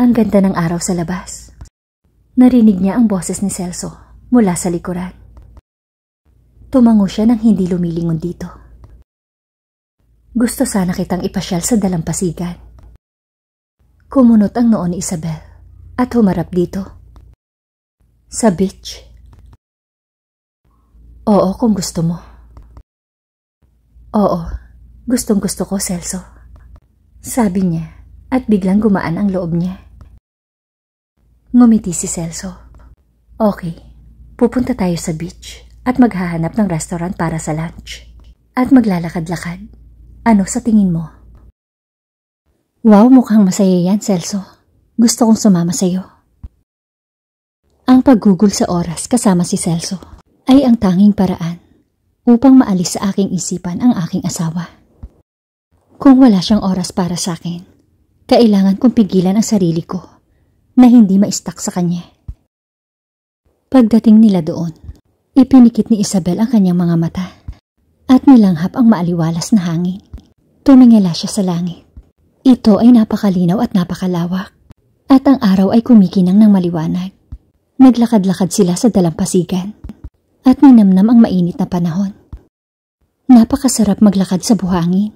Ang ganda ng araw sa labas. Narinig niya ang boses ni Celso mula sa likuran. Tumango siya nang hindi lumilingon dito. Gusto sana kitang ipasyal sa dalampasigan. Kumunot ang noon ni Isabel at humarap dito. Sa beach. Oo kung gusto mo. Oo. Gustong gusto ko, Celso. Sabi niya at biglang gumaan ang loob niya. Ngumiti si Celso. Okay, pupunta tayo sa beach at maghahanap ng restaurant para sa lunch. At maglalakad-lakad. Ano sa tingin mo? Wow, mukhang masaya yan, Celso. Gusto kong sumama sa'yo. Ang paggugol sa oras kasama si Celso ay ang tanging paraan upang maalis sa aking isipan ang aking asawa. Kung wala siyang oras para sa akin, kailangan kong pigilan ang sarili ko na hindi ma-stuck sa kanya. Pagdating nila doon, ipinikit ni Isabel ang kanyang mga mata at nilanghap ang maaliwalas na hangin. Tumingala siya sa langit. Ito ay napakalinaw at napakalawak at ang araw ay kumikinang ng maliwanag. Naglakad-lakad sila sa dalampasigan at ninamnam ang mainit na panahon. Napakasarap maglakad sa buhangin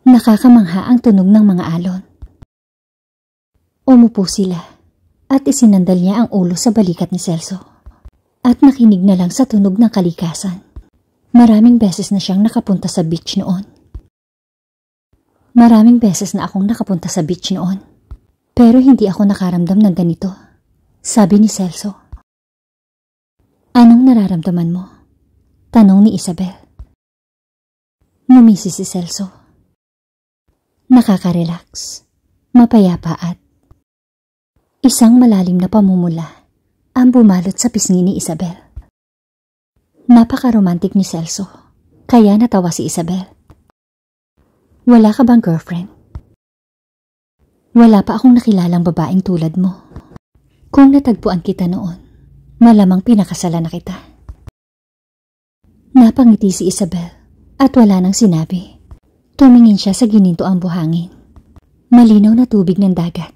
Nakakamangha ang tunog ng mga alon. Umupo sila at isinandal niya ang ulo sa balikat ni Celso at nakinig na lang sa tunog ng kalikasan. Maraming beses na siyang nakapunta sa beach noon. Maraming beses na akong nakapunta sa beach noon. Pero hindi ako nakaramdam ng ganito. Sabi ni Celso. Anong nararamdaman mo? Tanong ni Isabel. Numisi si Celso nakaka-relax, mapayapa at isang malalim na pamumula ang bumalot sa pisngi ni Isabel. Napaka-romantic ni Celso, kaya natawa si Isabel. Wala ka bang girlfriend? Wala pa akong nakilalang babaeng tulad mo. Kung natagpuan kita noon, malamang pinakasala na kita. Napangiti si Isabel at wala nang sinabi. Tumingin siya sa gininto ang buhangin. Malinaw na tubig ng dagat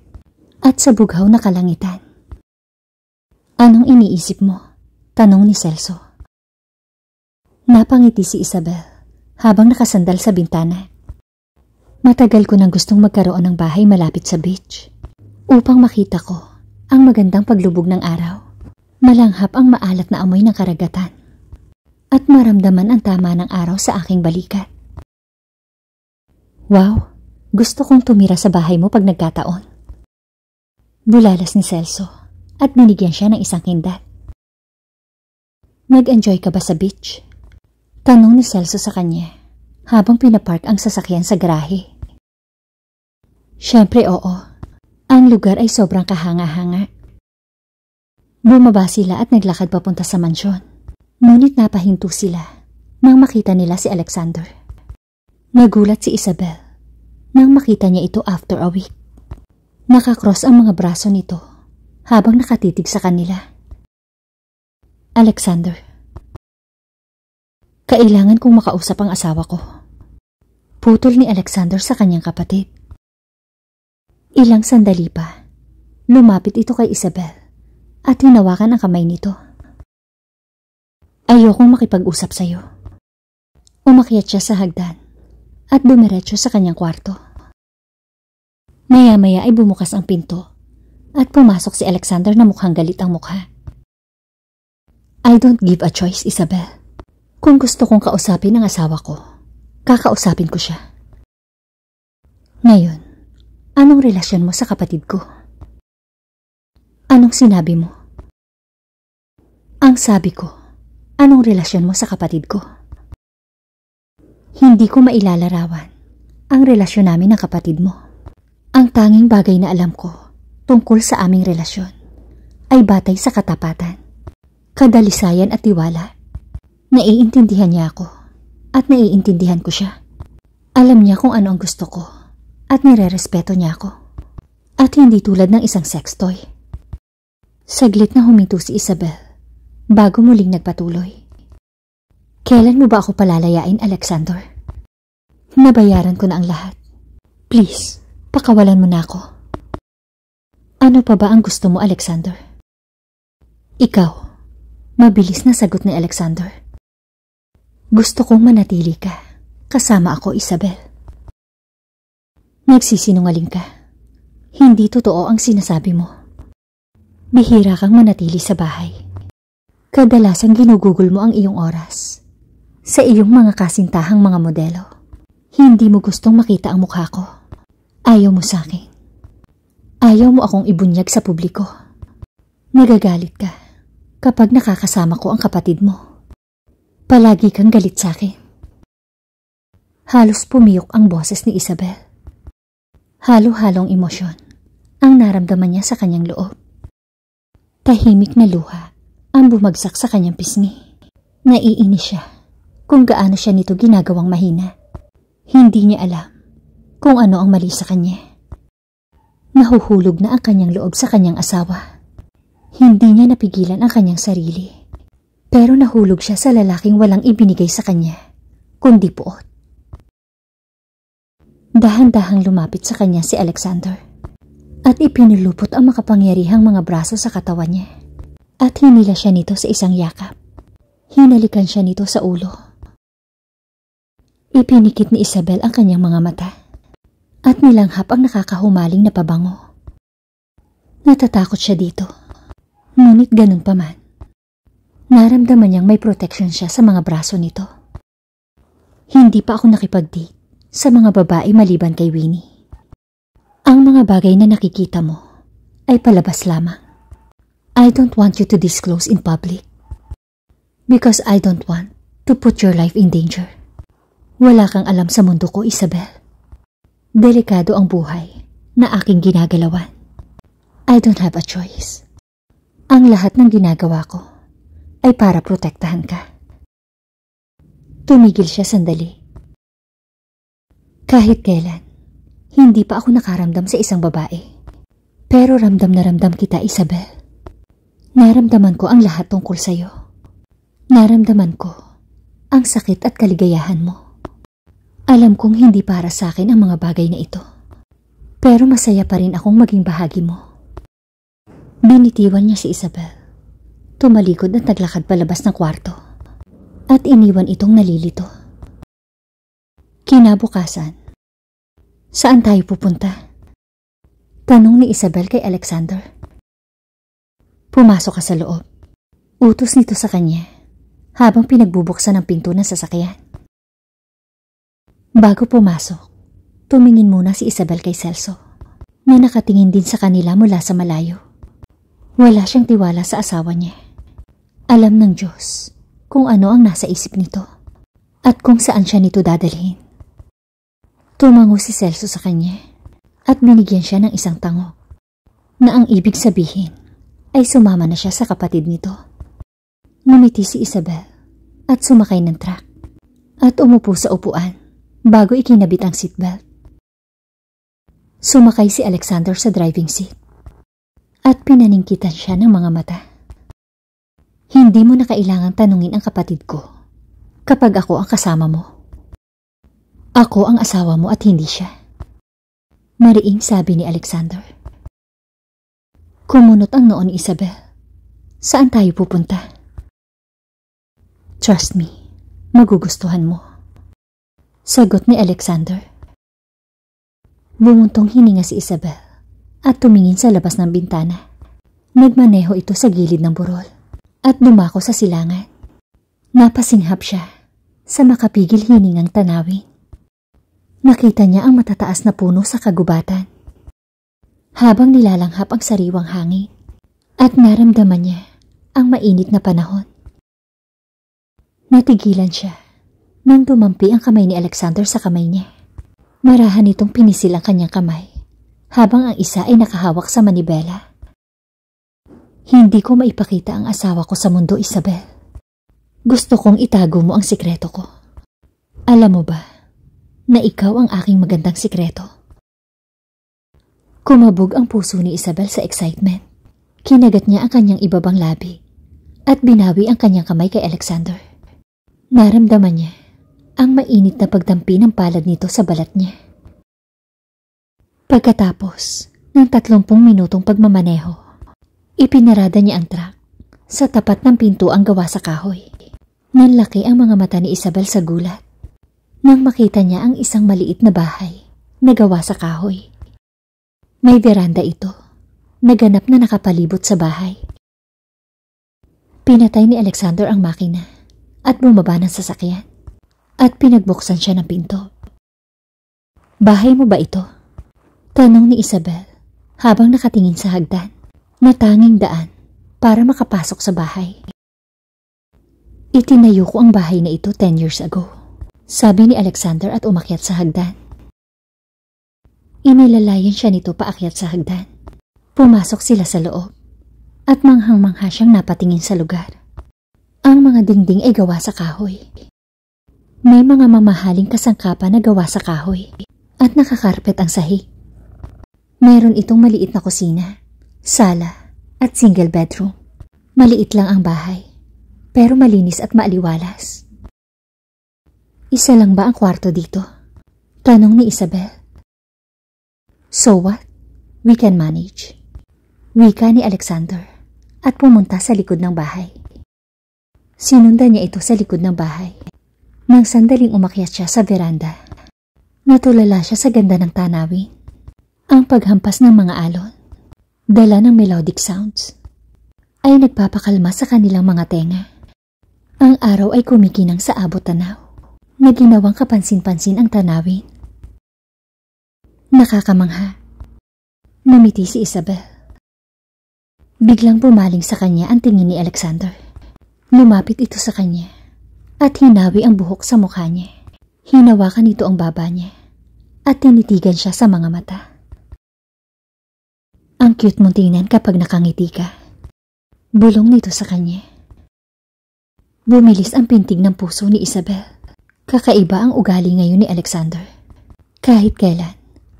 at sa bughaw na kalangitan. Anong iniisip mo? Tanong ni Celso. Napangiti si Isabel habang nakasandal sa bintana. Matagal ko nang gustong magkaroon ng bahay malapit sa beach upang makita ko ang magandang paglubog ng araw. Malanghap ang maalat na amoy ng karagatan at maramdaman ang tama ng araw sa aking balikat. Wow, gusto kong tumira sa bahay mo pag nagkataon. Bulalas ni Celso at binigyan siya ng isang kindat. Nag-enjoy ka ba sa beach? Tanong ni Celso sa kanya habang pinapark ang sasakyan sa garahe. Siyempre oo, ang lugar ay sobrang kahanga-hanga. Bumaba sila at naglakad papunta sa mansyon. Ngunit napahinto sila nang makita nila si Alexander. Nagulat si Isabel nang makita niya ito after a week. Nakakross ang mga braso nito habang nakatitig sa kanila. Alexander, kailangan kong makausap ang asawa ko. Putol ni Alexander sa kanyang kapatid. Ilang sandali pa, lumapit ito kay Isabel at hinawakan ang kamay nito. Ayokong makipag-usap sa'yo. Umakyat siya sa hagdan at dumiretso sa kanyang kwarto. Maya-maya ay bumukas ang pinto at pumasok si Alexander na mukhang galit ang mukha. I don't give a choice, Isabel. Kung gusto kong kausapin ang asawa ko, kakausapin ko siya. Ngayon, anong relasyon mo sa kapatid ko? Anong sinabi mo? Ang sabi ko, anong relasyon mo sa kapatid ko? Hindi ko mailalarawan ang relasyon namin ng kapatid mo. Ang tanging bagay na alam ko tungkol sa aming relasyon ay batay sa katapatan, kadalisayan at tiwala. Naiintindihan niya ako at naiintindihan ko siya. Alam niya kung ano ang gusto ko at nirerespeto niya ako. At hindi tulad ng isang sex toy. Saglit na huminto si Isabel bago muling nagpatuloy. Kailan mo ba ako palalayain, Alexander? Nabayaran ko na ang lahat. Please, pakawalan mo na ako. Ano pa ba ang gusto mo, Alexander? Ikaw, mabilis na sagot ni Alexander. Gusto kong manatili ka. Kasama ako, Isabel. Nagsisinungaling ka. Hindi totoo ang sinasabi mo. Bihira kang manatili sa bahay. Kadalasang ginugugol mo ang iyong oras sa iyong mga kasintahang mga modelo. Hindi mo gustong makita ang mukha ko. Ayaw mo sa akin. Ayaw mo akong ibunyag sa publiko. Nagagalit ka kapag nakakasama ko ang kapatid mo. Palagi kang galit sa akin. Halos pumiyok ang boses ni Isabel. Halo-halong emosyon ang naramdaman niya sa kanyang loob. Tahimik na luha ang bumagsak sa kanyang pisngi. Naiinis siya kung gaano siya nito ginagawang mahina. Hindi niya alam kung ano ang mali sa kanya. Nahuhulog na ang kanyang loob sa kanyang asawa. Hindi niya napigilan ang kanyang sarili. Pero nahulog siya sa lalaking walang ibinigay sa kanya, kundi puot. Dahan-dahang lumapit sa kanya si Alexander at ipinulupot ang makapangyarihang mga braso sa katawan niya at hinila siya nito sa isang yakap. Hinalikan siya nito sa ulo Ipinikit ni Isabel ang kanyang mga mata at nilanghap ang nakakahumaling na pabango. Natatakot siya dito. Ngunit ganun pa man. Naramdaman niyang may protection siya sa mga braso nito. Hindi pa ako nakipag-date sa mga babae maliban kay Winnie. Ang mga bagay na nakikita mo ay palabas lamang. I don't want you to disclose in public because I don't want to put your life in danger. Wala kang alam sa mundo ko, Isabel. Delikado ang buhay na aking ginagalawan. I don't have a choice. Ang lahat ng ginagawa ko ay para protektahan ka. Tumigil siya sandali. Kahit kailan, hindi pa ako nakaramdam sa isang babae. Pero ramdam na ramdam kita, Isabel. Naramdaman ko ang lahat tungkol sa'yo. Naramdaman ko ang sakit at kaligayahan mo. Alam kong hindi para sa akin ang mga bagay na ito. Pero masaya pa rin akong maging bahagi mo. Binitiwan niya si Isabel. Tumalikod at naglakad palabas ng kwarto. At iniwan itong nalilito. Kinabukasan. Saan tayo pupunta? Tanong ni Isabel kay Alexander. Pumasok ka sa loob. Utos nito sa kanya habang pinagbubuksan ang pinto ng sasakyan. Bago pumasok, tumingin muna si Isabel kay Celso na nakatingin din sa kanila mula sa malayo. Wala siyang tiwala sa asawa niya. Alam ng Diyos kung ano ang nasa isip nito at kung saan siya nito dadalhin. Tumango si Celso sa kanya at binigyan siya ng isang tango na ang ibig sabihin ay sumama na siya sa kapatid nito. Ngumiti si Isabel at sumakay ng truck at umupo sa upuan bago ikinabit ang seatbelt. Sumakay si Alexander sa driving seat at pinaningkitan siya ng mga mata. Hindi mo na kailangan tanungin ang kapatid ko kapag ako ang kasama mo. Ako ang asawa mo at hindi siya. Mariing sabi ni Alexander. Kumunot ang noon ni Isabel. Saan tayo pupunta? Trust me, magugustuhan mo. Sagot ni Alexander. Bumuntong hininga si Isabel at tumingin sa labas ng bintana. Nagmaneho ito sa gilid ng burol at dumako sa silangan. Napasinghap siya sa makapigil hiningang tanawin. Nakita niya ang matataas na puno sa kagubatan. Habang nilalanghap ang sariwang hangin at naramdaman niya ang mainit na panahon. Natigilan siya nang tumampi ang kamay ni Alexander sa kamay niya. Marahan itong pinisil ang kanyang kamay habang ang isa ay nakahawak sa manibela. Hindi ko maipakita ang asawa ko sa mundo, Isabel. Gusto kong itago mo ang sikreto ko. Alam mo ba na ikaw ang aking magandang sikreto? Kumabog ang puso ni Isabel sa excitement. Kinagat niya ang kanyang ibabang labi at binawi ang kanyang kamay kay Alexander. Naramdaman niya ang mainit na pagdampi ng palad nito sa balat niya. Pagkatapos ng 30 minutong pagmamaneho, ipinarada niya ang truck. Sa tapat ng pinto ang gawa sa kahoy. Nanlaki ang mga mata ni Isabel sa gulat nang makita niya ang isang maliit na bahay na gawa sa kahoy. May veranda ito, naganap na nakapalibot sa bahay. Pinatay ni Alexander ang makina at bumaba ng sasakyan at pinagbuksan siya ng pinto. Bahay mo ba ito? Tanong ni Isabel habang nakatingin sa hagdan na tanging daan para makapasok sa bahay. Itinayo ko ang bahay na ito 10 years ago, sabi ni Alexander at umakyat sa hagdan. Inilalayan siya nito paakyat sa hagdan. Pumasok sila sa loob at manghang-mangha siyang napatingin sa lugar. Ang mga dingding ay gawa sa kahoy may mga mamahaling kasangkapan na gawa sa kahoy at nakakarpet ang sahig. Meron itong maliit na kusina, sala at single bedroom. Maliit lang ang bahay pero malinis at maaliwalas. Isa lang ba ang kwarto dito? Tanong ni Isabel. So what? We can manage. Wika ni Alexander at pumunta sa likod ng bahay. Sinundan niya ito sa likod ng bahay nang sandaling umakyat siya sa veranda, natulala siya sa ganda ng tanawin. Ang paghampas ng mga alon, dala ng melodic sounds, ay nagpapakalma sa kanilang mga tenga. Ang araw ay kumikinang sa abot-tanaw na ginawang kapansin-pansin ang tanawin. Nakakamangha. Namiti si Isabel. Biglang pumaling sa kanya ang tingin ni Alexander. Lumapit ito sa kanya at hinawi ang buhok sa mukha niya. Hinawakan ito ang baba niya at tinitigan siya sa mga mata. Ang cute mong tingnan kapag nakangiti ka. Bulong nito sa kanya. Bumilis ang pintig ng puso ni Isabel. Kakaiba ang ugali ngayon ni Alexander. Kahit kailan,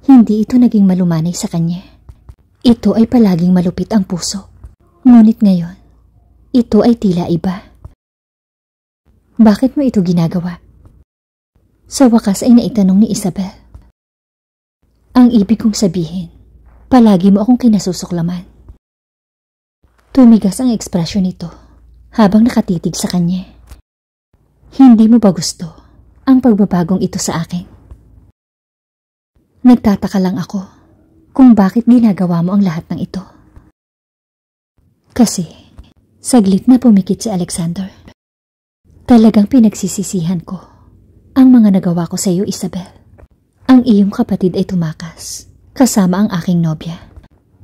hindi ito naging malumanay sa kanya. Ito ay palaging malupit ang puso. Ngunit ngayon, ito ay tila iba. Bakit mo ito ginagawa? Sa wakas ay naitanong ni Isabel. Ang ibig kong sabihin, palagi mo akong kinasusuklaman. Tumigas ang ekspresyon nito habang nakatitig sa kanya. Hindi mo ba gusto ang pagbabagong ito sa akin? Nagtataka lang ako kung bakit ginagawa mo ang lahat ng ito. Kasi, saglit na pumikit si Alexander. Talagang pinagsisisihan ko ang mga nagawa ko sa iyo, Isabel. Ang iyong kapatid ay tumakas, kasama ang aking nobya.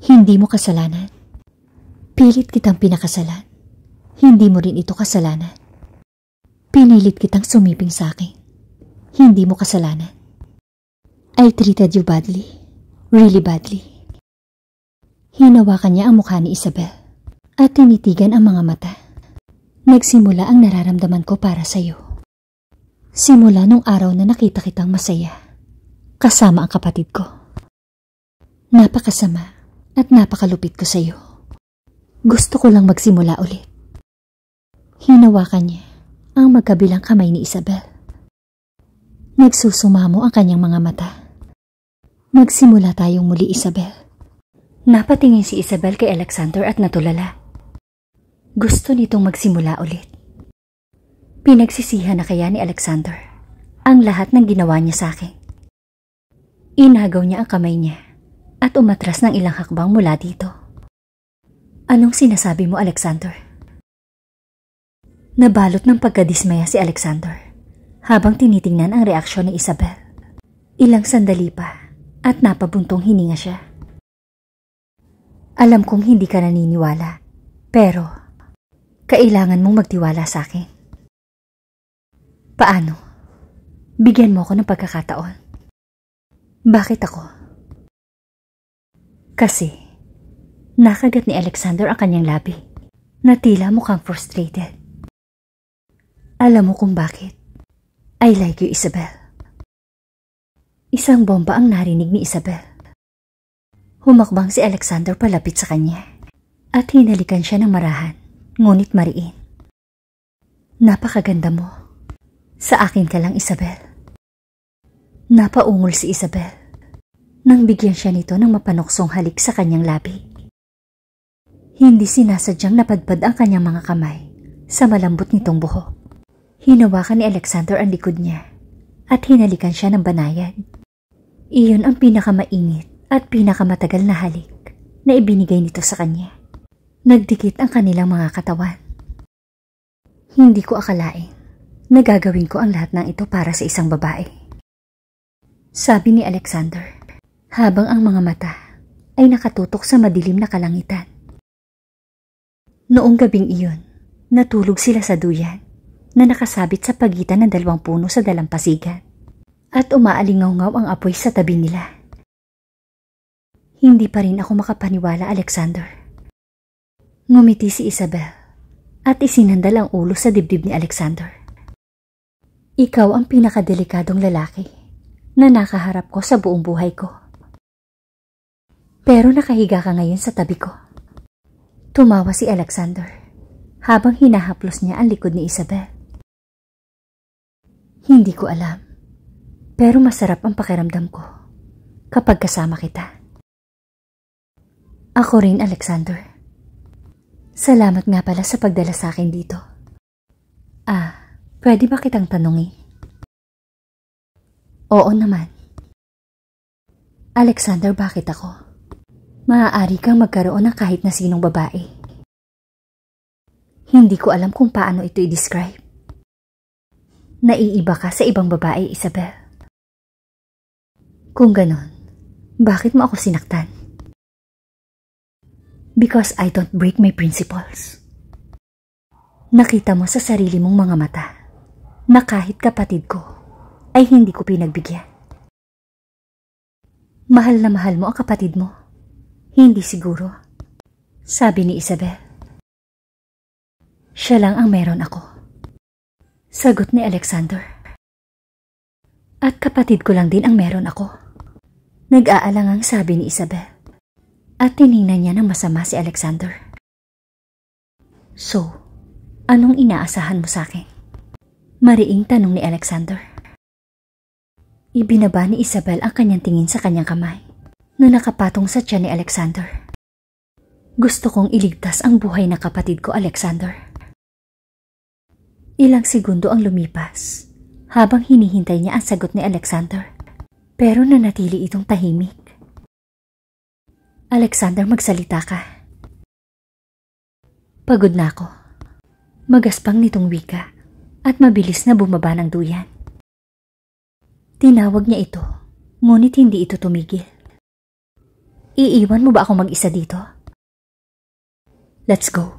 Hindi mo kasalanan. Pilit kitang pinakasalan. Hindi mo rin ito kasalanan. Pinilit kitang sumiping sa akin. Hindi mo kasalanan. I treated you badly. Really badly. Hinawakan niya ang mukha ni Isabel at tinitigan ang mga mata nagsimula ang nararamdaman ko para sa'yo. Simula nung araw na nakita kitang masaya, kasama ang kapatid ko. Napakasama at napakalupit ko sa'yo. Gusto ko lang magsimula ulit. Hinawakan niya ang magkabilang kamay ni Isabel. Nagsusumamo ang kanyang mga mata. Magsimula tayong muli, Isabel. Napatingin si Isabel kay Alexander at natulala. Gusto nitong magsimula ulit. Pinagsisihan na kaya ni Alexander ang lahat ng ginawa niya sa akin. Inagaw niya ang kamay niya at umatras ng ilang hakbang mula dito. Anong sinasabi mo, Alexander? Nabalot ng pagkadismaya si Alexander habang tinitingnan ang reaksyon ni Isabel. Ilang sandali pa at napabuntong hininga siya. Alam kong hindi ka naniniwala, pero kailangan mong magtiwala sa akin. Paano? Bigyan mo ako ng pagkakataon. Bakit ako? Kasi, nakagat ni Alexander ang kanyang labi na tila mukhang frustrated. Alam mo kung bakit. I like you, Isabel. Isang bomba ang narinig ni Isabel. Humakbang si Alexander palapit sa kanya at hinalikan siya ng marahan ngunit mariin. Napakaganda mo. Sa akin ka lang, Isabel. Napaungol si Isabel nang bigyan siya nito ng mapanoksong halik sa kanyang labi. Hindi sinasadyang napadpad ang kanyang mga kamay sa malambot nitong buhok. Hinawakan ni Alexander ang likod niya at hinalikan siya ng banayan. Iyon ang pinakamainit at pinakamatagal na halik na ibinigay nito sa kanya. Nagdikit ang kanilang mga katawan. Hindi ko akalain na gagawin ko ang lahat ng ito para sa isang babae. Sabi ni Alexander, habang ang mga mata ay nakatutok sa madilim na kalangitan. Noong gabing iyon, natulog sila sa duyan na nakasabit sa pagitan ng dalawang puno sa dalampasigan at umaalingaw ang apoy sa tabi nila. Hindi pa rin ako makapaniwala, Alexander Ngumiti si Isabel at isinandal ang ulo sa dibdib ni Alexander. Ikaw ang pinakadelikadong lalaki na nakaharap ko sa buong buhay ko. Pero nakahiga ka ngayon sa tabi ko. Tumawa si Alexander habang hinahaplos niya ang likod ni Isabel. Hindi ko alam, pero masarap ang pakiramdam ko kapag kasama kita. Ako rin, Alexander. Salamat nga pala sa pagdala sa akin dito. Ah, pwede ba kitang tanungin? Oo naman. Alexander, bakit ako? Maaari kang magkaroon ng kahit na sinong babae. Hindi ko alam kung paano ito i-describe. Naiiba ka sa ibang babae, Isabel. Kung ganon, bakit mo ako sinaktan? because I don't break my principles. Nakita mo sa sarili mong mga mata na kahit kapatid ko ay hindi ko pinagbigyan. Mahal na mahal mo ang kapatid mo. Hindi siguro, sabi ni Isabel. Siya lang ang meron ako. Sagot ni Alexander. At kapatid ko lang din ang meron ako. Nag-aalangang sabi ni Isabel at tiningnan niya ng masama si Alexander. So, anong inaasahan mo sa akin? Mariing tanong ni Alexander. Ibinaba ni Isabel ang kanyang tingin sa kanyang kamay na nakapatong sa tiyan ni Alexander. Gusto kong iligtas ang buhay na kapatid ko, Alexander. Ilang segundo ang lumipas habang hinihintay niya ang sagot ni Alexander. Pero nanatili itong tahimik. Alexander, magsalita ka. Pagod na ako. Magaspang nitong wika at mabilis na bumaba ng duyan. Tinawag niya ito, ngunit hindi ito tumigil. Iiwan mo ba ako mag-isa dito? Let's go.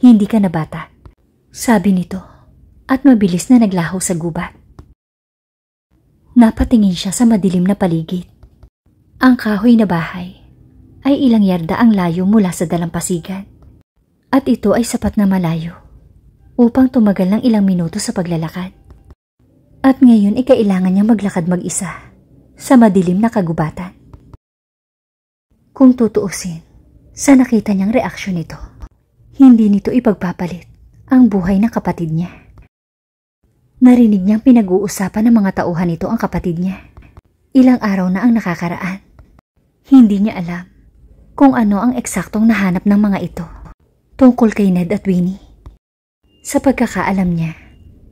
Hindi ka na bata. Sabi nito at mabilis na naglaho sa gubat. Napatingin siya sa madilim na paligid. Ang kahoy na bahay ay ilang yarda ang layo mula sa dalampasigan. At ito ay sapat na malayo upang tumagal ng ilang minuto sa paglalakad. At ngayon ay kailangan niyang maglakad mag-isa sa madilim na kagubatan. Kung tutuusin, sa nakita niyang reaksyon nito, hindi nito ipagpapalit ang buhay ng kapatid niya. Narinig niyang pinag-uusapan ng mga tauhan nito ang kapatid niya. Ilang araw na ang nakakaraan. Hindi niya alam kung ano ang eksaktong nahanap ng mga ito tungkol kay Ned at Winnie. Sa pagkakaalam niya,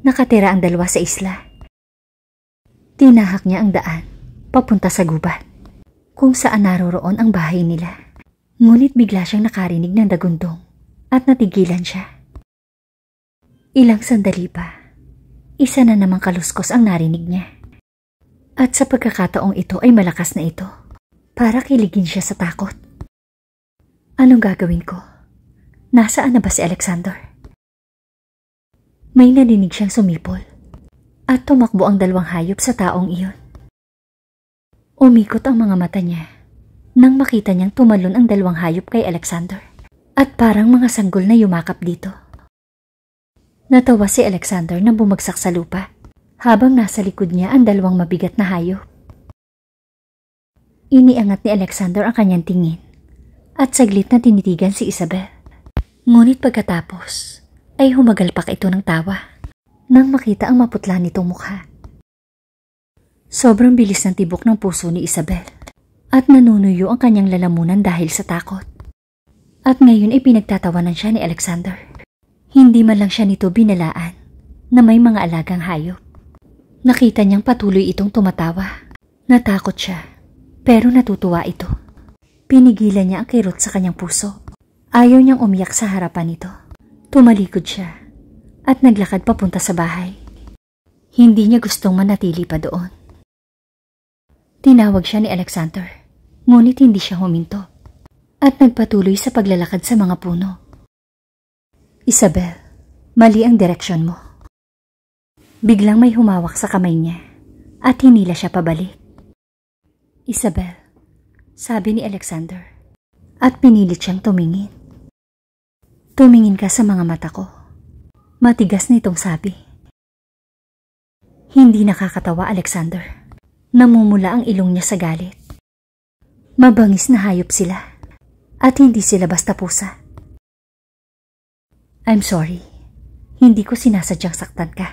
nakatira ang dalawa sa isla. Tinahak niya ang daan papunta sa gubat kung saan naroroon ang bahay nila. Ngunit bigla siyang nakarinig ng dagundong at natigilan siya. Ilang sandali pa, isa na namang kaluskos ang narinig niya. At sa pagkakataong ito ay malakas na ito para kiligin siya sa takot. Anong gagawin ko? Nasaan na ba si Alexander? May naninig siyang sumipol at tumakbo ang dalawang hayop sa taong iyon. Umikot ang mga mata niya nang makita niyang tumalon ang dalawang hayop kay Alexander at parang mga sanggol na yumakap dito. Natawa si Alexander nang bumagsak sa lupa habang nasa likod niya ang dalawang mabigat na hayop. Iniangat ni Alexander ang kanyang tingin at saglit na tinitigan si Isabel. Ngunit pagkatapos ay humagalpak ito ng tawa nang makita ang maputla nitong mukha. Sobrang bilis ng tibok ng puso ni Isabel at nanunuyo ang kanyang lalamunan dahil sa takot. At ngayon ay pinagtatawanan siya ni Alexander. Hindi man lang siya nito binalaan na may mga alagang hayop. Nakita niyang patuloy itong tumatawa. Natakot siya pero natutuwa ito. Pinigilan niya ang kirot sa kanyang puso. Ayaw niyang umiyak sa harapan nito. Tumalikod siya at naglakad papunta sa bahay. Hindi niya gustong manatili pa doon. Tinawag siya ni Alexander, ngunit hindi siya huminto at nagpatuloy sa paglalakad sa mga puno. Isabel, mali ang direksyon mo. Biglang may humawak sa kamay niya at hinila siya pabalik. Isabel, sabi ni Alexander. At pinilit siyang tumingin. Tumingin ka sa mga mata ko. Matigas nitong sabi. Hindi nakakatawa Alexander. Namumula ang ilong niya sa galit. Mabangis na hayop sila. At hindi sila basta pusa. I'm sorry. Hindi ko sinasadyang saktan ka.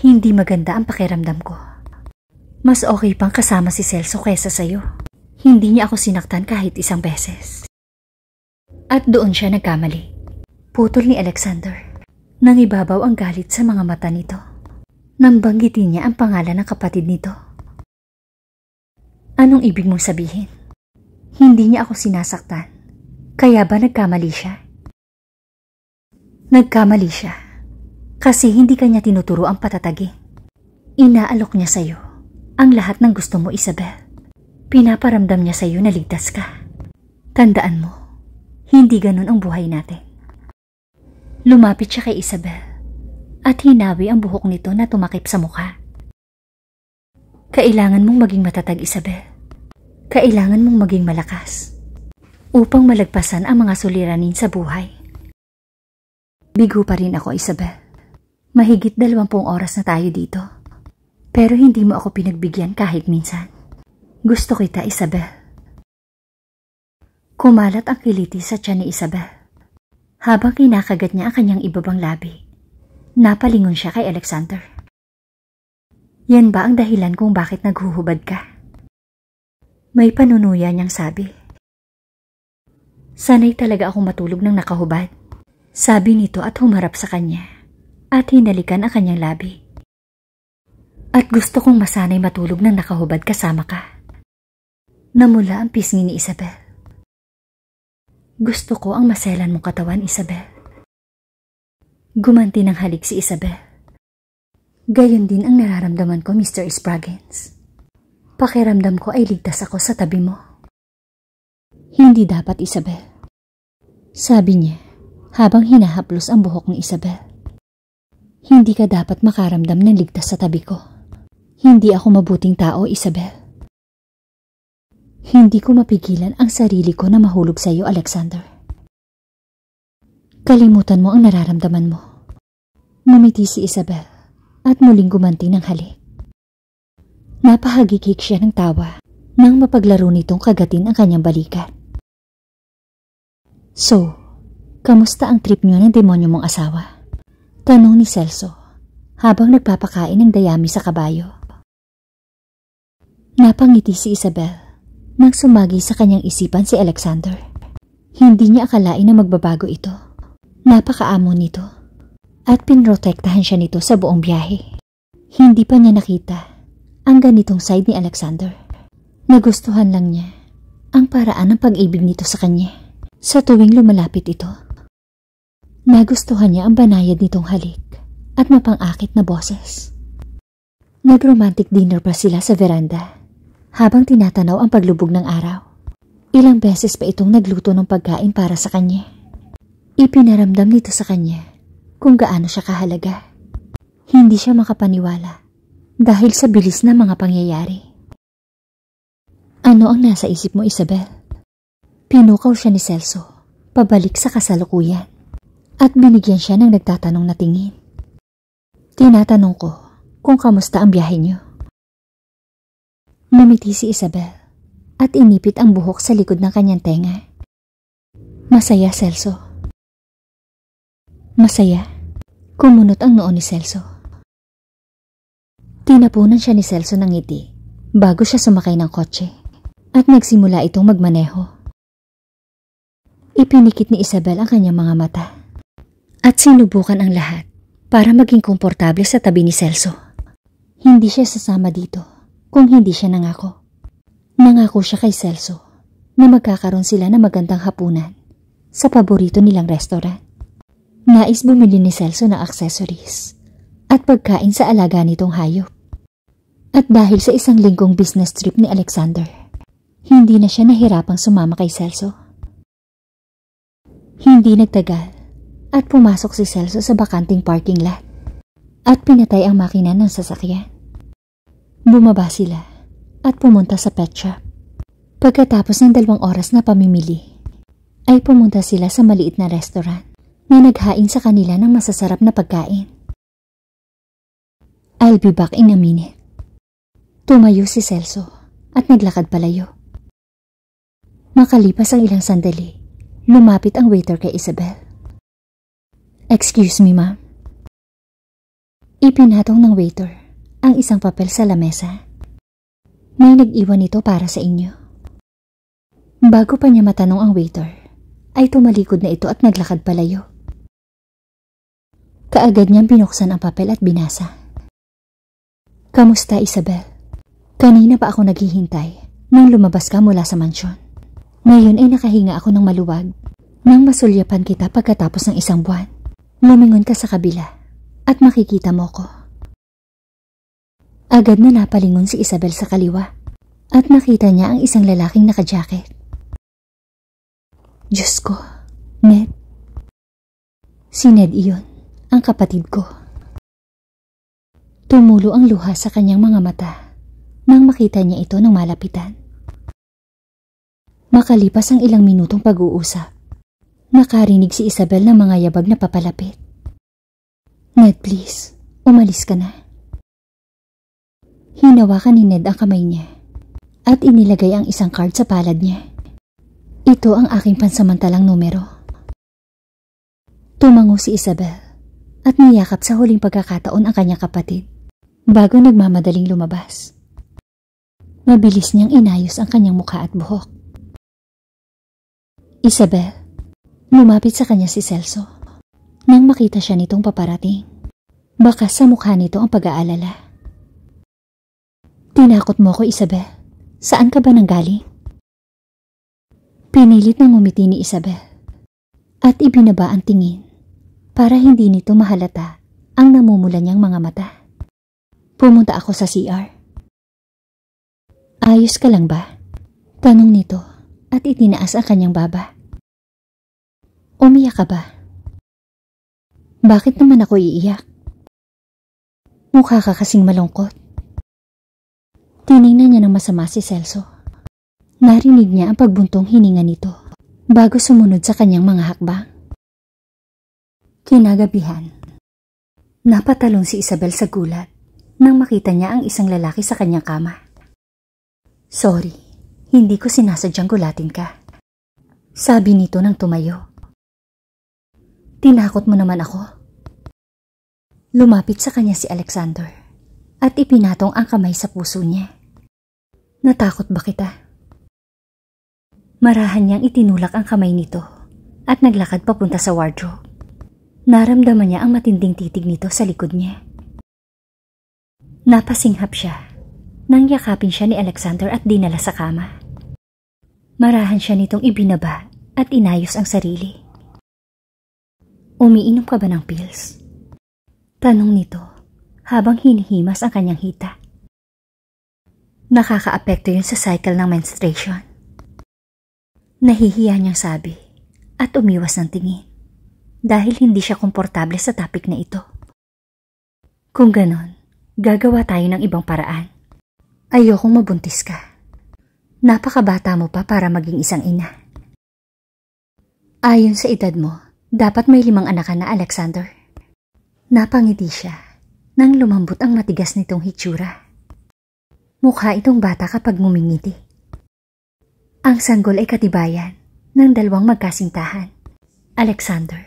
Hindi maganda ang pakiramdam ko. Mas okay pang kasama si Celso kesa sa'yo. Hindi niya ako sinaktan kahit isang beses. At doon siya nagkamali. Putol ni Alexander. Nangibabaw ang galit sa mga mata nito. Nambanggitin niya ang pangalan ng kapatid nito. Anong ibig mong sabihin? Hindi niya ako sinasaktan. Kaya ba nagkamali siya? Nagkamali siya. Kasi hindi kanya tinuturo ang patatagi. Inaalok niya sa'yo ang lahat ng gusto mo, Isabel. Pinaparamdam niya sa iyo na ligtas ka. Tandaan mo, hindi ganun ang buhay natin. Lumapit siya kay Isabel at hinawi ang buhok nito na tumakip sa mukha. Kailangan mong maging matatag, Isabel. Kailangan mong maging malakas upang malagpasan ang mga suliranin sa buhay. Bigo pa rin ako, Isabel. Mahigit dalawampung oras na tayo dito. Pero hindi mo ako pinagbigyan kahit minsan. Gusto kita, Isabel. Kumalat ang kiliti sa tiyan ni Isabel. Habang kinakagat niya ang kanyang ibabang labi, napalingon siya kay Alexander. Yan ba ang dahilan kung bakit naghuhubad ka? May panunuya niyang sabi. Sanay talaga ako matulog ng nakahubad. Sabi nito at humarap sa kanya at hinalikan ang kanyang labi at gusto kong masanay matulog ng nakahubad kasama ka. Namula ang pisngi ni Isabel. Gusto ko ang maselan mong katawan, Isabel. Gumanti ng halik si Isabel. Gayon din ang nararamdaman ko, Mr. Spraggins. Pakiramdam ko ay ligtas ako sa tabi mo. Hindi dapat, Isabel. Sabi niya habang hinahaplos ang buhok ni Isabel. Hindi ka dapat makaramdam ng ligtas sa tabi ko. Hindi ako mabuting tao, Isabel. Hindi ko mapigilan ang sarili ko na mahulog sa iyo, Alexander. Kalimutan mo ang nararamdaman mo. Namiti si Isabel at muling gumanti ng halik. Napahagikik siya ng tawa nang mapaglaro nitong kagatin ang kanyang balikat. So, kamusta ang trip niyo ng demonyo mong asawa? Tanong ni Celso habang nagpapakain ng dayami sa kabayo. Napangiti si Isabel nang sumagi sa kanyang isipan si Alexander. Hindi niya akalain na magbabago ito. Napakaamo nito. At pinrotektahan siya nito sa buong biyahe. Hindi pa niya nakita ang ganitong side ni Alexander. Nagustuhan lang niya ang paraan ng pag-ibig nito sa kanya sa tuwing lumalapit ito. Nagustuhan niya ang banayad nitong halik at mapangakit na boses. Nag-romantic dinner pa sila sa veranda habang tinatanaw ang paglubog ng araw. Ilang beses pa itong nagluto ng pagkain para sa kanya. Ipinaramdam nito sa kanya kung gaano siya kahalaga. Hindi siya makapaniwala dahil sa bilis na mga pangyayari. Ano ang nasa isip mo, Isabel? Pinukaw siya ni Celso pabalik sa kasalukuyan at binigyan siya ng nagtatanong na tingin. Tinatanong ko kung kamusta ang biyahe niyo. Namiti si Isabel at inipit ang buhok sa likod ng kanyang tenga. Masaya, Celso. Masaya. Kumunot ang noo ni Celso. Tinapunan siya ni Celso ng ngiti bago siya sumakay ng kotse at nagsimula itong magmaneho. Ipinikit ni Isabel ang kanyang mga mata at sinubukan ang lahat para maging komportable sa tabi ni Celso. Hindi siya sasama dito kung hindi siya nangako. Nangako siya kay Celso na magkakaroon sila ng magandang hapunan sa paborito nilang restaurant. Nais bumili ni Celso ng accessories at pagkain sa alaga nitong hayop. At dahil sa isang linggong business trip ni Alexander, hindi na siya nahirapang sumama kay Celso. Hindi nagtagal at pumasok si Celso sa bakanting parking lot at pinatay ang makina ng sasakyan. Bumaba sila at pumunta sa pet shop. Pagkatapos ng dalawang oras na pamimili, ay pumunta sila sa maliit na restaurant na naghain sa kanila ng masasarap na pagkain. I'll be back in a minute. Tumayo si Celso at naglakad palayo. Makalipas ang ilang sandali, lumapit ang waiter kay Isabel. Excuse me, ma'am. Ipinatong ng waiter ang isang papel sa lamesa. May nag-iwan ito para sa inyo. Bago pa niya matanong ang waiter, ay tumalikod na ito at naglakad palayo. Kaagad niyang binuksan ang papel at binasa. Kamusta Isabel? Kanina pa ako naghihintay nang lumabas ka mula sa mansyon. Ngayon ay nakahinga ako ng maluwag nang masulyapan kita pagkatapos ng isang buwan. Lumingon ka sa kabila at makikita mo ko. Agad na napalingon si Isabel sa kaliwa at nakita niya ang isang lalaking nakajacket. Diyos ko, Ned. Si Ned iyon, ang kapatid ko. Tumulo ang luha sa kanyang mga mata nang makita niya ito ng malapitan. Makalipas ang ilang minutong pag-uusap, nakarinig si Isabel ng mga yabag na papalapit. Ned, please, umalis ka na. Hinawakan ni Ned ang kamay niya at inilagay ang isang card sa palad niya. Ito ang aking pansamantalang numero. Tumango si Isabel at niyakap sa huling pagkakataon ang kanyang kapatid bago nagmamadaling lumabas. Mabilis niyang inayos ang kanyang mukha at buhok. Isabel, lumapit sa kanya si Celso nang makita siya nitong paparating. Baka sa mukha nito ang pag-aalala. Tinakot mo ko, Isabel. Saan ka ba nanggaling? Pinilit na ngumiti ni Isabel at ibinaba ang tingin para hindi nito mahalata ang namumula niyang mga mata. Pumunta ako sa CR. Ayos ka lang ba? Tanong nito at itinaas ang kanyang baba. Umiyak ka ba? Bakit naman ako iiyak? Mukha ka kasing malungkot. Tinignan niya ng masama si Celso. Narinig niya ang pagbuntong hininga nito bago sumunod sa kanyang mga hakbang. Kinagabihan Napatalon si Isabel sa gulat nang makita niya ang isang lalaki sa kanyang kama. Sorry, hindi ko sinasadyang gulatin ka. Sabi nito nang tumayo. Tinakot mo naman ako. Lumapit sa kanya si Alexander at ipinatong ang kamay sa puso niya. Natakot ba kita? Marahan niyang itinulak ang kamay nito at naglakad papunta sa wardrobe. Naramdaman niya ang matinding titig nito sa likod niya. Napasinghap siya nang yakapin siya ni Alexander at dinala sa kama. Marahan siya nitong ibinaba at inayos ang sarili. Umiinom ka ba ng pills? Tanong nito habang hinihimas ang kanyang hita. Nakakaapekto yun sa cycle ng menstruation. Nahihiya niyang sabi at umiwas ng tingin dahil hindi siya komportable sa topic na ito. Kung ganon, gagawa tayo ng ibang paraan. Ayokong mabuntis ka. Napakabata mo pa para maging isang ina. Ayon sa edad mo, dapat may limang anak ka na Alexander. Napangiti siya nang lumambot ang matigas nitong hitsura. Mukha itong bata kapag ngumingiti. Ang sanggol ay katibayan ng dalawang magkasintahan. Alexander,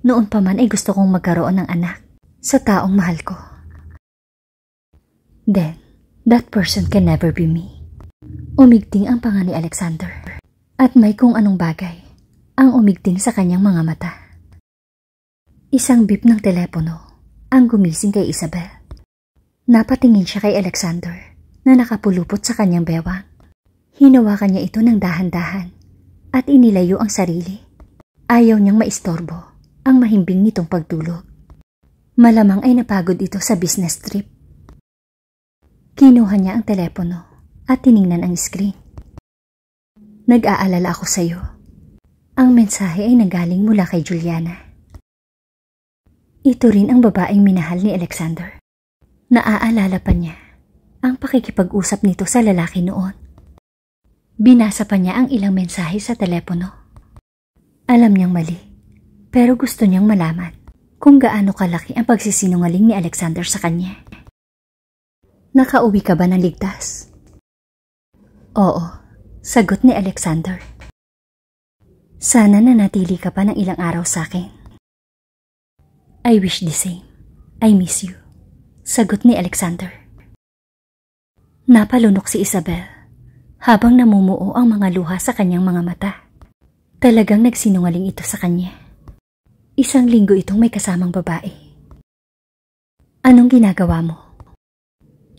noon pa man ay gusto kong magkaroon ng anak sa taong mahal ko. Then, that person can never be me. Umigting ang panga ni Alexander at may kung anong bagay ang umigting sa kanyang mga mata. Isang beep ng telepono ang gumising kay Isabel. Napatingin siya kay Alexander na nakapulupot sa kanyang bewang. Hinawakan niya ito ng dahan-dahan at inilayo ang sarili. Ayaw niyang maistorbo ang mahimbing nitong pagtulog. Malamang ay napagod ito sa business trip. Kinuha niya ang telepono at tiningnan ang screen. Nag-aalala ako sa iyo. Ang mensahe ay nagaling mula kay Juliana. Ito rin ang babaeng minahal ni Alexander. Naaalala pa niya ang pakikipag-usap nito sa lalaki noon. Binasa pa niya ang ilang mensahe sa telepono. Alam niyang mali, pero gusto niyang malaman kung gaano kalaki ang pagsisinungaling ni Alexander sa kanya. Nakauwi ka ba ng ligtas? Oo, sagot ni Alexander. Sana nanatili ka pa ng ilang araw sa akin. I wish the same. I miss you. Sagot ni Alexander. Napalunok si Isabel habang namumuo ang mga luha sa kanyang mga mata. Talagang nagsinungaling ito sa kanya. Isang linggo itong may kasamang babae. Anong ginagawa mo?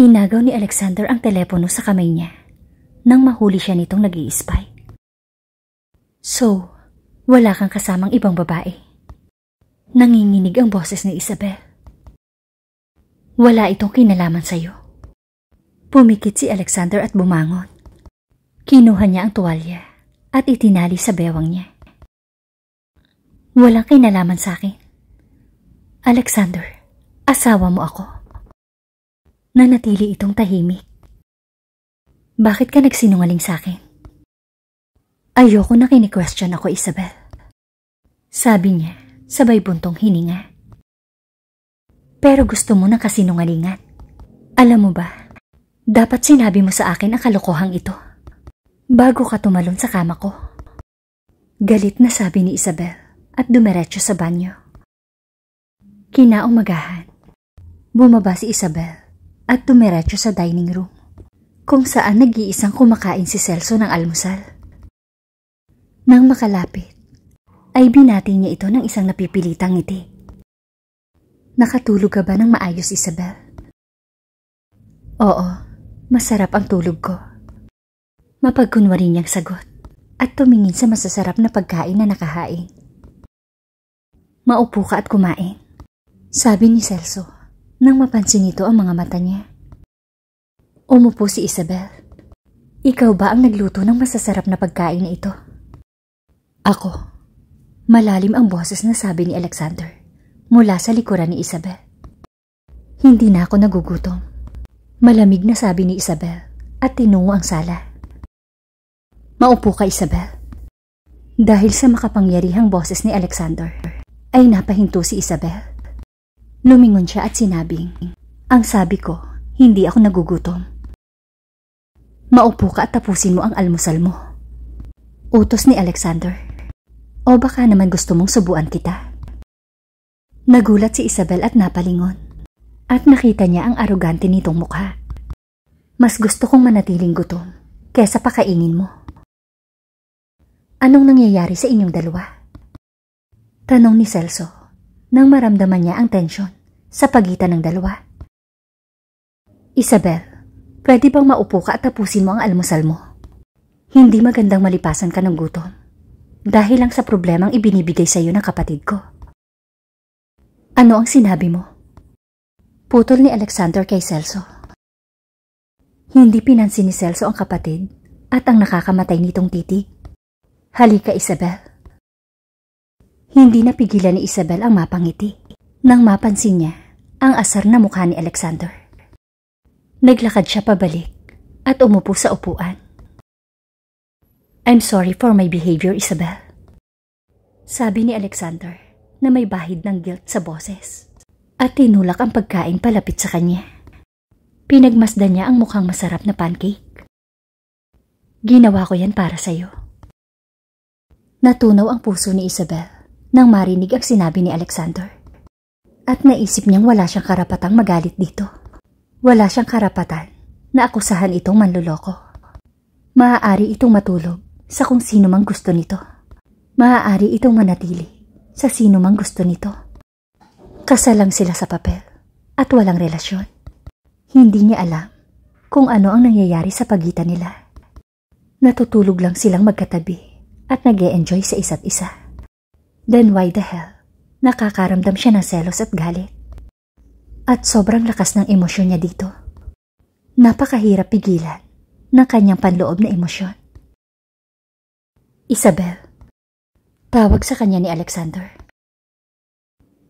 Inagaw ni Alexander ang telepono sa kamay niya nang mahuli siya nitong nag spy So, wala kang kasamang ibang babae. Nanginginig ang boses ni Isabel. Wala itong kinalaman sa'yo. Pumikit si Alexander at bumangon. Kinuha niya ang tuwalya at itinali sa bewang niya. Walang kinalaman sa akin. Alexander, asawa mo ako. Nanatili itong tahimik. Bakit ka nagsinungaling sa akin? Ayoko na kini-question ako, Isabel. Sabi niya, sabay buntong hininga. Pero gusto mo ng kasinungalingan. Alam mo ba, dapat sinabi mo sa akin ang kalokohang ito. Bago ka tumalon sa kama ko. Galit na sabi ni Isabel at dumiretso sa banyo. Kinaumagahan, bumaba si Isabel at tumiretso sa dining room kung saan nag-iisang kumakain si Celso ng almusal. Nang makalapit, ay binati niya ito ng isang napipilitang ngiti. Nakatulog ka ba ng maayos, Isabel? Oo, Masarap ang tulog ko. Mapagkunwari niyang sagot at tumingin sa masasarap na pagkain na nakahain. Maupo ka at kumain, sabi ni Celso nang mapansin nito ang mga mata niya. Umupo si Isabel. Ikaw ba ang nagluto ng masasarap na pagkain na ito? Ako. Malalim ang boses na sabi ni Alexander mula sa likuran ni Isabel. Hindi na ako nagugutom. Malamig na sabi ni Isabel at tinungo ang sala. Maupo ka Isabel. Dahil sa makapangyarihang boses ni Alexander, ay napahinto si Isabel. Lumingon siya at sinabing, Ang sabi ko, hindi ako nagugutom. Maupo ka at tapusin mo ang almusal mo. Utos ni Alexander. O baka naman gusto mong subuan kita. Nagulat si Isabel at napalingon at nakita niya ang arugante nitong mukha. Mas gusto kong manatiling gutom kesa pakainin mo. Anong nangyayari sa inyong dalawa? Tanong ni Celso nang maramdaman niya ang tensyon sa pagitan ng dalawa. Isabel, pwede bang maupo ka at tapusin mo ang almusal mo? Hindi magandang malipasan ka ng gutom dahil lang sa problemang ibinibigay sa iyo ng kapatid ko. Ano ang sinabi mo? Putol ni Alexander kay Celso. Hindi pinansin ni Celso ang kapatid at ang nakakamatay nitong titig. Halika Isabel. Hindi napigilan ni Isabel ang mapangiti nang mapansin niya ang asar na mukha ni Alexander. Naglakad siya pabalik at umupo sa upuan. I'm sorry for my behavior, Isabel. Sabi ni Alexander na may bahid ng guilt sa boses at tinulak ang pagkain palapit sa kanya. Pinagmasdan niya ang mukhang masarap na pancake. Ginawa ko yan para sa'yo. Natunaw ang puso ni Isabel nang marinig ang sinabi ni Alexander. At naisip niyang wala siyang karapatang magalit dito. Wala siyang karapatan na akusahan itong manluloko. Maaari itong matulog sa kung sino mang gusto nito. Maaari itong manatili sa sino mang gusto nito. Kasal lang sila sa papel at walang relasyon. Hindi niya alam kung ano ang nangyayari sa pagitan nila. Natutulog lang silang magkatabi at nag -e enjoy sa isa't isa. Then why the hell? Nakakaramdam siya ng selos at galit. At sobrang lakas ng emosyon niya dito. Napakahirap pigilan ng kanyang panloob na emosyon. Isabel. Tawag sa kanya ni Alexander.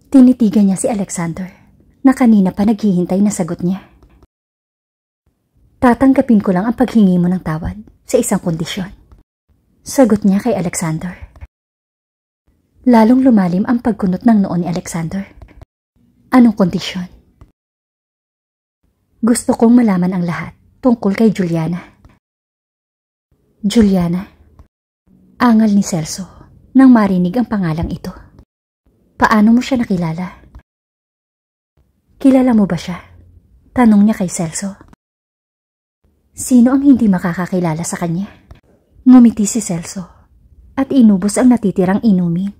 Tinitigan niya si Alexander na kanina pa naghihintay na sagot niya. Tatanggapin ko lang ang paghingi mo ng tawad sa isang kondisyon. Sagot niya kay Alexander. Lalong lumalim ang pagkunot ng noon ni Alexander. Anong kondisyon? Gusto kong malaman ang lahat tungkol kay Juliana. Juliana, angal ni Celso nang marinig ang pangalang ito. Paano mo siya nakilala? Kilala mo ba siya? Tanong niya kay Celso. Sino ang hindi makakakilala sa kanya? Ngumiti si Celso at inubos ang natitirang inumin.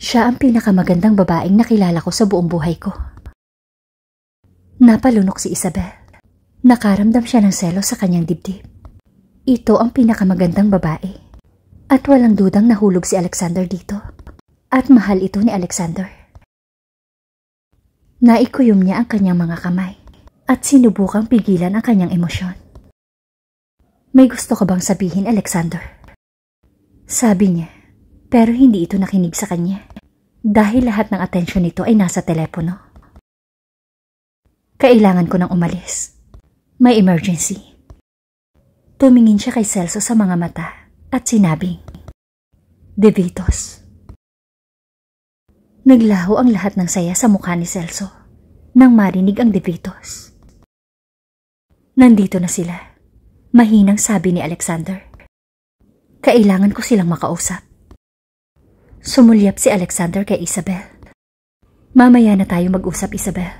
Siya ang pinakamagandang babaeng nakilala ko sa buong buhay ko. Napalunok si Isabel. Nakaramdam siya ng selo sa kanyang dibdib. Ito ang pinakamagandang babae. At walang dudang nahulog si Alexander dito at mahal ito ni Alexander. Naikuyom niya ang kanyang mga kamay at sinubukang pigilan ang kanyang emosyon. May gusto ka bang sabihin, Alexander? Sabi niya, pero hindi ito nakinig sa kanya dahil lahat ng atensyon nito ay nasa telepono. Kailangan ko nang umalis. May emergency. Tumingin siya kay Celso sa mga mata at sinabing, Devitos. Naglaho ang lahat ng saya sa mukha ni Celso nang marinig ang debitos. Nandito na sila. Mahinang sabi ni Alexander. Kailangan ko silang makausap. Sumulyap si Alexander kay Isabel. Mamaya na tayo mag-usap, Isabel.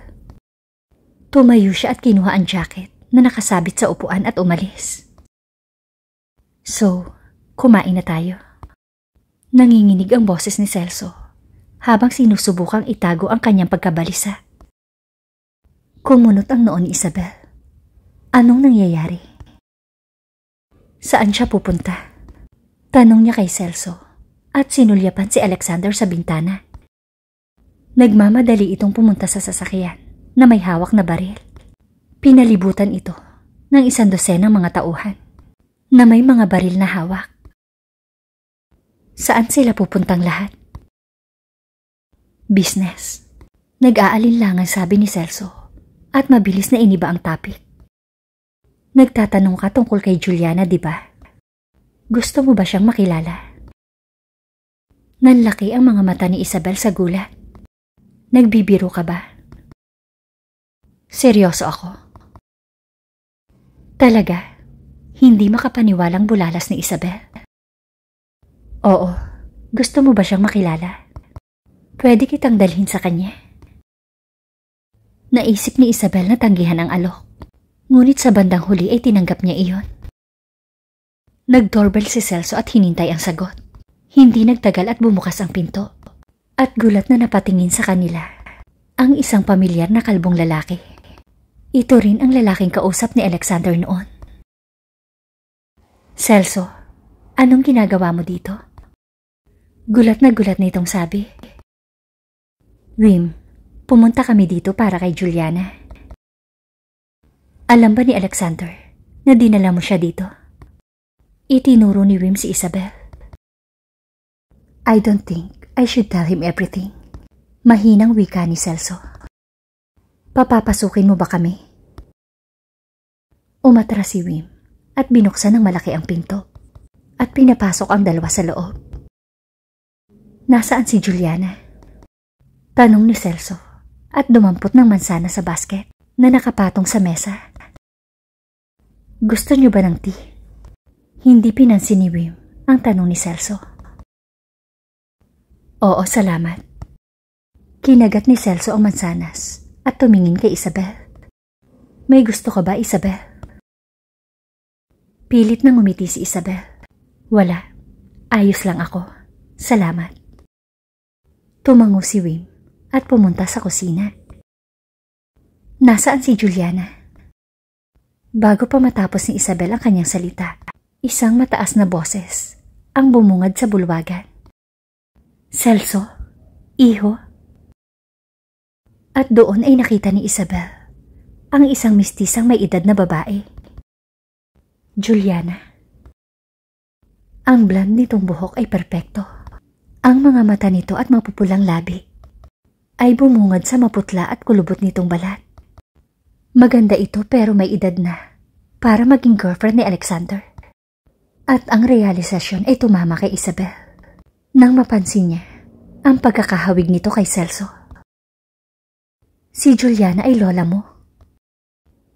Tumayo siya at kinuha ang jacket na nakasabit sa upuan at umalis. So, kumain na tayo. Nanginginig ang boses ni Celso habang sinusubukang itago ang kanyang pagkabalisa. Kumunot ang noon ni Isabel. Anong nangyayari? Saan siya pupunta? Tanong niya kay Celso at sinulyapan si Alexander sa bintana. Nagmamadali itong pumunta sa sasakyan na may hawak na baril. Pinalibutan ito ng isang dosenang mga tauhan na may mga baril na hawak. Saan sila pupuntang lahat? Business. Nag-aalinlangan sabi ni Celso at mabilis na iniba ang topic. Nagtatanong ka tungkol kay Juliana, di ba? Gusto mo ba siyang makilala? Nanlaki ang mga mata ni Isabel sa gulat. Nagbibiro ka ba? Seryoso ako. Talaga, hindi makapaniwalang bulalas ni Isabel. Oo, gusto mo ba siyang makilala? Pwede kitang dalhin sa kanya. Naisip ni Isabel na tanggihan ang alok. Ngunit sa bandang huli ay tinanggap niya iyon. Nagdoorbell si Celso at hinintay ang sagot. Hindi nagtagal at bumukas ang pinto. At gulat na napatingin sa kanila. Ang isang pamilyar na kalbong lalaki. Ito rin ang lalaking kausap ni Alexander noon. Celso, anong ginagawa mo dito? Gulat na gulat nitong sabi. Wim, pumunta kami dito para kay Juliana. Alam ba ni Alexander na dinala mo siya dito? Itinuro ni Wim si Isabel. I don't think I should tell him everything. Mahinang wika ni Celso. Papapasukin mo ba kami? Umatra si Wim at binuksan ng malaki ang pinto at pinapasok ang dalawa sa loob. Nasaan si Juliana? Tanong ni Celso at dumampot ng mansana sa basket na nakapatong sa mesa. Gusto niyo ba ng tea? Hindi pinansin ni Wim ang tanong ni Celso. Oo, salamat. Kinagat ni Celso ang mansanas at tumingin kay Isabel. May gusto ka ba, Isabel? Pilit na ngumiti si Isabel. Wala. Ayos lang ako. Salamat. Tumango si Wim at pumunta sa kusina. Nasaan si Juliana? Bago pa matapos ni Isabel ang kanyang salita, isang mataas na boses ang bumungad sa bulwagan. Celso, iho. At doon ay nakita ni Isabel ang isang mistisang may edad na babae. Juliana. Ang blond nitong buhok ay perpekto. Ang mga mata nito at mapupulang labi ay bumungad sa maputla at kulubot nitong balat. Maganda ito pero may edad na para maging girlfriend ni Alexander. At ang realisasyon ay tumama kay Isabel. Nang mapansin niya ang pagkakahawig nito kay Celso. Si Juliana ay lola mo.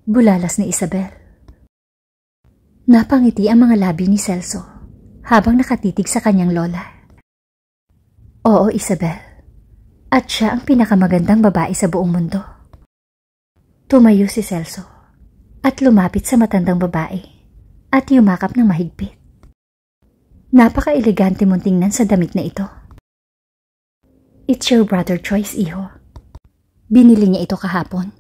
Bulalas ni Isabel. Napangiti ang mga labi ni Celso habang nakatitig sa kanyang lola. Oo, Isabel at siya ang pinakamagandang babae sa buong mundo. Tumayo si Celso at lumapit sa matandang babae at yumakap ng mahigpit. Napaka-elegante mong tingnan sa damit na ito. It's your brother Choice, iho. Binili niya ito kahapon.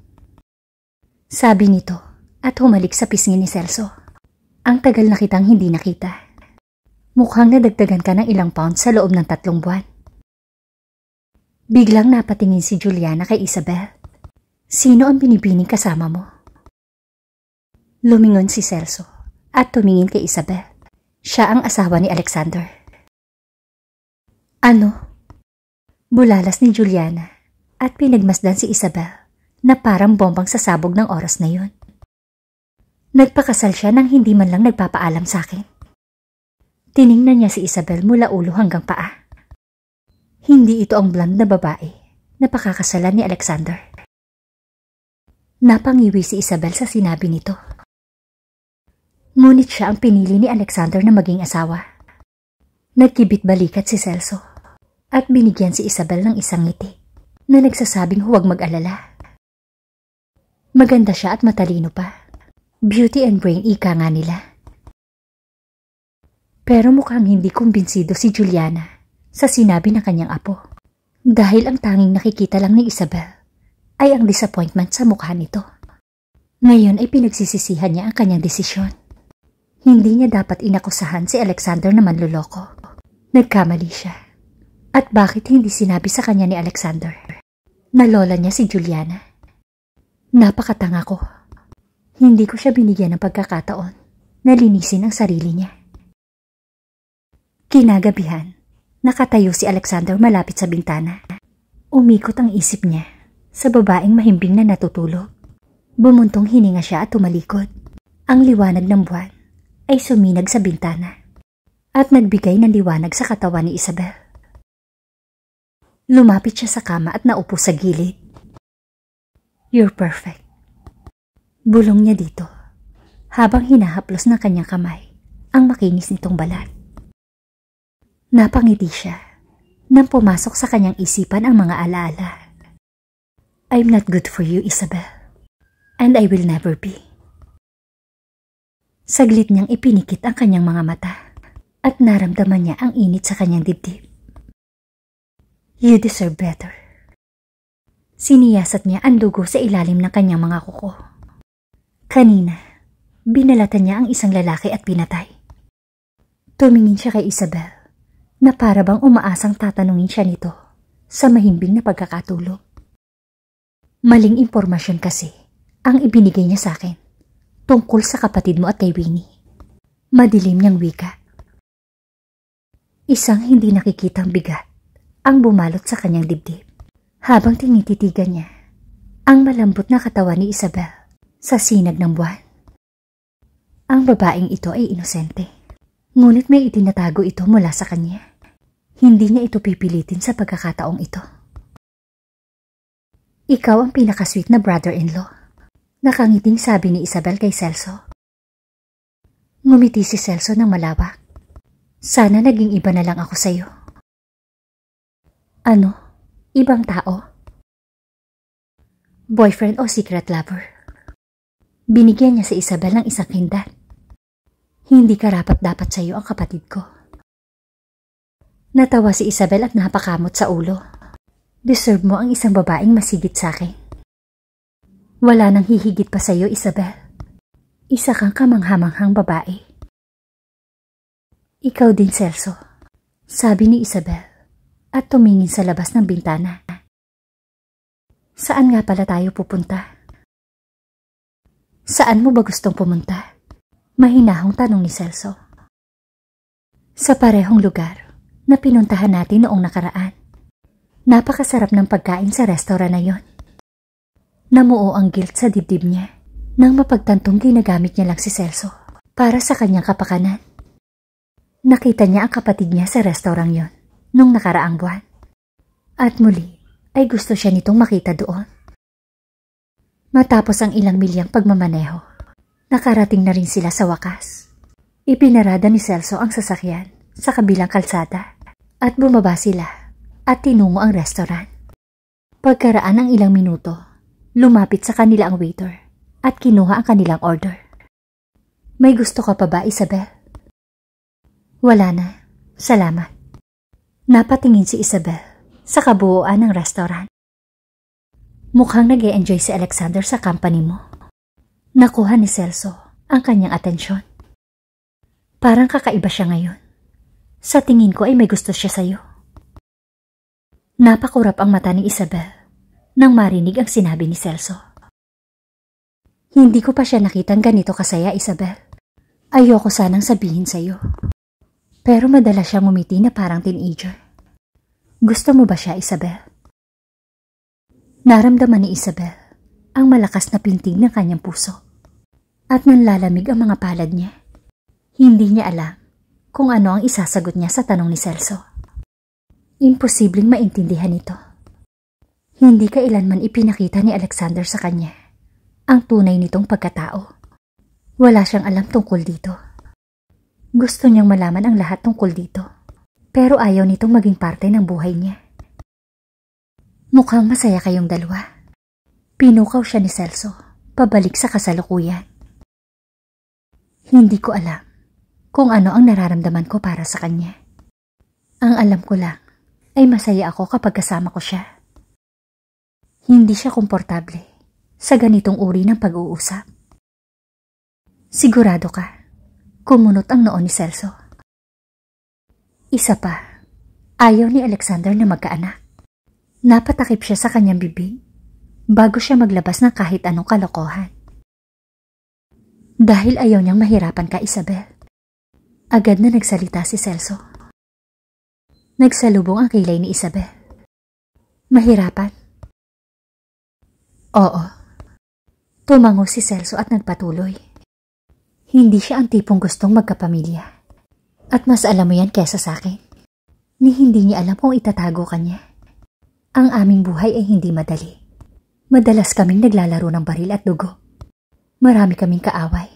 Sabi nito at humalik sa pisngin ni Celso. Ang tagal na kitang hindi nakita. Mukhang nadagdagan ka ng ilang pounds sa loob ng tatlong buwan. Biglang napatingin si Juliana kay Isabel. Sino ang binibining kasama mo? Lumingon si Celso at tumingin kay Isabel. Siya ang asawa ni Alexander. Ano? Bulalas ni Juliana at pinagmasdan si Isabel na parang bombang sasabog ng oras na yon. Nagpakasal siya nang hindi man lang nagpapaalam sa akin. Tiningnan niya si Isabel mula ulo hanggang paa. Hindi ito ang blonde na babae na pakakasalan ni Alexander. Napangiwi si Isabel sa sinabi nito. Ngunit siya ang pinili ni Alexander na maging asawa. Nagkibit-balikat si Celso at binigyan si Isabel ng isang ngiti na nagsasabing huwag mag-alala. Maganda siya at matalino pa. Beauty and brain ika nga nila. Pero mukhang hindi kumbinsido si Juliana sa sinabi ng kanyang apo. Dahil ang tanging nakikita lang ni Isabel ay ang disappointment sa mukha nito. Ngayon ay pinagsisisihan niya ang kanyang desisyon. Hindi niya dapat inakusahan si Alexander na manluloko. Nagkamali siya. At bakit hindi sinabi sa kanya ni Alexander? Nalola niya si Juliana. Napakatanga ko. Hindi ko siya binigyan ng pagkakataon na linisin ang sarili niya. Kinagabihan, Nakatayo si Alexander malapit sa bintana. Umikot ang isip niya sa babaeng mahimbing na natutulog. Bumuntong hininga siya at tumalikod. Ang liwanag ng buwan ay suminag sa bintana at nagbigay ng liwanag sa katawan ni Isabel. Lumapit siya sa kama at naupo sa gilid. You're perfect. Bulong niya dito habang hinahaplos ng kanyang kamay ang makinis nitong balat. Napangiti siya nang pumasok sa kanyang isipan ang mga alaala. I'm not good for you, Isabel. And I will never be. Saglit niyang ipinikit ang kanyang mga mata at naramdaman niya ang init sa kanyang dibdib. You deserve better. Siniyasat niya ang dugo sa ilalim ng kanyang mga kuko. Kanina, binalatan niya ang isang lalaki at pinatay. Tumingin siya kay Isabel na para bang umaasang tatanungin siya nito sa mahimbing na pagkakatulog. Maling impormasyon kasi ang ibinigay niya sa akin tungkol sa kapatid mo at kay Winnie. Madilim niyang wika. Isang hindi nakikitang bigat ang bumalot sa kanyang dibdib habang tinititigan niya ang malambot na katawan ni Isabel sa sinag ng buwan. Ang babaeng ito ay inosente, ngunit may itinatago ito mula sa kanya. Hindi niya ito pipilitin sa pagkakataong ito. Ikaw ang pinakasweet na brother-in-law. Nakangiting sabi ni Isabel kay Celso. Ngumiti si Celso ng malawak. Sana naging iba na lang ako sa'yo. Ano? Ibang tao? Boyfriend o secret lover? Binigyan niya si Isabel ng isang hindan. Hindi karapat dapat sa'yo ang kapatid ko. Natawa si Isabel at napakamot sa ulo. Deserve mo ang isang babaeng masigit sa akin. Wala nang hihigit pa sa iyo, Isabel. Isa kang kamanghamanghang babae. Ikaw din, Celso. Sabi ni Isabel at tumingin sa labas ng bintana. Saan nga pala tayo pupunta? Saan mo ba gustong pumunta? Mahinahong tanong ni Celso. Sa parehong lugar na pinuntahan natin noong nakaraan. Napakasarap ng pagkain sa restaurant na yon. Namuo ang guilt sa dibdib niya nang mapagtantong ginagamit niya lang si Celso para sa kanyang kapakanan. Nakita niya ang kapatid niya sa restaurant yon nung nakaraang buwan. At muli ay gusto siya nitong makita doon. Matapos ang ilang milyang pagmamaneho, nakarating na rin sila sa wakas. Ipinarada ni Celso ang sasakyan sa kabilang kalsada at bumaba sila at tinungo ang restaurant. Pagkaraan ng ilang minuto, lumapit sa kanila ang waiter at kinuha ang kanilang order. May gusto ka pa ba, Isabel? Wala na. Salamat. Napatingin si Isabel sa kabuuan ng restaurant. Mukhang nag -e enjoy si Alexander sa company mo. Nakuha ni Celso ang kanyang atensyon. Parang kakaiba siya ngayon. Sa tingin ko ay may gusto siya sa'yo. Napakurap ang mata ni Isabel nang marinig ang sinabi ni Celso. Hindi ko pa siya nakitang ganito kasaya, Isabel. Ayoko sanang sabihin sa'yo. Pero madala siyang umiti na parang teenager. Gusto mo ba siya, Isabel? Naramdaman ni Isabel ang malakas na pintig ng kanyang puso at nanlalamig ang mga palad niya. Hindi niya alam kung ano ang isasagot niya sa tanong ni Celso. Imposibleng maintindihan ito. Hindi kailanman ipinakita ni Alexander sa kanya ang tunay nitong pagkatao. Wala siyang alam tungkol dito. Gusto niyang malaman ang lahat tungkol dito, pero ayaw nitong maging parte ng buhay niya. Mukhang masaya kayong dalawa. Pinukaw siya ni Celso, pabalik sa kasalukuyan. Hindi ko alam kung ano ang nararamdaman ko para sa kanya. Ang alam ko lang ay masaya ako kapag kasama ko siya. Hindi siya komportable sa ganitong uri ng pag-uusap. Sigurado ka, kumunot ang noon ni Celso. Isa pa, ayaw ni Alexander na magkaanak. Napatakip siya sa kanyang bibig bago siya maglabas ng kahit anong kalokohan. Dahil ayaw niyang mahirapan ka, Isabel. Agad na nagsalita si Celso. Nagsalubong ang kilay ni Isabel. Mahirapan? Oo. Tumango si Celso at nagpatuloy. Hindi siya ang tipong gustong magkapamilya. At mas alam mo yan kesa sa akin. Ni hindi niya alam kung itatago kanya. Ang aming buhay ay hindi madali. Madalas kaming naglalaro ng baril at dugo. Marami kaming kaaway.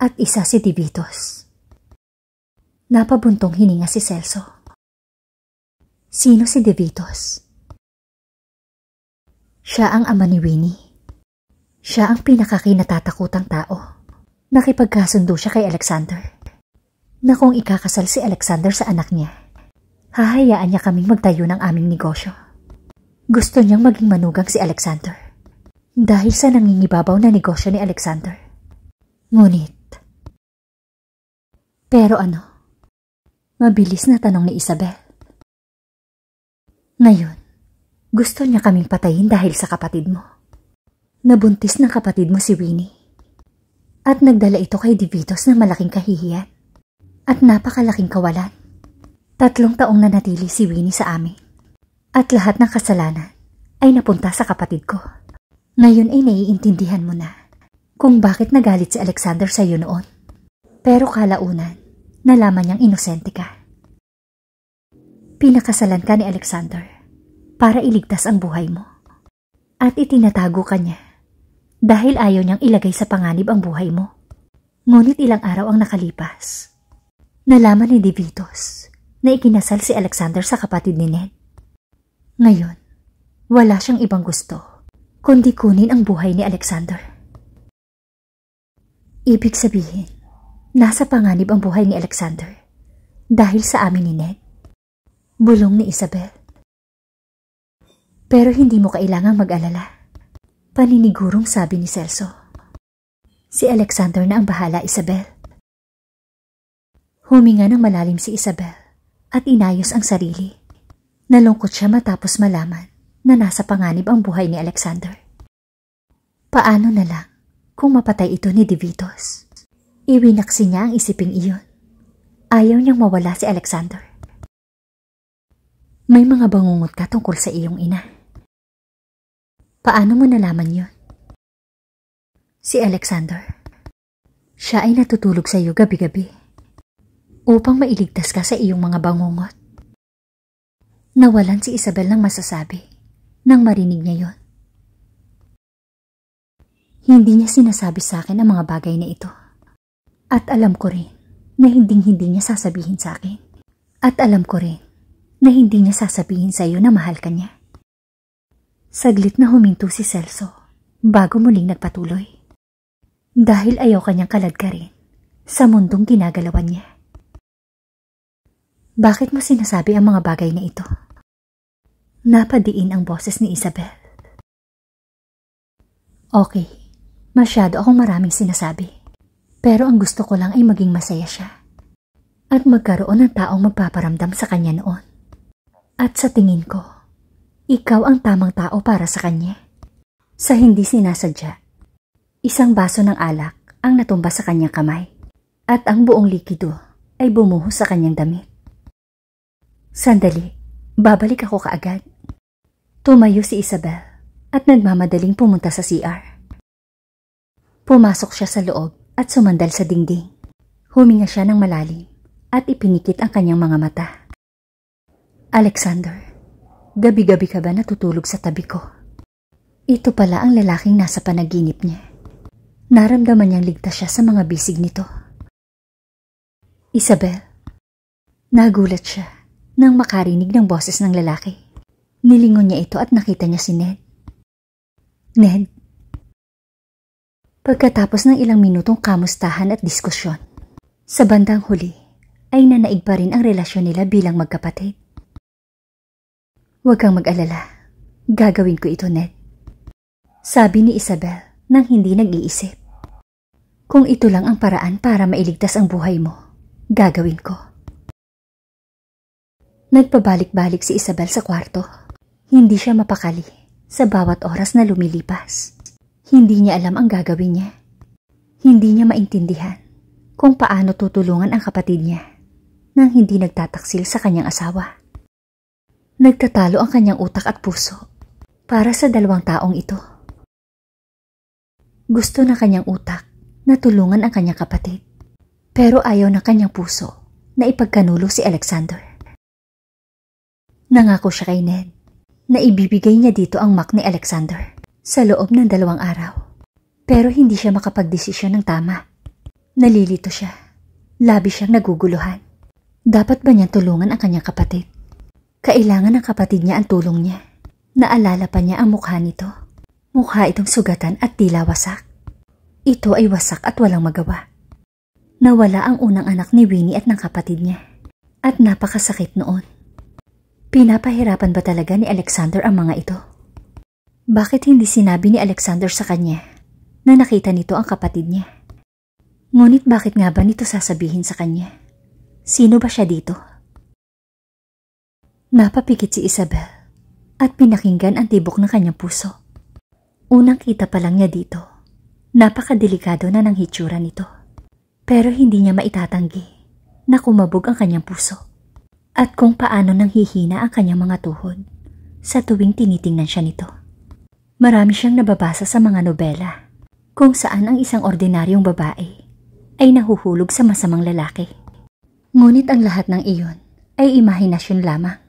At isa si Dibitos. Napabuntong hininga si Celso. Sino si Vitos? Siya ang ama ni Winnie. Siya ang pinakakinatatakutang tao. Nakipagkasundo siya kay Alexander. Na kung ikakasal si Alexander sa anak niya, hahayaan niya kaming magtayo ng aming negosyo. Gusto niyang maging manugang si Alexander. Dahil sa nangingibabaw na negosyo ni Alexander. Ngunit, pero ano? Mabilis na tanong ni Isabel. Ngayon, gusto niya kaming patayin dahil sa kapatid mo. Nabuntis ng kapatid mo si Winnie. At nagdala ito kay Divitos ng malaking kahihiyan at napakalaking kawalan. Tatlong taong na natili si Winnie sa amin. At lahat ng kasalanan ay napunta sa kapatid ko. Ngayon ay naiintindihan mo na kung bakit nagalit si Alexander sa iyo noon. Pero kalaunan, nalaman niyang inosente ka. Pinakasalan ka ni Alexander para iligtas ang buhay mo. At itinatago ka niya dahil ayaw niyang ilagay sa panganib ang buhay mo. Ngunit ilang araw ang nakalipas. Nalaman ni Divitos na ikinasal si Alexander sa kapatid ni Ned. Ngayon, wala siyang ibang gusto kundi kunin ang buhay ni Alexander. Ibig sabihin, Nasa panganib ang buhay ni Alexander dahil sa amin ni Ned. Bulong ni Isabel. Pero hindi mo kailangang mag-alala. Paninigurong sabi ni Celso. Si Alexander na ang bahala, Isabel. Huminga ng malalim si Isabel at inayos ang sarili. Nalungkot siya matapos malaman na nasa panganib ang buhay ni Alexander. Paano na lang kung mapatay ito ni Divitos? Iwinaksi niya ang isiping iyon. Ayaw niyang mawala si Alexander. May mga bangungot ka tungkol sa iyong ina. Paano mo nalaman yon? Si Alexander. Siya ay natutulog sa iyo gabi-gabi upang mailigtas ka sa iyong mga bangungot. Nawalan si Isabel ng masasabi nang marinig niya yon. Hindi niya sinasabi sa akin ang mga bagay na ito. At alam ko rin na hindi hindi niya sasabihin sa akin. At alam ko rin na hindi niya sasabihin sa iyo na mahal ka niya. Saglit na huminto si Celso bago muling nagpatuloy. Dahil ayaw kanyang kalad ka rin sa mundong ginagalawan niya. Bakit mo sinasabi ang mga bagay na ito? Napadiin ang boses ni Isabel. Okay, masyado akong maraming sinasabi. Pero ang gusto ko lang ay maging masaya siya. At magkaroon ng taong magpaparamdam sa kanya noon. At sa tingin ko, ikaw ang tamang tao para sa kanya. Sa hindi sinasadya, isang baso ng alak ang natumba sa kanyang kamay at ang buong likido ay bumuhos sa kanyang damit. Sandali, babalik ako kaagad. Tumayo si Isabel at nagmamadaling pumunta sa CR. Pumasok siya sa loob at sumandal sa dingding. Huminga siya ng malalim at ipinikit ang kanyang mga mata. Alexander, gabi-gabi ka ba natutulog sa tabi ko? Ito pala ang lalaking nasa panaginip niya. Naramdaman niyang ligtas siya sa mga bisig nito. Isabel, nagulat siya nang makarinig ng boses ng lalaki. Nilingon niya ito at nakita niya si Ned. Ned, Pagkatapos ng ilang minutong kamustahan at diskusyon, sa bandang huli ay nanaig pa rin ang relasyon nila bilang magkapatid. Huwag kang mag-alala. Gagawin ko ito, Ned. Sabi ni Isabel nang hindi nag-iisip. Kung ito lang ang paraan para mailigtas ang buhay mo, gagawin ko. Nagpabalik-balik si Isabel sa kwarto. Hindi siya mapakali sa bawat oras na lumilipas. Hindi niya alam ang gagawin niya. Hindi niya maintindihan kung paano tutulungan ang kapatid niya nang hindi nagtataksil sa kanyang asawa. Nagtatalo ang kanyang utak at puso para sa dalawang taong ito. Gusto na kanyang utak na tulungan ang kanyang kapatid pero ayaw na kanyang puso na ipagkanulo si Alexander. Nangako siya kay Ned na ibibigay niya dito ang mak ni Alexander sa loob ng dalawang araw. Pero hindi siya makapagdesisyon ng tama. Nalilito siya. Labi siyang naguguluhan. Dapat ba niya tulungan ang kanyang kapatid? Kailangan ng kapatid niya ang tulong niya. Naalala pa niya ang mukha nito. Mukha itong sugatan at tila wasak. Ito ay wasak at walang magawa. Nawala ang unang anak ni Winnie at ng kapatid niya. At napakasakit noon. Pinapahirapan ba talaga ni Alexander ang mga ito? Bakit hindi sinabi ni Alexander sa kanya na nakita nito ang kapatid niya? Ngunit bakit nga ba nito sasabihin sa kanya? Sino ba siya dito? Napapikit si Isabel at pinakinggan ang tibok ng kanyang puso. Unang kita pa lang niya dito. Napakadelikado na ng hitsura nito. Pero hindi niya maitatanggi na kumabog ang kanyang puso at kung paano nang hihina ang kanyang mga tuhod sa tuwing tinitingnan siya nito. Marami siyang nababasa sa mga nobela, kung saan ang isang ordinaryong babae ay nahuhulog sa masamang lalaki. Ngunit ang lahat ng iyon ay imahinasyon lamang,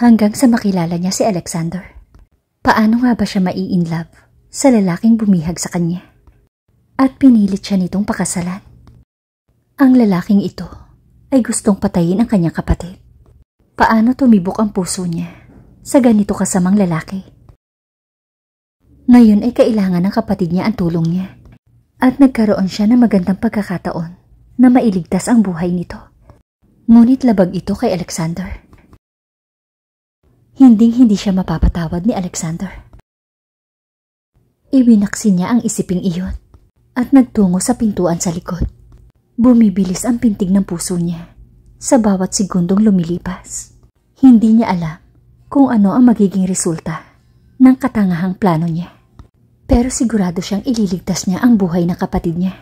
hanggang sa makilala niya si Alexander. Paano nga ba siya mai love sa lalaking bumihag sa kanya? At pinilit siya nitong pakasalan. Ang lalaking ito ay gustong patayin ang kanyang kapatid. Paano tumibok ang puso niya sa ganito kasamang lalaki? Ngayon ay kailangan ng kapatid niya ang tulong niya. At nagkaroon siya ng magandang pagkakataon na mailigtas ang buhay nito. Ngunit labag ito kay Alexander. Hinding-hindi siya mapapatawad ni Alexander. Iwinaksi niya ang isiping iyon at nagtungo sa pintuan sa likod. Bumibilis ang pintig ng puso niya sa bawat segundong lumilipas. Hindi niya alam kung ano ang magiging resulta ng katangahang plano niya. Pero sigurado siyang ililigtas niya ang buhay ng kapatid niya.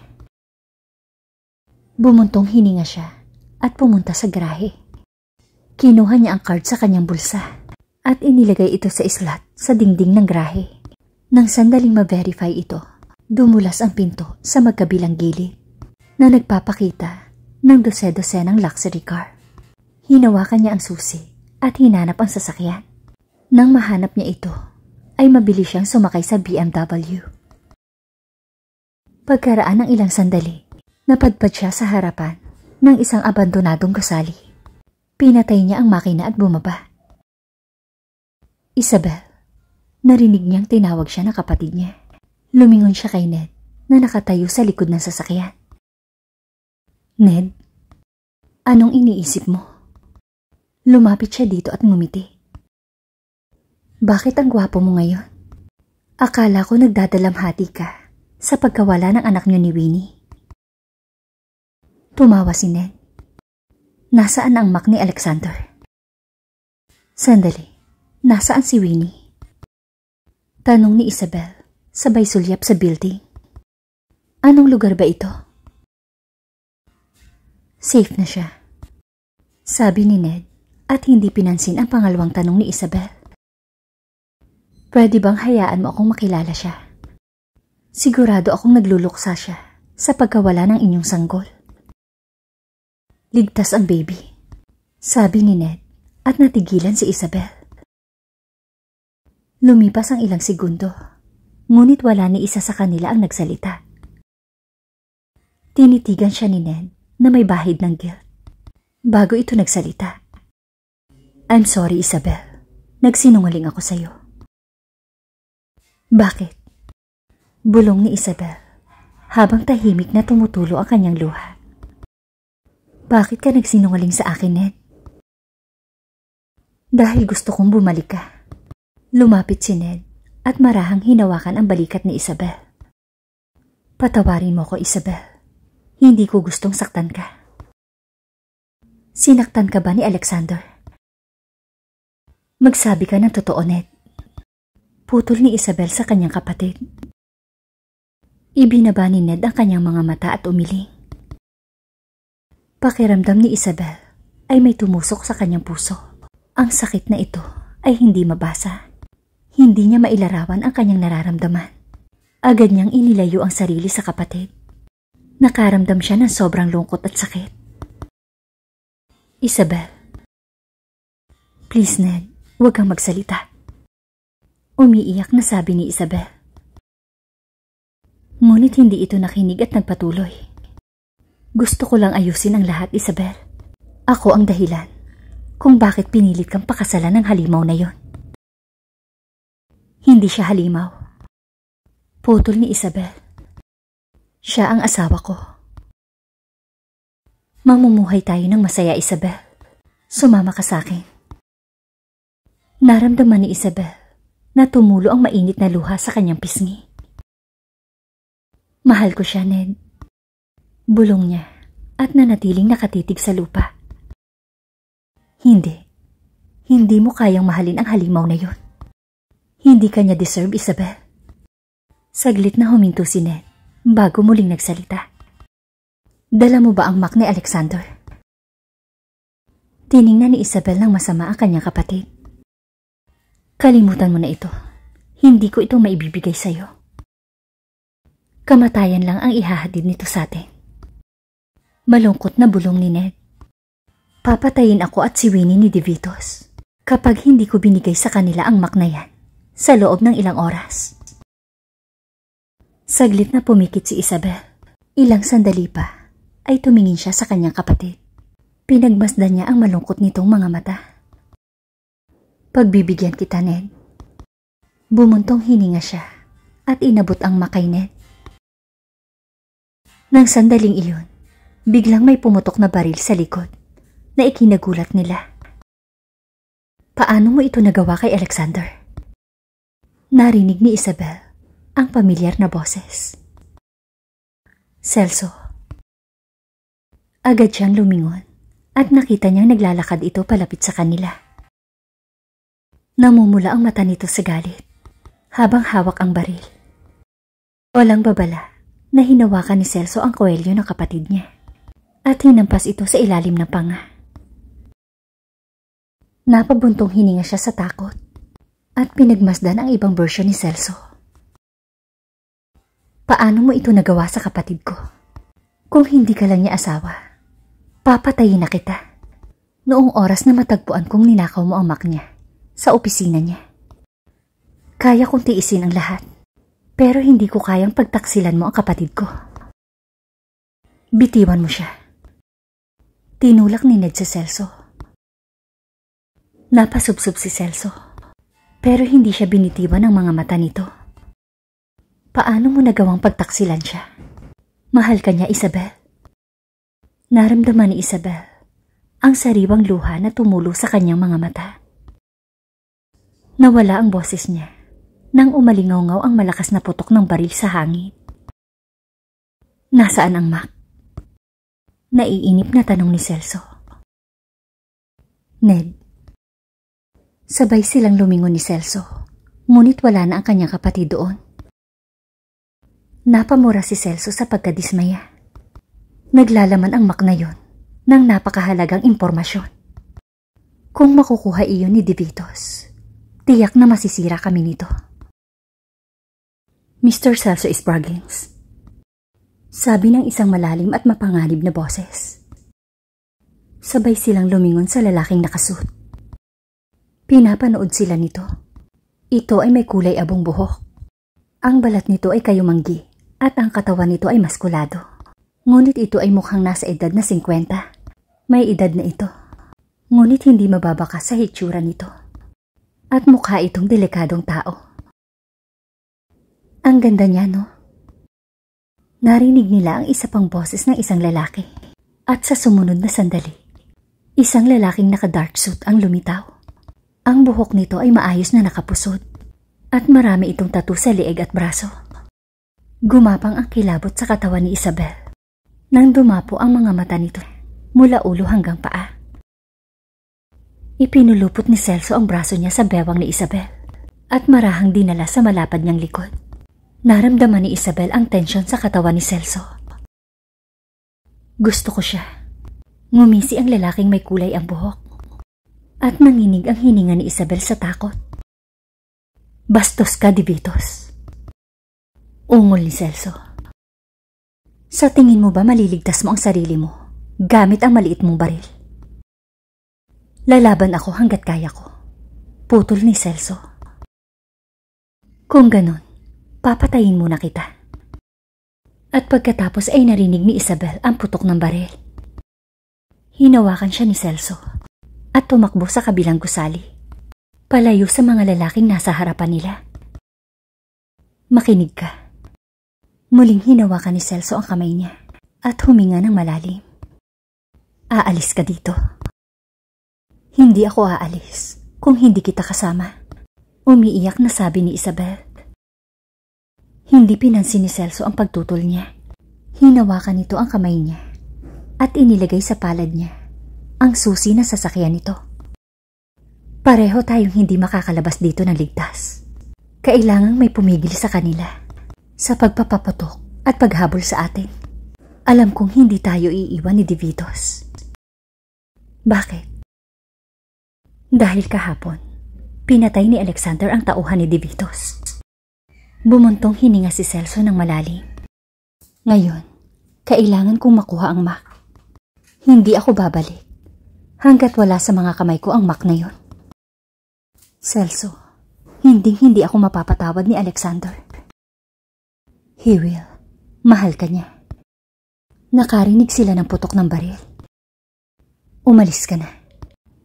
Bumuntong hininga siya at pumunta sa garahe. Kinuha niya ang card sa kanyang bulsa at inilagay ito sa slot sa dingding ng garahe. Nang sandaling ma-verify ito, dumulas ang pinto sa magkabilang gilid na nagpapakita ng dose-dose ng luxury car. Hinawakan niya ang susi at hinanap ang sasakyan. Nang mahanap niya ito, ay mabilis siyang sumakay sa BMW. Pagkaraan ng ilang sandali, napadpad siya sa harapan ng isang abandonadong gasali. Pinatay niya ang makina at bumaba. Isabel, narinig niyang tinawag siya na kapatid niya. Lumingon siya kay Ned na nakatayo sa likod ng sasakyan. Ned, anong iniisip mo? Lumapit siya dito at ngumiti. Bakit ang gwapo mo ngayon? Akala ko nagdadalamhati ka sa pagkawala ng anak niyo ni Winnie. Tumawa si Ned. Nasaan ang mak ni Alexander? Sandali, nasaan si Winnie? Tanong ni Isabel, sabay sulyap sa building. Anong lugar ba ito? Safe na siya. Sabi ni Ned at hindi pinansin ang pangalawang tanong ni Isabel. Pwede bang hayaan mo akong makilala siya? Sigurado akong nagluluksa siya sa pagkawala ng inyong sanggol. Ligtas ang baby, sabi ni Ned at natigilan si Isabel. Lumipas ang ilang segundo, ngunit wala ni isa sa kanila ang nagsalita. Tinitigan siya ni Ned na may bahid ng guilt bago ito nagsalita. I'm sorry Isabel, nagsinungaling ako sa'yo. Bakit? Bulong ni Isabel habang tahimik na tumutulo ang kanyang luha. Bakit ka nagsinungaling sa akin, Ned? Dahil gusto kong bumalik ka. Lumapit si Ned at marahang hinawakan ang balikat ni Isabel. Patawarin mo ko, Isabel. Hindi ko gustong saktan ka. Sinaktan ka ba ni Alexander? Magsabi ka ng totoo, Ned putol ni Isabel sa kanyang kapatid. Ibinaba ni Ned ang kanyang mga mata at umiling. Pakiramdam ni Isabel ay may tumusok sa kanyang puso. Ang sakit na ito ay hindi mabasa. Hindi niya mailarawan ang kanyang nararamdaman. Agad niyang inilayo ang sarili sa kapatid. Nakaramdam siya ng sobrang lungkot at sakit. Isabel, please Ned, huwag kang magsalita. Umiiyak na sabi ni Isabel. Ngunit hindi ito nakinig at nagpatuloy. Gusto ko lang ayusin ang lahat, Isabel. Ako ang dahilan kung bakit pinilit kang pakasalan ng halimaw na yon. Hindi siya halimaw. Putol ni Isabel. Siya ang asawa ko. Mamumuhay tayo ng masaya, Isabel. Sumama ka sa akin. Naramdaman ni Isabel na tumulo ang mainit na luha sa kanyang pisngi. Mahal ko siya, Ned. Bulong niya at nanatiling nakatitig sa lupa. Hindi. Hindi mo kayang mahalin ang halimaw na yun. Hindi kanya deserve, Isabel. Saglit na huminto si Ned bago muling nagsalita. Dala mo ba ang mak ni Alexander? Tiningnan ni Isabel ng masama ang kanyang kapatid. Kalimutan mo na ito. Hindi ko ito maibibigay sa'yo. Kamatayan lang ang ihahadid nito sa atin. Malungkot na bulong ni Ned. Papatayin ako at si Winnie ni Devitos kapag hindi ko binigay sa kanila ang maknayan sa loob ng ilang oras. Saglit na pumikit si Isabel. Ilang sandali pa ay tumingin siya sa kanyang kapatid. Pinagmasdan niya ang malungkot nitong mga mata. Pagbibigyan kita, Ned. Bumuntong hininga siya at inabot ang makay Ned. Nang sandaling iyon, biglang may pumutok na baril sa likod na ikinagulat nila. Paano mo ito nagawa kay Alexander? Narinig ni Isabel ang pamilyar na boses. Celso. Agad siyang lumingon at nakita niyang naglalakad ito palapit sa kanila. Namumula ang mata nito sa galit habang hawak ang baril. Walang babala na hinawakan ni Celso ang koelyo ng kapatid niya at hinampas ito sa ilalim ng panga. Napabuntong hininga siya sa takot at pinagmasdan ang ibang version ni Celso. Paano mo ito nagawa sa kapatid ko? Kung hindi ka lang niya asawa, papatayin na kita. Noong oras na matagpuan kong ninakaw mo ang mak niya sa opisina niya. Kaya kong tiisin ang lahat, pero hindi ko kayang pagtaksilan mo ang kapatid ko. Bitiwan mo siya. Tinulak ni Ned sa Celso. Napasubsob si Celso, pero hindi siya binitiwan ng mga mata nito. Paano mo nagawang pagtaksilan siya? Mahal ka niya, Isabel. Naramdaman ni Isabel ang sariwang luha na tumulo sa kanyang mga mata. Nawala ang boses niya nang umalingaw ang malakas na putok ng baril sa hangin. Nasaan ang Mac? Naiinip na tanong ni Celso. Ned. Sabay silang lumingon ni Celso, ngunit wala na ang kanyang kapatid doon. Napamura si Celso sa pagkadismaya. Naglalaman ang Mac na yon ng napakahalagang impormasyon. Kung makukuha iyon ni Divitos, Tiyak na masisira kami nito. Mr. Celso Spargings, sabi ng isang malalim at mapanganib na boses. Sabay silang lumingon sa lalaking nakasuot. Pinapanood sila nito. Ito ay may kulay abong buhok. Ang balat nito ay kayumanggi at ang katawan nito ay maskulado. Ngunit ito ay mukhang nasa edad na 50. May edad na ito. Ngunit hindi mababaka sa hitsura nito. At mukha itong delikadong tao. Ang ganda niya, no? Narinig nila ang isa pang boses ng isang lalaki. At sa sumunod na sandali, isang lalaking naka-dark suit ang lumitaw. Ang buhok nito ay maayos na nakapusod at marami itong tattoo sa leeg at braso. Gumapang ang kilabot sa katawan ni Isabel nang dumapo ang mga mata nito mula ulo hanggang paa. Ipinulupot ni Celso ang braso niya sa bewang ni Isabel at marahang dinala sa malapad niyang likod. Naramdaman ni Isabel ang tensyon sa katawan ni Celso. Gusto ko siya. Ngumisi ang lalaking may kulay ang buhok at nanginig ang hininga ni Isabel sa takot. Bastos ka, Dibitos. Ungol ni Celso. Sa tingin mo ba maliligtas mo ang sarili mo gamit ang maliit mong baril? Lalaban ako hanggat kaya ko. Putol ni Celso. Kung ganon, papatayin muna kita. At pagkatapos ay narinig ni Isabel ang putok ng barel. Hinawakan siya ni Celso at tumakbo sa kabilang gusali. Palayo sa mga lalaking nasa harapan nila. Makinig ka. Muling hinawakan ni Celso ang kamay niya at huminga ng malalim. Aalis ka dito. Hindi ako aalis kung hindi kita kasama. Umiiyak na sabi ni Isabel. Hindi pinansin ni Celso ang pagtutol niya. Hinawakan nito ang kamay niya at inilagay sa palad niya ang susi na sasakyan nito. Pareho tayong hindi makakalabas dito ng ligtas. Kailangang may pumigil sa kanila sa pagpapapatok at paghabol sa atin. Alam kong hindi tayo iiwan ni Divitos. Bakit? Dahil kahapon, pinatay ni Alexander ang tauhan ni Divitos. Bumuntong hininga si Celso ng malalim. Ngayon, kailangan kong makuha ang Mac. Hindi ako babalik hanggat wala sa mga kamay ko ang Mac na yon. Celso, hindi hindi ako mapapatawad ni Alexander. He will. Mahal ka niya. Nakarinig sila ng putok ng baril. Umalis ka na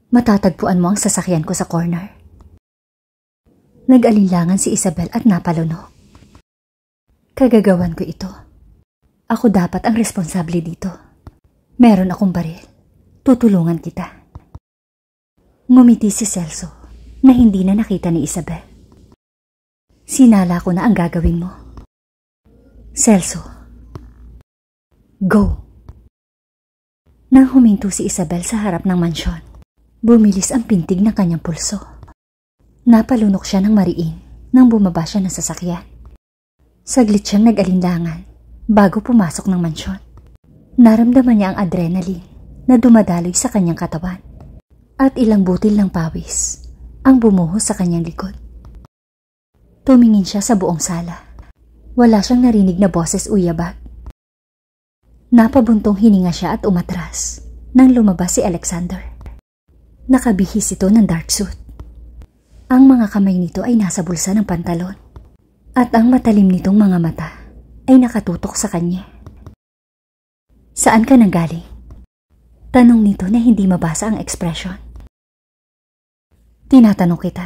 matatagpuan mo ang sasakyan ko sa corner. Nag-alinlangan si Isabel at napalunok. Kagagawan ko ito. Ako dapat ang responsable dito. Meron akong baril. Tutulungan kita. Ngumiti si Celso na hindi na nakita ni Isabel. Sinala ko na ang gagawin mo. Celso, go! Nang huminto si Isabel sa harap ng mansyon, Bumilis ang pintig ng kanyang pulso. Napalunok siya ng mariin nang bumaba siya ng sasakyan. Saglit siyang nag-alinlangan bago pumasok ng mansyon. Naramdaman niya ang adrenaline na dumadaloy sa kanyang katawan at ilang butil ng pawis ang bumuhos sa kanyang likod. Tumingin siya sa buong sala. Wala siyang narinig na boses uyabag. Napabuntong hininga siya at umatras nang lumabas si Alexander. Nakabihis ito ng dark suit. Ang mga kamay nito ay nasa bulsa ng pantalon at ang matalim nitong mga mata ay nakatutok sa kanya. Saan ka nanggaling? Tanong nito na hindi mabasa ang ekspresyon. Tinatanong kita,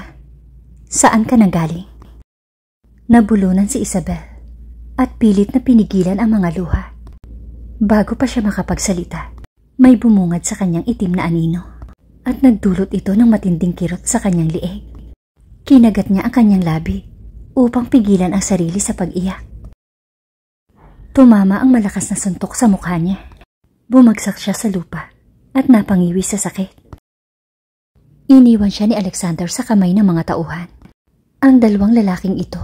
saan ka nanggaling? Nabulunan si Isabel at pilit na pinigilan ang mga luha. Bago pa siya makapagsalita, may bumungad sa kanyang itim na anino at nagdulot ito ng matinding kirot sa kanyang lieg. Kinagat niya ang kanyang labi upang pigilan ang sarili sa pag-iyak. Tumama ang malakas na suntok sa mukha niya. Bumagsak siya sa lupa at napangiwi sa sakit. Iniwan siya ni Alexander sa kamay ng mga tauhan. Ang dalawang lalaking ito,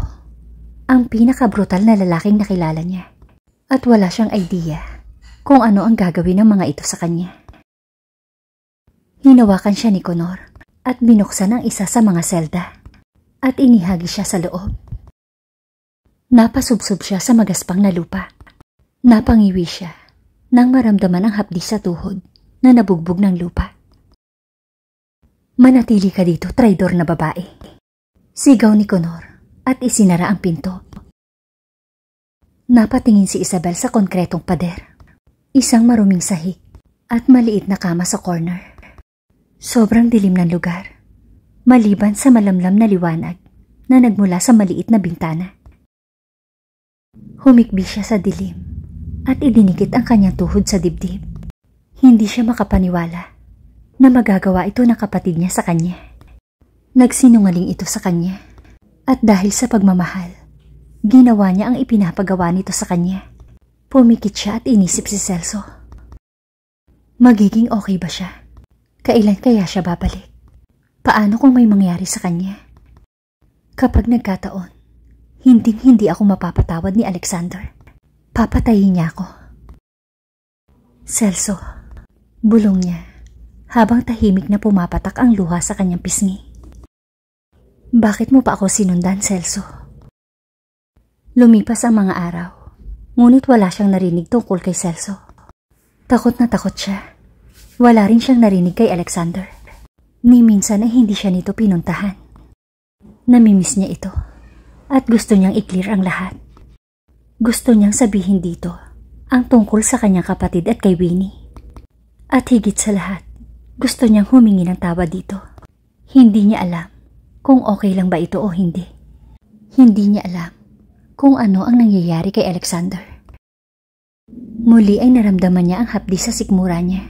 ang pinakabrutal na lalaking nakilala niya at wala siyang idea kung ano ang gagawin ng mga ito sa kanya. Ninawakan siya ni Conor at binuksan ang isa sa mga selda at inihagi siya sa loob. Napasubsob siya sa magaspang na lupa. Napangiwi siya nang maramdaman ang hapdi sa tuhod na nabugbog ng lupa. Manatili ka dito, traidor na babae. Sigaw ni Conor at isinara ang pinto. Napatingin si Isabel sa konkretong pader. Isang maruming sahig at maliit na kama sa corner. Sobrang dilim ng lugar, maliban sa malamlam na liwanag na nagmula sa maliit na bintana. Humikbi siya sa dilim at idinikit ang kanyang tuhod sa dibdib. Hindi siya makapaniwala na magagawa ito ng kapatid niya sa kanya. Nagsinungaling ito sa kanya at dahil sa pagmamahal, ginawa niya ang ipinapagawa nito sa kanya. Pumikit siya at inisip si Celso. Magiging okay ba siya? Kailan kaya siya babalik? Paano kung may mangyari sa kanya? Kapag nagkataon, hinding-hindi ako mapapatawad ni Alexander. Papatayin niya ako. Celso, bulong niya, habang tahimik na pumapatak ang luha sa kanyang pisngi. Bakit mo pa ako sinundan, Celso? Lumipas ang mga araw, ngunit wala siyang narinig tungkol kay Celso. Takot na takot siya wala rin siyang narinig kay Alexander. Ni minsan ay hindi siya nito pinuntahan. Namimiss niya ito. At gusto niyang i-clear ang lahat. Gusto niyang sabihin dito ang tungkol sa kanyang kapatid at kay Winnie. At higit sa lahat, gusto niyang humingi ng tawa dito. Hindi niya alam kung okay lang ba ito o hindi. Hindi niya alam kung ano ang nangyayari kay Alexander. Muli ay naramdaman niya ang hapdi sa sikmura niya.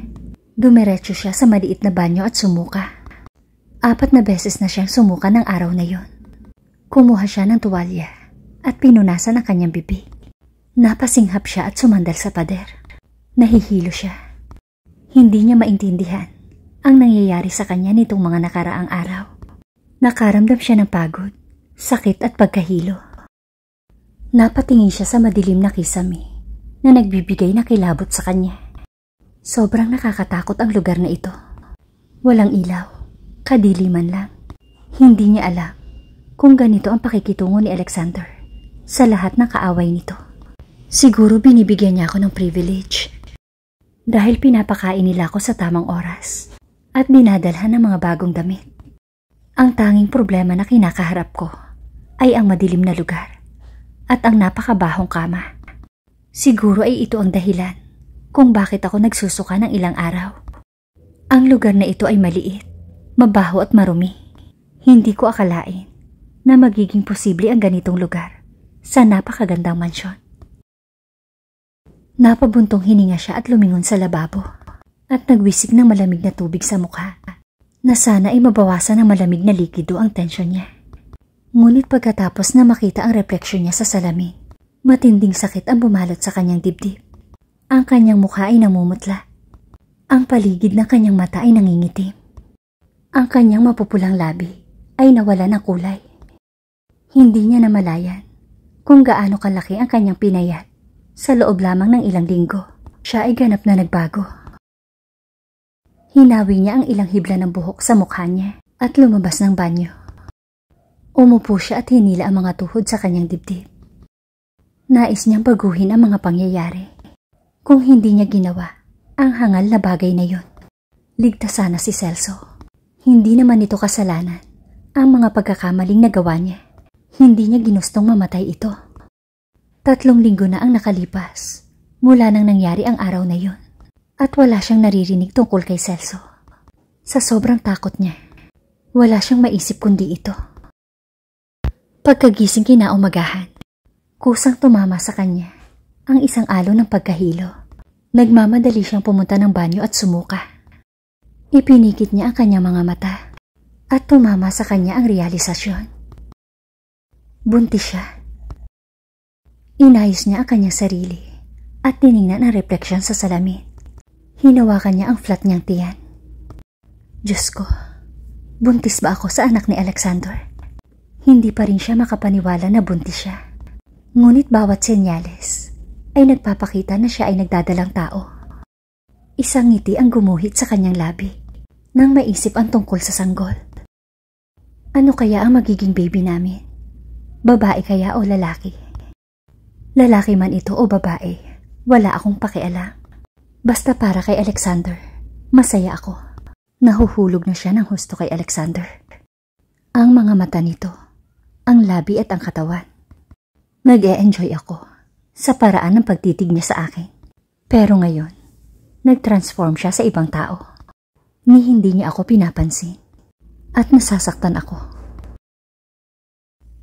Dumiretso siya sa maliit na banyo at sumuka. Apat na beses na siyang sumuka ng araw na yon. Kumuha siya ng tuwalya at pinunasan ang kanyang bibig. Napasinghap siya at sumandal sa pader. Nahihilo siya. Hindi niya maintindihan ang nangyayari sa kanya nitong mga nakaraang araw. Nakaramdam siya ng pagod, sakit at pagkahilo. Napatingin siya sa madilim na kisame na nagbibigay na kilabot sa kanya. Sobrang nakakatakot ang lugar na ito. Walang ilaw, kadiliman lang. Hindi niya alam kung ganito ang pakikitungo ni Alexander sa lahat ng kaaway nito. Siguro binibigyan niya ako ng privilege dahil pinapakain nila ako sa tamang oras at dinadalhan ng mga bagong damit. Ang tanging problema na kinakaharap ko ay ang madilim na lugar at ang napakabahong kama. Siguro ay ito ang dahilan kung bakit ako nagsusuka ng ilang araw. Ang lugar na ito ay maliit, mabaho at marumi. Hindi ko akalain na magiging posible ang ganitong lugar sa napakagandang mansyon. Napabuntong hininga siya at lumingon sa lababo at nagwisik ng malamig na tubig sa mukha na sana ay mabawasan ng malamig na likido ang tensyon niya. Ngunit pagkatapos na makita ang refleksyon niya sa salamin, matinding sakit ang bumalot sa kanyang dibdib. Ang kanyang mukha ay namumutla. Ang paligid ng kanyang mata ay nangingitim. Ang kanyang mapupulang labi ay nawala ng kulay. Hindi niya namalayan kung gaano kalaki ang kanyang pinayat sa loob lamang ng ilang linggo. Siya ay ganap na nagbago. Hinawi niya ang ilang hibla ng buhok sa mukha niya at lumabas ng banyo. Umupo siya at hinila ang mga tuhod sa kanyang dibdib. Nais niyang baguhin ang mga pangyayari kung hindi niya ginawa ang hangal na bagay na yon. Ligtas sana si Celso. Hindi naman ito kasalanan ang mga pagkakamaling nagawa niya. Hindi niya ginustong mamatay ito. Tatlong linggo na ang nakalipas mula nang nangyari ang araw na yon at wala siyang naririnig tungkol kay Celso. Sa sobrang takot niya, wala siyang maisip kundi ito. Pagkagising kinaumagahan, kusang tumama sa kanya ang isang alo ng pagkahilo. Nagmamadali siyang pumunta ng banyo at sumuka. Ipinikit niya ang kanyang mga mata at tumama sa kanya ang realisasyon. Buntis siya. Inayos niya ang kanyang sarili at tiningnan ang refleksyon sa salamin. Hinawakan niya ang flat niyang tiyan. Diyos ko, buntis ba ako sa anak ni Alexander? Hindi pa rin siya makapaniwala na buntis siya. Ngunit bawat senyales ay nagpapakita na siya ay nagdadalang tao. Isang ngiti ang gumuhit sa kanyang labi nang maisip ang tungkol sa sanggol. Ano kaya ang magiging baby namin? Babae kaya o lalaki? Lalaki man ito o babae, wala akong pakialam. Basta para kay Alexander, masaya ako. Nahuhulog na siya ng husto kay Alexander. Ang mga mata nito, ang labi at ang katawan. Nag-e-enjoy ako sa paraan ng pagtitig niya sa akin. Pero ngayon, nag-transform siya sa ibang tao. Ni hindi niya ako pinapansin. At nasasaktan ako.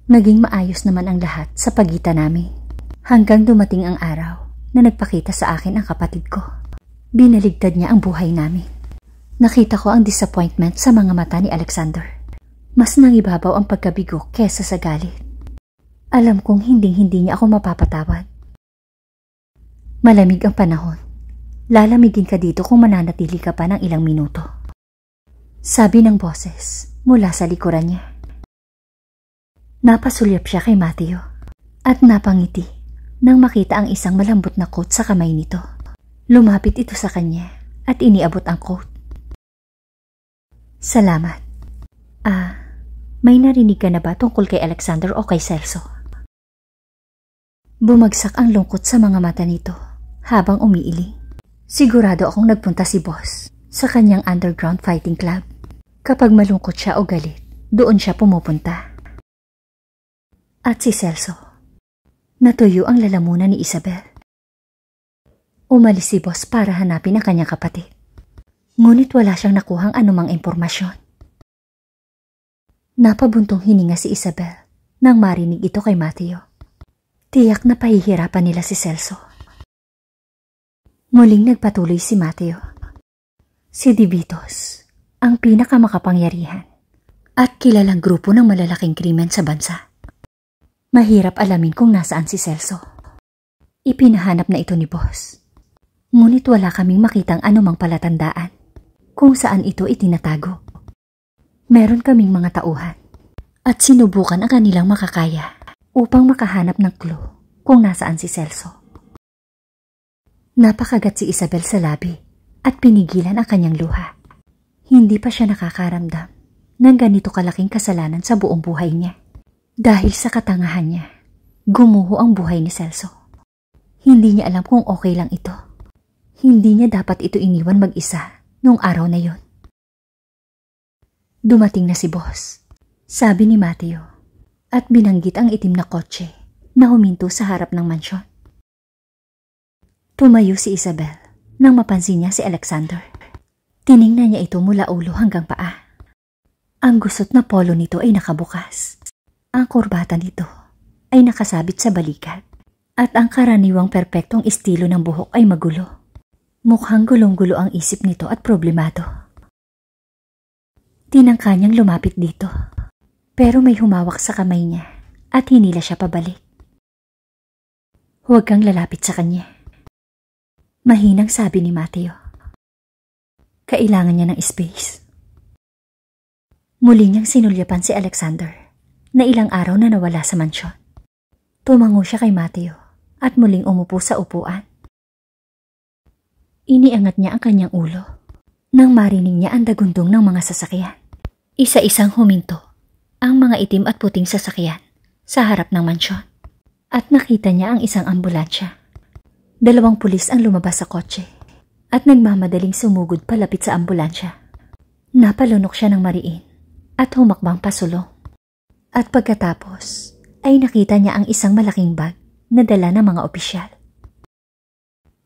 Naging maayos naman ang lahat sa pagitan namin. Hanggang dumating ang araw na nagpakita sa akin ang kapatid ko. Binaligtad niya ang buhay namin. Nakita ko ang disappointment sa mga mata ni Alexander. Mas nangibabaw ang pagkabigo kesa sa galit. Alam kong hindi hindi niya ako mapapatawad Malamig ang panahon. Lalamigin ka dito kung mananatili ka pa ng ilang minuto. Sabi ng boses mula sa likuran niya. Napasulyap siya kay Mateo at napangiti nang makita ang isang malambot na coat sa kamay nito. Lumapit ito sa kanya at iniabot ang coat. Salamat. Ah, may narinig ka na ba tungkol kay Alexander o kay Celso? Bumagsak ang lungkot sa mga mata nito habang umiili. Sigurado akong nagpunta si boss sa kanyang underground fighting club. Kapag malungkot siya o galit, doon siya pumupunta. At si Celso. Natuyo ang lalamunan ni Isabel. Umalis si boss para hanapin ang kanyang kapatid. Ngunit wala siyang nakuhang anumang impormasyon. Napabuntong hininga si Isabel nang marinig ito kay Mateo. Tiyak na pahihirapan nila si Celso. Muling nagpatuloy si Mateo. Si Dibitos, ang pinakamakapangyarihan at kilalang grupo ng malalaking krimen sa bansa. Mahirap alamin kung nasaan si Celso. Ipinahanap na ito ni Boss. Ngunit wala kaming makitang anumang palatandaan kung saan ito itinatago. Meron kaming mga tauhan at sinubukan ang kanilang makakaya upang makahanap ng clue kung nasaan si Celso. Napakagat si Isabel sa labi at pinigilan ang kanyang luha. Hindi pa siya nakakaramdam ng ganito kalaking kasalanan sa buong buhay niya. Dahil sa katangahan niya, gumuho ang buhay ni Celso. Hindi niya alam kung okay lang ito. Hindi niya dapat ito iniwan mag-isa noong araw na yon. Dumating na si boss. Sabi ni Mateo at binanggit ang itim na kotse na huminto sa harap ng mansyon. Tumayo si Isabel nang mapansin niya si Alexander. Tiningnan niya ito mula ulo hanggang paa. Ang gusot na polo nito ay nakabukas. Ang kurbata nito ay nakasabit sa balikat at ang karaniwang perpektong estilo ng buhok ay magulo. Mukhang gulong-gulo ang isip nito at problemado. Tinangka niyang lumapit dito pero may humawak sa kamay niya at hinila siya pabalik. Huwag kang lalapit sa kanya. Mahinang sabi ni Mateo. Kailangan niya ng space. Muli niyang sinulyapan si Alexander na ilang araw na nawala sa mansyon. Tumango siya kay Mateo at muling umupo sa upuan. Iniangat niya ang kanyang ulo nang marinig niya ang dagundong ng mga sasakyan. Isa-isang huminto ang mga itim at puting sasakyan sa harap ng mansyon at nakita niya ang isang ambulansya. Dalawang pulis ang lumabas sa kotse at nagmamadaling sumugod palapit sa ambulansya. Napalunok siya ng mariin at humakbang pasulong. At pagkatapos ay nakita niya ang isang malaking bag na dala ng mga opisyal.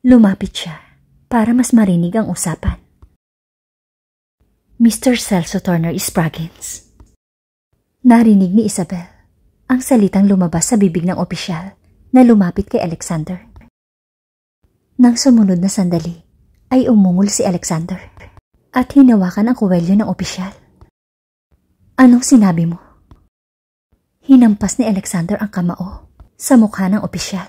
Lumapit siya para mas marinig ang usapan. Mr. Celso Turner Spraggins. Narinig ni Isabel ang salitang lumabas sa bibig ng opisyal na lumapit kay Alexander. Nang sumunod na sandali, ay umungol si Alexander at hinawakan ang kuwelyo ng opisyal. Anong sinabi mo? Hinampas ni Alexander ang kamao sa mukha ng opisyal.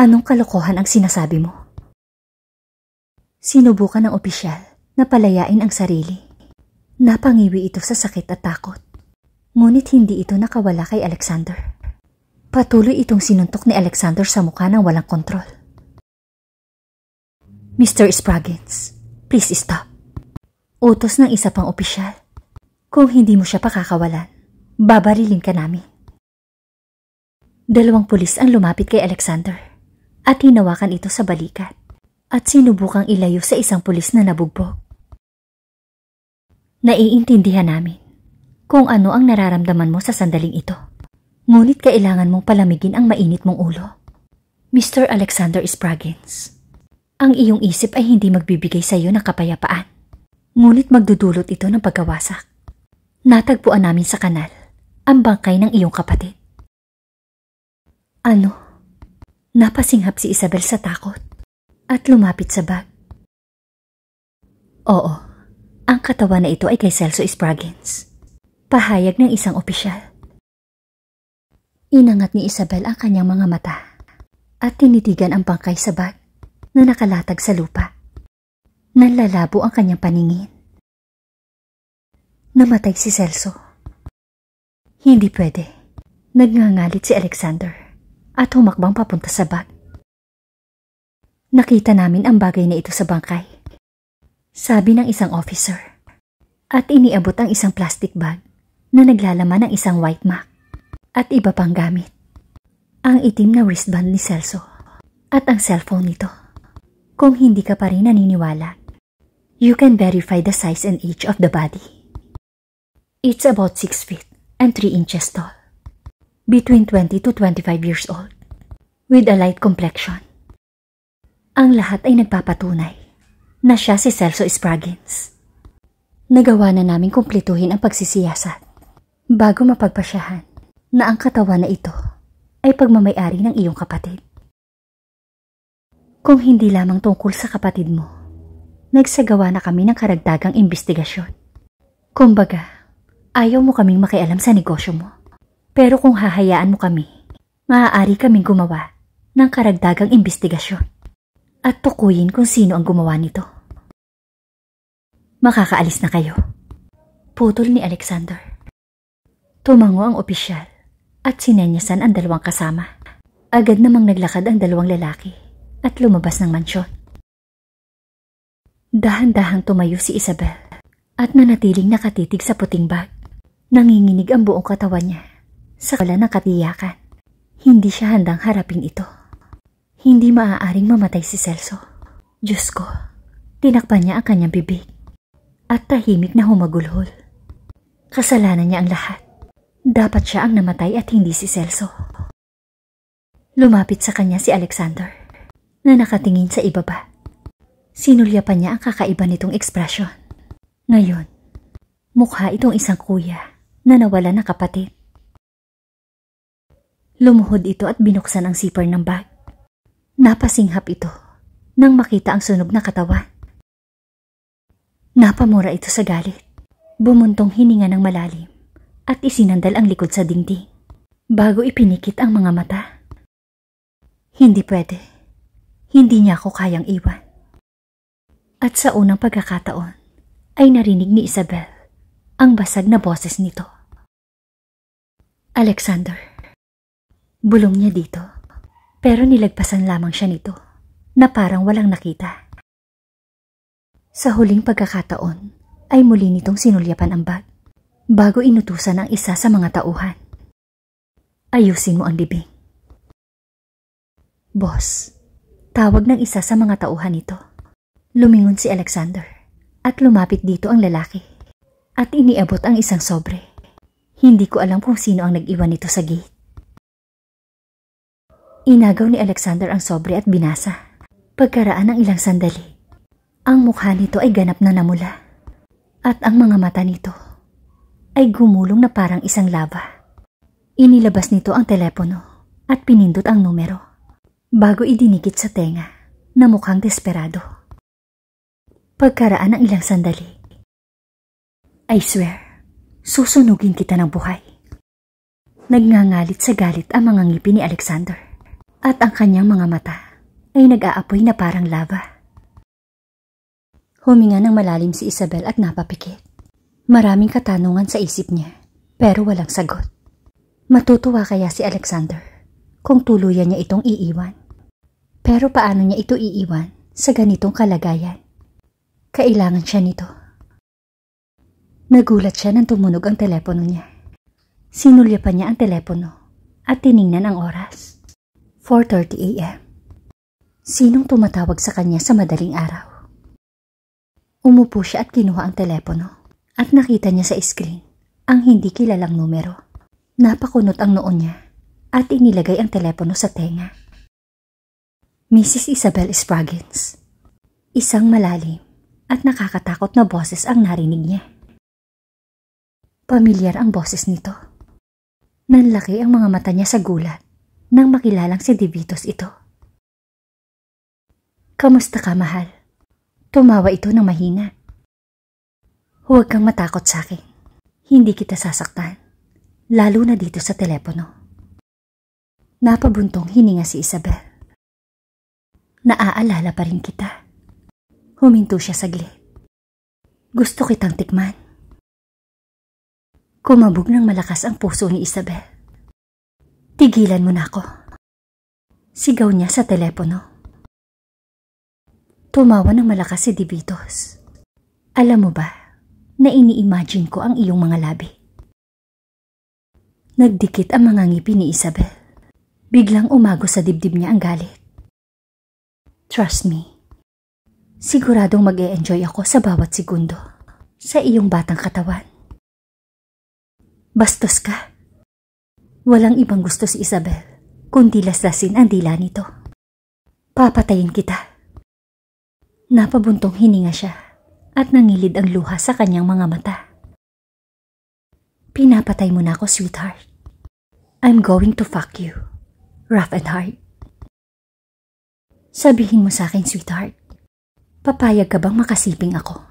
Anong kalokohan ang sinasabi mo? Sinubukan ng opisyal na palayain ang sarili. Napangiwi ito sa sakit at takot. Ngunit hindi ito nakawala kay Alexander. Patuloy itong sinuntok ni Alexander sa mukha ng walang kontrol. Mr. Spraggins, please stop. Utos ng isa pang opisyal. Kung hindi mo siya pakakawalan, babarilin ka namin. Dalawang pulis ang lumapit kay Alexander at hinawakan ito sa balikat at sinubukang ilayo sa isang pulis na nabugbog. Naiintindihan namin kung ano ang nararamdaman mo sa sandaling ito. Ngunit kailangan mong palamigin ang mainit mong ulo. Mr. Alexander Spraggins, ang iyong isip ay hindi magbibigay sa iyo ng kapayapaan. Ngunit magdudulot ito ng pagkawasak. Natagpuan namin sa kanal ang bangkay ng iyong kapatid. Ano? Napasinghap si Isabel sa takot at lumapit sa bag. Oo, ang katawan na ito ay kay Celso Spragins, Pahayag ng isang opisyal. Inangat ni Isabel ang kanyang mga mata at tinitigan ang bangkay sa bag na nakalatag sa lupa. Nalalabo ang kanyang paningin. Namatay si Celso. Hindi pwede. Nagngangalit si Alexander at humakbang papunta sa bag. Nakita namin ang bagay na ito sa bangkay. Sabi ng isang officer. At iniabot ang isang plastic bag na naglalaman ng isang white mac at iba pang gamit. Ang itim na wristband ni Celso at ang cellphone nito kung hindi ka pa rin naniniwala. You can verify the size and age of the body. It's about 6 feet and 3 inches tall. Between 20 to 25 years old. With a light complexion. Ang lahat ay nagpapatunay na siya si Celso Spragins. Nagawa na namin kumpletuhin ang pagsisiyasat bago mapagpasyahan na ang katawan na ito ay pagmamayari ng iyong kapatid. Kung hindi lamang tungkol sa kapatid mo, nagsagawa na kami ng karagdagang investigasyon. Kumbaga, ayaw mo kaming makialam sa negosyo mo. Pero kung hahayaan mo kami, maaari kaming gumawa ng karagdagang investigasyon at tukuyin kung sino ang gumawa nito. Makakaalis na kayo. Putol ni Alexander. Tumango ang opisyal at sinenyasan ang dalawang kasama. Agad namang naglakad ang dalawang lalaki at lumabas ng mansyon. Dahan-dahang tumayo si Isabel at nanatiling nakatitig sa puting bag. Nanginginig ang buong katawan niya sa wala ng katiyakan. Hindi siya handang harapin ito. Hindi maaaring mamatay si Celso. Diyos ko, tinakpan niya ang kanyang bibig at tahimik na humagulhol. Kasalanan niya ang lahat. Dapat siya ang namatay at hindi si Celso. Lumapit sa kanya si Alexander na nakatingin sa ibaba. pa niya ang kakaiba nitong ekspresyon. Ngayon, mukha itong isang kuya na nawala na kapatid. Lumuhod ito at binuksan ang zipper ng bag. Napasinghap ito nang makita ang sunog na katawan. Napamura ito sa galit. Bumuntong hininga ng malalim at isinandal ang likod sa dingding bago ipinikit ang mga mata. Hindi pwede. Hindi niya ako kayang iwan. At sa unang pagkakataon, ay narinig ni Isabel ang basag na boses nito. Alexander, bulong niya dito, pero nilagpasan lamang siya nito na parang walang nakita. Sa huling pagkakataon, ay muli nitong sinulyapan ang bag bago inutusan ang isa sa mga tauhan. Ayusin mo ang bibing. Boss, Tawag ng isa sa mga tauhan ito. Lumingon si Alexander at lumapit dito ang lalaki at iniabot ang isang sobre. Hindi ko alam kung sino ang nag-iwan nito sa gate. Inagaw ni Alexander ang sobre at binasa. Pagkaraan ng ilang sandali, ang mukha nito ay ganap na namula at ang mga mata nito ay gumulong na parang isang lava. Inilabas nito ang telepono at pinindot ang numero bago idinikit sa tenga na mukhang desperado. Pagkaraan ng ilang sandali, I swear, susunugin kita ng buhay. Nagngangalit sa galit ang mga ngipin ni Alexander at ang kanyang mga mata ay nag-aapoy na parang lava. Huminga ng malalim si Isabel at napapikit. Maraming katanungan sa isip niya pero walang sagot. Matutuwa kaya si Alexander kung tuluyan niya itong iiwan. Pero paano niya ito iiwan sa ganitong kalagayan? Kailangan siya nito. Nagulat siya nang tumunog ang telepono niya. Sinulya pa niya ang telepono at tiningnan ang oras. 4.30 a.m. Sinong tumatawag sa kanya sa madaling araw? Umupo siya at kinuha ang telepono at nakita niya sa screen ang hindi kilalang numero. Napakunot ang noon niya at inilagay ang telepono sa tenga. Mrs. Isabel Spragins. Isang malalim at nakakatakot na boses ang narinig niya. Pamilyar ang boses nito. Nanlaki ang mga mata niya sa gulat nang makilalang si Devitos ito. Kamusta ka, mahal? Tumawa ito ng mahina. Huwag kang matakot sa akin. Hindi kita sasaktan. Lalo na dito sa telepono. Napabuntong hininga si Isabel. Naaalala pa rin kita. Huminto siya saglit. Gusto kitang tikman. Kumabog ng malakas ang puso ni Isabel. Tigilan mo na ako. Sigaw niya sa telepono. Tumawa ng malakas si Dibitos. Alam mo ba na ini-imagine ko ang iyong mga labi? Nagdikit ang mga ngipin ni Isabel. Biglang umago sa dibdib niya ang galit. Trust me. Siguradong mag -e enjoy ako sa bawat segundo sa iyong batang katawan. Bastos ka. Walang ibang gusto si Isabel, kundi laslasin ang dila nito. Papatayin kita. Napabuntong hininga siya at nangilid ang luha sa kanyang mga mata. Pinapatay mo na ako, sweetheart. I'm going to fuck you, rough and hard. Sabihin mo sa akin, sweetheart. Papayag ka bang makasiping ako?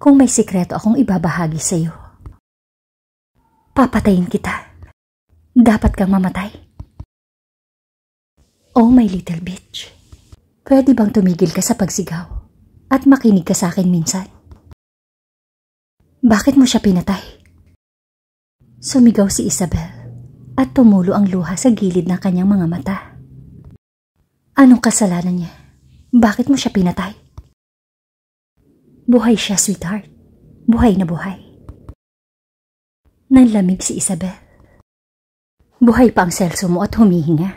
Kung may sikreto akong ibabahagi sa'yo. Papatayin kita. Dapat kang mamatay. Oh my little bitch. Pwede bang tumigil ka sa pagsigaw at makinig ka sa akin minsan? Bakit mo siya pinatay? Sumigaw si Isabel at tumulo ang luha sa gilid ng kanyang mga mata. Anong kasalanan niya? Bakit mo siya pinatay? Buhay siya, sweetheart. Buhay na buhay. Nanlamig si Isabel. Buhay pa ang selso mo at humihinga.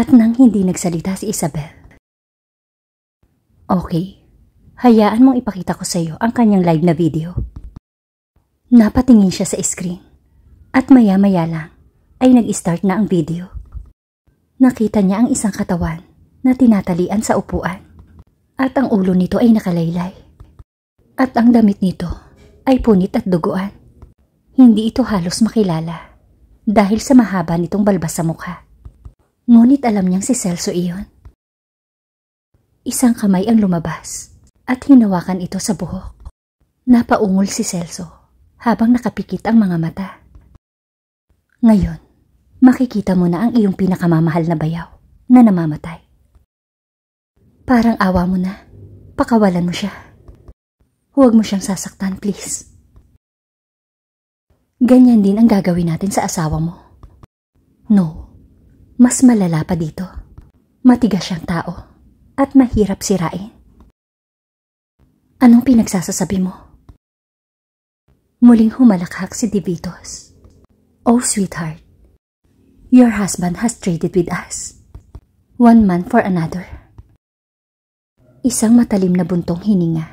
At nang hindi nagsalita si Isabel. Okay, hayaan mong ipakita ko sa iyo ang kanyang live na video. Napatingin siya sa screen at maya-maya lang ay nag-start na ang video nakita niya ang isang katawan na tinatalian sa upuan. At ang ulo nito ay nakalaylay. At ang damit nito ay punit at duguan. Hindi ito halos makilala dahil sa mahaba nitong balbas sa mukha. Ngunit alam niyang si Celso iyon. Isang kamay ang lumabas at hinawakan ito sa buhok. Napaungol si Celso habang nakapikit ang mga mata. Ngayon, makikita mo na ang iyong pinakamamahal na bayaw na namamatay. Parang awa mo na. Pakawalan mo siya. Huwag mo siyang sasaktan, please. Ganyan din ang gagawin natin sa asawa mo. No, mas malala pa dito. Matigas siyang tao at mahirap sirain. Anong pinagsasasabi mo? Muling humalakhak si Divitos. Oh, sweetheart, Your husband has traded with us. One man for another. Isang matalim na buntong hininga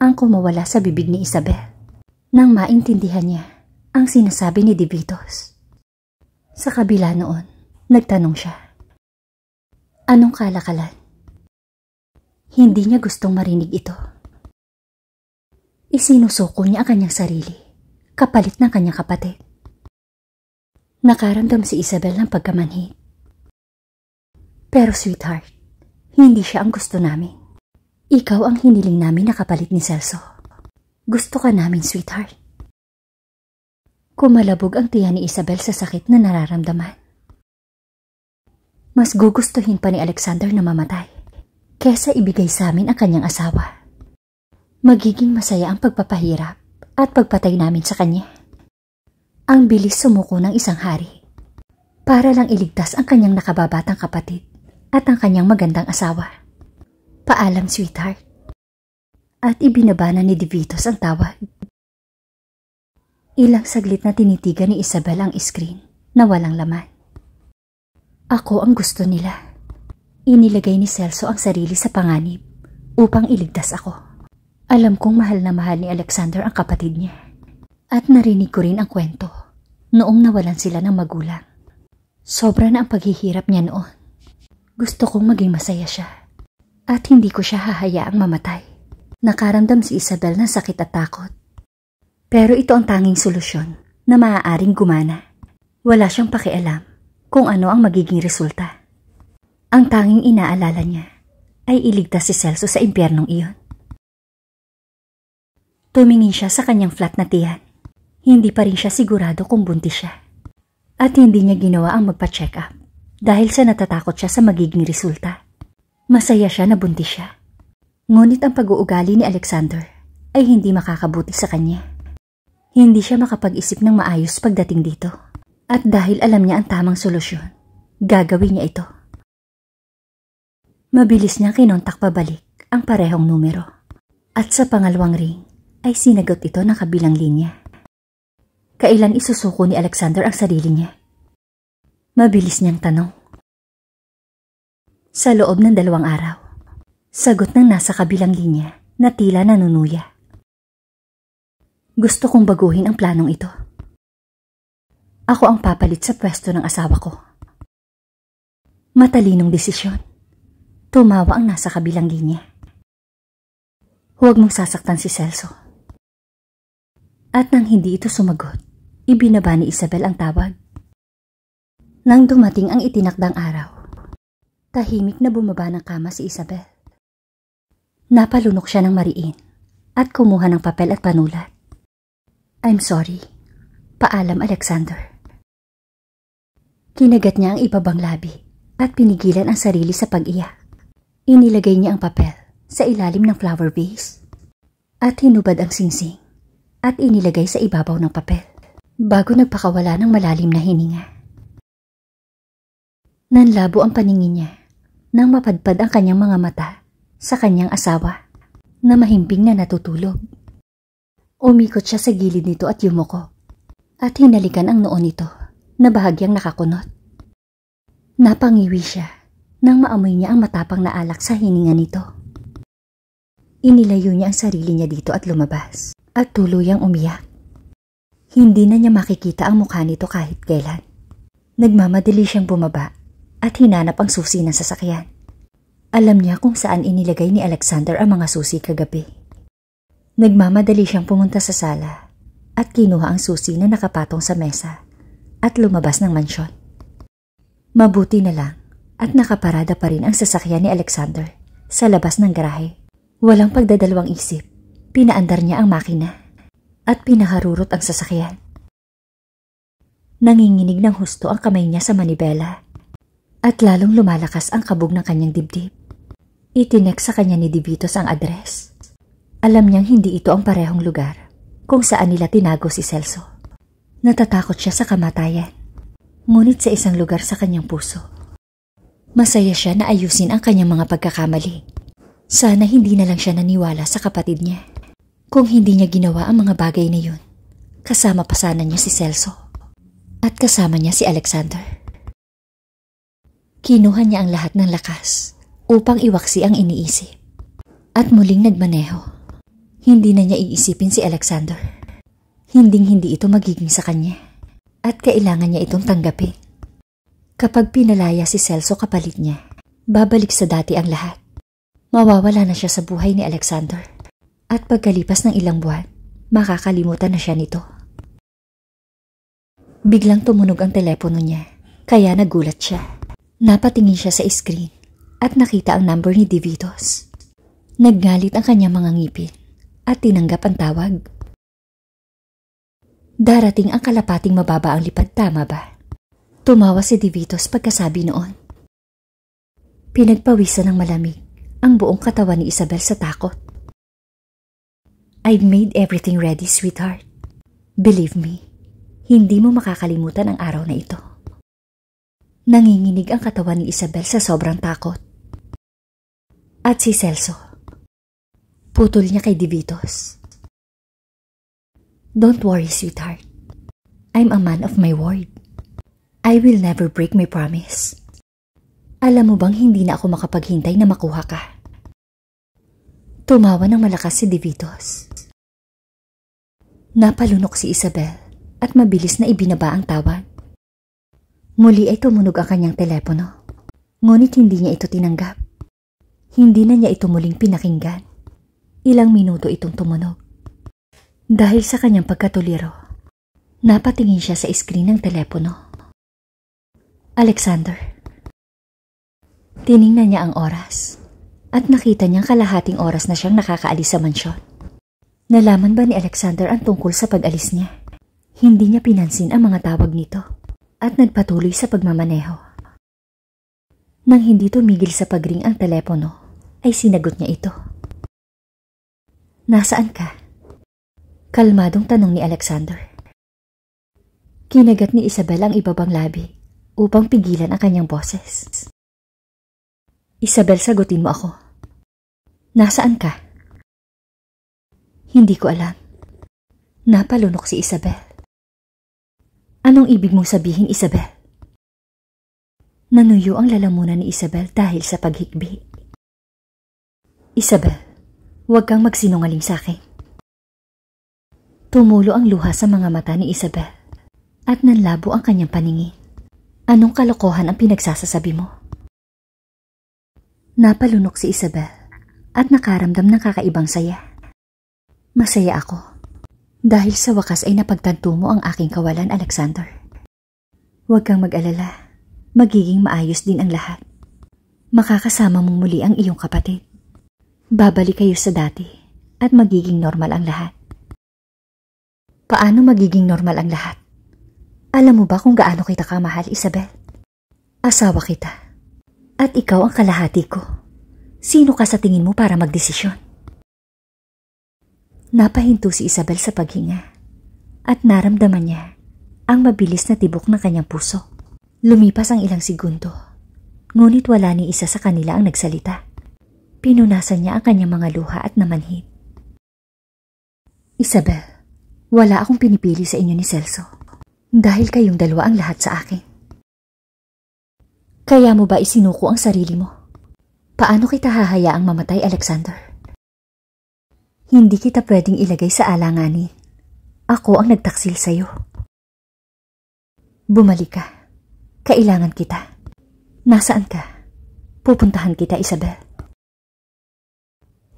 ang kumawala sa bibig ni Isabel nang maintindihan niya ang sinasabi ni Divitos. Sa kabila noon, nagtanong siya. Anong kalakalan? Hindi niya gustong marinig ito. Isinusuko niya ang kanyang sarili, kapalit ng kanyang kapatid. Nakaramdam si Isabel ng pagkamanhid. Pero sweetheart, hindi siya ang gusto namin. Ikaw ang hiniling namin na kapalit ni Celso. Gusto ka namin, sweetheart. Kumalabog ang tiyan ni Isabel sa sakit na nararamdaman. Mas gugustuhin pa ni Alexander na mamatay kesa ibigay sa amin ang kanyang asawa. Magiging masaya ang pagpapahirap at pagpatay namin sa kanya ang bilis sumuko ng isang hari para lang iligtas ang kanyang nakababatang kapatid at ang kanyang magandang asawa. Paalam, sweetheart. At ibinabana ni Divitos ang tawag. Ilang saglit na tinitigan ni Isabel ang screen na walang laman. Ako ang gusto nila. Inilagay ni Celso ang sarili sa panganib upang iligtas ako. Alam kong mahal na mahal ni Alexander ang kapatid niya. At narinig ko rin ang kwento noong nawalan sila ng magulang. Sobra na ang paghihirap niya noon. Gusto kong maging masaya siya. At hindi ko siya hahayaang mamatay. Nakaramdam si Isabel ng sakit at takot. Pero ito ang tanging solusyon na maaaring gumana. Wala siyang pakialam kung ano ang magiging resulta. Ang tanging inaalala niya ay iligtas si Celso sa impyernong iyon. Tumingin siya sa kanyang flat na tiyan hindi pa rin siya sigurado kung buntis siya. At hindi niya ginawa ang magpa-check up dahil sa natatakot siya sa magiging resulta. Masaya siya na buntis siya. Ngunit ang pag-uugali ni Alexander ay hindi makakabuti sa kanya. Hindi siya makapag-isip ng maayos pagdating dito. At dahil alam niya ang tamang solusyon, gagawin niya ito. Mabilis niya kinontak pabalik ang parehong numero. At sa pangalawang ring ay sinagot ito ng kabilang linya kailan isusuko ni Alexander ang sarili niya. Mabilis niyang tanong. Sa loob ng dalawang araw, sagot ng nasa kabilang linya na tila nanunuya. Gusto kong baguhin ang planong ito. Ako ang papalit sa pwesto ng asawa ko. Matalinong desisyon. Tumawa ang nasa kabilang linya. Huwag mong sasaktan si Celso. At nang hindi ito sumagot, Ibinaba ni Isabel ang tawag. Nang dumating ang itinakdang araw, tahimik na bumaba ng kama si Isabel. Napalunok siya ng mariin at kumuha ng papel at panulat. I'm sorry. Paalam, Alexander. Kinagat niya ang ibabang labi at pinigilan ang sarili sa pag-iyak. Inilagay niya ang papel sa ilalim ng flower vase at hinubad ang singsing at inilagay sa ibabaw ng papel bago nagpakawala ng malalim na hininga. Nanlabo ang paningin niya nang mapadpad ang kanyang mga mata sa kanyang asawa na mahimping na natutulog. Umikot siya sa gilid nito at yumuko at hinalikan ang noon nito na bahagyang nakakunot. Napangiwi siya nang maamoy niya ang matapang na alak sa hininga nito. Inilayo niya ang sarili niya dito at lumabas at tuluyang umiyak. Hindi na niya makikita ang mukha nito kahit kailan. Nagmamadali siyang bumaba at hinanap ang susi ng sasakyan. Alam niya kung saan inilagay ni Alexander ang mga susi kagabi. Nagmamadali siyang pumunta sa sala at kinuha ang susi na nakapatong sa mesa at lumabas ng mansyon. Mabuti na lang at nakaparada pa rin ang sasakyan ni Alexander sa labas ng garahe. Walang pagdadalawang isip, pinaandar niya ang makina at pinaharurot ang sasakyan. Nanginginig ng husto ang kamay niya sa manibela at lalong lumalakas ang kabog ng kanyang dibdib. Itinek sa kanya ni Divitos ang address. Alam niyang hindi ito ang parehong lugar kung saan nila tinago si Celso. Natatakot siya sa kamatayan. Ngunit sa isang lugar sa kanyang puso. Masaya siya na ayusin ang kanyang mga pagkakamali. Sana hindi na lang siya naniwala sa kapatid niya. Kung hindi niya ginawa ang mga bagay na yun, kasama pa sana niya si Celso at kasama niya si Alexander. Kinuha niya ang lahat ng lakas upang iwaksi ang iniisip at muling nagmaneho. Hindi na niya iisipin si Alexander. Hinding-hindi ito magiging sa kanya at kailangan niya itong tanggapin. Kapag pinalaya si Celso kapalit niya, babalik sa dati ang lahat. Mawawala na siya sa buhay ni Alexander. At pagkalipas ng ilang buwan, makakalimutan na siya nito. Biglang tumunog ang telepono niya, kaya nagulat siya. Napatingin siya sa screen at nakita ang number ni Divitos. Naggalit ang kanyang mga ngipin at tinanggap ang tawag. Darating ang kalapating mababa ang lipad, tama ba? Tumawa si Divitos pagkasabi noon. Pinagpawisan ng malamig ang buong katawan ni Isabel sa takot. I've made everything ready, sweetheart. Believe me, hindi mo makakalimutan ang araw na ito. Nanginginig ang katawan ni Isabel sa sobrang takot. At si Celso. Putol niya kay Divitos. Don't worry, sweetheart. I'm a man of my word. I will never break my promise. Alam mo bang hindi na ako makapaghintay na makuha ka? Tumawa ng malakas si Divitos. Napalunok si Isabel at mabilis na ibinaba ang tawag. Muli ay tumunog ang kanyang telepono. Ngunit hindi niya ito tinanggap. Hindi na niya ito muling pinakinggan. Ilang minuto itong tumunog. Dahil sa kanyang pagkatuliro, napatingin siya sa screen ng telepono. Alexander. Tiningnan niya ang oras at nakita niyang kalahating oras na siyang nakakaalis sa mansyon. Nalaman ba ni Alexander ang tungkol sa pag-alis niya? Hindi niya pinansin ang mga tawag nito at nagpatuloy sa pagmamaneho. Nang hindi tumigil sa pagring ang telepono, ay sinagot niya ito. Nasaan ka? Kalmadong tanong ni Alexander. Kinagat ni Isabel ang ibabang labi upang pigilan ang kanyang boses. Isabel, sagutin mo ako. Nasaan ka? Hindi ko alam. Napalunok si Isabel. Anong ibig mong sabihin, Isabel? Nanuyo ang lalamunan ni Isabel dahil sa paghikbi. Isabel, huwag kang magsinungaling sa akin. Tumulo ang luha sa mga mata ni Isabel at nanlabo ang kanyang paningin. Anong kalokohan ang pinagsasasabi mo? Napalunok si Isabel at nakaramdam ng kakaibang saya. Masaya ako. Dahil sa wakas ay napagtanto mo ang aking kawalan, Alexander. Huwag kang mag-alala. Magiging maayos din ang lahat. Makakasama mo muli ang iyong kapatid. Babalik kayo sa dati at magiging normal ang lahat. Paano magiging normal ang lahat? Alam mo ba kung gaano kita kamahal, Isabel? Asawa kita. At ikaw ang kalahati ko. Sino ka sa tingin mo para magdesisyon? Napahinto si Isabel sa paghinga at naramdaman niya ang mabilis na tibok ng kanyang puso. Lumipas ang ilang segundo, ngunit wala ni isa sa kanila ang nagsalita. Pinunasan niya ang kanyang mga luha at namanhid. Isabel, wala akong pinipili sa inyo ni Celso dahil kayong dalawa ang lahat sa akin. Kaya mo ba isinuko ang sarili mo? Paano kita hahayaang mamatay, Alexander? Hindi kita pwedeng ilagay sa alanganin. Ako ang nagtaksil sa'yo. Bumalik ka. Kailangan kita. Nasaan ka? Pupuntahan kita, Isabel.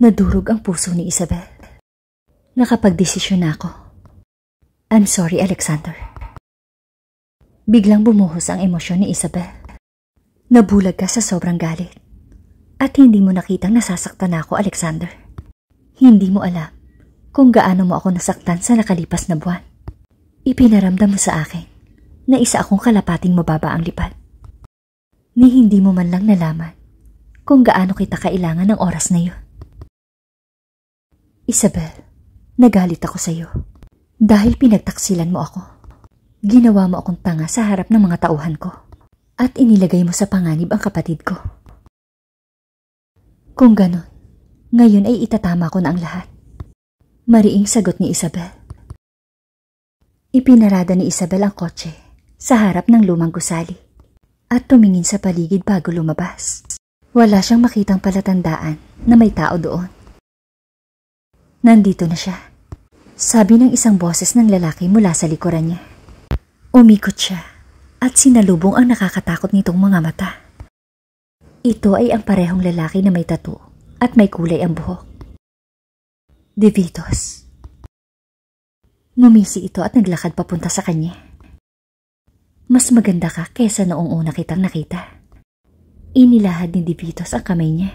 Nadurog ang puso ni Isabel. Nakapagdesisyon na ako. I'm sorry, Alexander. Biglang bumuhos ang emosyon ni Isabel. Nabulag ka sa sobrang galit. At hindi mo nakitang nasasaktan na ako, Alexander. Hindi mo alam kung gaano mo ako nasaktan sa nakalipas na buwan. Ipinaramdam mo sa akin na isa akong kalapating mababa ang lipad. Ni hindi mo man lang nalaman kung gaano kita kailangan ng oras na yun. Isabel, nagalit ako sa iyo dahil pinagtaksilan mo ako. Ginawa mo akong tanga sa harap ng mga tauhan ko at inilagay mo sa panganib ang kapatid ko. Kung ganon, ngayon ay itatama ko na ang lahat. Mariing sagot ni Isabel. Ipinarada ni Isabel ang kotse sa harap ng lumang gusali at tumingin sa paligid bago lumabas. Wala siyang makitang palatandaan na may tao doon. Nandito na siya. Sabi ng isang boses ng lalaki mula sa likuran niya. Umikot siya at sinalubong ang nakakatakot nitong mga mata. Ito ay ang parehong lalaki na may tattoo at may kulay ang buhok. Divitos. Ngumisi ito at naglakad papunta sa kanya. Mas maganda ka kaysa noong una kitang nakita. Inilahad ni Divitos ang kamay niya.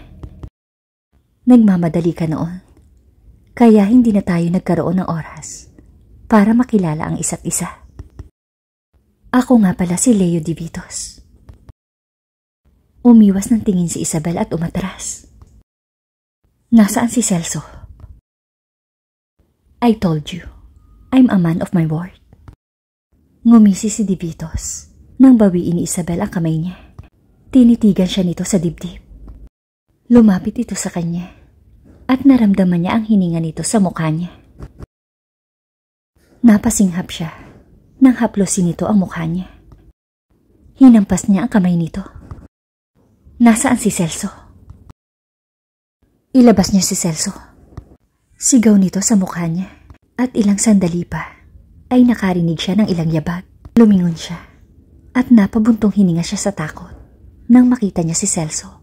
Nagmamadali ka noon. Kaya hindi na tayo nagkaroon ng oras para makilala ang isa't isa. Ako nga pala si Leo Divitos. Umiwas ng tingin si Isabel at umatras. Nasaan si Celso? I told you, I'm a man of my word. Ngumisi si Divitos nang bawiin ni Isabel ang kamay niya. Tinitigan siya nito sa dibdib. Lumapit ito sa kanya at naramdaman niya ang hininga nito sa mukha niya. Napasinghap siya nang haplosin nito ang mukha niya. Hinampas niya ang kamay nito. Nasaan si Celso? Ilabas niya si Celso. Sigaw nito sa mukha niya. At ilang sandali pa ay nakarinig siya ng ilang yabag. Lumingon siya at napabuntong hininga siya sa takot nang makita niya si Celso.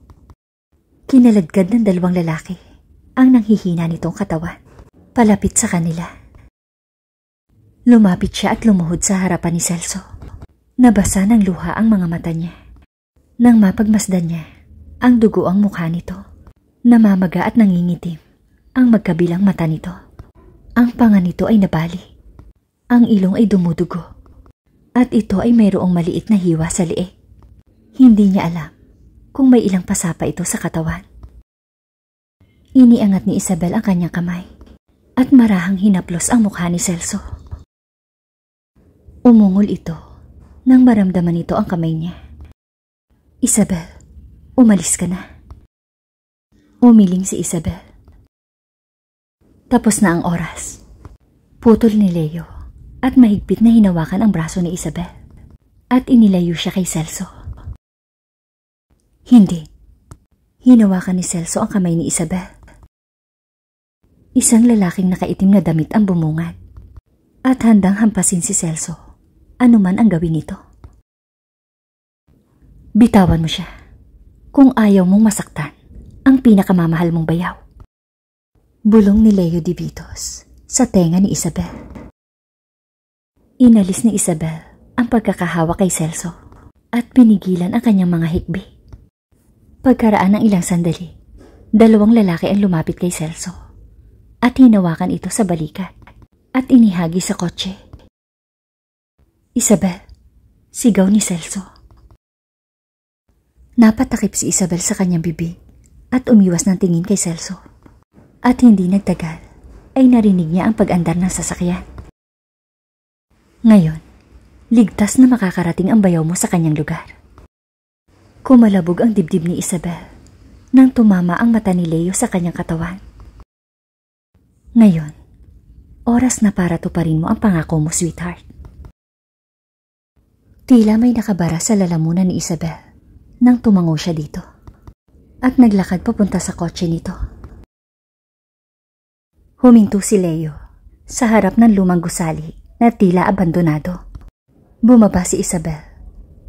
Kinaladkad ng dalawang lalaki ang nanghihina nitong katawan palapit sa kanila. Lumapit siya at lumuhod sa harapan ni Celso. Nabasa ng luha ang mga mata niya. Nang mapagmasdan niya, ang dugo ang mukha nito. Namamaga at nangingitim ang magkabilang mata nito. Ang panga nito ay nabali. Ang ilong ay dumudugo. At ito ay mayroong maliit na hiwa sa liig. Hindi niya alam kung may ilang pasapa ito sa katawan. Iniangat ni Isabel ang kanyang kamay at marahang hinaplos ang mukha ni Celso. Umungol ito nang maramdaman nito ang kamay niya. Isabel, umalis ka na. Umiling si Isabel. Tapos na ang oras. Putol ni Leo at mahigpit na hinawakan ang braso ni Isabel at inilayo siya kay Celso. Hindi. Hinawakan ni Celso ang kamay ni Isabel. Isang lalaking nakaitim na damit ang bumungad at handang hampasin si Celso anuman ang gawin nito. Bitawan mo siya kung ayaw mong masaktan ang pinakamamahal mong bayaw. Bulong ni Leo Divitos sa tenga ni Isabel. Inalis ni Isabel ang pagkakahawak kay Celso at pinigilan ang kanyang mga hikbi. Pagkaraan ng ilang sandali, dalawang lalaki ang lumapit kay Celso at hinawakan ito sa balikat at inihagi sa kotse. Isabel, sigaw ni Celso. Napatakip si Isabel sa kanyang bibig at umiwas ng tingin kay Celso. At hindi nagtagal ay narinig niya ang pag-andar ng sasakyan. Ngayon, ligtas na makakarating ang bayaw mo sa kanyang lugar. Kumalabog ang dibdib ni Isabel nang tumama ang mata ni Leo sa kanyang katawan. Ngayon, oras na para tuparin mo ang pangako mo, sweetheart. Tila may nakabara sa lalamunan ni Isabel nang tumango siya dito at naglakad papunta sa kotse nito. Huminto si Leo sa harap ng lumang gusali na tila abandonado. Bumaba si Isabel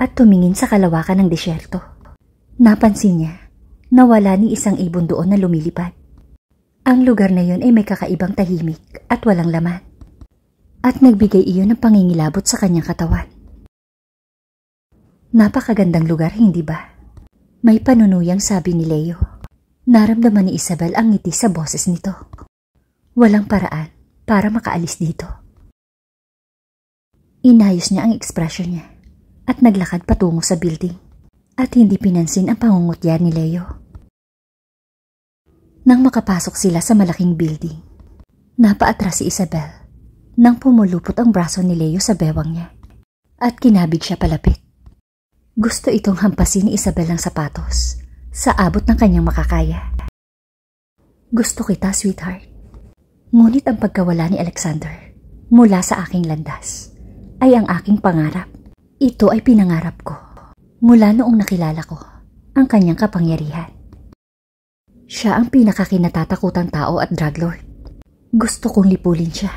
at tumingin sa kalawakan ng disyerto. Napansin niya na wala ni isang ibon doon na lumilipad. Ang lugar na yon ay may kakaibang tahimik at walang laman. At nagbigay iyon ng pangingilabot sa kanyang katawan. Napakagandang lugar, hindi ba? May panunuyang sabi ni Leo. Naramdaman ni Isabel ang ngiti sa boses nito. Walang paraan para makaalis dito. Inayos niya ang ekspresyon niya at naglakad patungo sa building at hindi pinansin ang pangungutya ni Leo. Nang makapasok sila sa malaking building, napaatras si Isabel nang pumulupot ang braso ni Leo sa bewang niya at kinabig siya palapit. Gusto itong hampasin ni Isabel ang sapatos sa abot ng kanyang makakaya. Gusto kita, sweetheart. Ngunit ang pagkawala ni Alexander mula sa aking landas ay ang aking pangarap. Ito ay pinangarap ko mula noong nakilala ko ang kanyang kapangyarihan. Siya ang pinakakinatatakutang tao at drug lord. Gusto kong lipulin siya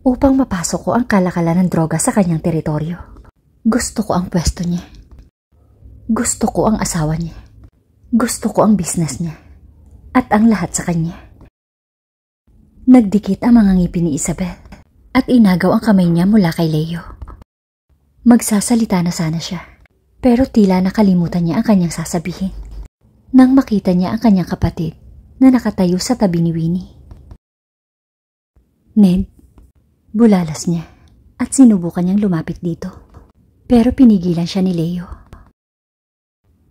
upang mapasok ko ang kalakalan ng droga sa kanyang teritoryo. Gusto ko ang pwesto niya. Gusto ko ang asawa niya. Gusto ko ang business niya. At ang lahat sa kanya. Nagdikit ang mga ngipin ni Isabel at inagaw ang kamay niya mula kay Leo. Magsasalita na sana siya pero tila nakalimutan niya ang kanyang sasabihin nang makita niya ang kanyang kapatid na nakatayo sa tabi ni Winnie. Ned, bulalas niya at sinubukan niyang lumapit dito pero pinigilan siya ni Leo.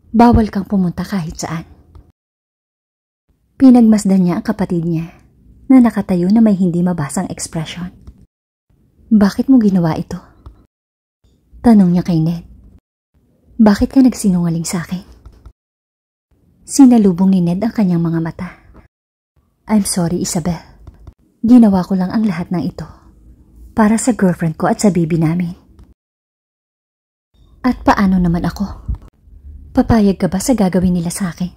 Bawal kang pumunta kahit saan. Pinagmasdan niya ang kapatid niya na nakatayo na may hindi mabasang ekspresyon. Bakit mo ginawa ito? Tanong niya kay Ned. Bakit ka nagsinungaling sa akin? Sinalubong ni Ned ang kanyang mga mata. I'm sorry, Isabel. Ginawa ko lang ang lahat ng ito para sa girlfriend ko at sa baby namin. At paano naman ako? Papayag ka ba sa gagawin nila sa akin?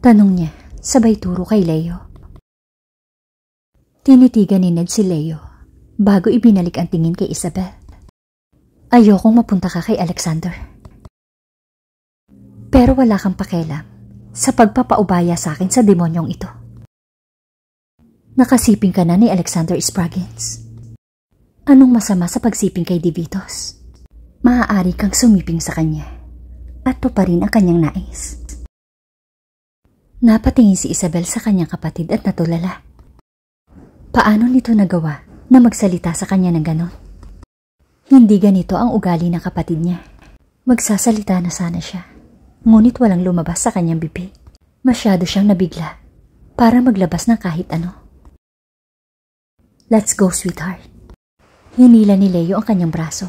Tanong niya, sabay turo kay Leo. Tinitigan ni Ned si Leo bago ibinalik ang tingin kay Isabel. Ayokong mapunta ka kay Alexander. Pero wala kang pakialam sa pagpapaubaya sa akin sa demonyong ito. Nakasiping ka na ni Alexander Spraggins. Anong masama sa pagsiping kay Divitos? Maaari kang sumiping sa kanya at tuparin ang kanyang nais. Napatingin si Isabel sa kanyang kapatid at natulala. Paano nito nagawa na magsalita sa kanya ng ganon? Hindi ganito ang ugali ng kapatid niya. Magsasalita na sana siya. Ngunit walang lumabas sa kanyang bibi. Masyado siyang nabigla para maglabas ng kahit ano. Let's go, sweetheart. Hinila ni Leo ang kanyang braso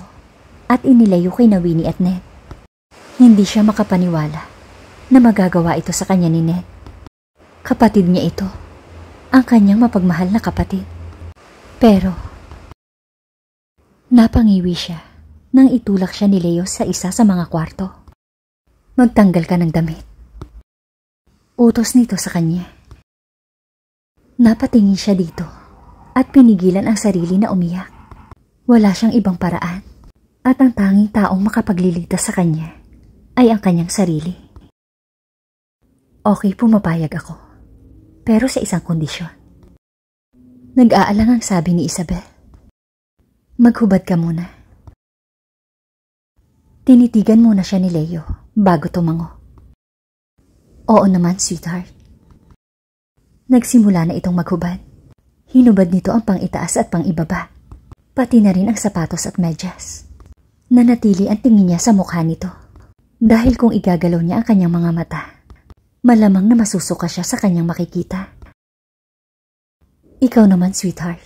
at inilayo kay Nawini at Ned. Hindi siya makapaniwala na magagawa ito sa kanya ni Ned. Kapatid niya ito, ang kanyang mapagmahal na kapatid. Pero, napangiwi siya nang itulak siya ni Leo sa isa sa mga kwarto. Magtanggal ka ng damit. Utos nito sa kanya. Napatingin siya dito at pinigilan ang sarili na umiyak. Wala siyang ibang paraan at ang tanging taong makapagliligtas sa kanya ay ang kanyang sarili. Okay, pumapayag ako. Pero sa isang kondisyon. Nag-aalang ang sabi ni Isabel. Maghubad ka muna. Tinitigan muna siya ni Leo bago tumango. Oo naman, sweetheart. Nagsimula na itong maghubad. Hinubad nito ang pangitaas at pangibaba. Pati na rin ang sapatos at medyas. Nanatili ang tingin niya sa mukha nito. Dahil kung igagalaw niya ang kanyang mga mata, malamang na masusuka siya sa kanyang makikita. Ikaw naman, sweetheart.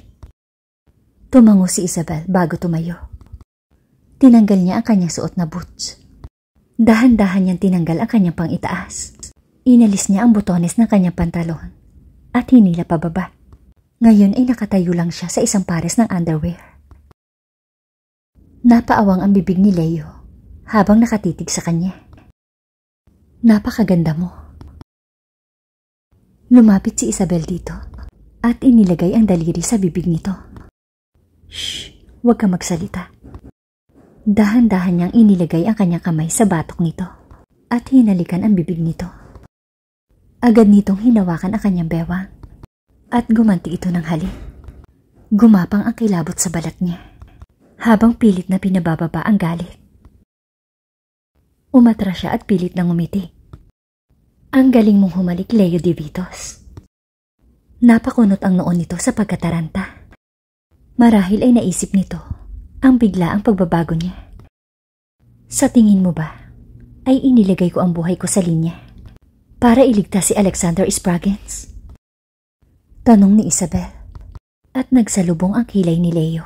Tumango si Isabel bago tumayo. Tinanggal niya ang kanyang suot na boots. Dahan-dahan niyang tinanggal ang kanyang pangitaas. Inalis niya ang butones ng kanyang pantalon at hinila pababa. Ngayon ay nakatayo lang siya sa isang pares ng underwear. Napaawang ang bibig ni Leo habang nakatitig sa kanya. Napakaganda mo. Lumapit si Isabel dito at inilagay ang daliri sa bibig nito. Shh! Huwag ka magsalita. Dahan-dahan niyang inilagay ang kanyang kamay sa batok nito at hinalikan ang bibig nito. Agad nitong hinawakan ang kanyang bewang at gumanti ito ng hali. Gumapang ang kilabot sa balat niya habang pilit na pinabababa ang galit. Umatra siya at pilit ng umiti. Ang galing mong humalik, Leo Divitos. Napakunot ang noon nito sa pagkataranta. Marahil ay naisip nito ang bigla ang pagbabago niya. Sa tingin mo ba, ay inilagay ko ang buhay ko sa linya para iligtas si Alexander Spraggins? Tanong ni Isabel at nagsalubong ang kilay ni Leo.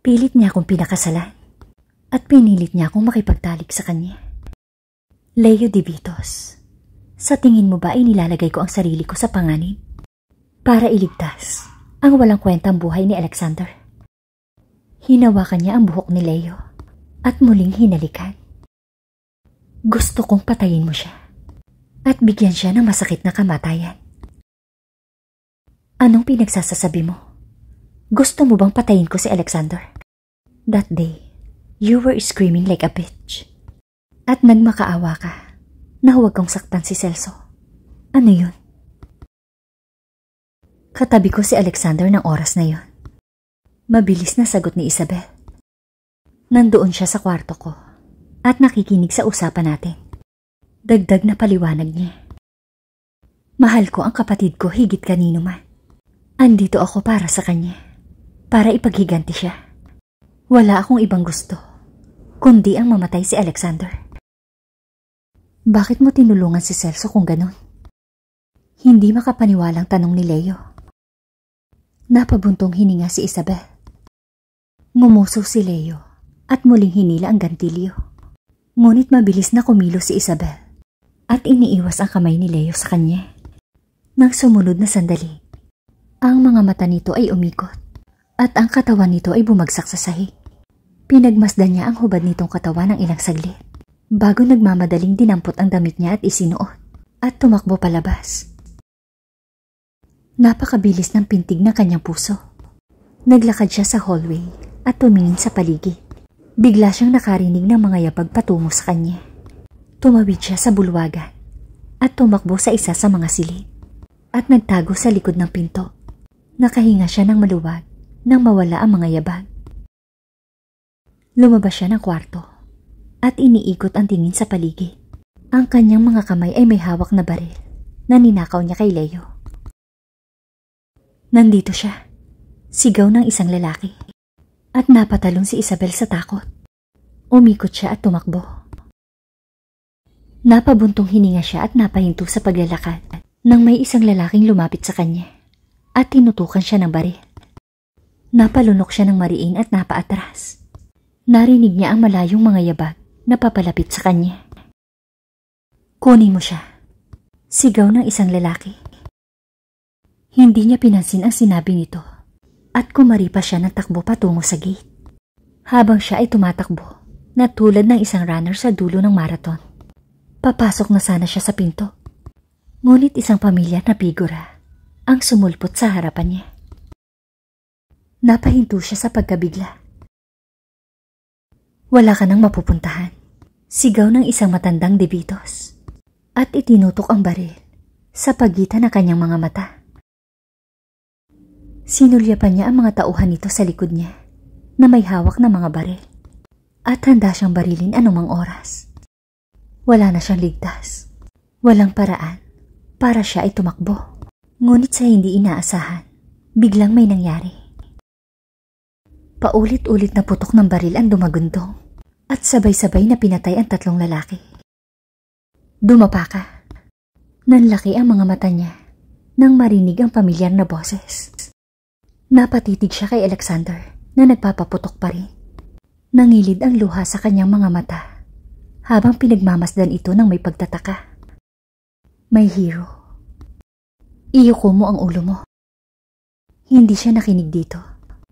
Pilit niya akong pinakasalan at pinilit niya akong makipagtalik sa kanya. Leo Divitos, sa tingin mo ba ay nilalagay ko ang sarili ko sa panganib? Para iligtas ang walang kwentang buhay ni Alexander. Hinawakan niya ang buhok ni Leo at muling hinalikan. Gusto kong patayin mo siya at bigyan siya ng masakit na kamatayan. Anong pinagsasasabi mo? Gusto mo bang patayin ko si Alexander? That day, You were screaming like a bitch. At nagmakaawa ka na huwag kong saktan si Celso. Ano yun? Katabi ko si Alexander ng oras na yun. Mabilis na sagot ni Isabel. Nandoon siya sa kwarto ko at nakikinig sa usapan natin. Dagdag na paliwanag niya. Mahal ko ang kapatid ko higit kanino man. Andito ako para sa kanya. Para ipaghiganti siya. Wala akong ibang gusto kundi ang mamatay si Alexander. Bakit mo tinulungan si Celso kung ganun? Hindi makapaniwalang tanong ni Leo. Napabuntong hininga si Isabel. Ngumuso si Leo at muling hinila ang gantilyo. Ngunit mabilis na kumilo si Isabel at iniiwas ang kamay ni Leo sa kanya. Nang sumunod na sandali, ang mga mata nito ay umikot at ang katawan nito ay bumagsak sa sahig. Pinagmasdan niya ang hubad nitong katawan ng ilang saglit bago nagmamadaling dinampot ang damit niya at isinuot at tumakbo palabas. Napakabilis ng pintig ng kanyang puso. Naglakad siya sa hallway at tumingin sa paligid. Bigla siyang nakarinig ng mga yapag patungo sa kanya. Tumawid siya sa bulwagan at tumakbo sa isa sa mga silid at nagtago sa likod ng pinto. Nakahinga siya ng maluwag nang mawala ang mga yabag. Lumabas siya ng kwarto at iniikot ang tingin sa paligid. Ang kanyang mga kamay ay may hawak na baril na ninakaw niya kay Leo. Nandito siya, sigaw ng isang lalaki. At napatalong si Isabel sa takot. Umikot siya at tumakbo. Napabuntong hininga siya at napahinto sa paglalakad nang may isang lalaking lumapit sa kanya at tinutukan siya ng baril. Napalunok siya ng mariin at napaatras. Narinig niya ang malayong mga yabag na papalapit sa kanya. Kunin mo siya. Sigaw ng isang lalaki. Hindi niya pinansin ang sinabi nito at kumaripa siya ng takbo patungo sa gate. Habang siya ay tumatakbo, natulad tulad ng isang runner sa dulo ng marathon. Papasok na sana siya sa pinto. Ngunit isang pamilya na bigora ang sumulpot sa harapan niya. Napahinto siya sa pagkabigla wala ka nang mapupuntahan. Sigaw ng isang matandang debitos. At itinutok ang baril sa pagitan ng kanyang mga mata. pa niya ang mga tauhan nito sa likod niya na may hawak na mga baril. At handa siyang barilin anumang oras. Wala na siyang ligtas. Walang paraan para siya ay tumakbo. Ngunit sa hindi inaasahan, biglang may nangyari. Paulit-ulit na putok ng baril ang dumagundong at sabay-sabay na pinatay ang tatlong lalaki. Dumapa ka. Nanlaki ang mga mata niya nang marinig ang pamilyar na boses. Napatitig siya kay Alexander na nagpapaputok pa rin. Nangilid ang luha sa kanyang mga mata habang pinagmamasdan ito ng may pagtataka. May hero. Iyuko mo ang ulo mo. Hindi siya nakinig dito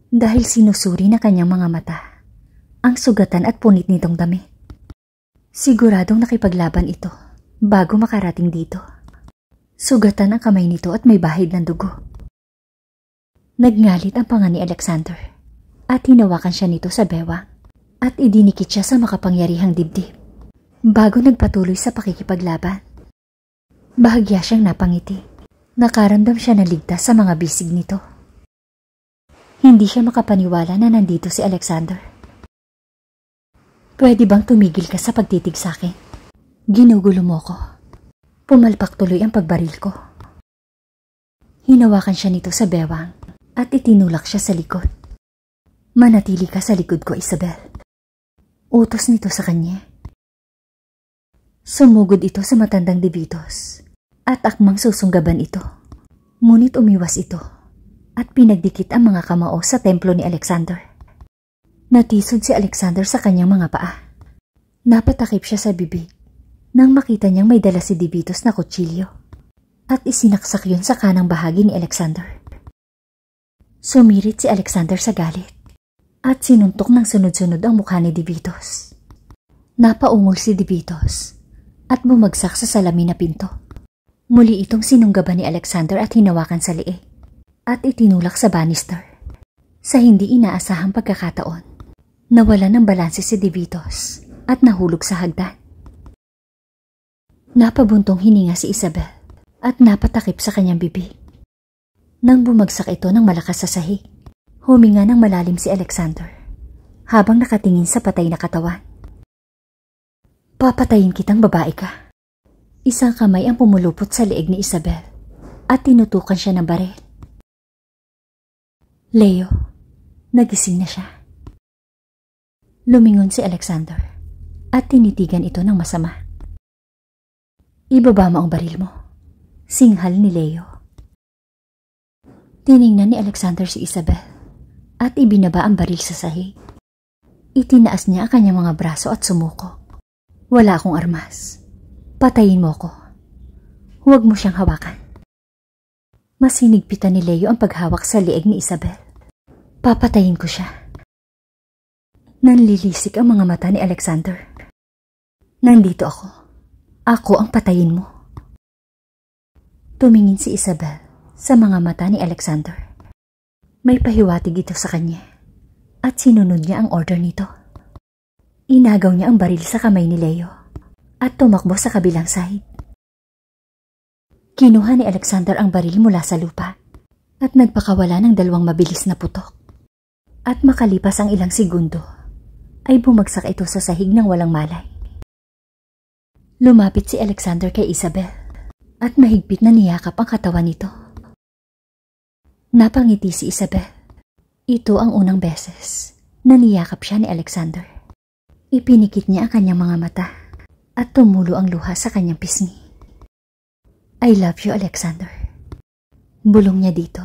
dahil sinusuri na kanyang mga mata ang sugatan at punit nitong dami. Siguradong nakipaglaban ito bago makarating dito. Sugatan ang kamay nito at may bahid ng dugo. Nagngalit ang panga ni Alexander at hinawakan siya nito sa bewang at idinikit siya sa makapangyarihang dibdib bago nagpatuloy sa pakikipaglaban. Bahagya siyang napangiti. Nakaramdam siya na ligtas sa mga bisig nito. Hindi siya makapaniwala na nandito si Alexander. Pwede bang tumigil ka sa pagtitig sa akin? Ginugulo mo ko. Pumalpak tuloy ang pagbaril ko. Hinawakan siya nito sa bewang at itinulak siya sa likod. Manatili ka sa likod ko, Isabel. Utos nito sa kanya. Sumugod ito sa matandang debitos at akmang susunggaban ito. Ngunit umiwas ito at pinagdikit ang mga kamao sa templo ni Alexander. Natisod si Alexander sa kanyang mga paa. Napatakip siya sa bibig nang makita niyang may dala si Dibitos na kutsilyo at isinaksak yun sa kanang bahagi ni Alexander. Sumirit si Alexander sa galit at sinuntok ng sunod-sunod ang mukha ni Dibitos. Napaungol si Dibitos at bumagsak sa salamin na pinto. Muli itong sinunggaban ni Alexander at hinawakan sa liig at itinulak sa banister sa hindi inaasahang pagkakataon. Nawala ng balanse si Divitos at nahulog sa hagdan. Napabuntong hininga si Isabel at napatakip sa kanyang bibi. Nang bumagsak ito ng malakas sa sahig, huminga ng malalim si Alexander habang nakatingin sa patay na katawan. Papatayin kitang babae ka. Isang kamay ang pumulupot sa leeg ni Isabel at tinutukan siya ng baril. Leo, nagising na siya. Lumingon si Alexander at tinitigan ito ng masama. Ibaba mo ang baril mo. Singhal ni Leo. Tiningnan ni Alexander si Isabel at ibinaba ang baril sa sahi. Itinaas niya ang kanyang mga braso at sumuko. Wala akong armas. Patayin mo ko. Huwag mo siyang hawakan. Masinigpitan ni Leo ang paghawak sa leeg ni Isabel. Papatayin ko siya. Nanlilisik ang mga mata ni Alexander. Nandito ako. Ako ang patayin mo. Tumingin si Isabel sa mga mata ni Alexander. May pahiwatig ito sa kanya at sinunod niya ang order nito. Inagaw niya ang baril sa kamay ni Leo at tumakbo sa kabilang sahig. Kinuha ni Alexander ang baril mula sa lupa at nagpakawala ng dalawang mabilis na putok. At makalipas ang ilang segundo, ay bumagsak ito sa sahig ng walang malay. Lumapit si Alexander kay Isabel at mahigpit na niyakap ang katawan nito. Napangiti si Isabel. Ito ang unang beses na niyakap siya ni Alexander. Ipinikit niya ang kanyang mga mata at tumulo ang luha sa kanyang pisngi. I love you, Alexander. Bulong niya dito.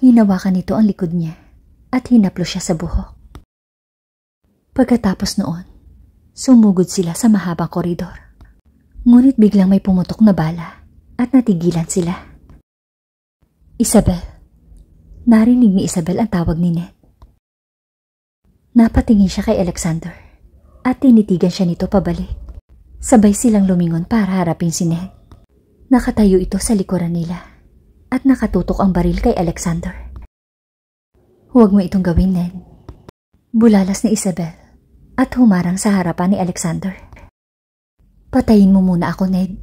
Hinawakan nito ang likod niya at hinaplo siya sa buhok. Pagkatapos noon, sumugod sila sa mahabang koridor. Ngunit biglang may pumutok na bala at natigilan sila. Isabel. Narinig ni Isabel ang tawag ni Ned. Napatingin siya kay Alexander at tinitigan siya nito pabalik. Sabay silang lumingon para harapin si Ned. Nakatayo ito sa likuran nila at nakatutok ang baril kay Alexander. Huwag mo itong gawin, Ned. Bulalas ni Isabel at humarang sa harapan ni Alexander. Patayin mo muna ako, Ned.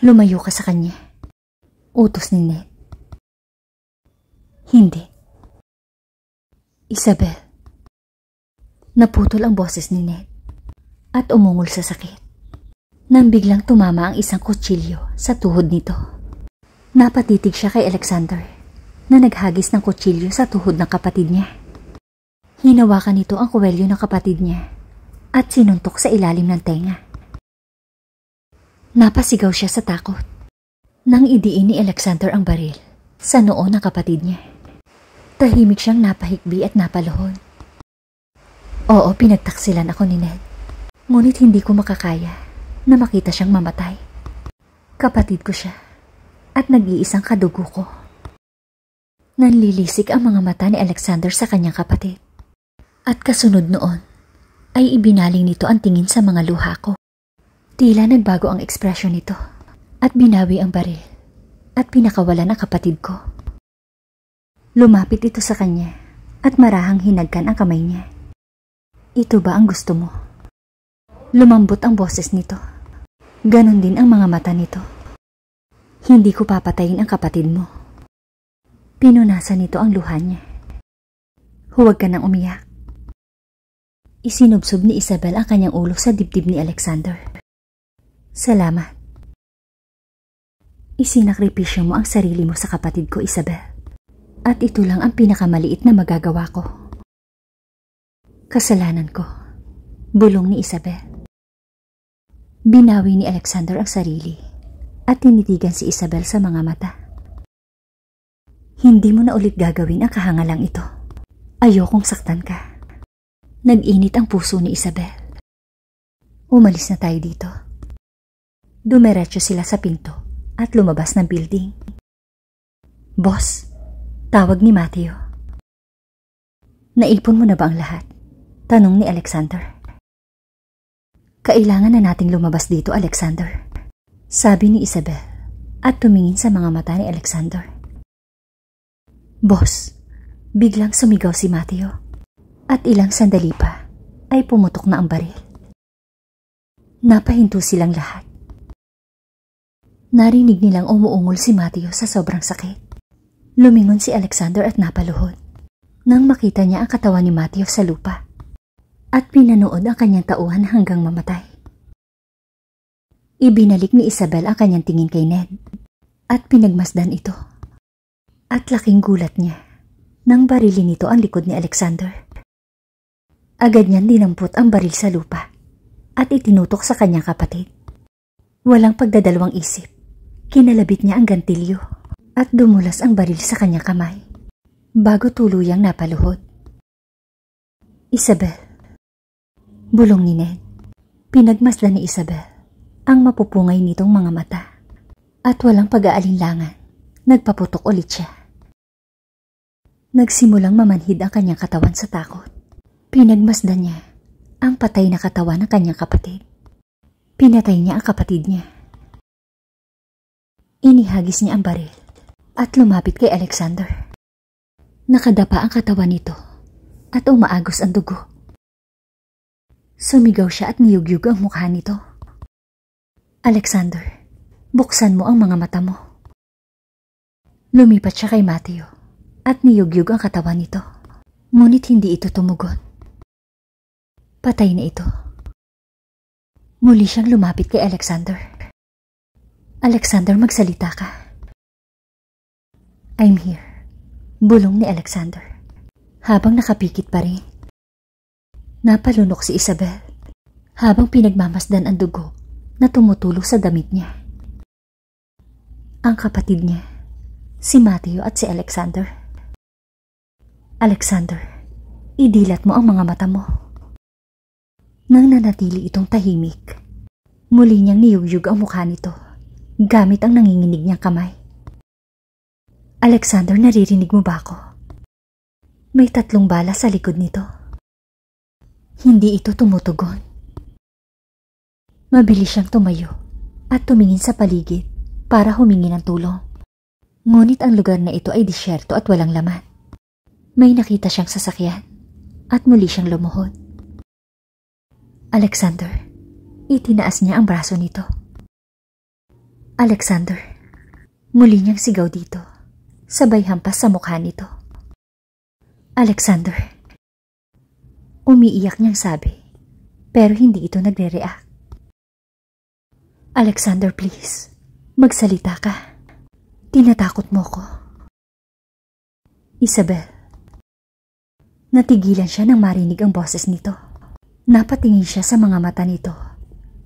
Lumayo ka sa kanya. Utos ni Ned. Hindi. Isabel. Naputol ang boses ni Ned at umungol sa sakit. Nang biglang tumama ang isang kutsilyo sa tuhod nito. Napatitig siya kay Alexander na naghagis ng kutsilyo sa tuhod ng kapatid niya. Hinawakan nito ang kuwelyo ng kapatid niya at sinuntok sa ilalim ng tenga. Napasigaw siya sa takot nang idiin ni Alexander ang baril sa noo ng kapatid niya. Tahimik siyang napahikbi at napaluhod. Oo, pinagtaksilan ako ni Ned. Ngunit hindi ko makakaya na makita siyang mamatay. Kapatid ko siya at nag-iisang kadugo ko. Nanlilisik ang mga mata ni Alexander sa kanyang kapatid. At kasunod noon, ay ibinaling nito ang tingin sa mga luha ko. Tila nagbago ang ekspresyon nito at binawi ang baril at pinakawala na kapatid ko. Lumapit ito sa kanya at marahang hinagkan ang kamay niya. Ito ba ang gusto mo? Lumambot ang boses nito. Ganon din ang mga mata nito. Hindi ko papatayin ang kapatid mo. Pinunasan nito ang luha niya. Huwag ka nang umiyak. Isinubsob ni Isabel ang kanyang ulo sa dibdib ni Alexander. Salamat. Isinakripisyo mo ang sarili mo sa kapatid ko, Isabel. At ito lang ang pinakamaliit na magagawa ko. Kasalanan ko. Bulong ni Isabel. Binawi ni Alexander ang sarili at tinitigan si Isabel sa mga mata. Hindi mo na ulit gagawin ang kahangalang ito. Ayokong saktan ka. Nag-init ang puso ni Isabel. Umalis na tayo dito. Dumerecho sila sa pinto at lumabas ng building. Boss, tawag ni Mateo. Naipon mo na ba ang lahat? Tanong ni Alexander. Kailangan na nating lumabas dito, Alexander. Sabi ni Isabel at tumingin sa mga mata ni Alexander. Boss, biglang sumigaw si Mateo. At ilang sandali pa ay pumutok na ang baril. Napahinto silang lahat. Narinig nilang umuungol si Matthew sa sobrang sakit. Lumingon si Alexander at napaluhod nang makita niya ang katawan ni Matthew sa lupa at pinanood ang kanyang tauhan hanggang mamatay. Ibinalik ni Isabel ang kanyang tingin kay Ned at pinagmasdan ito. At laking gulat niya nang barilin nito ang likod ni Alexander. Agad niyang dinampot ang baril sa lupa at itinutok sa kanyang kapatid. Walang pagdadalawang isip, kinalabit niya ang gantilyo at dumulas ang baril sa kanyang kamay bago tuluyang napaluhod. Isabel Bulong ni Ned. Pinagmasdan ni Isabel ang mapupungay nitong mga mata at walang pag-aalinlangan. Nagpaputok ulit siya. Nagsimulang mamanhid ang kanyang katawan sa takot. Pinagmasdan niya ang patay na katawan ng kanyang kapatid. Pinatay niya ang kapatid niya. Inihagis niya ang baril at lumapit kay Alexander. Nakadapa ang katawan nito at umaagos ang dugo. Sumigaw siya at niyugyug ang mukha nito. Alexander, buksan mo ang mga mata mo. Lumipat siya kay Mateo at niyugyug ang katawan nito. Ngunit hindi ito tumugon. Patay na ito. Muli siyang lumapit kay Alexander. Alexander, magsalita ka. I'm here. Bulong ni Alexander. Habang nakapikit pa rin. Napalunok si Isabel habang pinagmamasdan ang dugo na tumutulo sa damit niya. Ang kapatid niya, si Matthew at si Alexander. Alexander, idilat mo ang mga mata mo nang nanatili itong tahimik. Muli niyang niyugyug ang mukha nito gamit ang nanginginig niyang kamay. Alexander, naririnig mo ba ako? May tatlong bala sa likod nito. Hindi ito tumutugon. Mabilis siyang tumayo at tumingin sa paligid para humingi ng tulong. Ngunit ang lugar na ito ay disyerto at walang laman. May nakita siyang sasakyan at muli siyang lumuhod. Alexander. Itinaas niya ang braso nito. Alexander. Muli niyang sigaw dito. Sabay hampas sa mukha nito. Alexander. Umiiyak niyang sabi. Pero hindi ito nagre-react. Alexander, please. Magsalita ka. Tinatakot mo ko. Isabel. Natigilan siya nang marinig ang boses nito. Napatingin siya sa mga mata nito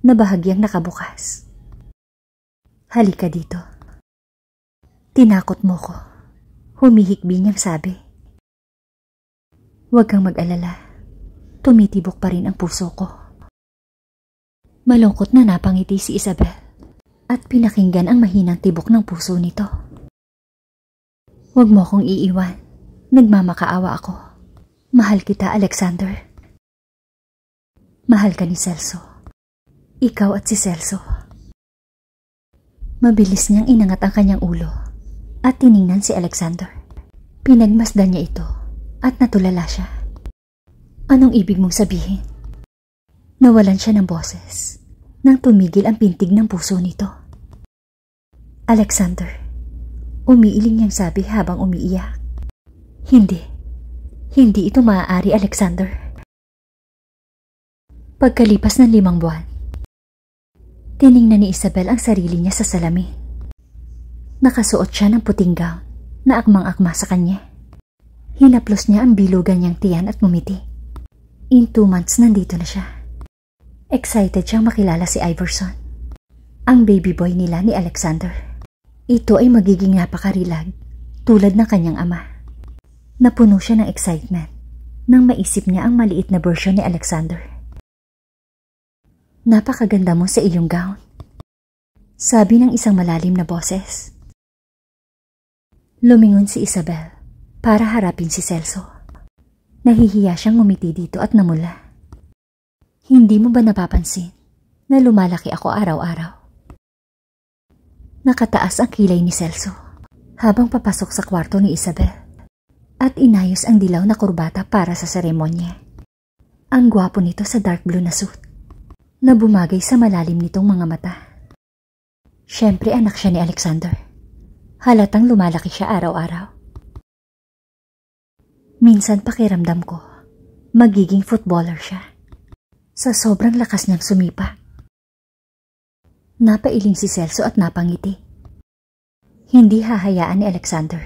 na bahagyang nakabukas. Halika dito. Tinakot mo ko. Humihikbi niyang sabi. Huwag kang mag-alala. Tumitibok pa rin ang puso ko. Malungkot na napangiti si Isabel at pinakinggan ang mahinang tibok ng puso nito. Huwag mo akong iiwan. Nagmamakaawa ako. Mahal kita, Alexander. Mahal ka ni Celso. Ikaw at si Celso. Mabilis niyang inangat ang kanyang ulo at tiningnan si Alexander. Pinagmasdan niya ito at natulala siya. Anong ibig mong sabihin? Nawalan siya ng boses nang tumigil ang pintig ng puso nito. Alexander, umiiling niyang sabi habang umiiyak. Hindi, hindi ito maaari Alexander. Pagkalipas ng limang buwan, tiningnan ni Isabel ang sarili niya sa salamin. Nakasuot siya ng puting gown na akmang-akma sa kanya. Hinaplos niya ang bilugan niyang tiyan at ngumiti. In two months nandito na siya. Excited siyang makilala si Iverson, ang baby boy nila ni Alexander. Ito ay magiging napakarilag tulad ng kanyang ama. Napuno siya ng excitement nang maisip niya ang maliit na version ni Alexander Napakaganda mo sa iyong gown. Sabi ng isang malalim na boses. Lumingon si Isabel para harapin si Celso. Nahihiya siyang ngumiti dito at namula. Hindi mo ba napapansin na lumalaki ako araw-araw? Nakataas ang kilay ni Celso habang papasok sa kwarto ni Isabel at inayos ang dilaw na kurbata para sa seremonya. Ang gwapo nito sa dark blue na suit na bumagay sa malalim nitong mga mata. Siyempre anak siya ni Alexander. Halatang lumalaki siya araw-araw. Minsan pakiramdam ko, magiging footballer siya. Sa sobrang lakas niyang sumipa. Napailing si Celso at napangiti. Hindi hahayaan ni Alexander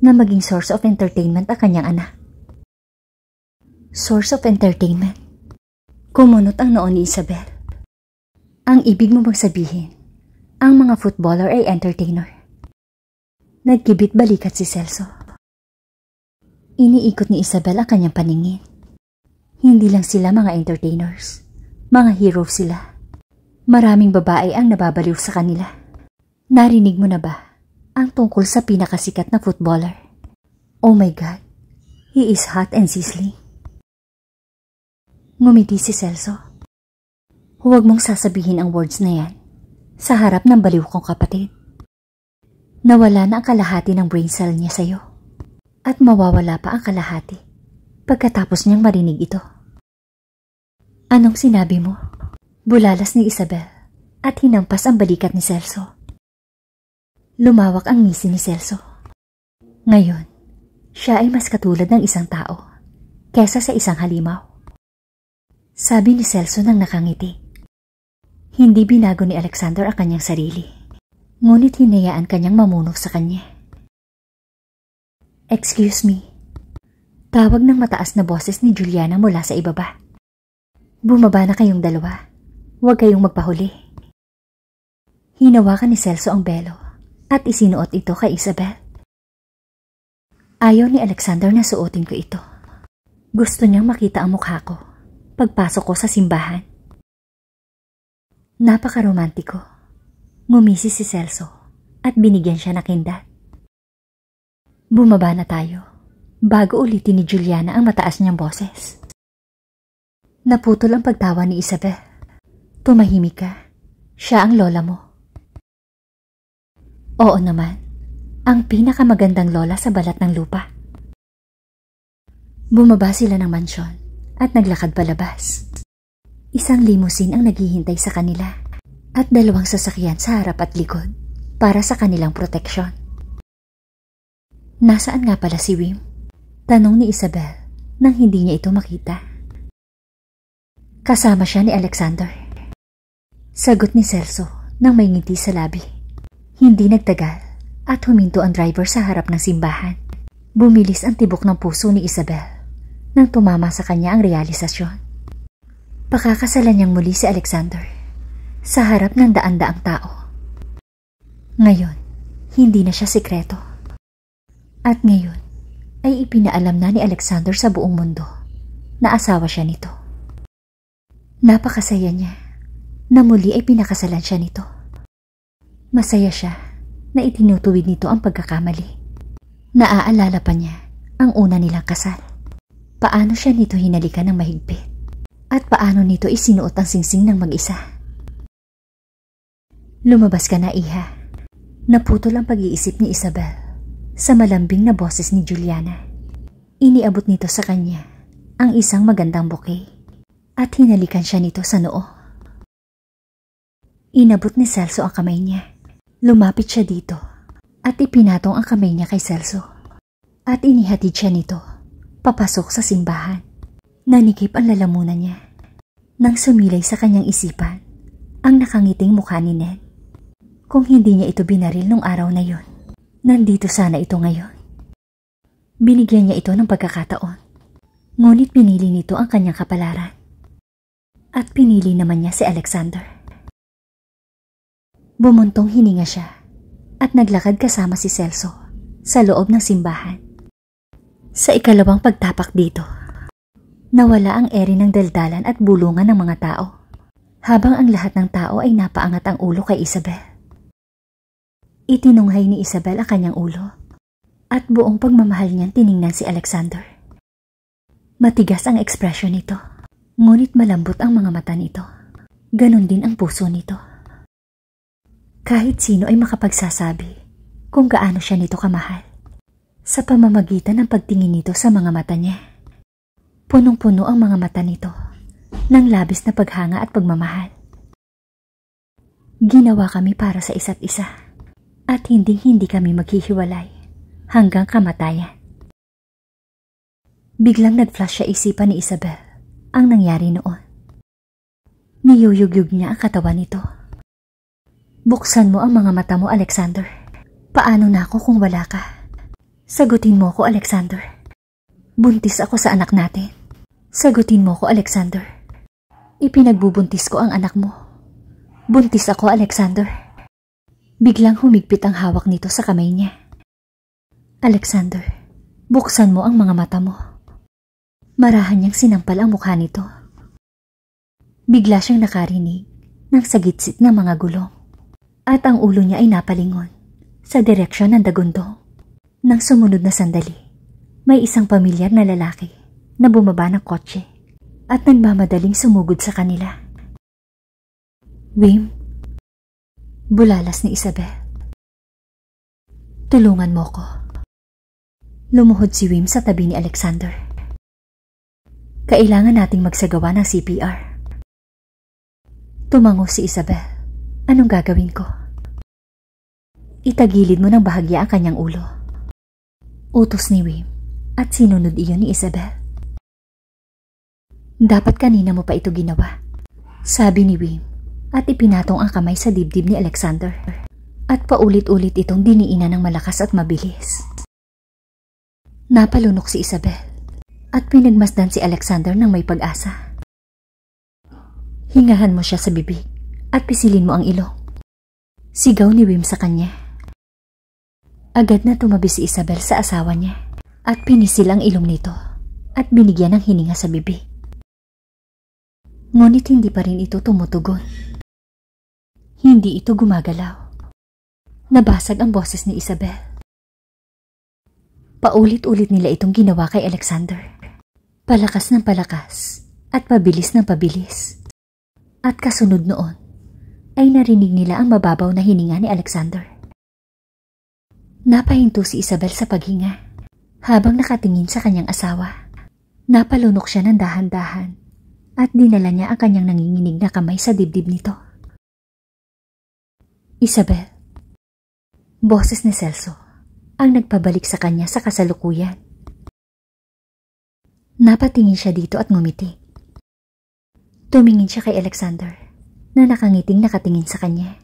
na maging source of entertainment ang kanyang anak. Source of entertainment? Kumunot ang noon ni Isabel. Ang ibig mo bang sabihin, ang mga footballer ay entertainer? Nagkibit balikat si Celso. Iniikot ni Isabel ang kanyang paningin. Hindi lang sila mga entertainers. Mga hero sila. Maraming babae ang nababaliw sa kanila. Narinig mo na ba ang tungkol sa pinakasikat na footballer? Oh my God, he is hot and sizzling. Ngumiti si Celso. Huwag mong sasabihin ang words na yan sa harap ng baliw kong kapatid. Nawala na ang kalahati ng brain cell niya sa'yo at mawawala pa ang kalahati pagkatapos niyang marinig ito. Anong sinabi mo? Bulalas ni Isabel at hinampas ang balikat ni Celso. Lumawak ang ngisi ni Celso. Ngayon, siya ay mas katulad ng isang tao kesa sa isang halimaw. Sabi ni Celso nang nakangiti. Hindi binago ni Alexander ang kanyang sarili. Ngunit hinayaan kanyang mamuno sa kanya. Excuse me. Tawag ng mataas na boses ni Juliana mula sa ibaba. Bumaba na kayong dalawa. Huwag kayong magpahuli. Hinawakan ni Celso ang belo at isinuot ito kay Isabel. Ayaw ni Alexander na suotin ko ito. Gusto niyang makita ang mukha ko pagpasok ko sa simbahan. Napaka-romantiko. Ngumisi si Celso at binigyan siya na kindat. Bumaba na tayo bago ulitin ni Juliana ang mataas niyang boses. Naputol ang pagtawa ni Isabel. Tumahimik ka. Siya ang lola mo. Oo naman, ang pinakamagandang lola sa balat ng lupa. Bumaba sila ng mansyon at naglakad palabas. Isang limusin ang naghihintay sa kanila at dalawang sasakyan sa harap at likod para sa kanilang proteksyon. Nasaan nga pala si Wim? Tanong ni Isabel nang hindi niya ito makita. Kasama siya ni Alexander. Sagot ni Celso nang may ngiti sa labi. Hindi nagtagal at huminto ang driver sa harap ng simbahan. Bumilis ang tibok ng puso ni Isabel nang tumama sa kanya ang realisasyon. Pakakasalan niyang muli si Alexander sa harap ng daan-daang tao. Ngayon, hindi na siya sikreto. At ngayon, ay ipinaalam na ni Alexander sa buong mundo na asawa siya nito. Napakasaya niya na muli ay pinakasalan siya nito. Masaya siya na itinutuwid nito ang pagkakamali. Naaalala pa niya ang una nilang kasal. Paano siya nito hinalikan ng mahigpit? At paano nito isinuot ang singsing ng mag-isa? Lumabas ka na, iha. Naputol ang pag-iisip ni Isabel sa malambing na boses ni Juliana. Iniabot nito sa kanya ang isang magandang bouquet at hinalikan siya nito sa noo. Inabot ni Celso ang kamay niya. Lumapit siya dito at ipinatong ang kamay niya kay Celso at inihatid siya nito papasok sa simbahan. Nanikip ang lalamunan niya. Nang sumilay sa kanyang isipan, ang nakangiting mukha ni Ned. Kung hindi niya ito binaril nung araw na yon, nandito sana ito ngayon. Binigyan niya ito ng pagkakataon. Ngunit pinili nito ang kanyang kapalaran. At pinili naman niya si Alexander. Bumuntong hininga siya at naglakad kasama si Celso sa loob ng simbahan. Sa ikalawang pagtapak dito, nawala ang eri ng daldalan at bulungan ng mga tao, habang ang lahat ng tao ay napaangat ang ulo kay Isabel. Itinunghay ni Isabel ang kanyang ulo, at buong pagmamahal niyan tiningnan si Alexander. Matigas ang ekspresyon nito, ngunit malambot ang mga mata nito. Ganon din ang puso nito. Kahit sino ay makapagsasabi kung gaano siya nito kamahal sa pamamagitan ng pagtingin nito sa mga mata niya. Punong-puno ang mga mata nito ng labis na paghanga at pagmamahal. Ginawa kami para sa isa't isa at hinding-hindi kami maghihiwalay hanggang kamatayan. Biglang nag-flash isipan ni Isabel ang nangyari noon. Niyuyugyug niya ang katawan nito. Buksan mo ang mga mata mo, Alexander. Paano na ako kung wala ka? Sagutin mo ako, Alexander. Buntis ako sa anak natin. Sagutin mo ako, Alexander. Ipinagbubuntis ko ang anak mo. Buntis ako, Alexander. Biglang humigpit ang hawak nito sa kamay niya. Alexander, buksan mo ang mga mata mo. Marahan niyang sinampal ang mukha nito. Bigla siyang nakarinig ng sagitsit ng mga gulong at ang ulo niya ay napalingon sa direksyon ng dagundong. Nang sumunod na sandali, may isang pamilyar na lalaki na bumaba ng kotse at nagmamadaling sumugod sa kanila. Wim, bulalas ni Isabel. Tulungan mo ko. Lumuhod si Wim sa tabi ni Alexander. Kailangan nating magsagawa ng CPR. Tumango si Isabel. Anong gagawin ko? Itagilid mo ng bahagya ang kanyang ulo utos ni Wim at sinunod iyon ni Isabel. Dapat kanina mo pa ito ginawa, sabi ni Wim at ipinatong ang kamay sa dibdib ni Alexander at paulit-ulit itong diniina ng malakas at mabilis. Napalunok si Isabel at pinagmasdan si Alexander ng may pag-asa. Hingahan mo siya sa bibig at pisilin mo ang ilong. Sigaw ni Wim sa kanya. Agad na tumabi si Isabel sa asawa niya at pinisil ang ilong nito at binigyan ng hininga sa bibi. Ngunit hindi pa rin ito tumutugon. Hindi ito gumagalaw. Nabasag ang boses ni Isabel. Paulit-ulit nila itong ginawa kay Alexander. Palakas ng palakas at pabilis ng pabilis. At kasunod noon ay narinig nila ang mababaw na hininga ni Alexander. Napahinto si Isabel sa paghinga habang nakatingin sa kanyang asawa. Napalunok siya ng dahan-dahan at dinala niya ang kanyang nanginginig na kamay sa dibdib nito. Isabel, boses ni Celso ang nagpabalik sa kanya sa kasalukuyan. Napatingin siya dito at ngumiti. Tumingin siya kay Alexander na nakangiting nakatingin sa kanya.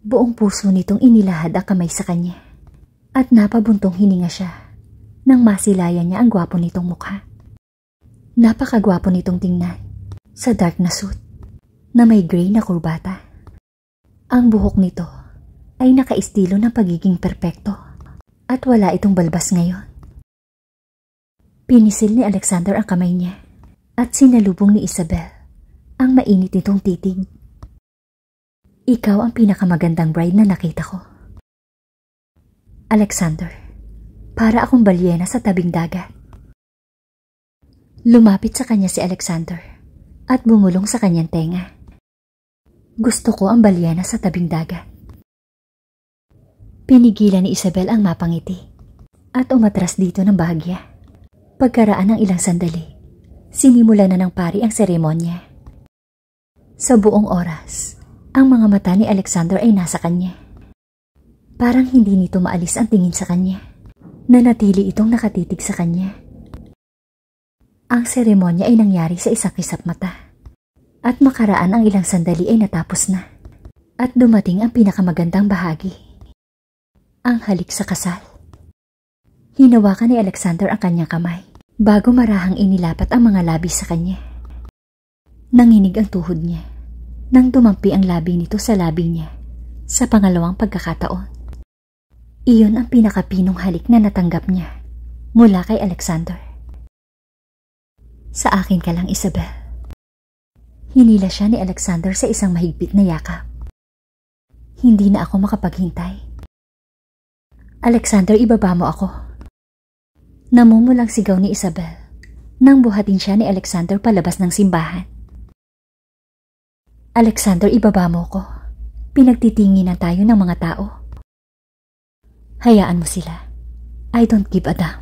Buong puso nitong inilahad ang kamay sa kanya at napabuntong hininga siya nang masilayan niya ang gwapo nitong mukha. Napakagwapo nitong tingnan sa dark na suit na may gray na kurbata. Ang buhok nito ay nakaistilo ng pagiging perpekto at wala itong balbas ngayon. Pinisil ni Alexander ang kamay niya at sinalubong ni Isabel ang mainit nitong titig. Ikaw ang pinakamagandang bride na nakita ko. Alexander, para akong balyena sa tabing dagat. Lumapit sa kanya si Alexander at bumulong sa kanyang tenga. Gusto ko ang balyena sa tabing dagat. Pinigilan ni Isabel ang mapangiti at umatras dito ng bahagya. Pagkaraan ng ilang sandali, sinimula na ng pari ang seremonya. Sa buong oras, ang mga mata ni Alexander ay nasa kanya. Parang hindi nito maalis ang tingin sa kanya. Nanatili itong nakatitig sa kanya. Ang seremonya ay nangyari sa isang kisap mata. At makaraan ang ilang sandali ay natapos na. At dumating ang pinakamagandang bahagi. Ang halik sa kasal. Hinawakan ni Alexander ang kanyang kamay bago marahang inilapat ang mga labi sa kanya. Nanginig ang tuhod niya nang tumampi ang labi nito sa labi niya sa pangalawang pagkakataon. Iyon ang pinakapinong halik na natanggap niya mula kay Alexander. Sa akin ka lang, Isabel. Hinila siya ni Alexander sa isang mahigpit na yakap. Hindi na ako makapaghintay. Alexander, ibaba mo ako. Namumulang sigaw ni Isabel nang buhatin siya ni Alexander palabas ng simbahan. Alexander, ibaba mo ko. Pinagtitinginan tayo ng mga tao. Hayaan mo sila. I don't give a damn.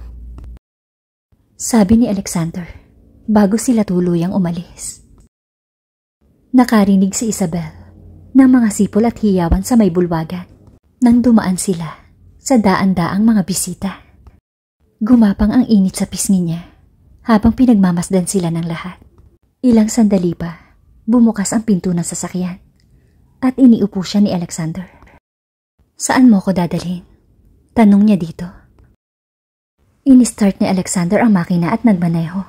Sabi ni Alexander bago sila tuluyang umalis. Nakarinig si Isabel ng mga sipol at hiyawan sa may bulwagan nang dumaan sila sa daan-daang mga bisita. Gumapang ang init sa pisngi niya habang pinagmamasdan sila ng lahat. Ilang sandali pa, bumukas ang pinto ng sasakyan at iniupo siya ni Alexander. Saan mo ko dadalhin? Tanong niya dito. Ini-start ni Alexander ang makina at nagmaneho.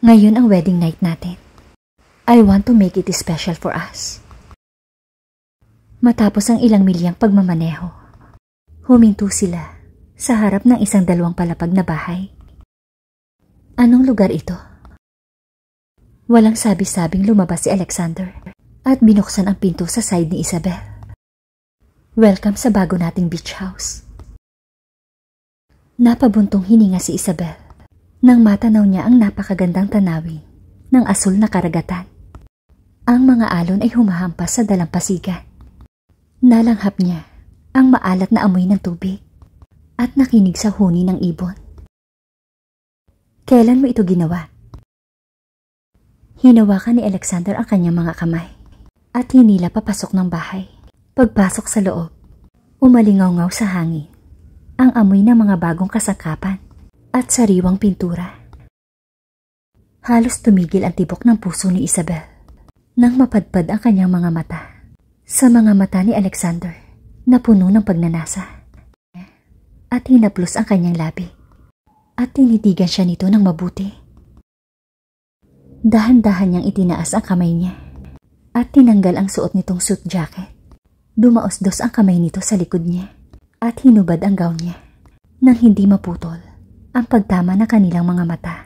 Ngayon ang wedding night natin. I want to make it special for us. Matapos ang ilang milyang pagmamaneho, huminto sila sa harap ng isang dalawang palapag na bahay. Anong lugar ito? Walang sabi-sabing lumabas si Alexander at binuksan ang pinto sa side ni Isabel. Welcome sa bago nating beach house. Napabuntong hininga si Isabel nang matanaw niya ang napakagandang tanawin ng asul na karagatan. Ang mga alon ay humahampas sa dalampasigan. Nalanghap niya ang maalat na amoy ng tubig at nakinig sa huni ng ibon. Kailan mo ito ginawa? Hinawakan ni Alexander ang kanyang mga kamay at hinila papasok ng bahay. Pagpasok sa loob, umalingaw-ngaw sa hangin ang amoy ng mga bagong kasakapan at sariwang pintura. Halos tumigil ang tibok ng puso ni Isabel nang mapadpad ang kanyang mga mata sa mga mata ni Alexander na puno ng pagnanasa at hinaplos ang kanyang labi at tinitigan siya nito ng mabuti. Dahan-dahan niyang itinaas ang kamay niya at tinanggal ang suot nitong suit jacket. Dumaos-dos ang kamay nito sa likod niya at hinubad ang gown niya nang hindi maputol ang pagtama na kanilang mga mata.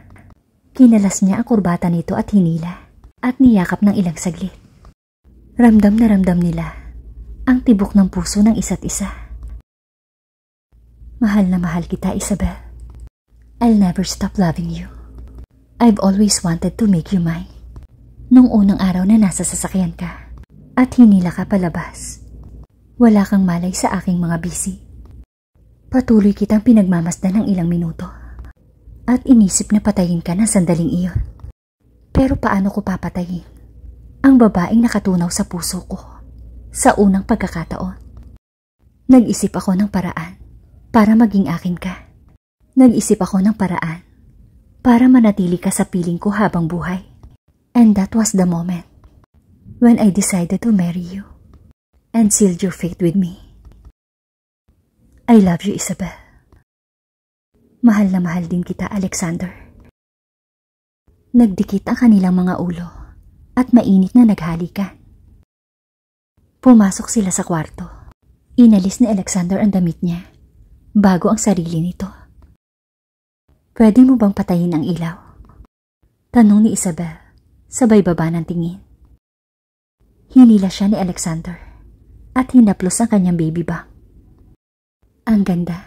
Kinalas niya ang kurbata nito at hinila at niyakap ng ilang saglit. Ramdam na ramdam nila ang tibok ng puso ng isa't isa. Mahal na mahal kita, Isabel. I'll never stop loving you. I've always wanted to make you mine. Nung unang araw na nasa sasakyan ka at hinila ka palabas, wala kang malay sa aking mga bisig. Patuloy kitang pinagmamasdan ng ilang minuto. At inisip na patayin ka ng sandaling iyon. Pero paano ko papatayin? Ang babaeng nakatunaw sa puso ko. Sa unang pagkakataon. Nag-isip ako ng paraan para maging akin ka. Nag-isip ako ng paraan para manatili ka sa piling ko habang buhay. And that was the moment when I decided to marry you and sealed your fate with me. I love you, Isabel. Mahal na mahal din kita, Alexander. Nagdikit ang kanilang mga ulo at mainit na naghalikan. Pumasok sila sa kwarto. Inalis ni Alexander ang damit niya bago ang sarili nito. Pwede mo bang patayin ang ilaw? Tanong ni Isabel, sabay baba ng tingin. Hinila siya ni Alexander at hinaplos ang kanyang baby bang. Ang ganda.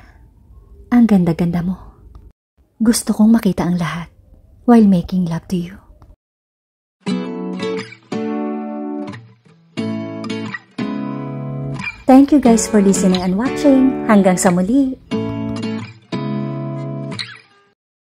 Ang ganda-ganda mo. Gusto kong makita ang lahat while making love to you. Thank you guys for listening and watching. Hanggang sa muli.